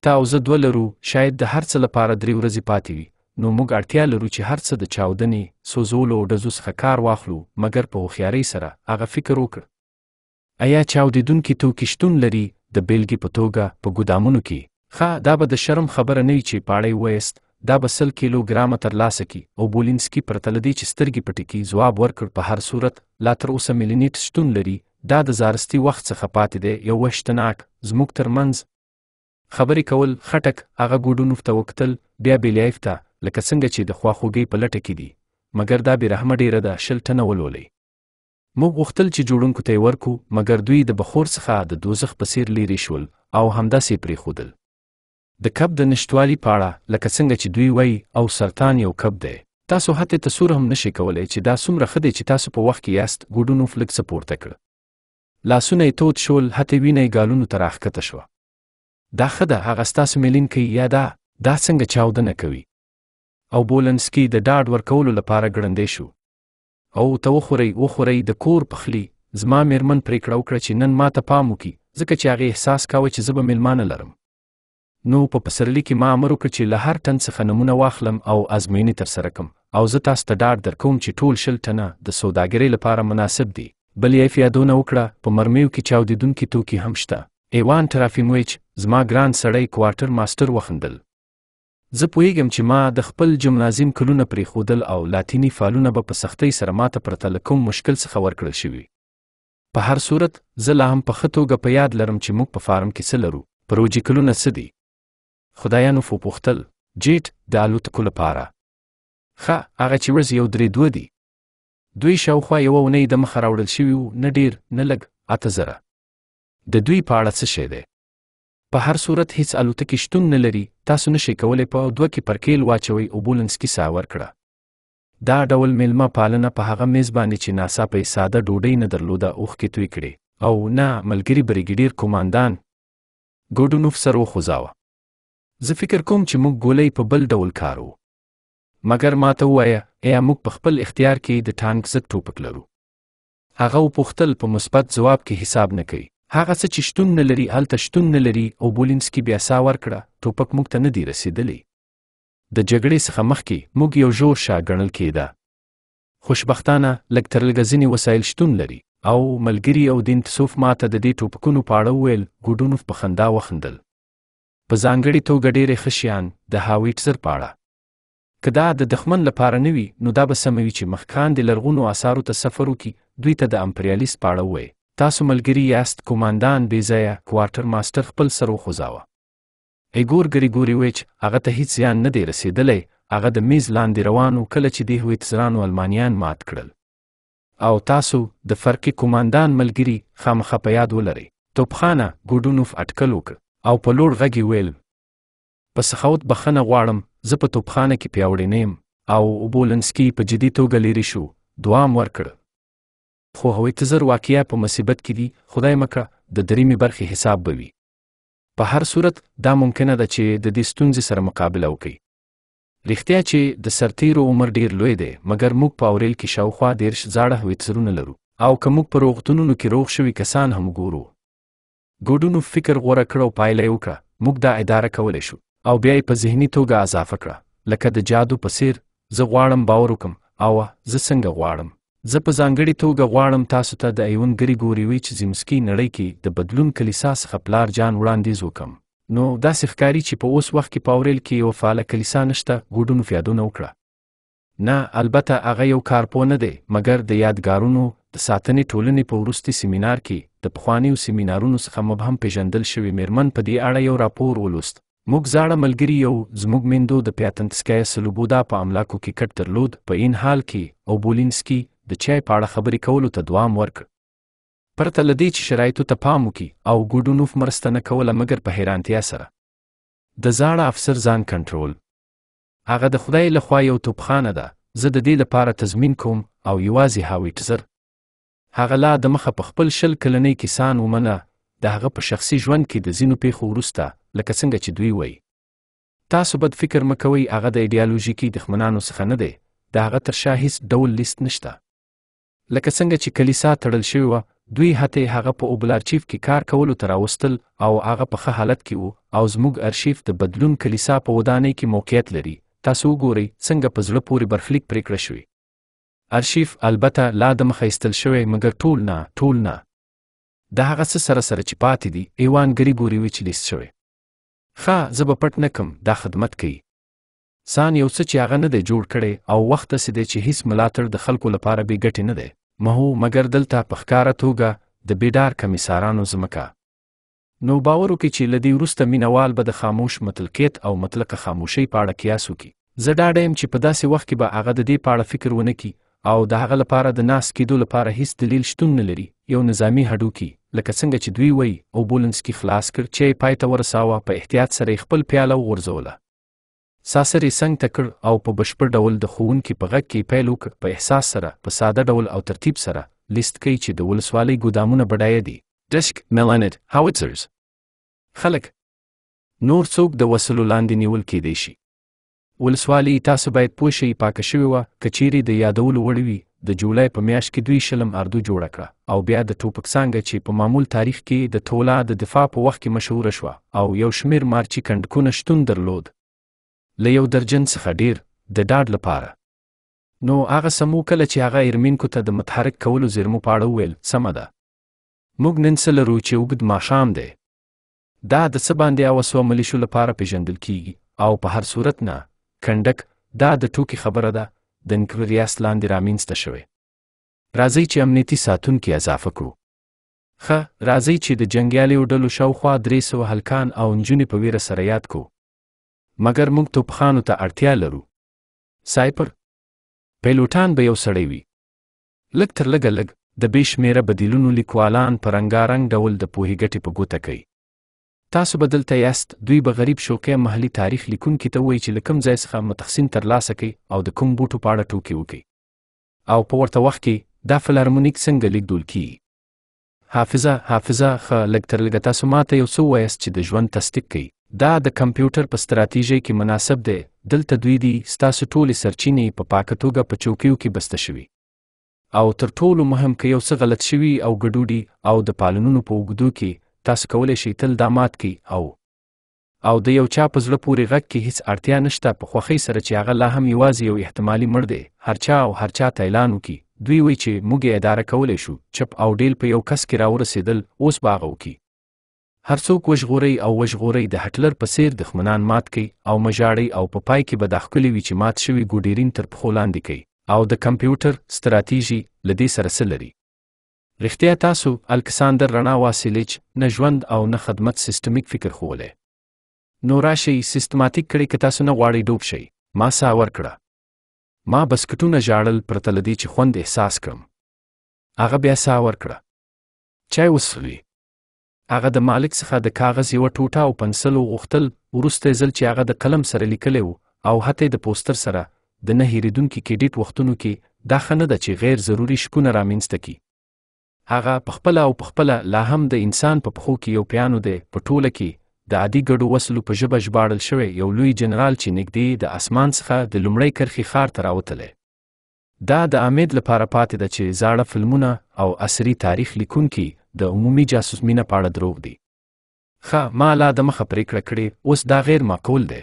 تا او زه دوه لرو شاید د هر څه لپاره درې ورځې پاتې وي نو موږ اړتیا لرو چې هر څه د چاودنې سوزولو او ډزو څخه کار واخلو مګر په هوښیارۍ سره هغه فکر وکړ ایا چاودیدونکي توکي شتون لري د بیلګې په توګه په ګودامونو کې ښه دا به د شرم خبره نه وي چې پاړی وایست دا به سل کیلوګرامه ترلاسه کی او بولینسکي پرتله دی چې سترګې پټې کی ځواب ورکړ په هر صورت لا تر اوسه ملینیټ شتون لري دا د زارستي وخت څخه پاتې دی یو وشتناک زموږ ترمنځ خبرې کول خټک هغه ګوډونوف ته وکتل بیا بیلیایف ته لکه څنګه چې د خواخوږۍ په لټه کې دي مګر دا بې رحمه ډېره ده شل ټنه ولولئ موږ غوښتل چې جوړونکو ته ورکو مګر دوی د بخور څخه د دوزخ په څیر لیرې شول او همداسې پریښودل د کب د نشټوالي په اړه لکه څنګه چې دوی وایي او سرطان یو کب دی تاسو حتی تصور هم نشئ کولی چې دا څومره ښه دی چې تاسو په وخت کې یاست ګوډونو فلک سپورته کړ لاسونه یې تود شول حتی وینه یې ګالونو ته راښکته شوه دا ښه ده هغه ستاسو میلین کوي یا دا دا څنګه چاودنه کوي او بولنسکي د ډاډ ورکولو لپاره ګړندی شو او ته وخورئ وخورئ د کور پخلی زما میرمن پریکړه وکړه چې نن ماته پام وکړي ځکه چې هغه احساس کاوه چې زه به میلمانه لرم نو په پسرلی کې ما امر وکړ چې له هر تن څخه نمونه واخلم او ازموینې ترسره کړم او زه تاسو ته ډاډ درکوم چې ټول شل تنه د سوداګرۍ لپاره مناسب دي بل یې یادونه وکړه په مرمیو کې چاودیدونکي توکي هم شته ایوان ترافیمویچ زما ګران سړی کوارټر ماستر وخندل زه پوهیږم چې ما د خپل جمنازیم کلونه پرېښودل او لاتینی فالونه به په سختۍ سره ماته پرته له کوم مشکل څخه ورکړل شوي په هر صورت زه لا هم په ښه توګه په یاد لرم چې موږ په فارم کې څه لرو پروجیکلونه څه دي خدایانو وپوښتل جیټ د الوتکو لپاره ښه هغه چې ورځ یو درې دوه دي دوی شاوخوا یوه اونۍ دمخه راوړل شوي وو نه ډیر نه لږ اته زره د دوی په اړه څه شی دی په هر صورت هیڅ الوتکې شتون نه لري تاسو نشئ کولی په دوه کې پرکیل واچوئ او بولنس کې سا ورکړه دا ډول میلمه پالنه په هغه میز باندې چې ناڅاپه ساده ډوډۍ نه درلوده اوښکې توی کړې او نه ملګري بریګیډیر کوماندان ګوډونوف سر وخوځاوه زه فکر کوم چې موږ ګولۍ په بل ډول کارو مګر ماته ووایه ایا موږ په خپل اختیار کې د ټانک ضد ټوپک لرو هغه وپوښتل په مثبت ځواب کې حساب نه کوي هغه څه چې شتون نه لري هلته شتون نه لري او بولینسکي بیا سا ورکړه ټوپک موږ ته نه دی رسېدلی د جګړې څخه مخکې موږ یو جوړ شا ګڼل کېده خوشبختانه لږ تر لږه ځینې وسایل شتون لري او ملګری او دین تصوف ماته د دې ټوپکونو په اړه وویل ګوډونوف په خندا وخندل په ځانګړې توګه ډېرې خشیان د هاویټزر په اړه که دا د دښمن لپاره نه وي نو دا به سموي چې مخکاندې لرغونو آثارو ته سفر وکړي دوی ته د امپریالیست په اړه ووایي تاسو ملګری یاست کوماندان بیزایا کوارټر ماستر خپل سر وخوځاوه ایګور ګریګوریویچ هغه ته هیڅ زیان نه دی رسیدلی هغه د میز لاندې روانو کله چې دی هویتزرانو المانیان مات کړل او تاسو د فرقي کوماندان ملګری خامخه په یاد ولرئ توپخانه ګوډونوف اټکل وکړ او په لوړ غږ ویل په سخاوت بخنه غواړم زه په توپخانه کې پیاوړی نه یم او اوبولنسکي په جدي توګه لرې شو دوام ورکړ خو هوی تزر واقعیا په مصیبت کې دي خدای مکړه د دریمې برخې حساب به وي په هر صورت دا ممکنه ده چې د دې ستونزې سره مقابله وکړي رښتیا چې د سرتیرو عمر ډیر لوی دی مګر موږ په اورېل کې شاوخوا دیرش زاړه هویتزرونه لرو او که موږ په روغتونونو کې روغ شوي کسان هم ګورو ګوډونو فکر غوره کړ او پایله یې وکړه موږ دا اداره کولی شو او بیا یې په ذهني توګه اضافه کړه لکه د جادو په څیر زه غواړم باور وکم او زه څنګه غواړم زه په ځانګړې توګه غواړم تاسو ته د ایون ګریګوریویچ زیمسکي نړۍ کې د بدلون کلیسا څخه پلار جان وړاندیز وکم نو داسې ښکاري چې په اوس وخت کې پاورل کې یو فعاله کلیسا نشته ګډون فیادونه وکړه نه البته هغه یو کارپو نه دی مګر د یادګارونو د ساتنې ټولنې په وروستي سیمینار کې د پخوانیو سیمینارونو څخه مبهم پیژندل شوې میرمن په دې اړه یو راپور ولوست موږ زاړه ملګری یو زموږ مندو د پیاتنسکای سلوبودا په املاکو کې کټ درلود په این حال کې او بولینسکی د چای په اړه خبرې کولو ته دوام ورکړ پرته لدې چې شرایطو ته پام وکړي او ګوډونوف مرسته نه کوله مګر په حیرانتیا سره د زاړه افسر ځان کنټرول هغه د خدای له خوا یو توپخانه ده زه د دې لپاره تضمین کوم او یوازې هاویټزر هغه لا د مخه په خپل شل کلنۍ کې سان ومنه د هغه په شخصي ژوند کې د ځینو پیښو وروسته لکه څنګه چې دوی وایي تاسو بد فکر مه کوئ هغه د ایډیالوژیکي دښمنانو څخه نه دی د هغه تر شا هیڅ ډول لیست نشته لکه څنګه چې کلیسا تړل شوی و دوی هته هغه په اوبلارچیف کې کار کولو ته راوستل او هغه په ښه حالت کې وو او زموږ ارشیف د بدلون کلیسا په ودانۍ کې موقعیت لري تاسو وګورئ څنګه په زړه پورې برفلیک پریکړه شوې ارشیف البته لا د مخه ایستل شوی مګر ټول نه ټول نه د هغه څه سره سره چې پاتې دي ایوان ګریګوري وی چې لیست شوی ښه زه به پټ نه کم دا خدمت کوي سان یو څه چې هغه نه دی جوړ کړی او وخت څه دی چې هیڅ ملاتړ د خلکو لپاره بې ګټې نه دی مهو مګر دلته په ښکاره توګه د بیدار کمیسارانو ځمکه نو باور وکړي چې لدی وروسته مینوال به د خاموش مطلقیت او مطلقه خاموشۍ په اړه قیاس وکړي زه ډاډه یم چې په داسې وخت کې به هغه د دې په اړه فکر ونه کړي او د هغه لپاره د ناس کېدو لپاره هیڅ دلیل شتون نه لري یو نظامی هډوکی لکه څنګه چې دوی وایي اوبولنسکي خلاص کړ چې پای ته ورساوه په احتیاط سره خپل پیاله وغورځوله ساسر یې څنګ ته کړ او په بشپړ ډول د ښوونکي په غږ کې پیل وکړ په احساس سره په ساده ډول او ترتیب سره لیست کوي چې د ولسوالۍ ګودامونه بډایه دي ډسک ملانټ هاویتزرز خلک نور څوک د وسلو لاندې نیول کېدای شي ولسوالۍ تاسو باید پوه شئ پاکه شوې وه که چیرې د یادولو وړ وي د جولای په میاشت کې دوی شلم اردو جوړه کړه او بیا د ټوپک څانګه چې په معمول تاریخ کې د تولا د دفاع په وخت کې مشهوره شوه او یو شمیر مارچي کندکونه شتون درلود له یو درجن څخه ډیر د ډاډ لپاره نو هغه سمو کله چې هغه ایرمینکو ته د متحرک کولو زیرمو په اړه وویل سمه ده موږ نن څه لرو چې اوږد ماښام دی دا د څه باندې اوسو ملیشو لپاره پیژندل کیږي او په هر صورت نه کنډک دا د ټوکی خبره ده د انکریاس لاندې رامینځته شوې راځي چې امنیتي ساتونکو اضافه کړو خه راځي چې د جنگیالیو ډلو شاوخوا درې سوه هلکان او نجونې په ویره سره یاد کو مګر موږ توپخانو ته اړتیا لرو سایپر پیلوټان به یو سړی وي لږ تر لږه لږ د بې شمیره بدیلونو لیکوالان په رنګارنګ ډول د پوهې ګټې په ګوته کوي تاسو به دلته یاست دوی به غریب شوقی محلي تاریخ لیکونکي ته وایي چې له کوم ځای څخه متخصصین ترلاسه کوي او د کوم بوټو په اړه ټوکې وکړي او په ورته وخت کې دا فلارمونیک څنګه لیکدول کیږي حافظه حافظه ښه لږ تر لږه تاسو ماته یو څه وایاست چې د ژوند تصدیق کوي دا د کمپیوټر په ستراتیژۍ کې مناسب دی دلته دوی دي ستاسو ټولې سرچینې په پا پاکه توګه په چوکیو کې بسته شوي او تر ټولو مهم که یو څه غلط شوي او ګډوډي او د پالنونو په اوږدو کې تاسو کولی شئ تل دا مات کړئ او او د یو چا په زړه پورې غږ کې هیڅ اړتیا نشته په خوښۍ سره چې هغه لا هم یوازې یو احتمالي مړ دی هر چا او هر چا ته اعلان وکړي دوی وایي چې موږ یې اداره کولی شو چپ او ډیل په یو کس کې راورسېدل اوس به هغه وکړي هر څوک وژغوري او وژغوري د هټلر په سیر دښمنان مات کړي او مژاړي او په پا پای کې به دا ښکلي وي چې مات شوي ګوډیرین تر پښو لاندې کړي او د کمپیوټر ستراتیژي له دې سره څه لري رښتیا تاسو الکساندر رڼا واسیلیچ نه ژوند او نه خدمت سیستمیک فکر خوله نو راشي سیستماتیک کړي که تاسو نه غواړئ ډوب شئ ما سا ورکړه ما بسکټونه ژاړل پرته لدی چې خوند احساس کړم هغه بیا سا ورکړه چای وسوي هغه د مالک څخه د کاغذ یو ټوټه او پنسل وغوښتل وروسته ځل چې هغه د قلم سره لیکلی و او حتی د پوستر سره د نه هیریدونکي کډیټ وختونو کې دا خنه ده چې غیر ضروري شکونه رامنځته کی هغه پخپله او پخپله لا هم د انسان په پخو کې یو پیانو دی په ټوله کې د عادي ګډو وسلو په ژبه ژباړل شوی یو لوی جنرال چې نږدې د اسمان څخه د لومړۍ کرښې ښار ته راوتلی دا د امید لپاره پاتې ده چې زاړه فلمونه او عصري تاریخ لیکونکي د عمومي جاسوسمینه په اړه دروغ دي ښه ما لا د مخه پریکړه کړې اوس دا غیر معقول دی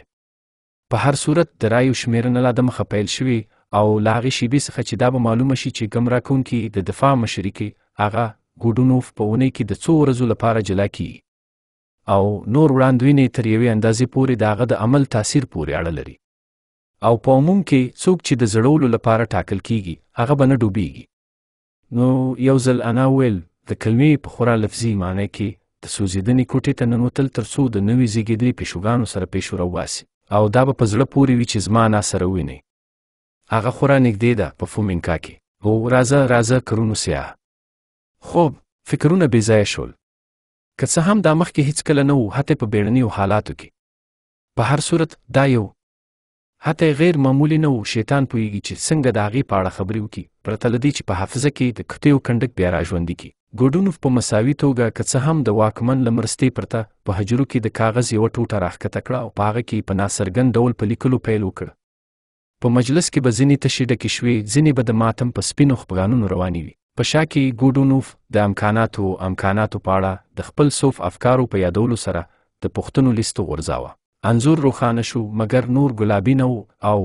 په هر صورت د رایو شمیرنه لا د مخه پیل شوي او لا هغې شیبې څخه چې دا به معلومه شي چې ګمراه کوونکي د دفاع مشرکې هغه ګوډونوف په اونۍ کې د څو ورځو لپاره جلا کیږي او نور وړاندوینې تر یوې اندازې پورې د هغه د عمل تاثیر پورې اړه لري او په عموم کې څوک چې د زړولو لپاره ټاکل کیږي هغه به نه ډوبیږي نو یو ځل انا ویل د کلمې په خورا لفظي معنی کې د سوزیدنې کوټې ته ننوتل تر څو د نوې زیږېدلې پیشوګانو سره پیشو راوباسي او دا به په زړه پورې وي چې زما انا سره وویني هغه خورا نږدې ده په فومینکا کې او راځه راځه کرونو سیاه خوب فکرونه بې ځایه شول که څه هم دا مخکې هیڅکله نه و حتی په بیړنیو حالاتو کې په هر صورت دا یو حتی غیر معمولی نه و شیطان پوهیږي چې څنګه د هغې په اړه خبرې وکړي پرته له دې چې په حافظه کې د کتیو کنډک بیا راژوندي کړي ګوډونوف په مساوي توګه که څه هم د واکمن له مرستې پرته په حجرو کې د کاغذ یوه ټوټه راښکته کړه او په هغه کې په ناڅرګند ډول په لیکلو پیل وکړ په مجلس کې به ځینې تشې ډکې شوې ځینې به د ماتم په سپینو خپګانونو روانې وي په شا کې ګوډونوف د امکاناتو امکاناتو په اړه د خپل سوف افکارو په یادولو سره د پوښتنو لیست غورځاوه انزور روښانه شو مګر نور ګلابي نه او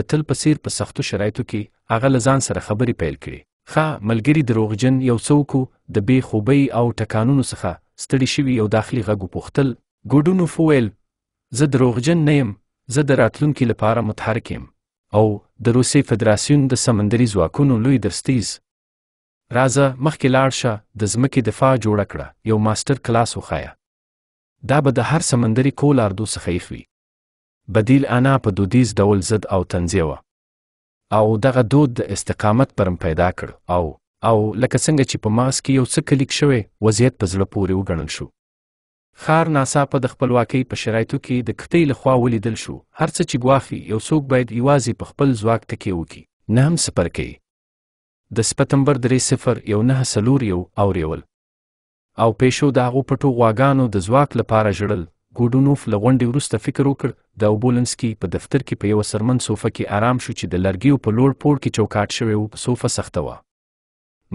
د تل په څیر په سختو شرایطو کې هغه له ځان سره خبرې پیل کړې ښه ملګري دروغجن یو څوک د بې خوبۍ او ټکانونو څخه ستړي شوي او داخلي غږ وپوښتل ګوډونوف وویل زه دروغجن نه یم زه د راتلونکي لپاره متحرک یم او د روسي فدراسیون د سمندري ځواکونو لوی درستیز راځه مخکې لاړ شه د ځمکې دفاع جوړه کړه یو ماستر کلاس وخایه دا به د هر سمندري کولاردو څخه ایښ وي بدیل انا په دودیز ډول ضد او تنزیه وه او دغه دود د استقامت پرم پیدا کړ او او لکه څنګه چې په ماس کې یو څه کلیک شوی وضعیت په زړه پورې وګڼل شو خار ناڅاپه د خپلواکۍ په شرایطو کې د کټۍ لخوا ولیدل شو هر څه چې ګواخي یو څوک باید یوازې په خپل ځواک تکیه وکړي نه هم سپر کوي د سپتمبر درې صفر یو نه سلور یو اوریول او پېښو د هغو پټو غواګانو د ځواک لپاره ژړل ګوډونوف له غونډې وروسته فکر وکړ د اوبولنسکي په دفتر کې په یو سرمن صوفه کې آرام شو چې د لرګیو په لوړ پوړ کې چوکاټ شوی و صوفه سخته وه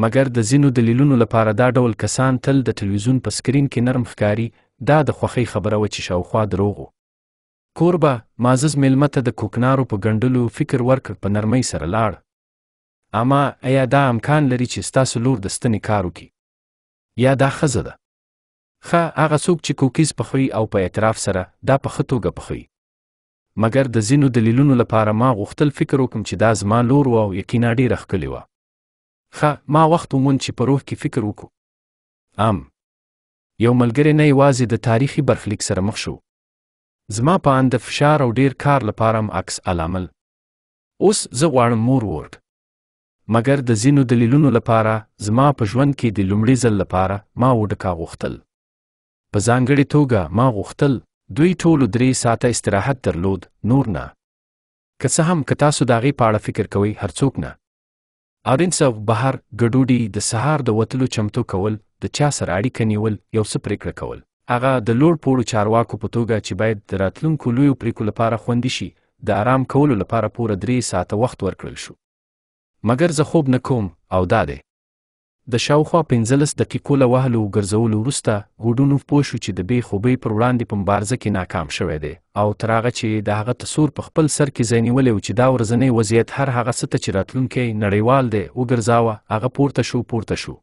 مګر د ځینو دلیلونو لپاره دا ډول کسان تل د تلویزیون په سکرین کې نرم ښکاري دا د خوښۍ خبره وه چې شاوخوا دروغ و کوربه معزز میلمه ته د کوکنارو په ګنډلو فکر ورکړ په نرمۍ سره لاړ اما ایا دا امکان لري چې ستاسو لور د ستنې کار وکړي یا دا ښځه ده خا هغه څوک چې کوکیز پخوي او په اعتراف سره دا په ښه توګه پخوي مګر د ځینو دلیلونو لپاره ما غوښتل فکر وکم چې دا زما لور وه او یقینا ډېره ښکلې وه ښه ما وخت وموند چې په روح کې فکر وکړو ام یو ملګری نه یوازې د تاریخي برخلیک سره مخ شو زما په اند د فشار او ډیر کار لپاره هم عکس العمل اوس زه غواړم مور ورک مګر د ځینو دلیلونو لپاره زما په ژوند کې د لومړي ځل لپاره ما وډکا غوښتل په ځانګړې توګه ما غوښتل دوی ټولو درې ساعته استراحت درلود نور نه که څه هم که تاسو د هغې په اړه فکر کوئ هر څوک نه اورینسف بهر ګډوډي د سهار د وتلو چمتو کول د چا سره اړیکه نیول یو څه پرېکړه کول هغه د لوړ پوړو چارواکو په توګه چې باید د راتلونکو لویو پریکړو لپاره خوندي شي د آرام کولو لپاره پوره درې ساعته وخت ورکړل شو مګر زه خوب نه کوم او دا دی د شاوخوا 15 دقیقو له وهلو ګرځولو وروسته ګډونوف پوه شو چې د بې خوبۍ پر وړاندې په مبارزه کې ناکام شوی دی او تر هغه چې د هغه تصور په خپل سر کې ځینیولې و چې دا ورځنی وضعیت هر هغه څه ته چې راتلونکی نړیوال دی وګرځاوه هغه پورته شو پورته شو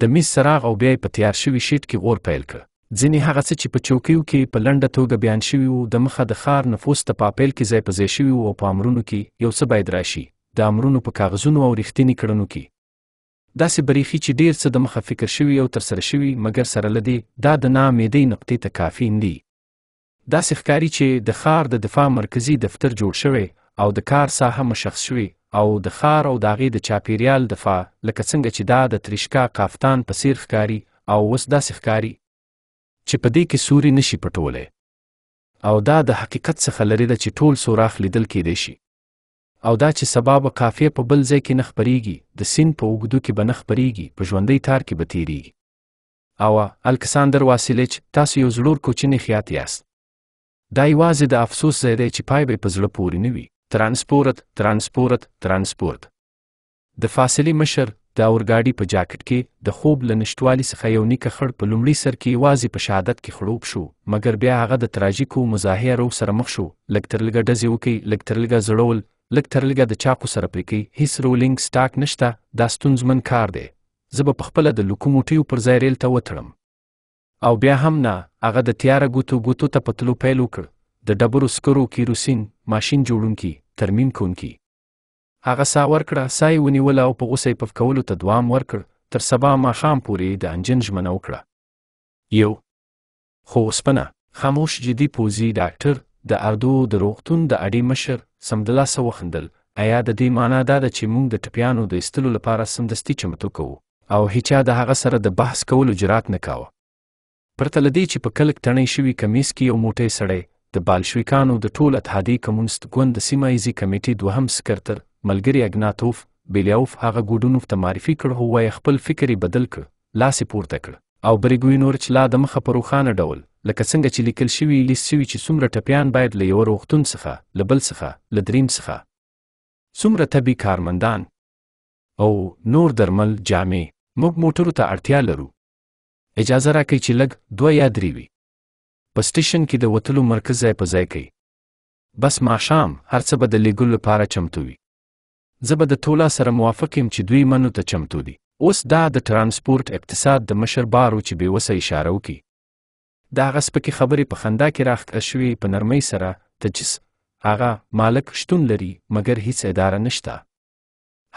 د میز څراغ او بیا په تیار شوي شیټ کې غور پیل کړ ځینې هغه څه چې په چوکیو کې په لنډه توګه بیان شوي وو د مخه د ښار نفوس ته په اپیل کې ځای په ځای شوي وو او په امرونو کې یو څه باید راشي د امرونو په کاغذونو او ریښتینې کړنو کې داسې بریښي چې ډیر څه د مخه فکر شوي او ترسره شوي مګر سره لدی دا د ناامیدۍ نقطې ته کافي دی داسې ښکاري چې د ښار د دفاع مرکزی دفتر جوړ شوی او د کار ساحه مشخص شوی او د ښار او د هغې د چاپیریال دفاع لکه څنګه چې دا د تریشکا کافتان په څیر ښکاري او اوس داسې ښکاري چې په دې کې سوري نشي پټولی او دا د حقیقت څخه لرې ده چې ټول سوراخ لیدل کېدای شي او دا چې سبا به قافیه په بل ځای کې نه خپریږي د سیند په اوږدو کې به نه خپریږي په ژوندۍ تار کې به تیریږي اوا الکساندر واسیلیچ تاسو یو زړور کوچنی خیاط یاست دا یوازې د افسوس ځای دی چې پای به په زړه پورې نه وي ترانسپورت ترانسپورت ترانسپورت د فاصلې مشر د اورګاډي په جاکټ کې د خوب له نشټوالي څخه یو نیکه خړ په لومړي سر کې یوازې په شهادت کې خړوب شو مګر بیا هغه د تراژیکو مظاهرو سره مخ شو لږ تر لږه ډزې وکړي لږ تر لږه زړول لږ تر لږه د چاقو سره پرې کوي هیڅ رولینګ سټاک نشته دا ستونزمن کار دی زه به پخپله د لوکوموټیو پر ځای ریل ته وتړم او بیا هم نه هغه د تیاره ګوتو ګوتو ته پتلو پیل وکړ د ډبرو سکرو کیروسین ماشین جوړونکي ترمیم کونکي هغه سا ورکړه سا یې ونیوله او په غوسه یې پف کولو ته دوام ورکړ تر سبا ماښام پورې د انجن ژمنه وکړه یو خو اوسپنه خاموش جدي پوزي ډاکټر د اردو د روغتون د اډې مشر سمدلاسه وخندل ایا د دې معنا دا ده چې موږ د ټپیانو د ایستلو لپاره سمدستي چمتو کوو او هیچا د هغه سره د بحث کولو جرات نه کاوه پرته لدی چې په کلک تڼۍ شوي کمیس کې یو موټی سړی د بالشویکانو د ټول اتحادی کمونست ګوند د سیمه ایزي کمیټې دوهم سکرتر ملګری اګناتوف بیلیاوف هغه ګوډونوف ته معرفي کړ هو یې خپل فکر بدل کړ لاس پورته کړ او بریګوینورچ لا د مخه په روخانه ډول لکه څنګه چې لیکل شوي لیست شوي چې څومره ټپیان باید له یوه روغتون څخه له بل څخه له دریم څخه څومره طبي کارمندان او نور درمل جامې موږ موټرو ته اړتیا لرو اجازه راکړئ چې لږ دوه یا درې وي په سټیشن کې د وتلو مرکز ځای په ځای کوي بس ماښام هر څه به د لیږلو لپاره چمتو وي زه به د ټوله سره موافق یم چې دوی منو ته چمتو دي اوس دا د ترانسپورت اقتصاد د مشر بارو چې بې وسه اشاره وکړي دا هغه سپکې خبرې په خندا کې راخکړه شوې په نرمۍ سره تجس هغه مالک شتون لري مګر هیڅ اداره نشته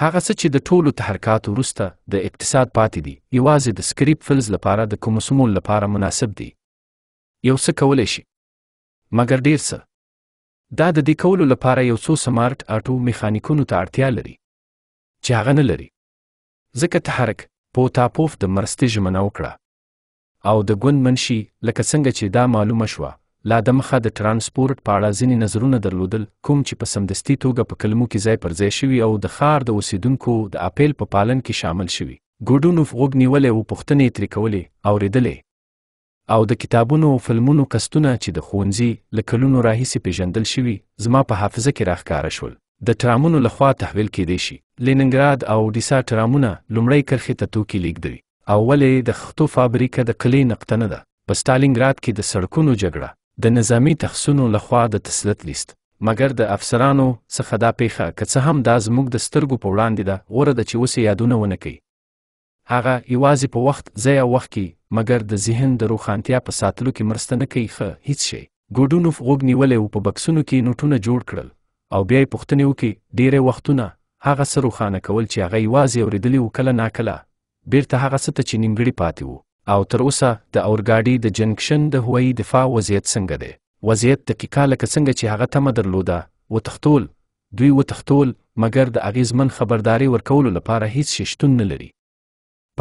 هغه څه چې د ټولو تحرکات وروسته د اقتصاد پاتې دي یوازې د سکریپ فلز لپاره د کوم سمول لپاره مناسب دي یو څه کولی شي مګر ډیر څه دا د دې کولو لپاره یو څو سمارټ اټو میخانیکونو ته اړتیا لري چې هغه نه لري ځکه تحرک پوتاپوف د مرستې ژمنه وکړه او د ګوند منشي لکه څنګه چې دا معلومه شوه لا د مخه د ترانسپورت په اړه ځینې نظرونه درلودل کوم چې په سمدستي توګه په کلمو کې ځای پر ځای شوي او د ښار د اوسیدونکو د اپیل په پالن کې شامل شوي ګوډونوف غوږ نیولې او پوښتنې ترې کولې اورېدلې او د کتابونو او فلمونو کستونه چې د ښوونځي له کلونو راهیسې پیژندل شوي زما په حافظه کې راښکاره شول د ټرامونو لخوا تحویل کېدای شي لیننګراد او ډیسا ټرامونه لومړۍ کرښې ته توکي لیږدوي او ولې د خښتو فابریکه د کلي نقطه نه ده په ستالینګراد کې د سړکونو جګړه د نظامی تخصونو لخوا د تسلط لیست مګر د افسرانو څخه دا پیښه که څه هم دا زموږ د سترګو په وړاندې ده غوره ده چې اوس یادونه ونه کړي هغه یوازې په وخت ځای او وخت کې مګر د ذهن د روښانتیا په ساتلو کې مرسته نه کوي ښه هیڅ شی ګوډونوف غوږ نیولی و په بکسونو کې نوټونه جوړ کړل او بیا یې پوښتنې وکړې ډیری وختونه هغه څه روښانه کول چې هغه یوازې اورېدلي و کله ناکله بیرته هغه څه ته چې نیمګړي پاتې وو او تر اوسه د اورګاډي د جنکشن د هوایي دفاع وضعیت څنګه دی وضعیت دقیقا لکه څنګه چې هغه تمه درلوده وتختول دوی وتختول مګر د اغیزمن خبرداري ورکولو لپاره هیڅ شی شتون نه لري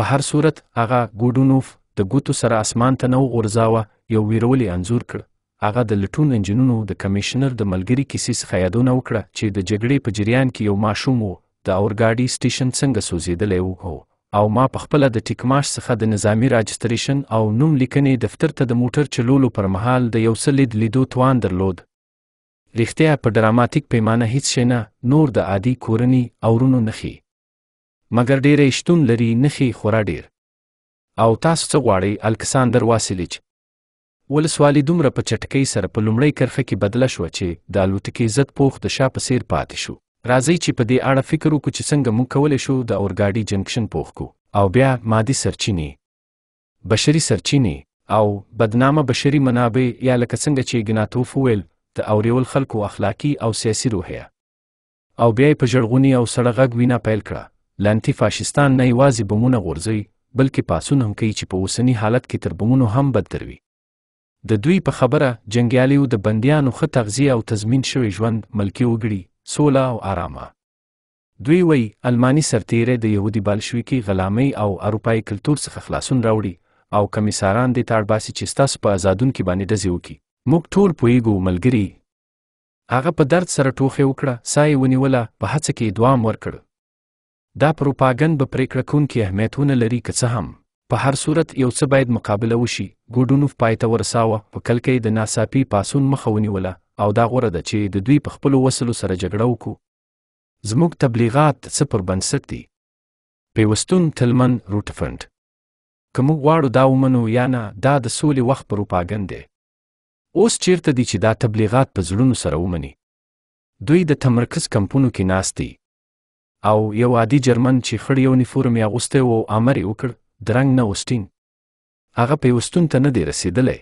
په هر صورت هغه ګوډونوف د ګوتو سره اسمان ته نه وغورځاوه یو ویرولي انځور کړ هغه د لټون انجنونو د کمشنر د ملګری کیسې څخه یادونه وکړه چې د جګړې په جریان کې یو ماشوم وو د اورګاډي سټیشن څنګه سوځېدلی و او ما په خپل د ټیکماش څخه د نظامی راجستریشن او نوم لیکنې دفتر ته د موټر چلولو پر مهال د یو څه لید لیدو توان درلود رښتیا په ډراماتیک پیمانه هیڅ شی نه نور د عادي کورنی او رونو نخي مګر ډیرې شتون لري نخي خورا ډیر او تاسو څه غواړئ الکساندر واسیلیچ ولسوالي دومره په چټکۍ سره په لومړۍ کرښه کې بدله شوه چې د الوتکې ضد پوخ د شا په څیر پاتې شو راځئ چې په دې اړه فکر وکړو چې څنګه موږ کولی شو د اورګاډي جنکشن پوخ کړو او بیا مادي سرچینې بشري سرچینې او بدنامه بشري منابع یا لکه څنګه چې ګناتوف وویل د اوریول خلکو اخلاقی او سیاسي روحیه او بیا یې په ژړغوني او سړه غږ وینا پیل کړه لانتي فاشستان نه یوازې بمونه غورځوي بلکې پاسونه هم کوي چې په اوسني حالت کې تر بمونو هم بدتر وي د دوی په خبره جنګیالیو د بندیانو ښه تغذیه او تضمین شوی ژوند ملکي وګړي سوله او آرامه دوی وایي الماني سرتیری د یهودي بالشویکي غلامۍ او اروپایي کلتور څخه خلاصون راوړي او کمیساران دې تاړ باسي چې ستاسو په آزادونکي باندې ډزې وکړي موږ ټول پوهیږو ملګري هغه په درد سره ټوخې وکړه سا یې ونیوله په هڅه کې یې دوام ورکړ دا پروپاګند به پرېکړه کوونکي اهمیت ونه لري که څه هم په هر صورت یو څه باید مقابله وشي ګوډونوف پای ته ورساوه په کلکې د ناڅاپي پاسون مخه ونیوله او دا غوره ده چې د دوی په خپلو وسلو سره جګړه وکړو زموږ تبلیغات څه پر بنسټ دي پیوستون تلمن روټفند که موږ غواړو دا ومنو یا نه دا د سولې وخت پروپاګند دی اوس چیرته دي چې دا تبلیغات په زړونو سره ومني دوی د تمرکز کمپونو کې ناست دي او یو عادي جرمن چې خړ یونیفورم یې اغوستی و امر یې وکړ د رنګ نه وسټین هغه پیوستون ته نه دی رسېدلی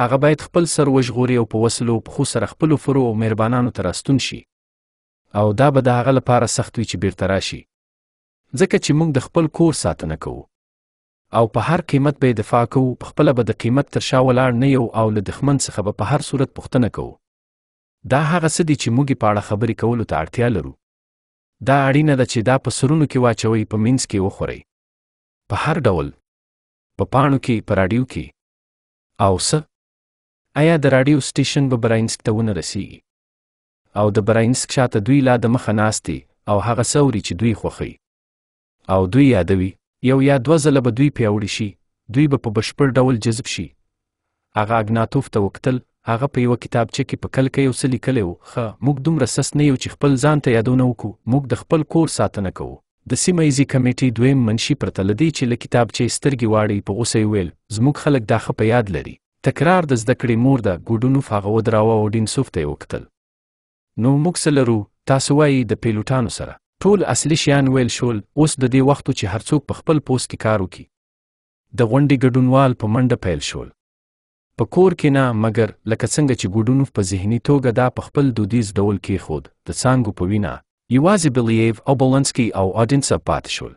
هغه باید خپل سر وژغوري او په وسلو پخو سره خپلو فرو او مهربانانو ته راستون شي او دا به د هغه لپاره سخت وي چې بیرته راشي ځکه چې موږ د خپل کور ساتنه کوو او په هر قیمت به دفاع کوو په خپل به د قیمت تر شا ولاړ نه یو او له دښمن څخه به په هر صورت پوښتنه کوو دا هغه څه دي چې موږ په اړه خبرې کولو ته اړتیا لرو دا اړینه ده چې دا په سرونو کې واچوي په منځ کې وخورئ په هر ډول په پا پاڼو کې په راډیو کې او څه آیا د راډیو سټیشن به براینسک ته ونه رسیږي او د براینسک شاته دوی لا د مخه ناستي او هغه سوري چې دوی خوښي او دوی یادوي یو یا دوه ځله به دوی پیاوړي شي دوی به په بشپړ ډول جذب شي هغه اګناتوف ته وکتل هغه په یو کتابچه کې په کلکه یو څه لیکلی و ښه موږ دومره سست نه یو چې خپل ځان ته یادونه وکړو موږ د خپل کور ساتنه کوو د سیمه ایزې کمیټې دویم منشي پرته له دې چې له کتابچې سترګې واړې په غوسه ویل زموږ خلک دا ښه په یاد لري تکرار د زده کړې مور ده ګوډونوف هغه ودراوه او ډینسوف ته یې وکتل نو موږ څه لرو تاسو وایي د پیلوټانو سره ټول اصلي شیان ویل شول اوس د دې وختو چې هر څوک په خپل پوست کې کار وکړي د غونډې ګډونوال په منډه پیل شول په کور کې نه مګر لکه څنګه چې ګوډونوف په ذهني توګه دا په خپل دودیز ډول کې خود د څانګو په وینا یوازې بلیېف او بولنسکي او اډینسا پاتې شول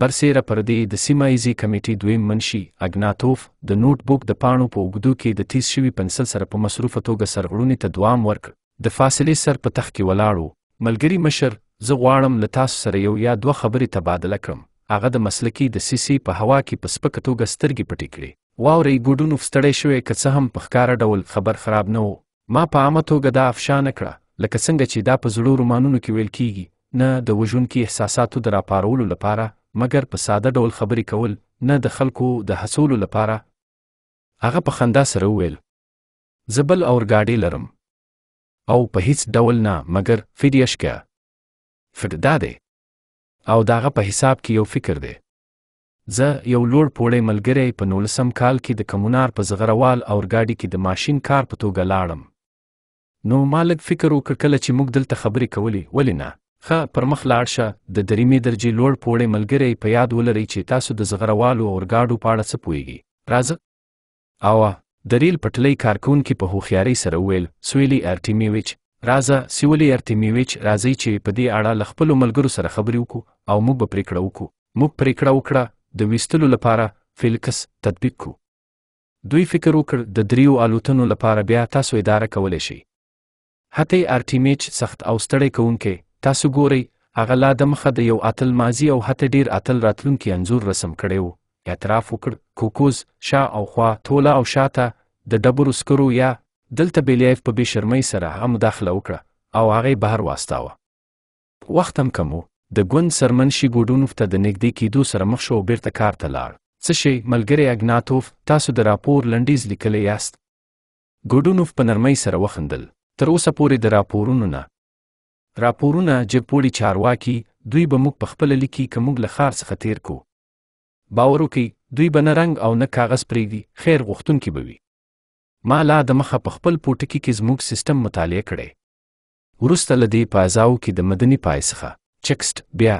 برسېره پر دې د سیمه ایزې کمیټې دویم منشي اګناتوف د نوټ بوک د پاڼو په اوږدو کې د تیز شوي پنسل سره په مصروفه توګه سرغړونې ته دوام ورکړ د فاصلې سر په تخت کې ولاړو ملګری مشر زه غواړم له تاسو سره یو یا دوه خبرې تبادله کړم هغه د مسلکی د سیسی په هوا کې په سپکه توګه سترګې پټې کړې واورې ګډونوف ستړی شوی که څه هم په ښکاره ډول خبر خراب نه و ما په عامه توګه دا افشا نه کړه لکه څنګه چې دا په زړو رومانونو کې ویل کېږي نه د وژونکي احساساتو د راپارولو لپاره مګر په ساده ډول خبرې کول نه د خلکو د حسولو لپاره هغه په خندا سره وویل زبل اور گاډي لرم او په هیڅ ډول نه مګر فدیش کې فکر دا دی او داغه په حساب کې یو فکر دی زه یو لوړ پوړی ملګری په نولسم کال کې د کمونار په زغروال اور گاډي کې د ماشین کار په توګه لاړم نو مالک فکر وکړ کله چې موږ دلته خبرې کولې ولې نه خا پر مخ لاړ شه د دریمې درجې لوړ پوړې ملګری په یاد ولرئ چې تاسو د زغروالو او ورګاډو په اړه څه پوهیږئ راځه اوا د ریل پټلۍ کارکونکي په هوښیارۍ سره وویل سویلي ارتیمیویچ راځه سویلي ارتیمیویچ راځي چې په دې اړه له خپلو ملګرو سره خبرې وکړو او موږ به پریکړه وکړو موږ پریکړه وکړه د ویستلو لپاره فیلکس تطبیق کړو دوی فکر وکړ د دریو الوتنو لپاره بیا تاسو اداره کولی شئ حتی ارتیمیچ سخت او ستړی کوونکی تاسو ګورئ هغه لا د مخه د یو اتل ماضي او حتی ډیر اتل راتلونکي انځور رسم کړی و اعتراف وکړ کوکوز شا او خوا توله او شاته د ډبرو سکرو یا دلته بیلیف په بې شرمۍ سره هم مداخله وکړه او هغه بهر واستاوه وخت هم کم و د ګوند سرمنشي ګوډونوف ته د نږدې کیدو سره مخ شو بیرته کار ته لاړ څه شی ملګری اګناتوف تاسو د راپور لنډیز لیکلی یاست ګوډونوف په نرمۍ سره وخندل تر اوسه پورې د راپورونو نه راپورونه جپوړي چارواکي دوی به موږ په خپل لیکي کومګ له خار څخه تیر کو باور وکي دوی به نه رنگ او نه کاغذ پریږدي خیر غوښتونکي به وي ما لا د مخه په خپل پوټکی کې زموږ سیستم مطالعه کړي ورسته لدې پازاو کې د مدني پای څخه چکست بیا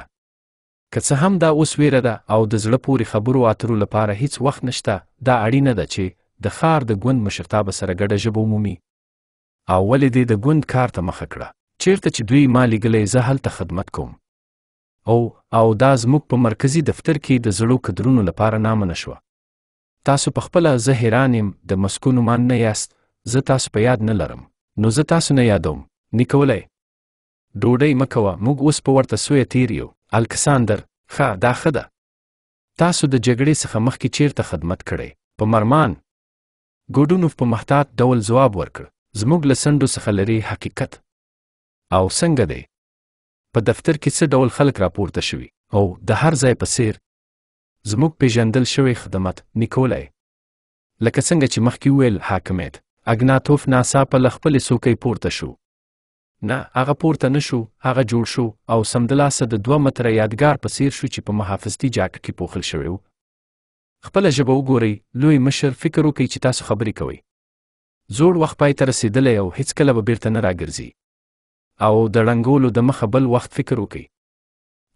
که څه هم دا اوس ویره ده او د زړه پورې خبرو اترو لپاره هیڅ وخت نشته دا اړینه ده چې د خار د ګوند مشرتابه سره ګډه ژبه ومومي او ولې دې د ګوند کار ته مخه کړه چیرته چې دوی ما لګلې زه هلته خدمت کوم او او دا زموږ په مرکزی دفتر کې د زړو کدرونو لپاره نامه نشوه تاسو په خپل زه حیران یم د مسکونو مان نه یاست زه تاسو په یاد نه لرم نو زه تاسو نه یادوم نکولای ډوډۍ مکوه موږ اوس په ورته سوی تیر یو الکساندر ښه دا ښه ده تاسو د جګړې څخه مخکې چیرته خدمت کړی په مرمان ګوډونوف په محتاط ډول ځواب ورکړ زموږ له څنډو څخه لرې حقیقت او څنګه دی په دفتر کې څه ډول خلک راپورته شوي او د هر ځای په سیر زموږ پیژندل شوی خدمت نیکولای لکه څنګه چې مخکې ویل حاکمیت اګناتوف ناڅاپه له خپلې څوکۍ پورته شو نه هغه پورته نه شو هغه جوړ شو او سمدلاسه د دوه متره یادګار په څیر شو چې په محافظتي جاکټ کې پوښل شوی و خپله ژبه وګورئ لوی مشر فکر وکړي چې تاسو خبرې کوئ زوړ وخت پای ته رسیدلی او هیڅکله به بیرته نه راګرځي او د ړنګولو د مخه بل وخت فکر وکړي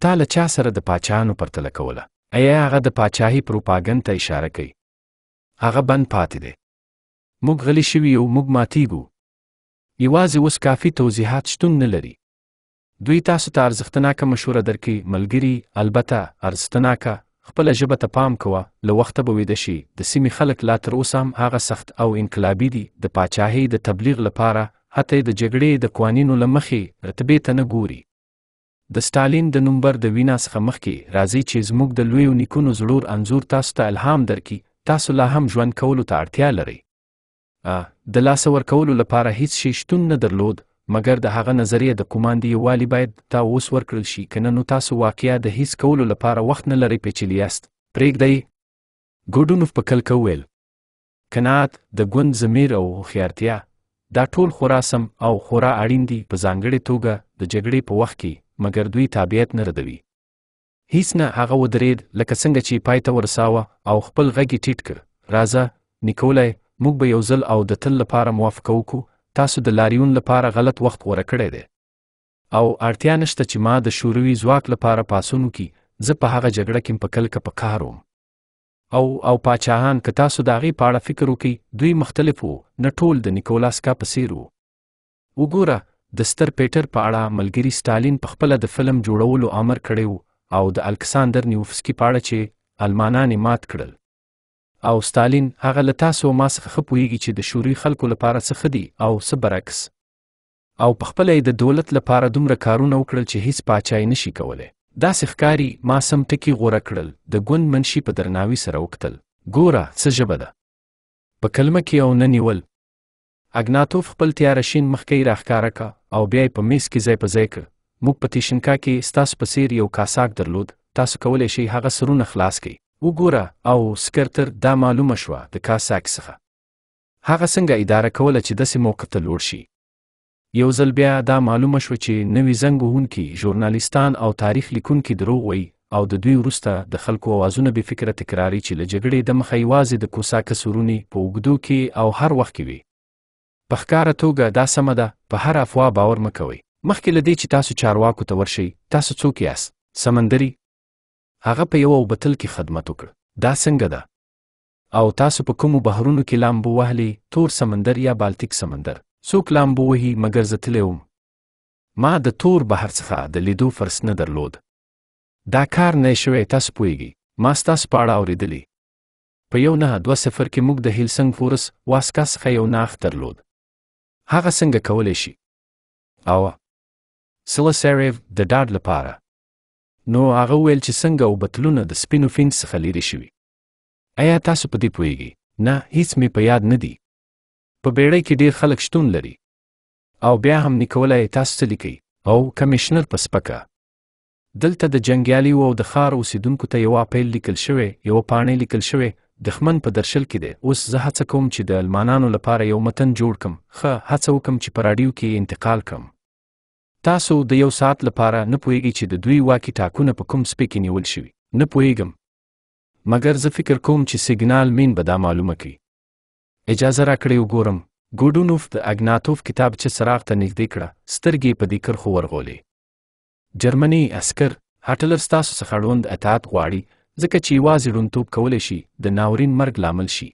تا له چا سره د پاچاهانو پرتله کوله ایا هغه د پاچاهي پروپاګند ته اشاره کوي هغه بند پاتې دی موږ غلي شوي یو موږ ماتیږو یوازې اوس کافي توضیحات شتون نه لري دوی تاسو ته ارزښتناکه مشوره درکوي ملګري البته ارزښتناکه خپله ژبه ته پام کوه له وخته به ویده شي د سیمې خلک لا تر اوسه هم هغه سخت او انقلابي دي د پاچاهۍ د تبلیغ لپاره حتی د جګړې د قوانینو له مخې رتبې ته نه ګوري د ستالین د نومبر د وینا څخه مخکې راځي چې زموږ د لویو نیکونو زړور انځور تاسو ته الهام درکړي تاسو لا هم ژوند کولو ته اړتیا لرئ د لاسه ورکولو لپاره هیڅ شی شتون نه درلود مګر د هغه نظریه د کوماندې یووالي باید تا اوس ورکړل شي کنه نو تاسو واقعیا د هیڅ کولو لپاره وخت نه لرئ پیچلي یاست پرېږدئ ګوډونوف په کلکه وویل قناعت د ګوند ضمیر او هوښیارتیا دا ټول خورا سم او خورا اړین دي په ځانګړې توګه د جګړې په وخت کې مګر دوی تابعیت نه ردوي هیڅ نه هغه ودرید لکه څنګه چې پای ته ورساوه او خپل غږ یې ټیټ کړ راځه نیکولای موږ به یو ځل او د تل لپاره موافقه وکړو تاسو د لاریون لپاره غلط وخت غوره کړی دی او اړتیا نشته چې ما د شوروي ځواک لپاره پاسونو کې زه په هغه جګړه کې په کلکه په کار وم او او پاچاهان که تاسو د هغې په اړه فکر وکړئ دوی مختلف وو نه ټول د نیکولاس کا په څیر وو وګوره د ستر پیټر په اړه ملګری ستالین په خپله د فلم جوړولو امر کړی وو او د الکساندر نیوفسکي په اړه چې المانان مات کړل او ستالین هغه له تاسو ما څخه ښه پوهیږي چې د شوري خلکو لپاره څه ښه دي او څه برعکس او په خپله د دولت لپاره دومره کارونه وکړل چې هیڅ پاچای نشي کولی داسې ښکاري ما سم ټکي غوره کړل د ګوند منشي په درناوي سره وکتل ګوره څه ژبه ده په کلمه کې او نه نیول اګناتوف خپل تیاره شین مخکې راښکاره کا او بیا په میز کې ځای په ځای کړ موږ په تیشنکا کې ستاسو په څیر یو کاساک درلود تاسو کولی شئ هغه سرونه خلاص کړئ وګوره او سکرتر دا معلومه شوه د کاساک څخه هغه څنګه اداره کوله چې داسې موقف ته لوړ شي یو ځل بیا دا معلومه شو چې نوی زنګ وهونکي ژورنالیستان او تاریخ لیکونکي دروغ وایي او د دوی وروسته د خلکو اوازونه بې فکره تکراري چې له جګړې د مخه یوازې د کوساکه سورونې په اوږدو کې او هر وخت کې وي په ښکاره توګه دا سمه ده په هر افوا باور مه کوئ مخکې له دې چې تاسو چارواکو ته ورشئ تاسو څوک یاست سمندري هغه په یوه بتل کې خدمت وکړ دا څنګه ده او تاسو په کومو بحرونو کې لامبو وهلې تور سمندر یا بالتیک سمندر څوک لامبو وهي مګر زه تللی وم ما د تور بهر څخه د لیدو فرص نه درلود دا کار نه شوی تاسو پوهیږئ ما ستاسو په اړه اورېدلي په یو نه دوه صفر کې موږ د هیلسنګ فورس واسکا څخه یو ناخ درلود هغه څنګه کولی شي او سلسریف د ډاډ لپاره نو هغه ویل چې څنګه وبتلونه د سپینو فین څخه لرې شوي ایا تاسو په دې پوهیږئ نه هیڅ مې په یاد نه دي په بیړۍ کې ډیر خلک شتون لري او بیا هم نکولای تاسو څه لیکي او کمشنر په سپکه دلته د جنګیالیو او د ښار اوسیدونکو ته یو اپیل لیکل شوی یو پاڼې لیکل شوی دښمن په درشل کې دی اوس زه هڅه کوم چې د المانانو لپاره یو متن جوړ کم ښه هڅه وکم چې په راډیو کې انتقال کم تاسو د یو ساعت لپاره نه پوهیږئ چې د دوی واکي ټاکونه په کوم سپی کې نیول شوي نه پوهیږم مګر زه فکر کوم چې سیګنال مین به دا معلومه کړي اجازه راکړئ وګورم ګوډونوف د اګناتوف کتابچه څراغ ته نږدې کړه سترګې په دې کرښو ورغولې جرمني عسکر هټلر ستاسو څخه ړوند اطاعت غواړي ځکه چې یوازې ړوندتوب کولی شي د ناورین مرګ لامل شي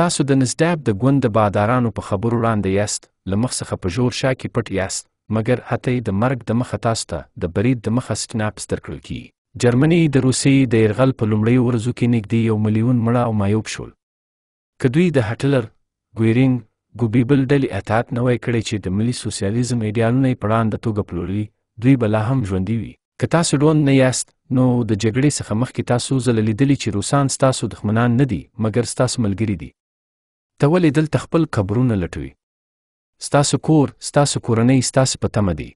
تاسو د نسداب د ګوند د بادارانو په خبرو وړاندې یاست له مخ څخه په ژور شا کې پټ یاست مګر حتی د مرګ د مخه تاسو ته د برید د مخه سټناپس درکړل کیږي جرمني د روسیې د یرغل په لومړۍ ورځو کې نږدې یو ملیون مړه او معیوب شول که دوی د هټلر ګویرینګ ګوبیبل ډلې اطاعت نه وای کړی چې د ملي سوسیالیزم ایډیالونه یې په وړاندې توګه پلورلي دوی به لا هم ژوندي وي که تاسو ډون نه یاست نو د جګړې څخه مخکې تاسو ځله لیدلی چې روسان ستاسو دښمنان نه دي مګر ستاسو ملګري دي ته ولې دلته خپل قبرونه لټوي ستاسو کور ستاسو کورنۍ ستاسو په تمه دي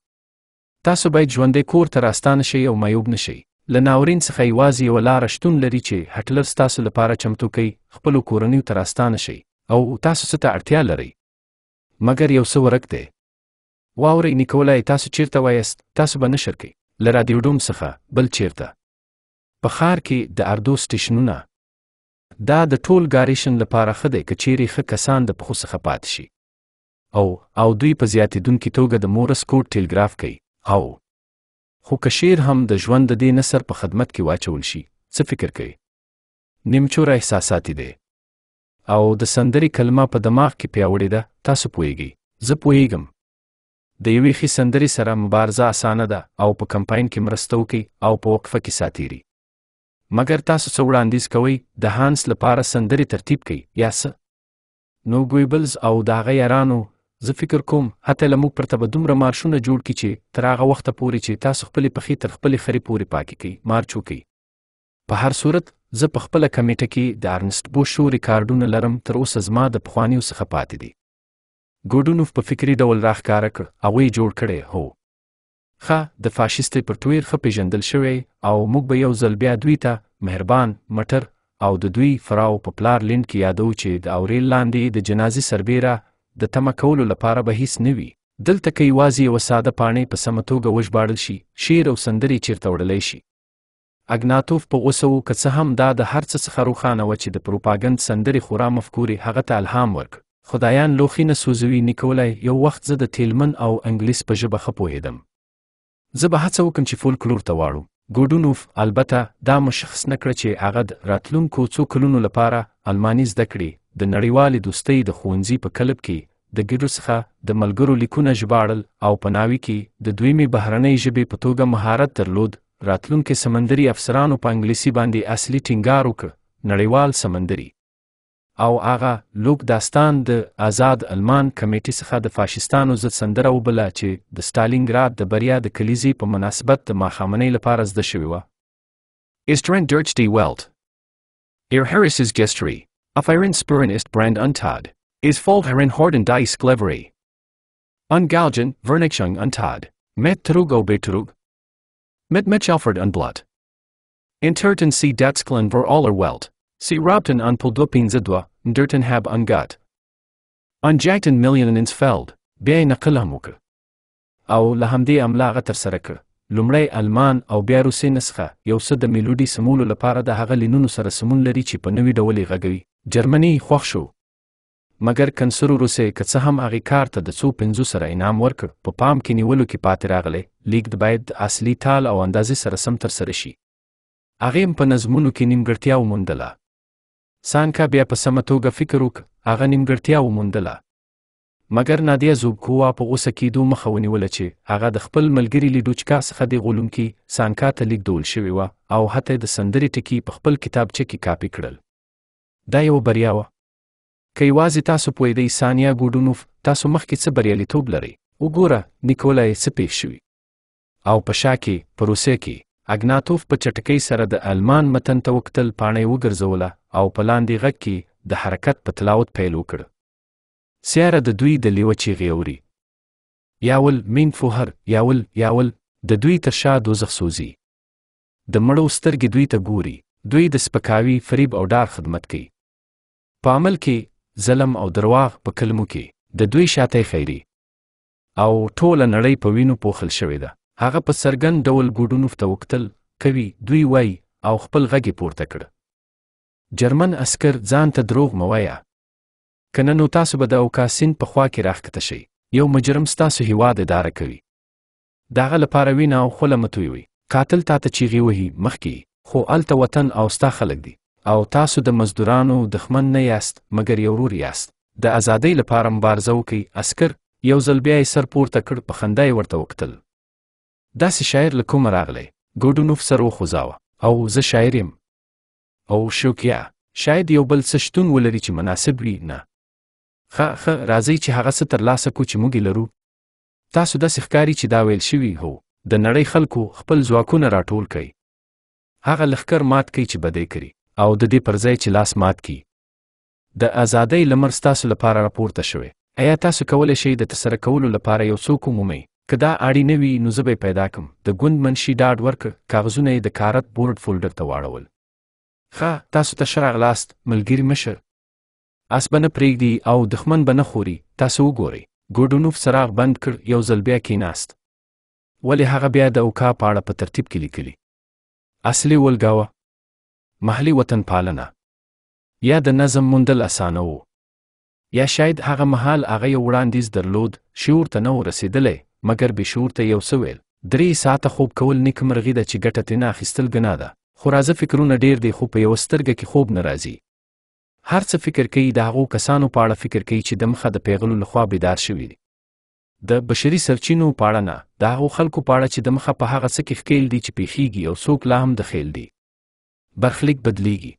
تاسو باید ژوندی کور ته راستانه شئ او معیوب نه شئ له ناورین څخه یوازې یوه لاره شتون لري چې هټلر ستاسو لپاره چمتو کوي خپلو کورنیو ته راستانه شئ او تاسو څه ته اړتیا لرئ مګر یو څه ورک دی واورئ نه کولی تاسو چیرته وایست تاسو به نه شرکئ له رادیوډوم څخه بل چیرته په ښار کې د اردو سټیشنونه دا د ټول ګاریشن لپاره ښه دی که چیرې ښه کسان د پښو څخه پاتې شي او او دوی په زیاتېدونکې توګه د مورس کوډ ټیلګراف کوي او خو که شعر هم د ژوند د دې نثر په خدمت کې واچول شي څه فکر کوي نیمچوره احساساتي دی او د سندري کلمه په دماغ کې پیاوړې ده تاسو پوهیږئ زه پوهیږم د یوې ښې سندرې سره مبارزه اسانه ده او په کمپاین کې مرسته وکړي او په وقفه کې ساتیري مګر تاسو څه وړاندیز کوئ د هانس لپاره سندرې ترتیب کړئ یا څه نو ګویبلز او د هغه یارانو زه فکر کوم هته لمو پرته به دومره مارشونه جوړ کی چې تر هغه وخته پورې چې تاسو خپل پخې تر خپل خري پورې پاکي کی مارچو کی په هر صورت زه په خپل کمیټه کې د ارنست بوشو ریکارډونه لرم تر اوسه زما د پخوانیو څخه پاتې دي ګوډونوف په فکری ډول راخکاره کړ او یې جوړ کړي هو خا د فاشیستي پر ټویر خپې جندل شوی او موږ به یو ځل بیا دوی ته مهربان مټر او د دوی فراو په پلار لند کې یادو چې د اوریل لاندې د جنازي سربېره د تمه کولو لپاره به هیڅ نه وي دلته که یوازې یوه ساده پاڼې په سمه توګه وژباړل شي شعر او سندرې چیرته وړلی شي اګناتوف په غوسه و که څه هم دا د هر څه څخه روښانه وه چې د پروپاګند سندرې خورا مفکورې هغه ته الهام ورک خدایان لوښي نه سوزوي نه کولی یو وخت زه د تیلمن او انګلیس په ژبه ښه پوهېدم زه به هڅه وکړم چې فولکلور ته واړو ګوډونوف البته دا مشخص نه کړه چې هغه د راتلونکو څو کلونو لپاره الماني زده کړي د نړیوالې دوستۍ د ښوونځي په کلب کې د ګډو څخه د ملګرو لیکونه ژباړل او په ناوي کې د دویمې بهرنۍ ژبې په توګه مهارت درلود راتلونکي سمندري افسرانو په انګلیسي باندې اصلي ټینګار وکړ نړیوال سمندري او هغه لوک داستان د آزاد المان کمیټې څخه د فاشستانو ضد سندره وبله چې د ستالینګراد د بریا د کلیزې په مناسبت د ماښامنۍ لپاره زده شوې وه Ist Durchdi Welt. Ir Harris's Gestry. Af er en brand untad. Is fold her en horden die sklevery. Ungalgen, vernichung untad. Met trug obitrug. Met mechelford unblut. Interten si datsklen ver aller welt. Si robten un puldupin zidwa, nderten hab ungut. Unjagten millionen ins feld. Bien nakalamuk. Au لهمدې املا غ تر سره کړ لومړی المان او بیا روسي miludi یو la para میلوډي سمولو لپاره د هغه جرمني خوښ شو مګر کنسر روسي که څه هم هغې کار ته د څو پنځو سره انعام ورکړ په پا پام کې نیولو کې پاتې راغلی لیکد باید د اصلي تال او اندازې سره سم ترسره شي هغې هم په نظمونو کې نیمګړتیا وموندله سانکا بیا په سمه توګه فکر وکړ هغه نیمګړتیا وموندله مګر نادیا زوبکووا په غوسه کېدو مخه ونیوله چې هغه د خپل ملګري لیډوچکا څخه د غولونکي سانکا ته لیږدول شوې وه او حتی د سندرې ټکي په خپل کتابچه کې کاپي کړل دا یو بریا وه که یوازې تاسو پوهیدئ سانیا ګوډونوف تاسو مخکې څه بریالیتوب لرئ وګوره نیکولای څه پېښ شوي او په شا کې په روسیه کې اګناتوف په چټکۍ سره د المان متن ته وکتل پاڼه یې وګرځوله او په لاندې غږ کې د حرکت په تلاوت پیل وکړ سیاره د دوی د لیوه چیغې اوري یاول مین فوهر یاول یاول د دوی تر شا دوزخ سوزي د مړو سترګې دوی ته ګوري دوی د سپکاوي فریب او ډار خدمت کوي په عمل کې ظلم او درواغ په کلمو کې د دوی شاته خیری او ټوله نړۍ په وینو پوخل شوې ده هغه په څرګند ډول ګوډونوف ته وکتل کوي دوی وای او خپل غږی پورته کړ جرمن اسکر ځان ته دروغ موایا کنه نو تاسو به د اوکاسین په خوا کې راښکته شئ یو مجرم ستاسو هیواد اداره کوي داغه لپاره وینا او خوله متوي قاتل تا ته چیغي وهي مخکي خو الته وطن او ستا خلک دي او تاسو د مزدورانو دښمن نه یاست مګر یو ورور یاست د ازادۍ لپاره مبارزه وکئ عسکر یو ځل بیا یې سر پورته کړ په خندا یې ورته وکتل داسې شاعر له کومه راغلی ګوډونوف سر وخوځاوه او زه شاعر یم او شوکیا شاید یو بل څه شتون ولري چې مناسب وي نه ښه ښه راځئ چې هغه څه ترلاسه کړو چې موږ یې لرو تاسو داسې ښکاري چې دا ویل شوي هو د نړۍ خلکو خپل ځواکونه راټول کړئ هغه لښکر مات کړئ چې بدی کړي او د دې پر ځای چې لاس مات کی د ازادۍ لمر ستاسو لپاره راپورته شوی ایا تاسو کولی شئ د تسره کولو لپاره یو څوک ومومئ که دا اړین وي نو زه به پیدا کم د ګوند منشي ډاډ ورک کاغذونه یې د کارت بورډ فولډر ته واړول ښه تاسو ته ښه راغلاست ملګري مشر اس به نه پرېږدي او دښمن به نه خوري تاسو وګورئ ګوډونوف څراغ بند کړ یو ځل بیا کېناست ولې هغه بیا د اوکا په اړه په ترتیب کې لیکلي اصلي ولګاوه محلي وطن پالنه یا د نظم موندل اسانه وو یا شاید هغه مهال هغه یو وړاندیز درلود شعور ته نه رسیدلی مګر بې شعور ته یو څه ویل درې ساعته خوب کول نیکمرغي ده چې ګټه ترې نه اخیستل ګناه ده خو رازه فکرونه ډیر دي خو په یوه سترګه کې خوب نه راځي هر څه فکر کوي د هغو کسانو په اړه فکر کوي چې د مخه د پیغلو لخوا بیدار شوي دي د بشري سرچینو په اړه نه د هغو خلکو په اړه چې د مخه په هغه څه کې ښکیل دي چې پیښیږي او څوک لا هم د خیل دي برخلیک بدلیږي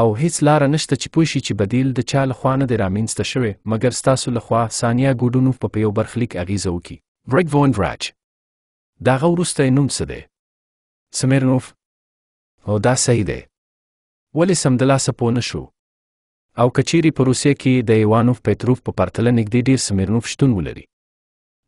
او هیڅ لار نشته چې پوه شي چې بدیل د چا لخوا نه دی رامنځته شوی مګر ستاسو لخوا سانیا ګوډونوف په یو برخلیک اغیزه وکړي برګ وون راج دغه وروستی نوم څه دی سمیرنوف او دا صحیح دی ولې سمدلاسه پوه نه شو او کچيري په روسیه کې د ایوانوف پېتروف په پرتله نږدې ډېر سمیرنوف شتون ولري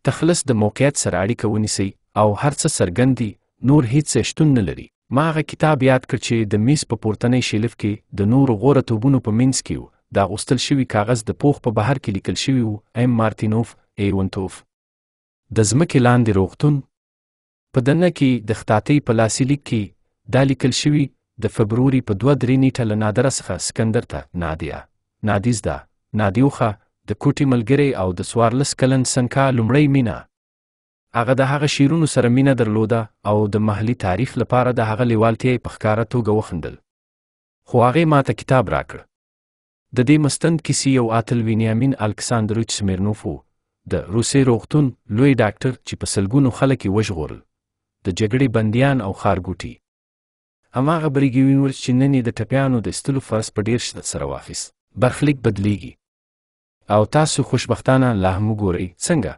تخلص د موقعیت سره اړیکه ونیسي او هر څه څرګندي نور هیڅ شتون نه لري ما هغه کتاب یاد کړ چې د میز په پورتنۍ شیلف کې د نورو غوره توبونو په منځ کې و دا غوستل شوي کاغذ د پوخ په بهر کې لیکل شوي و ایم مارتینوف ایرونتوف د ځمکې لاندې روغتون په دننه کې د خطاطۍ په لاسي لیک کې دا لیکل شوي د فبروري په دوه درې نیټه له نادره څخه سکندر ته نادیا نادیزدا نادیوخه د کوټې ملګری او د سوارلس کلن سنکا لومړۍ مینه هغه د هغه شیرونو سره مینه درلوده او د محلي تاریخ لپاره د هغه لیوالتیا په ښکاره توګه وخندل خو هغې ما ته کتاب راکړ د دې مستند کیسې یو اتل وینیامین الکساندروچ سمیرنوف و د روسي روغتون لوی ډاکټر چې په سلګونو خلک یې وژغورل د جګړې بندیان او خارګوټي هماغه بریګوین ول چې نن د ټپیانو د استلو فرص په ډیر شدت سره واخیست برخلیک بدلیږي او تاسو خوشبختانه لا هم ګورئ څنګه